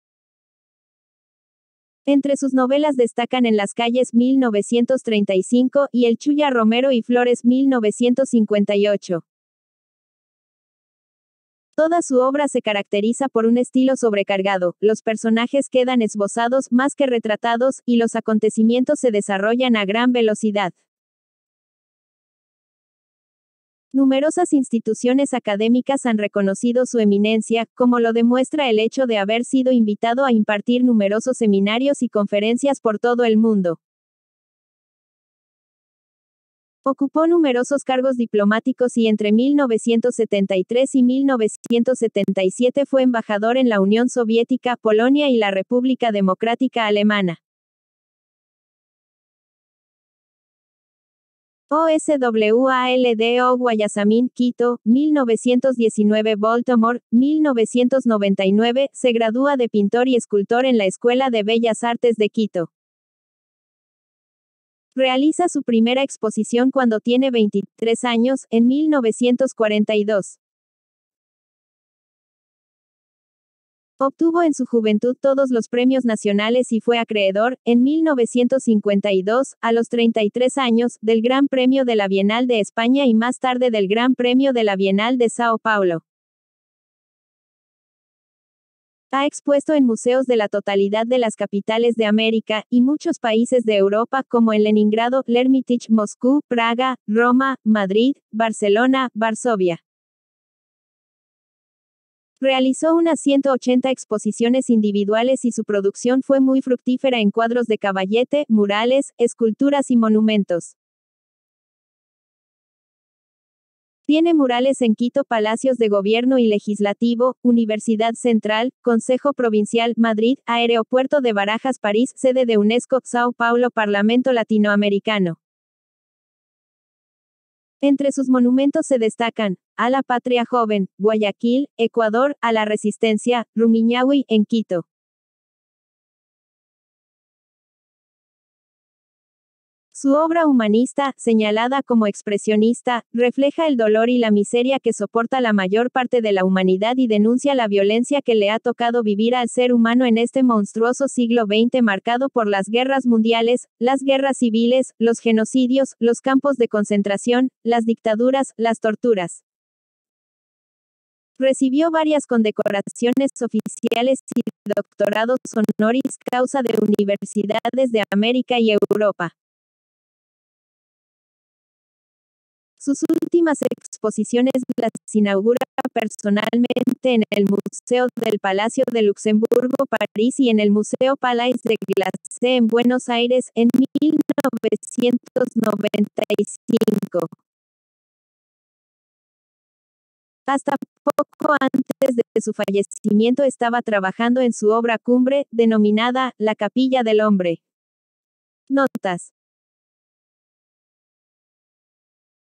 Entre sus novelas destacan En las calles 1935 y El chulla Romero y Flores 1958. Toda su obra se caracteriza por un estilo sobrecargado, los personajes quedan esbozados más que retratados, y los acontecimientos se desarrollan a gran velocidad. Numerosas instituciones académicas han reconocido su eminencia, como lo demuestra el hecho de haber sido invitado a impartir numerosos seminarios y conferencias por todo el mundo. Ocupó numerosos cargos diplomáticos y entre 1973 y 1977 fue embajador en la Unión Soviética, Polonia y la República Democrática Alemana. OSWALDO Guayasamín, Quito, 1919 Baltimore, 1999, se gradúa de pintor y escultor en la Escuela de Bellas Artes de Quito. Realiza su primera exposición cuando tiene 23 años, en 1942. Obtuvo en su juventud todos los premios nacionales y fue acreedor, en 1952, a los 33 años, del Gran Premio de la Bienal de España y más tarde del Gran Premio de la Bienal de Sao Paulo. Ha expuesto en museos de la totalidad de las capitales de América y muchos países de Europa como en Leningrado, Lermitage, Moscú, Praga, Roma, Madrid, Barcelona, Varsovia. Realizó unas 180 exposiciones individuales y su producción fue muy fructífera en cuadros de caballete, murales, esculturas y monumentos. Tiene murales en Quito, Palacios de Gobierno y Legislativo, Universidad Central, Consejo Provincial, Madrid, Aeropuerto de Barajas, París, sede de UNESCO, Sao Paulo, Parlamento Latinoamericano. Entre sus monumentos se destacan, a la Patria Joven, Guayaquil, Ecuador, a la Resistencia, Rumiñahui, en Quito. Su obra humanista, señalada como expresionista, refleja el dolor y la miseria que soporta la mayor parte de la humanidad y denuncia la violencia que le ha tocado vivir al ser humano en este monstruoso siglo XX marcado por las guerras mundiales, las guerras civiles, los genocidios, los campos de concentración, las dictaduras, las torturas. Recibió varias condecoraciones oficiales y doctorados honoris causa de universidades de América y Europa. Sus últimas exposiciones las inaugura personalmente en el Museo del Palacio de Luxemburgo, París y en el Museo Palais de Glacé en Buenos Aires en 1995. Hasta poco antes de su fallecimiento estaba trabajando en su obra cumbre, denominada La Capilla del Hombre. Notas.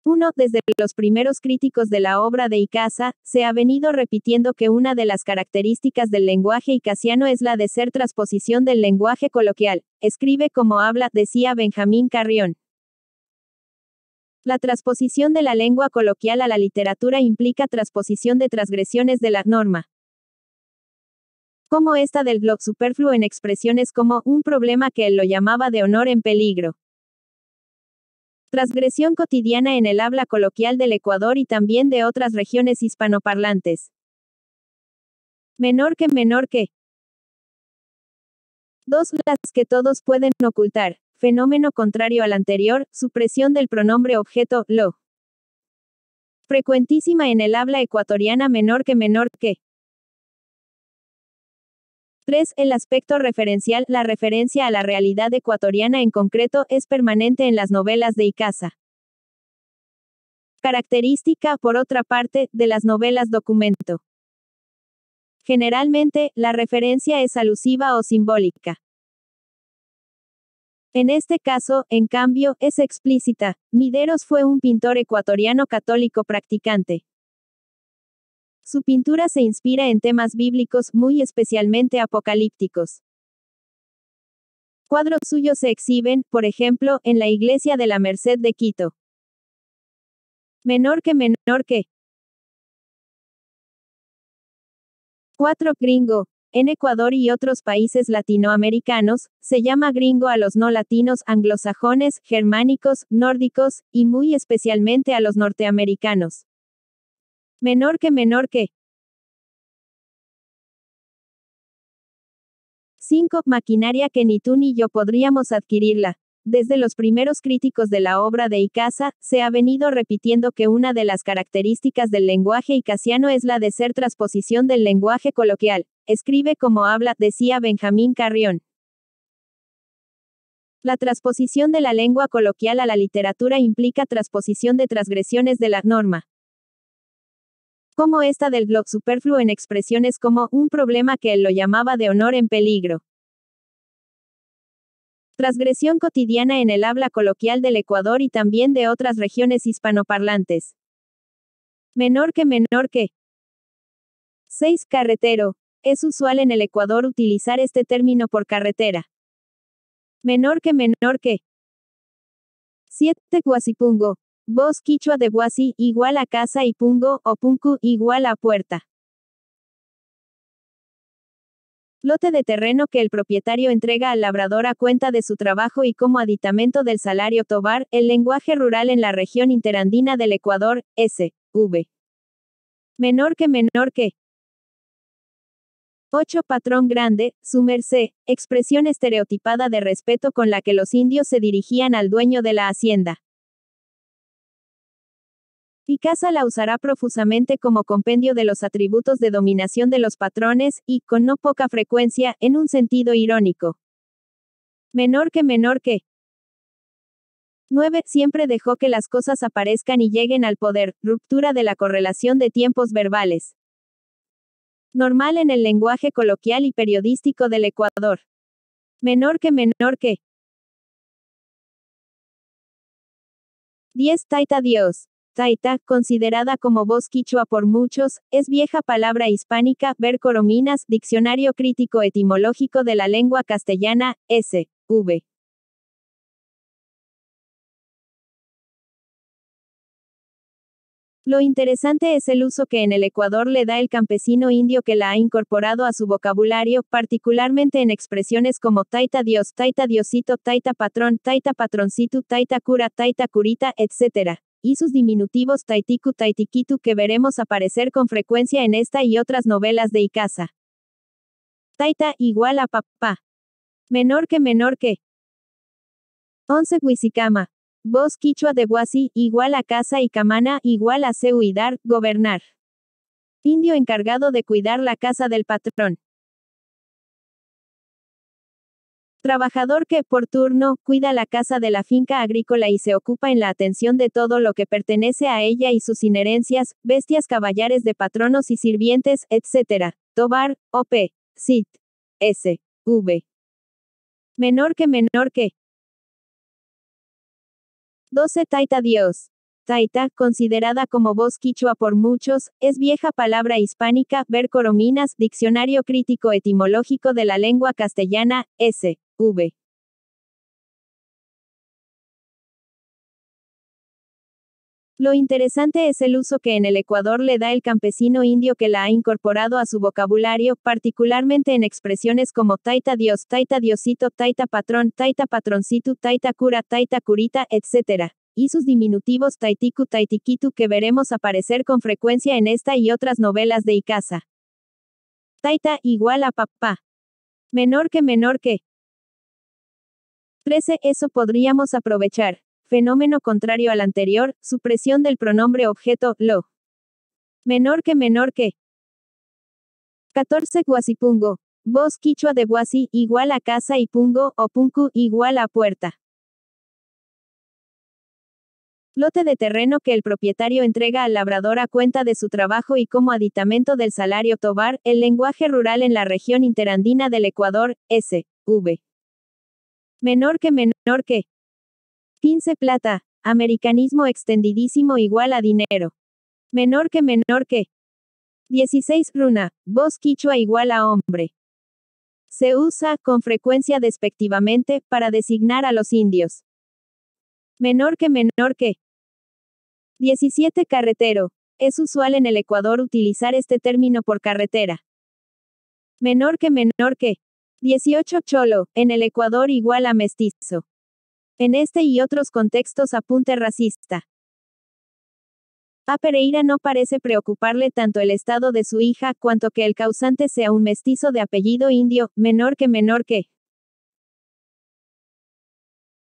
Uno, desde los primeros críticos de la obra de Icaza, se ha venido repitiendo que una de las características del lenguaje icasiano es la de ser transposición del lenguaje coloquial, escribe como habla, decía Benjamín Carrión. La transposición de la lengua coloquial a la literatura implica transposición de transgresiones de la norma. Como esta del blog superfluo en expresiones como un problema que él lo llamaba de honor en peligro. Transgresión cotidiana en el habla coloquial del Ecuador y también de otras regiones hispanoparlantes. Menor que menor que. Dos Las que todos pueden ocultar. Fenómeno contrario al anterior, supresión del pronombre objeto, lo. Frecuentísima en el habla ecuatoriana menor que menor que. 3. El aspecto referencial, la referencia a la realidad ecuatoriana en concreto, es permanente en las novelas de Icaza. Característica, por otra parte, de las novelas documento. Generalmente, la referencia es alusiva o simbólica. En este caso, en cambio, es explícita. Mideros fue un pintor ecuatoriano católico practicante. Su pintura se inspira en temas bíblicos, muy especialmente apocalípticos. Cuadros suyos se exhiben, por ejemplo, en la iglesia de la Merced de Quito. Menor que menor que. 4. Gringo. En Ecuador y otros países latinoamericanos, se llama gringo a los no latinos anglosajones, germánicos, nórdicos, y muy especialmente a los norteamericanos. Menor que menor que. 5. Maquinaria que ni tú ni yo podríamos adquirirla. Desde los primeros críticos de la obra de Icaza, se ha venido repitiendo que una de las características del lenguaje icasiano es la de ser transposición del lenguaje coloquial. Escribe como habla, decía Benjamín Carrión. La transposición de la lengua coloquial a la literatura implica transposición de transgresiones de la norma como esta del blog superfluo en expresiones como un problema que él lo llamaba de honor en peligro. Transgresión cotidiana en el habla coloquial del Ecuador y también de otras regiones hispanoparlantes. Menor que menor que. 6. Carretero. Es usual en el Ecuador utilizar este término por carretera. Menor que menor que. 7. Cuasipungo. Voz quichua de Guasi igual a casa y pungo, o punku igual a puerta. Lote de terreno que el propietario entrega al labrador a cuenta de su trabajo y como aditamento del salario tobar, el lenguaje rural en la región interandina del Ecuador, S. V. Menor que menor que. 8. Patrón grande, su merced, expresión estereotipada de respeto con la que los indios se dirigían al dueño de la hacienda. Picasa la usará profusamente como compendio de los atributos de dominación de los patrones, y, con no poca frecuencia, en un sentido irónico. Menor que menor que. 9. Siempre dejó que las cosas aparezcan y lleguen al poder, ruptura de la correlación de tiempos verbales. Normal en el lenguaje coloquial y periodístico del Ecuador. Menor que menor que. 10. Taita Dios. Taita, considerada como voz quichua por muchos, es vieja palabra hispánica, ver Corominas, Diccionario Crítico Etimológico de la Lengua Castellana, S. Lo interesante es el uso que en el Ecuador le da el campesino indio que la ha incorporado a su vocabulario, particularmente en expresiones como taita dios, taita diosito, taita patrón, taita patroncito, taita cura, taita curita, etc y sus diminutivos Taitiku Taitikitu que veremos aparecer con frecuencia en esta y otras novelas de Icasa. Taita igual a papá. Menor que menor que. 11 Huizicama. Voz quichua de Guasi igual a casa y camana, igual a se dar, gobernar. Indio encargado de cuidar la casa del patrón. Trabajador que, por turno, cuida la casa de la finca agrícola y se ocupa en la atención de todo lo que pertenece a ella y sus inherencias, bestias caballares de patronos y sirvientes, etc. Tobar, OP, CIT, S, V. Menor que menor que. 12. Taita Dios. Taita, considerada como voz quichua por muchos, es vieja palabra hispánica, ver Corominas, Diccionario Crítico Etimológico de la Lengua Castellana, S. V. Lo interesante es el uso que en el Ecuador le da el campesino indio que la ha incorporado a su vocabulario, particularmente en expresiones como taita dios, taita diosito, taita patrón, taita patroncito, taita cura, taita curita, etc. Y sus diminutivos taitiku, taitikitu que veremos aparecer con frecuencia en esta y otras novelas de Icaza. Taita igual a papá. Menor que menor que. 13. Eso podríamos aprovechar. Fenómeno contrario al anterior, supresión del pronombre objeto, lo. Menor que menor que. 14. Guasipungo. Voz quichua de guasi igual a casa y pungo, o punku igual a puerta. Lote de terreno que el propietario entrega al labrador a cuenta de su trabajo y como aditamento del salario tobar, el lenguaje rural en la región interandina del Ecuador, S. V. Menor que menor que. 15 plata. Americanismo extendidísimo igual a dinero. Menor que menor que. 16 runa. Voz quichua igual a hombre. Se usa, con frecuencia despectivamente, para designar a los indios. Menor que menor que. 17 carretero. Es usual en el Ecuador utilizar este término por carretera. Menor que menor que. 18. Cholo, en el Ecuador igual a mestizo. En este y otros contextos apunte racista. A Pereira no parece preocuparle tanto el estado de su hija cuanto que el causante sea un mestizo de apellido indio, menor que menor que.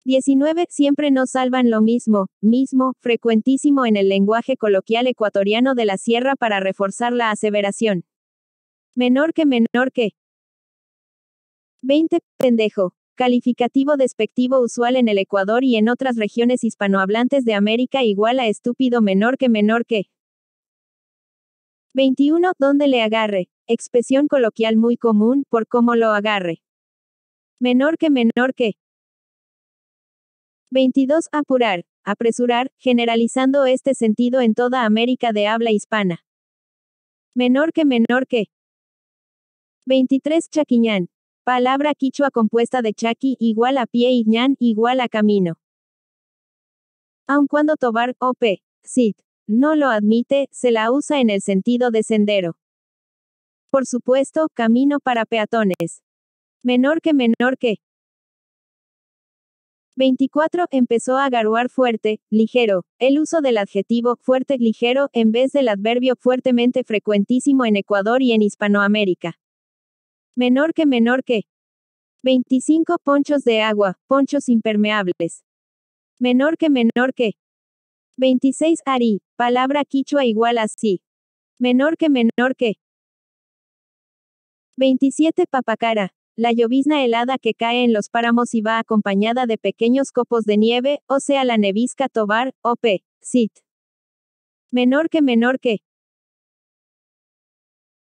19. Siempre nos salvan lo mismo, mismo, frecuentísimo en el lenguaje coloquial ecuatoriano de la sierra para reforzar la aseveración. Menor que menor que. 20. Pendejo. Calificativo despectivo usual en el Ecuador y en otras regiones hispanohablantes de América igual a estúpido menor que menor que. 21. Donde le agarre. Expresión coloquial muy común, por cómo lo agarre. Menor que menor que. 22. Apurar. Apresurar, generalizando este sentido en toda América de habla hispana. Menor que menor que. 23. Chaquiñán. Palabra quichua compuesta de chaki igual a pie y ñan igual a camino. Aun cuando Tobar, OP, Sit, no lo admite, se la usa en el sentido de sendero. Por supuesto, camino para peatones. Menor que menor que. 24. Empezó a garuar fuerte, ligero. El uso del adjetivo fuerte ligero en vez del adverbio fuertemente frecuentísimo en Ecuador y en Hispanoamérica. Menor que menor que. 25 ponchos de agua, ponchos impermeables. Menor que menor que. 26 Ari, palabra quichua igual a sí. Menor que menor que. 27 Papacara, la llovizna helada que cae en los páramos y va acompañada de pequeños copos de nieve, o sea la nevisca tobar, o pe, sit. Menor que menor que.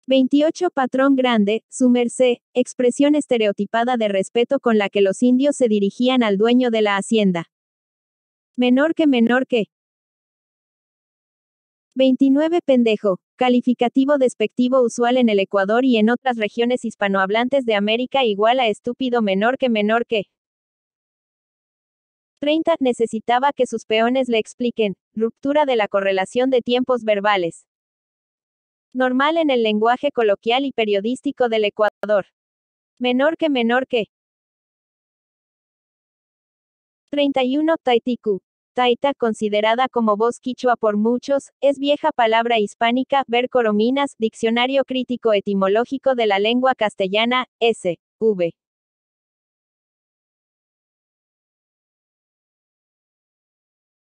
28. Patrón grande, su merced, expresión estereotipada de respeto con la que los indios se dirigían al dueño de la hacienda. Menor que menor que. 29. Pendejo, calificativo despectivo usual en el Ecuador y en otras regiones hispanohablantes de América igual a estúpido menor que menor que. 30. Necesitaba que sus peones le expliquen, ruptura de la correlación de tiempos verbales. Normal en el lenguaje coloquial y periodístico del Ecuador. Menor que menor que. 31. Taitiku. Taita, considerada como voz quichua por muchos, es vieja palabra hispánica, ver Corominas, Diccionario Crítico Etimológico de la Lengua Castellana, S.V.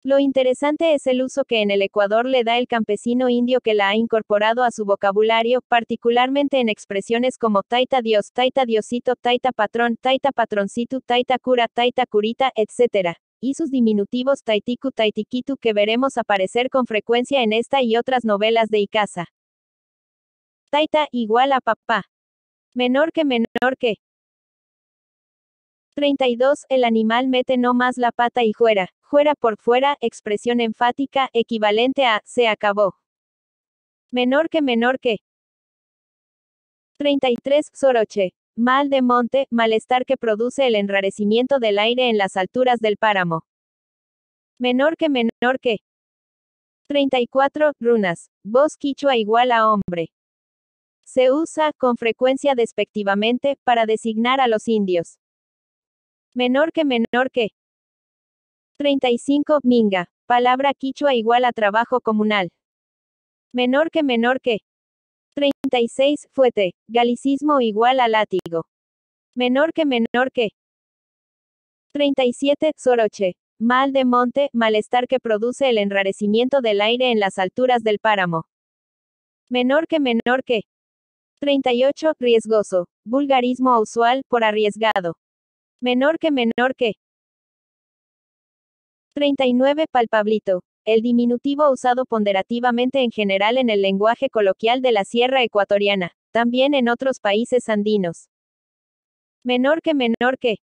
Lo interesante es el uso que en el Ecuador le da el campesino indio que la ha incorporado a su vocabulario, particularmente en expresiones como taita dios, taita diosito, taita patrón, taita patroncito, taita cura, taita curita, etc. Y sus diminutivos taitiku, taitiquitu que veremos aparecer con frecuencia en esta y otras novelas de Icaza. Taita igual a papá. Menor que menor que. 32. El animal mete no más la pata y juera. Juera por fuera, expresión enfática, equivalente a, se acabó. Menor que menor que. 33. Soroche. Mal de monte, malestar que produce el enrarecimiento del aire en las alturas del páramo. Menor que menor que. 34. Runas. Voz quichua igual a hombre. Se usa, con frecuencia despectivamente, para designar a los indios. Menor que menor que. 35. Minga. Palabra quichua igual a trabajo comunal. Menor que menor que. 36. Fuete. Galicismo igual a látigo. Menor que menor que. 37. Soroche. Mal de monte, malestar que produce el enrarecimiento del aire en las alturas del páramo. Menor que menor que. 38. Riesgoso. Vulgarismo usual por arriesgado. Menor que menor que. 39. Palpablito. El diminutivo usado ponderativamente en general en el lenguaje coloquial de la Sierra Ecuatoriana, también en otros países andinos. Menor que menor que.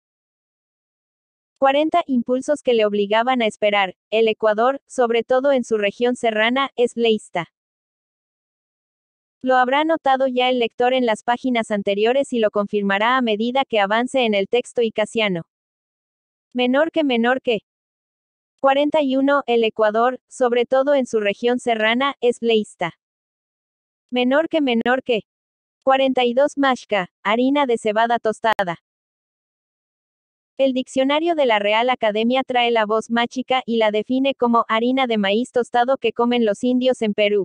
40 impulsos que le obligaban a esperar. El Ecuador, sobre todo en su región serrana, es leísta. Lo habrá notado ya el lector en las páginas anteriores y lo confirmará a medida que avance en el texto icasiano. Menor que menor que. 41. El Ecuador, sobre todo en su región serrana, es leísta. Menor que menor que. 42. Mashka, harina de cebada tostada. El diccionario de la Real Academia trae la voz machica y la define como harina de maíz tostado que comen los indios en Perú.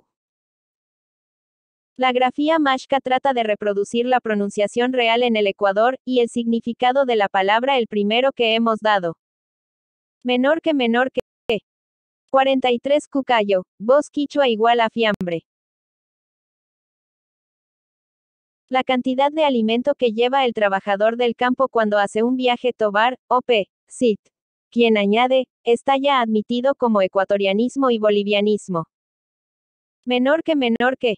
La grafía mashka trata de reproducir la pronunciación real en el Ecuador, y el significado de la palabra el primero que hemos dado. Menor que menor que. 43 Cucayo, voz quichua igual a fiambre. La cantidad de alimento que lleva el trabajador del campo cuando hace un viaje tobar, OP, SIT. Quien añade, está ya admitido como ecuatorianismo y bolivianismo. Menor que menor que.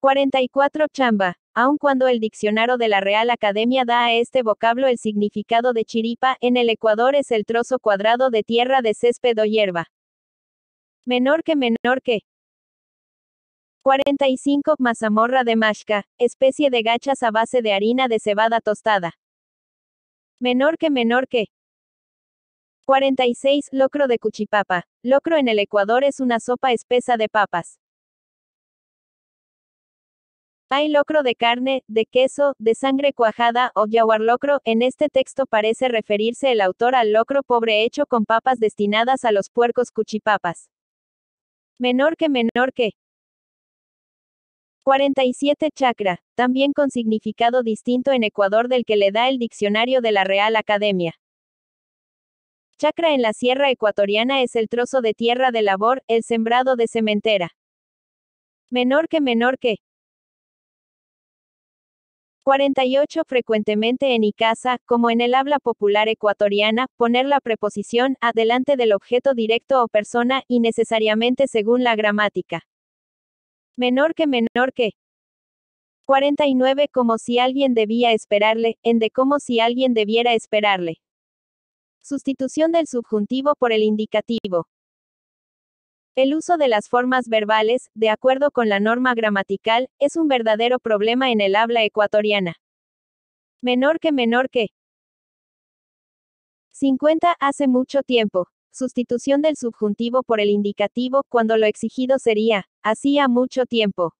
44. Chamba. Aun cuando el diccionario de la Real Academia da a este vocablo el significado de chiripa, en el Ecuador es el trozo cuadrado de tierra de césped o hierba. Menor que menor que. 45. Mazamorra de mashka, especie de gachas a base de harina de cebada tostada. Menor que menor que. 46. Locro de cuchipapa. Locro en el Ecuador es una sopa espesa de papas. Hay locro de carne, de queso, de sangre cuajada o yaguarlocro. En este texto parece referirse el autor al locro pobre hecho con papas destinadas a los puercos cuchipapas. Menor que menor que. 47 chakra, también con significado distinto en Ecuador del que le da el diccionario de la Real Academia. Chakra en la sierra ecuatoriana es el trozo de tierra de labor, el sembrado de cementera. Menor que menor que. 48. Frecuentemente en casa, como en el habla popular ecuatoriana, poner la preposición adelante del objeto directo o persona, innecesariamente según la gramática. Menor que menor que. 49. Como si alguien debía esperarle, en de como si alguien debiera esperarle. Sustitución del subjuntivo por el indicativo. El uso de las formas verbales, de acuerdo con la norma gramatical, es un verdadero problema en el habla ecuatoriana. Menor que menor que. 50. Hace mucho tiempo. Sustitución del subjuntivo por el indicativo, cuando lo exigido sería, hacía mucho tiempo.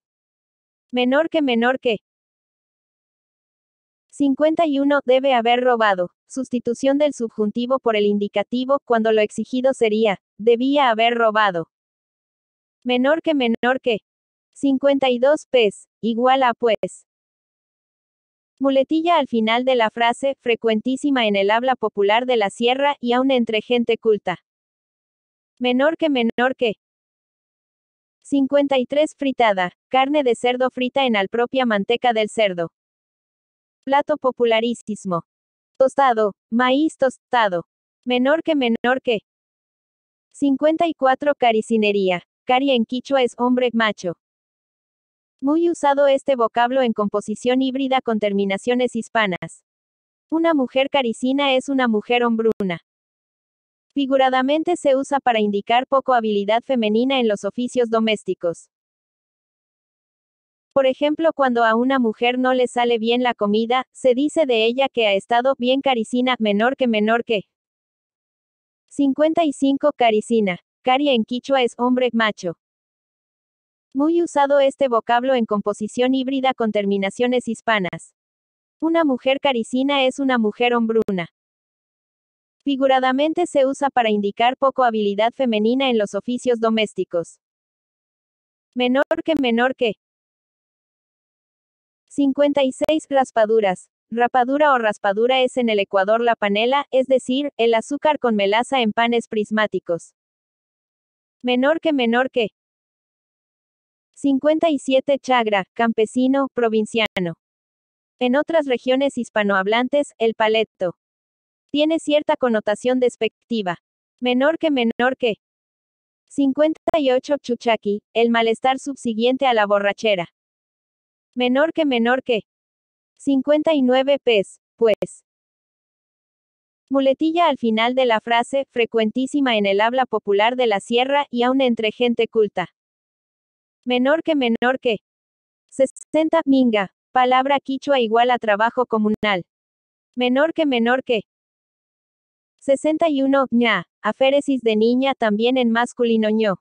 Menor que menor que. 51. Debe haber robado. Sustitución del subjuntivo por el indicativo, cuando lo exigido sería, debía haber robado menor que menor que 52 pes, igual a pues. Muletilla al final de la frase, frecuentísima en el habla popular de la sierra y aún entre gente culta. Menor que menor que. 53 fritada, carne de cerdo frita en al propia manteca del cerdo. Plato popularísimo. Tostado, maíz tostado. Menor que menor que. 54 caricinería, Cari en quichua es hombre, macho. Muy usado este vocablo en composición híbrida con terminaciones hispanas. Una mujer caricina es una mujer hombruna. Figuradamente se usa para indicar poco habilidad femenina en los oficios domésticos. Por ejemplo, cuando a una mujer no le sale bien la comida, se dice de ella que ha estado bien caricina, menor que menor que. 55 Caricina. Cari en quichua es hombre, macho. Muy usado este vocablo en composición híbrida con terminaciones hispanas. Una mujer caricina es una mujer hombruna. Figuradamente se usa para indicar poco habilidad femenina en los oficios domésticos. Menor que menor que. 56. Raspaduras. Rapadura o raspadura es en el Ecuador la panela, es decir, el azúcar con melaza en panes prismáticos. Menor que menor que. 57 Chagra, campesino, provinciano. En otras regiones hispanohablantes, el paleto tiene cierta connotación despectiva. Menor que menor que. 58 Chuchaki, el malestar subsiguiente a la borrachera. Menor que menor que. 59 Pes, pues. Muletilla al final de la frase, frecuentísima en el habla popular de la sierra y aún entre gente culta. Menor que menor que. 60. Minga. Palabra quichua igual a trabajo comunal. Menor que menor que. 61. ña. Aféresis de niña también en masculino ño.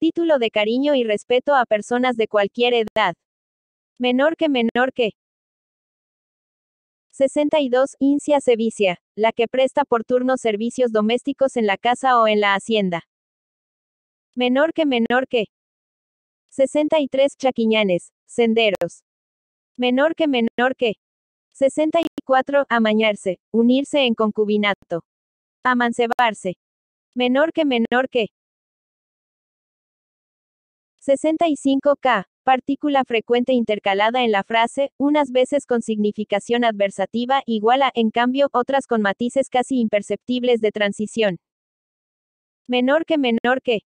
Título de cariño y respeto a personas de cualquier edad. Menor que menor que. 62. Incia Sevicia, la que presta por turno servicios domésticos en la casa o en la hacienda. Menor que menor que. 63. Chaquiñanes, senderos. Menor que menor que. 64. Amañarse, unirse en concubinato. Amancebarse. Menor que menor que. 65K, partícula frecuente intercalada en la frase, unas veces con significación adversativa igual a, en cambio, otras con matices casi imperceptibles de transición. Menor que menor que.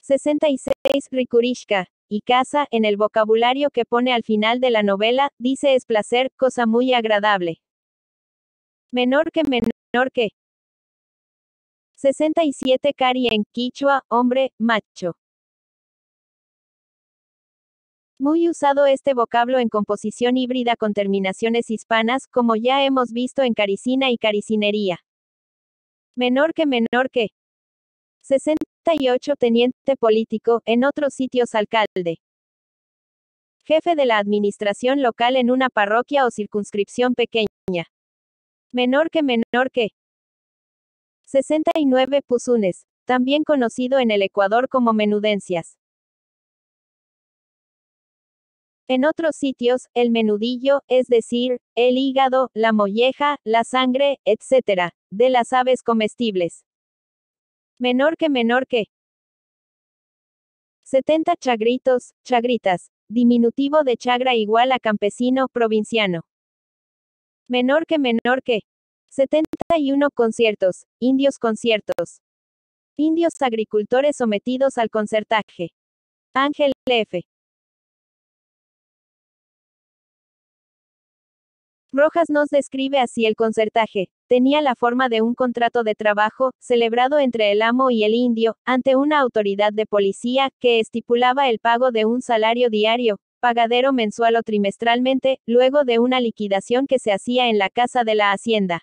66. Rikurishka. Y casa, en el vocabulario que pone al final de la novela, dice es placer, cosa muy agradable. Menor que menor que. 67 Cari en quichua, hombre, macho. Muy usado este vocablo en composición híbrida con terminaciones hispanas, como ya hemos visto en caricina y caricinería. Menor que menor que. 68 Teniente político, en otros sitios alcalde. Jefe de la administración local en una parroquia o circunscripción pequeña. Menor que menor que. 69 Puzunes, también conocido en el Ecuador como menudencias. En otros sitios, el menudillo, es decir, el hígado, la molleja, la sangre, etc., de las aves comestibles. Menor que menor que. 70 Chagritos, chagritas, diminutivo de chagra igual a campesino, provinciano. Menor que menor que. 71 conciertos, indios conciertos. Indios agricultores sometidos al concertaje. Ángel LF. Rojas nos describe así el concertaje. Tenía la forma de un contrato de trabajo, celebrado entre el amo y el indio, ante una autoridad de policía, que estipulaba el pago de un salario diario, pagadero mensual o trimestralmente, luego de una liquidación que se hacía en la casa de la hacienda.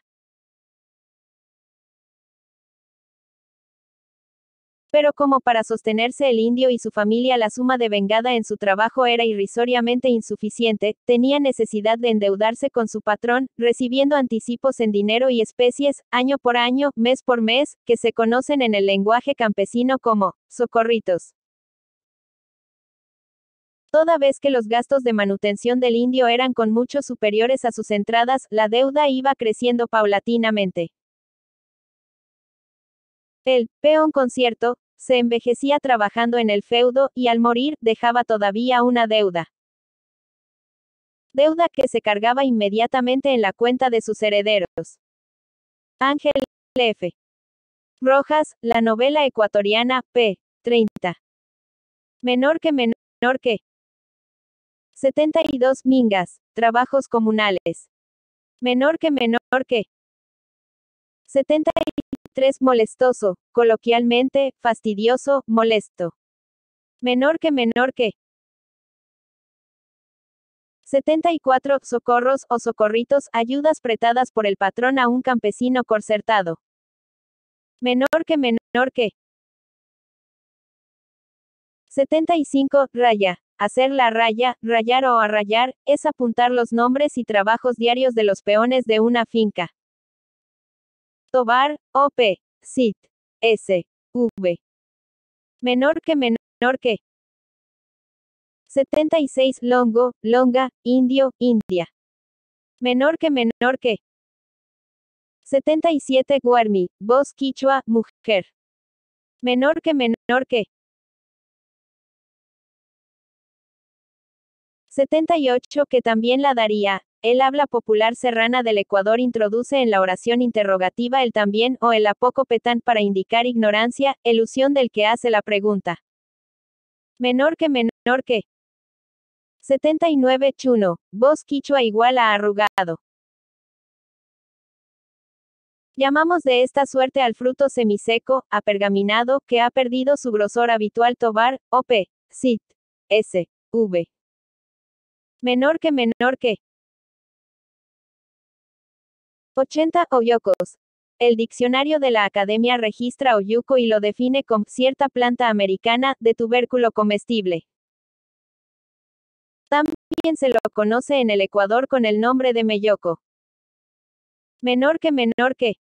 Pero como para sostenerse el indio y su familia la suma de vengada en su trabajo era irrisoriamente insuficiente, tenía necesidad de endeudarse con su patrón, recibiendo anticipos en dinero y especies, año por año, mes por mes, que se conocen en el lenguaje campesino como socorritos. Toda vez que los gastos de manutención del indio eran con mucho superiores a sus entradas, la deuda iba creciendo paulatinamente. El peón concierto, se envejecía trabajando en el feudo, y al morir, dejaba todavía una deuda. Deuda que se cargaba inmediatamente en la cuenta de sus herederos. Ángel F. Rojas, la novela ecuatoriana, p. 30. Menor que menor que. 72 Mingas, trabajos comunales. Menor que menor que. 72. 3. Molestoso, coloquialmente, fastidioso, molesto. Menor que menor que. 74. Socorros o socorritos, ayudas pretadas por el patrón a un campesino concertado. Menor que menor que. 75. Raya. Hacer la raya, rayar o arrayar, es apuntar los nombres y trabajos diarios de los peones de una finca. Tobar, OP, SIT, S, V. Menor que menor que. 76 Longo, Longa, Indio, India. Menor que menor que. 77 Guarmi, voz quichua, mujer. Menor que menor que. 78 que también la daría, el habla popular serrana del Ecuador introduce en la oración interrogativa el también o el apocopetán para indicar ignorancia, elusión del que hace la pregunta. Menor que menor que. 79 Chuno, voz quichua igual a arrugado. Llamamos de esta suerte al fruto semiseco, apergaminado, que ha perdido su grosor habitual tobar, op, sit, s, v. Menor que menor que. 80. Oyocos. El diccionario de la Academia registra oyuco y lo define como cierta planta americana de tubérculo comestible. También se lo conoce en el Ecuador con el nombre de meyoco. Menor que menor que.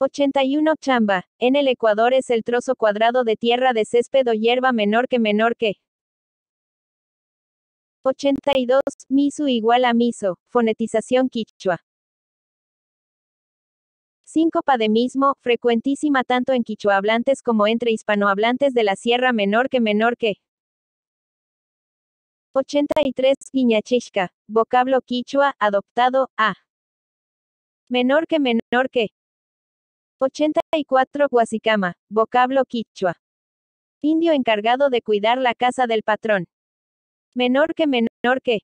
81 chamba. En el Ecuador es el trozo cuadrado de tierra de césped o hierba menor que menor que. 82. Misu igual a miso, fonetización quichua. 5 de mismo, frecuentísima tanto en hablantes como entre hispanohablantes de la Sierra Menor que menor que. 83. Guiñachishka, vocablo quichua, adoptado, a. Menor que menor que. 84. Guasicama, vocablo quichua. Indio encargado de cuidar la casa del patrón. Menor que menor que.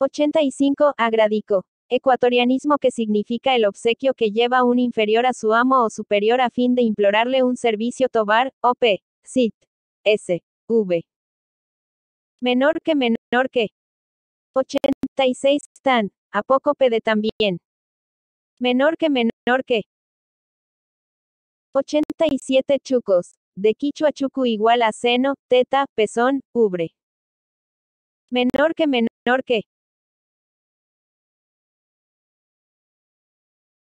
85. Agradico. Ecuatorianismo que significa el obsequio que lleva un inferior a su amo o superior a fin de implorarle un servicio tobar, OP, SIT, S, V. Menor que menor que. 86. Tan, apócope de también. Menor que menor que. 87. Chucos. De Quichua chucu igual a seno, teta, pezón, ubre. Menor que menor que.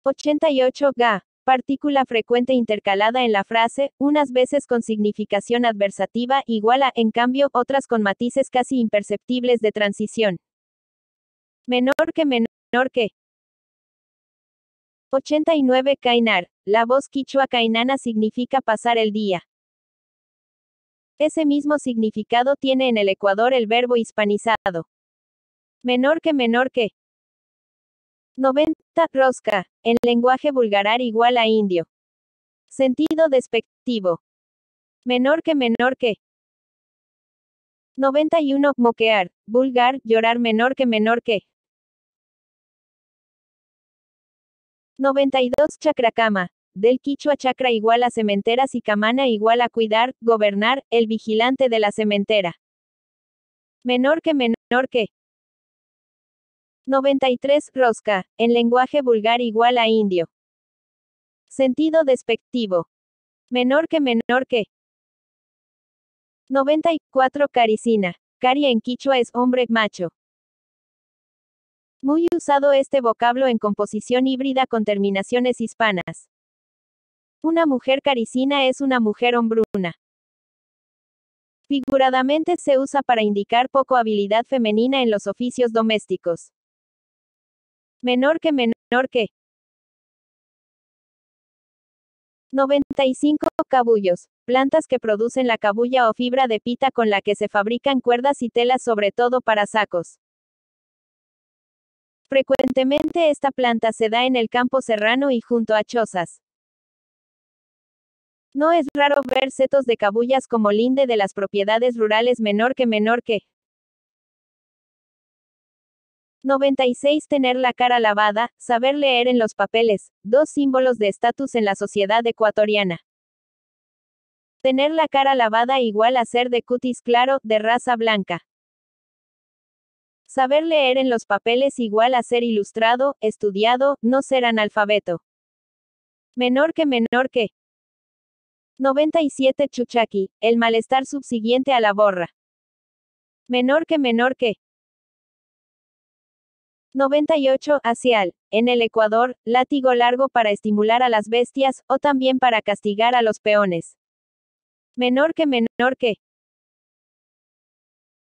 88 ga. Partícula frecuente intercalada en la frase, unas veces con significación adversativa igual a, en cambio, otras con matices casi imperceptibles de transición. Menor que menor que. 89 Kainar. La voz quichua cainana significa pasar el día. Ese mismo significado tiene en el Ecuador el verbo hispanizado. Menor que menor que. 90. Rosca, en lenguaje vulgarar igual a indio. Sentido despectivo. Menor que menor que. 91. Moquear, vulgar, llorar menor que menor que. 92. Chacracama, del Quichua Chacra igual a cementeras y Camana igual a cuidar, gobernar, el vigilante de la cementera. Menor que menor que. 93. Rosca, en lenguaje vulgar igual a indio. Sentido despectivo. Menor que menor que. 94. Caricina. Cari en quichua es hombre macho. Muy usado este vocablo en composición híbrida con terminaciones hispanas. Una mujer caricina es una mujer hombruna. Figuradamente se usa para indicar poco habilidad femenina en los oficios domésticos. Menor que menor que. 95. Cabullos. Plantas que producen la cabulla o fibra de pita con la que se fabrican cuerdas y telas sobre todo para sacos. Frecuentemente esta planta se da en el campo serrano y junto a chozas. No es raro ver setos de cabullas como linde de las propiedades rurales menor que menor que. 96. Tener la cara lavada, saber leer en los papeles, dos símbolos de estatus en la sociedad ecuatoriana. Tener la cara lavada igual a ser de cutis claro, de raza blanca. Saber leer en los papeles igual a ser ilustrado, estudiado, no ser analfabeto. Menor que menor que. 97 Chuchaki, el malestar subsiguiente a la borra. Menor que menor que. 98 Asial, en el Ecuador, látigo largo para estimular a las bestias, o también para castigar a los peones. Menor que menor que.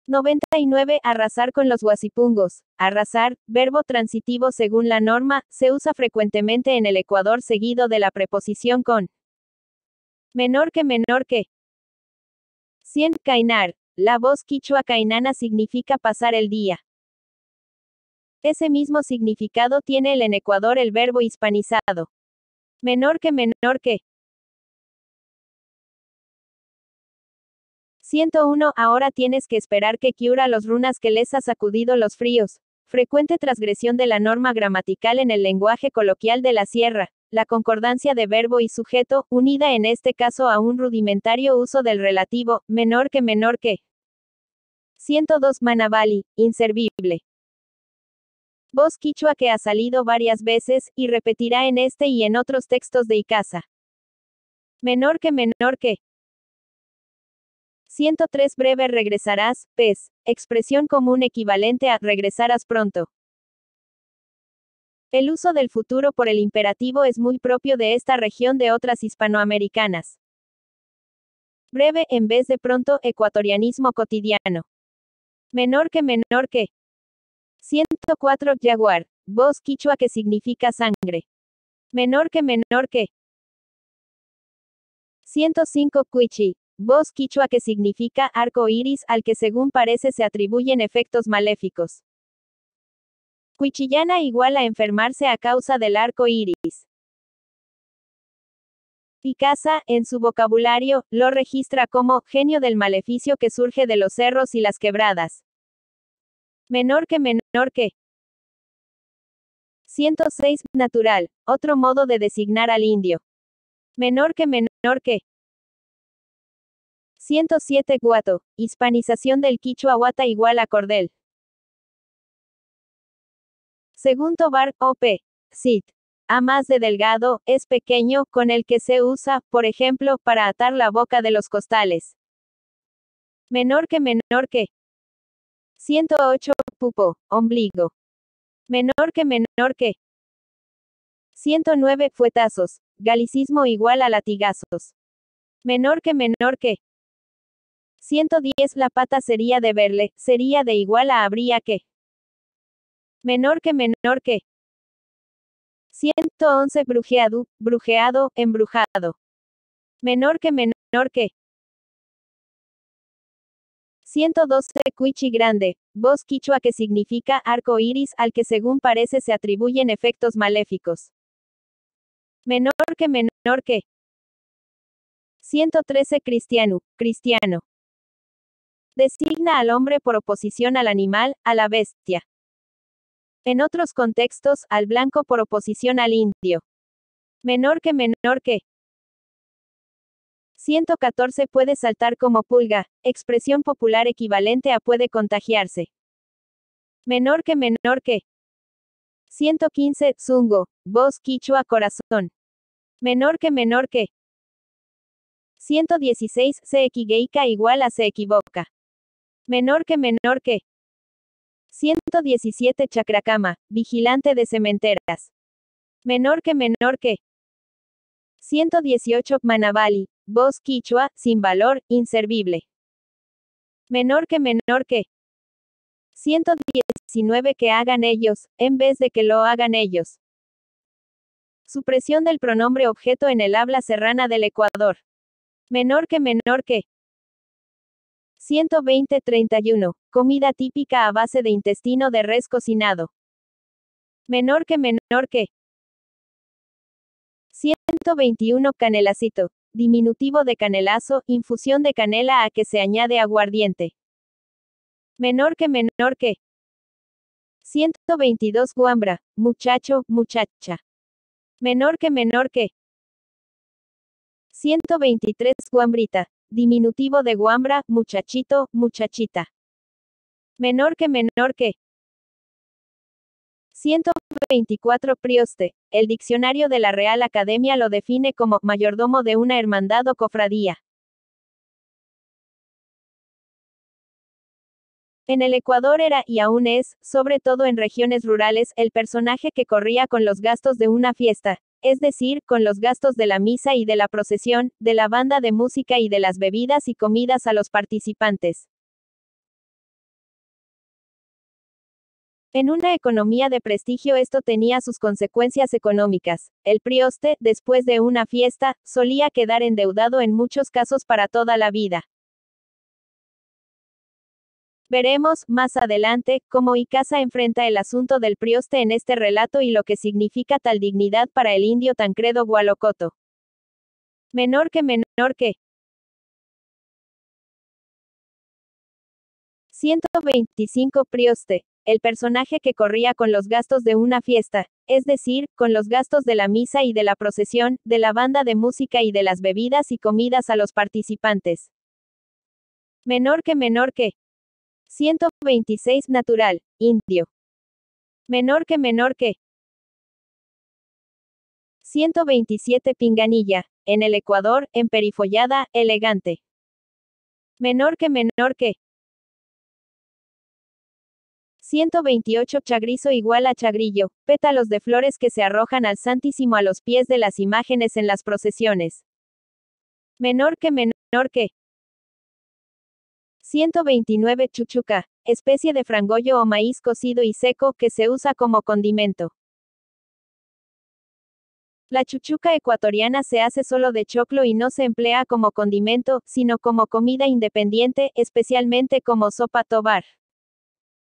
99. Arrasar con los guasipungos. Arrasar, verbo transitivo según la norma, se usa frecuentemente en el Ecuador seguido de la preposición con. Menor que menor que. 100. Cainar. La voz quichua cainana significa pasar el día. Ese mismo significado tiene el en Ecuador el verbo hispanizado. Menor que menor que. 101. Ahora tienes que esperar que cura los runas que les ha sacudido los fríos. Frecuente transgresión de la norma gramatical en el lenguaje coloquial de la sierra. La concordancia de verbo y sujeto, unida en este caso a un rudimentario uso del relativo, menor que menor que. 102 Manavali, inservible. Voz quichua que ha salido varias veces, y repetirá en este y en otros textos de Icaza. Menor que menor que. 103 Breve regresarás, pez, expresión común equivalente a regresarás pronto. El uso del futuro por el imperativo es muy propio de esta región de otras hispanoamericanas. Breve en vez de pronto, ecuatorianismo cotidiano. Menor que menor que. 104 Jaguar, voz quichua que significa sangre. Menor que menor que. 105 Cuichi, voz quichua que significa arco iris al que según parece se atribuyen efectos maléficos. Cuchillana igual a enfermarse a causa del arco iris. Picasa, en su vocabulario, lo registra como genio del maleficio que surge de los cerros y las quebradas. Menor que menor que. 106. Natural, otro modo de designar al indio. Menor que menor que. 107. Guato, hispanización del quichua guata igual a cordel. Segundo bar, OP. Sit. A más de delgado, es pequeño, con el que se usa, por ejemplo, para atar la boca de los costales. Menor que menor que. 108. Pupo, ombligo. Menor que menor que. 109. Fuetazos. Galicismo igual a latigazos. Menor que menor que. 110. La pata sería de verle, sería de igual a habría que. Menor que menor que. 111 brujeado, brujeado, embrujado. Menor que menor que. 112 Cuichi Grande, voz quichua que significa arco iris al que según parece se atribuyen efectos maléficos. Menor que menor que. 113 Cristiano, cristiano. Designa al hombre por oposición al animal, a la bestia. En otros contextos, al blanco por oposición al indio. Menor que menor que. 114 puede saltar como pulga, expresión popular equivalente a puede contagiarse. Menor que menor que. 115, zungo, voz quichua corazón. Menor que menor que. 116, se equigeica igual a se equivoca. Menor que menor que. 117 Chacracama, vigilante de cementeras. Menor que menor que. 118 Manabali, voz quichua, sin valor, inservible. Menor que menor que. 119 que hagan ellos, en vez de que lo hagan ellos. Supresión del pronombre objeto en el habla serrana del Ecuador. Menor que menor que. 120-31. Comida típica a base de intestino de res cocinado. Menor que menor que. 121. Canelacito. Diminutivo de canelazo, infusión de canela a que se añade aguardiente. Menor que menor que. 122. Guambra. Muchacho, muchacha. Menor que menor que. 123. Guambrita diminutivo de guambra, muchachito, muchachita. Menor que menor que. 124 Prioste. El diccionario de la Real Academia lo define como mayordomo de una hermandad o cofradía. En el Ecuador era, y aún es, sobre todo en regiones rurales, el personaje que corría con los gastos de una fiesta, es decir, con los gastos de la misa y de la procesión, de la banda de música y de las bebidas y comidas a los participantes. En una economía de prestigio esto tenía sus consecuencias económicas. El prioste, después de una fiesta, solía quedar endeudado en muchos casos para toda la vida. Veremos, más adelante, cómo Icaza enfrenta el asunto del prioste en este relato y lo que significa tal dignidad para el indio Tancredo Gualocoto. Menor que menor que. 125 Prioste, el personaje que corría con los gastos de una fiesta, es decir, con los gastos de la misa y de la procesión, de la banda de música y de las bebidas y comidas a los participantes. Menor que menor que. 126 natural, indio. Menor que menor que. 127 pinganilla, en el Ecuador, emperifollada, elegante. Menor que menor que. 128 Chagrizo igual a Chagrillo, pétalos de flores que se arrojan al Santísimo a los pies de las imágenes en las procesiones. Menor que menor que. 129 Chuchuca, especie de frangollo o maíz cocido y seco que se usa como condimento. La chuchuca ecuatoriana se hace solo de choclo y no se emplea como condimento, sino como comida independiente, especialmente como sopa tobar.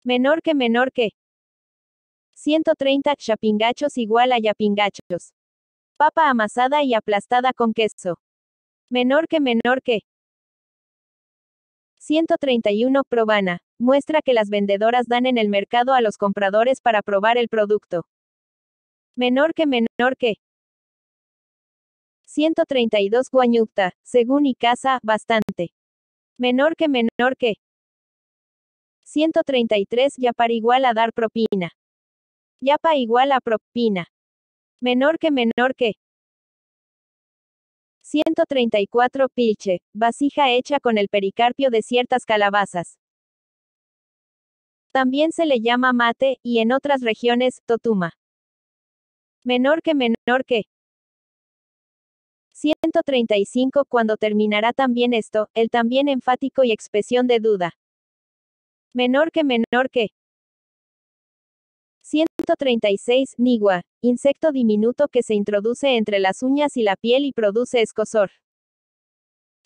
Menor que menor que. 130 Chapingachos igual a yapingachos. Papa amasada y aplastada con queso. Menor que menor que. 131. Probana. Muestra que las vendedoras dan en el mercado a los compradores para probar el producto. Menor que menor que. 132. Guanyukta. Según y casa, bastante. Menor que menor que. 133. Yapar igual a dar propina. Yapa igual a propina. Menor que menor que. 134 Pilche, vasija hecha con el pericarpio de ciertas calabazas. También se le llama mate, y en otras regiones, totuma. Menor que menor que. 135 Cuando terminará también esto, el también enfático y expresión de duda. Menor que menor que. 136. Nigua, insecto diminuto que se introduce entre las uñas y la piel y produce escosor.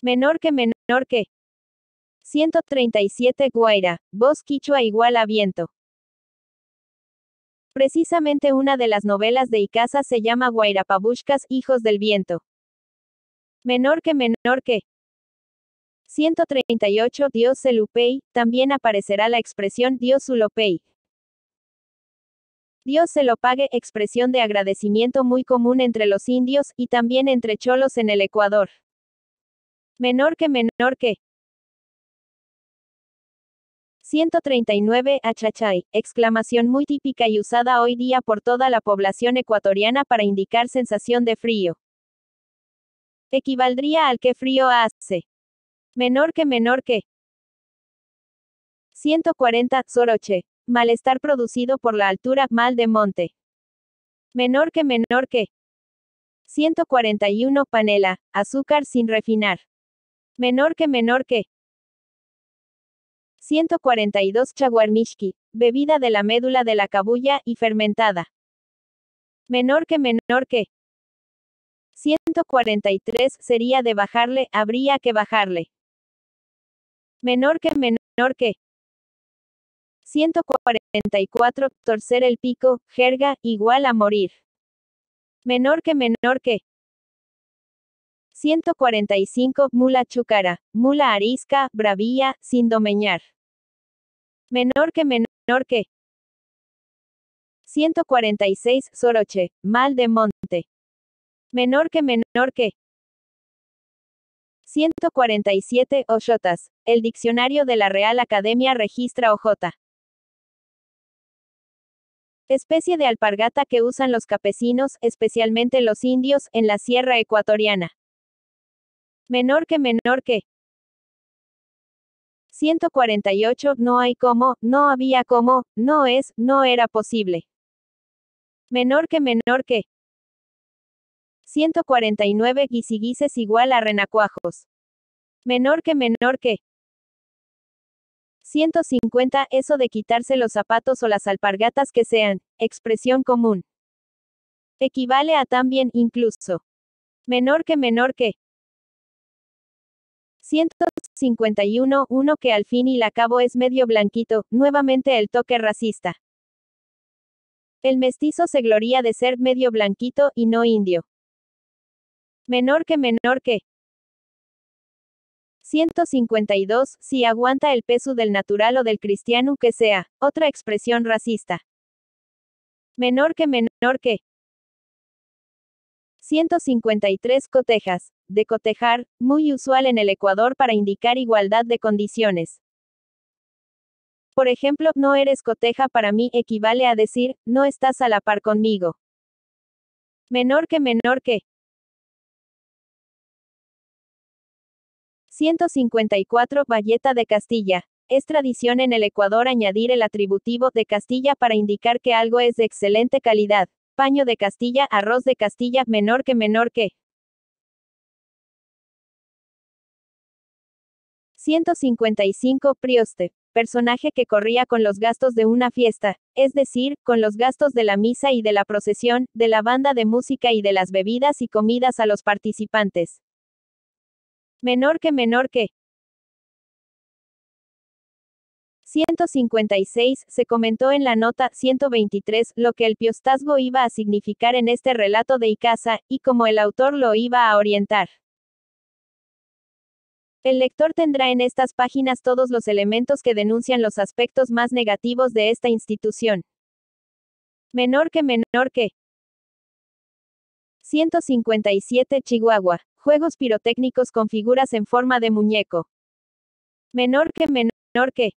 Menor que menor que. 137. Guaira, voz quichua igual a viento. Precisamente una de las novelas de Icaza se llama Guairapabushkas, Hijos del Viento. Menor que menor que. 138. Dios Selupei, también aparecerá la expresión Dios Ulopei. Dios se lo pague, expresión de agradecimiento muy común entre los indios y también entre cholos en el Ecuador. Menor que menor que. 139. Achachay, exclamación muy típica y usada hoy día por toda la población ecuatoriana para indicar sensación de frío. Equivaldría al que frío hace. Menor que menor que. 140. Soroche, malestar producido por la altura, mal de monte. Menor que menor que. 141 panela, azúcar sin refinar. Menor que menor que. 142 chaguarmishki, bebida de la médula de la cabulla y fermentada. Menor que menor que. 143 sería de bajarle, habría que bajarle. Menor que menor que. 144. Torcer el pico, jerga, igual a morir. Menor que menor que. 145. Mula chucara, mula arisca, bravía, sin domeñar. Menor que menor que. 146. Soroche, mal de monte. Menor que menor que. 147. oyotas. El diccionario de la Real Academia registra ojota. Especie de alpargata que usan los campesinos, especialmente los indios, en la sierra ecuatoriana. Menor que menor que. 148. No hay cómo, no había cómo, no es, no era posible. Menor que menor que. 149. Guisiguises igual a renacuajos. Menor que menor que. 150. Eso de quitarse los zapatos o las alpargatas que sean, expresión común. Equivale a también incluso. Menor que menor que. 151. Uno que al fin y al cabo es medio blanquito, nuevamente el toque racista. El mestizo se gloría de ser medio blanquito y no indio. Menor que menor que. 152. Si aguanta el peso del natural o del cristiano que sea, otra expresión racista. Menor que menor que. 153. Cotejas. De cotejar, muy usual en el Ecuador para indicar igualdad de condiciones. Por ejemplo, no eres coteja para mí equivale a decir, no estás a la par conmigo. Menor que menor que. 154. Valleta de Castilla. Es tradición en el Ecuador añadir el atributivo de Castilla para indicar que algo es de excelente calidad. Paño de Castilla, arroz de Castilla, menor que menor que. 155. Prioste. Personaje que corría con los gastos de una fiesta, es decir, con los gastos de la misa y de la procesión, de la banda de música y de las bebidas y comidas a los participantes. Menor que menor que. 156, se comentó en la nota 123 lo que el piostazgo iba a significar en este relato de Icaza, y cómo el autor lo iba a orientar. El lector tendrá en estas páginas todos los elementos que denuncian los aspectos más negativos de esta institución. Menor que menor que. 157 Chihuahua. Juegos pirotécnicos con figuras en forma de muñeco. Menor que menor que.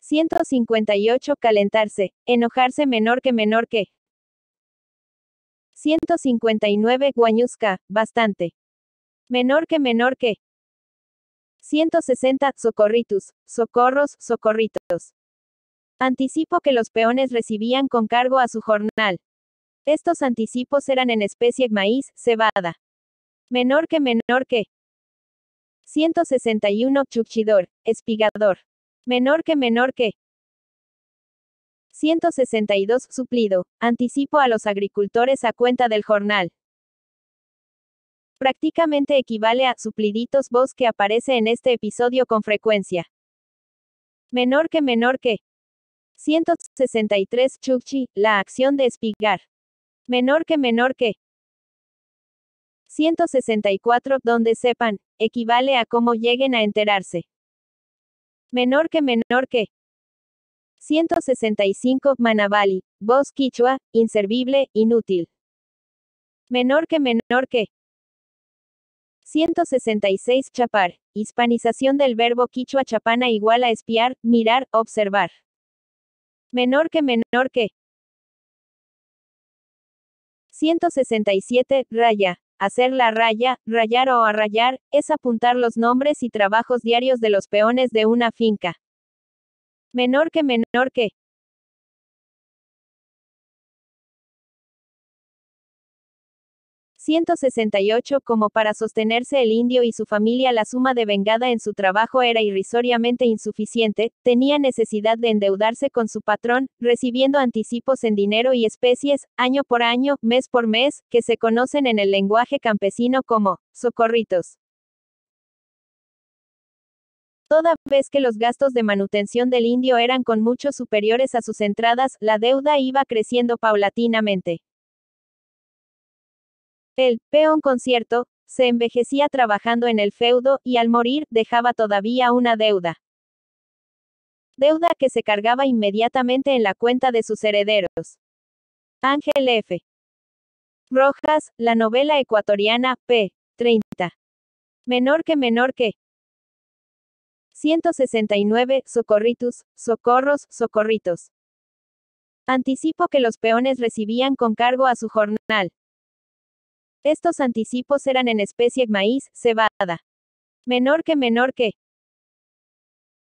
158. Calentarse, enojarse menor que menor que. 159. Guañusca. bastante. Menor que menor que. 160. Socorritus, socorros, socorritos. Anticipo que los peones recibían con cargo a su jornal. Estos anticipos eran en especie maíz, cebada. Menor que menor que. 161. Chuchidor, espigador. Menor que menor que. 162. Suplido, anticipo a los agricultores a cuenta del jornal. Prácticamente equivale a supliditos vos que aparece en este episodio con frecuencia. Menor que menor que. 163. Chuchi, la acción de espigar. Menor que menor que. 164 donde sepan, equivale a cómo lleguen a enterarse. Menor que menor que. 165 Manavali voz quichua, inservible, inútil. Menor que menor que. 166 Chapar, hispanización del verbo quichua chapana igual a espiar, mirar, observar. Menor que menor que. 167, raya, Hacer la raya, rayar o arrayar, es apuntar los nombres y trabajos diarios de los peones de una finca. Menor que menor que, 168 como para sostenerse el indio y su familia la suma de vengada en su trabajo era irrisoriamente insuficiente, tenía necesidad de endeudarse con su patrón, recibiendo anticipos en dinero y especies, año por año, mes por mes, que se conocen en el lenguaje campesino como socorritos. Toda vez que los gastos de manutención del indio eran con mucho superiores a sus entradas, la deuda iba creciendo paulatinamente. El peón concierto, se envejecía trabajando en el feudo y al morir dejaba todavía una deuda. Deuda que se cargaba inmediatamente en la cuenta de sus herederos. Ángel F. Rojas, la novela ecuatoriana, p. 30. Menor que menor que. 169. Socorritus, socorros, socorritos. Anticipo que los peones recibían con cargo a su jornal. Estos anticipos eran en especie maíz, cebada. Menor que menor que.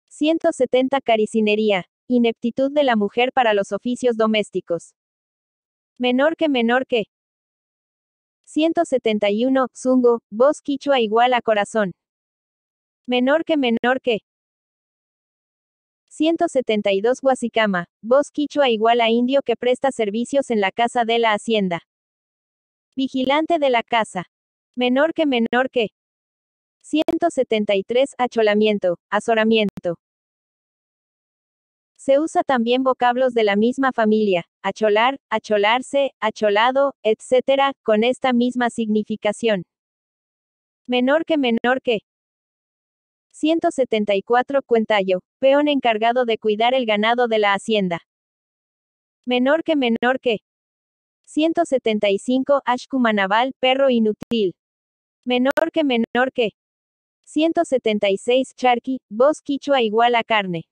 170 Caricinería. Ineptitud de la mujer para los oficios domésticos. Menor que menor que. 171 Zungo, voz quichua igual a corazón. Menor que menor que. 172 Huasicama, voz quichua igual a indio que presta servicios en la casa de la hacienda. Vigilante de la casa. Menor que menor que. 173. Acholamiento, azoramiento. Se usa también vocablos de la misma familia, acholar, acholarse, acholado, etc., con esta misma significación. Menor que menor que. 174. Cuentallo, peón encargado de cuidar el ganado de la hacienda. Menor que menor que. 175. Ashkumanaval, perro inútil. Menor que menor que. 176. Charqui, voz quichua igual a carne.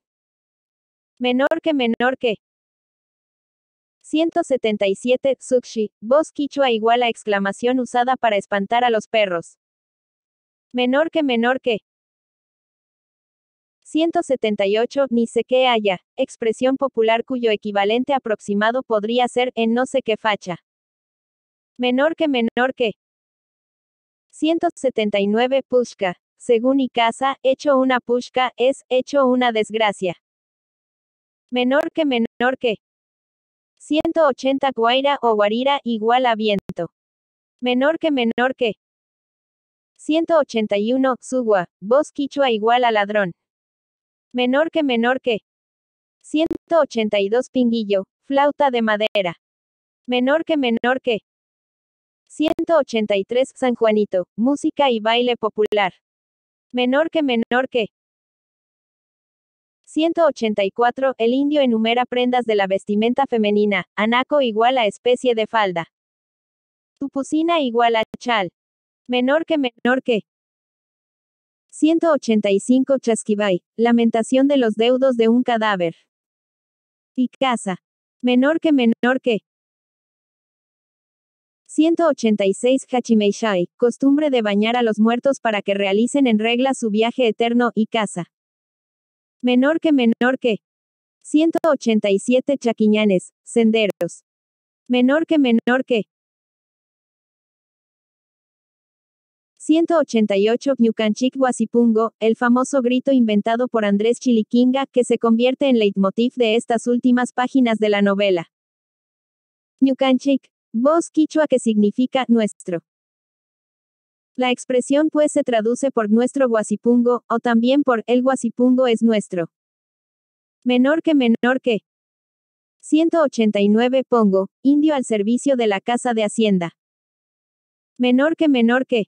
Menor que menor que. 177. Sukshi, voz quichua igual a exclamación usada para espantar a los perros. Menor que menor que. 178, ni sé qué haya, expresión popular cuyo equivalente aproximado podría ser en no sé qué facha. Menor que menor que. 179, pushka. Según casa hecho una pushka es hecho una desgracia. Menor que menor que. 180 guaira o guarira igual a viento. Menor que menor que. 181 sugua, voz quichua igual a ladrón. Menor que menor que. 182 Pinguillo, flauta de madera. Menor que menor que. 183 San Juanito, música y baile popular. Menor que menor que. 184 El indio enumera prendas de la vestimenta femenina, anaco igual a especie de falda. Tupucina igual a chal. Menor que menor que. 185 Chasquibay, Lamentación de los deudos de un cadáver. Icaza. Menor que menor que. 186 Hachimeishai, costumbre de bañar a los muertos para que realicen en regla su viaje eterno y casa. Menor que menor que. 187 Chaquiñanes, senderos. Menor que menor que. 188 Ñukanchik Guasipungo, el famoso grito inventado por Andrés Chiliquinga, que se convierte en leitmotiv de estas últimas páginas de la novela. Ñukanchik. voz quichua que significa nuestro. La expresión pues se traduce por nuestro Guasipungo, o también por el Guasipungo es nuestro. Menor que menor que. 189 Pongo, indio al servicio de la Casa de Hacienda. Menor que menor que.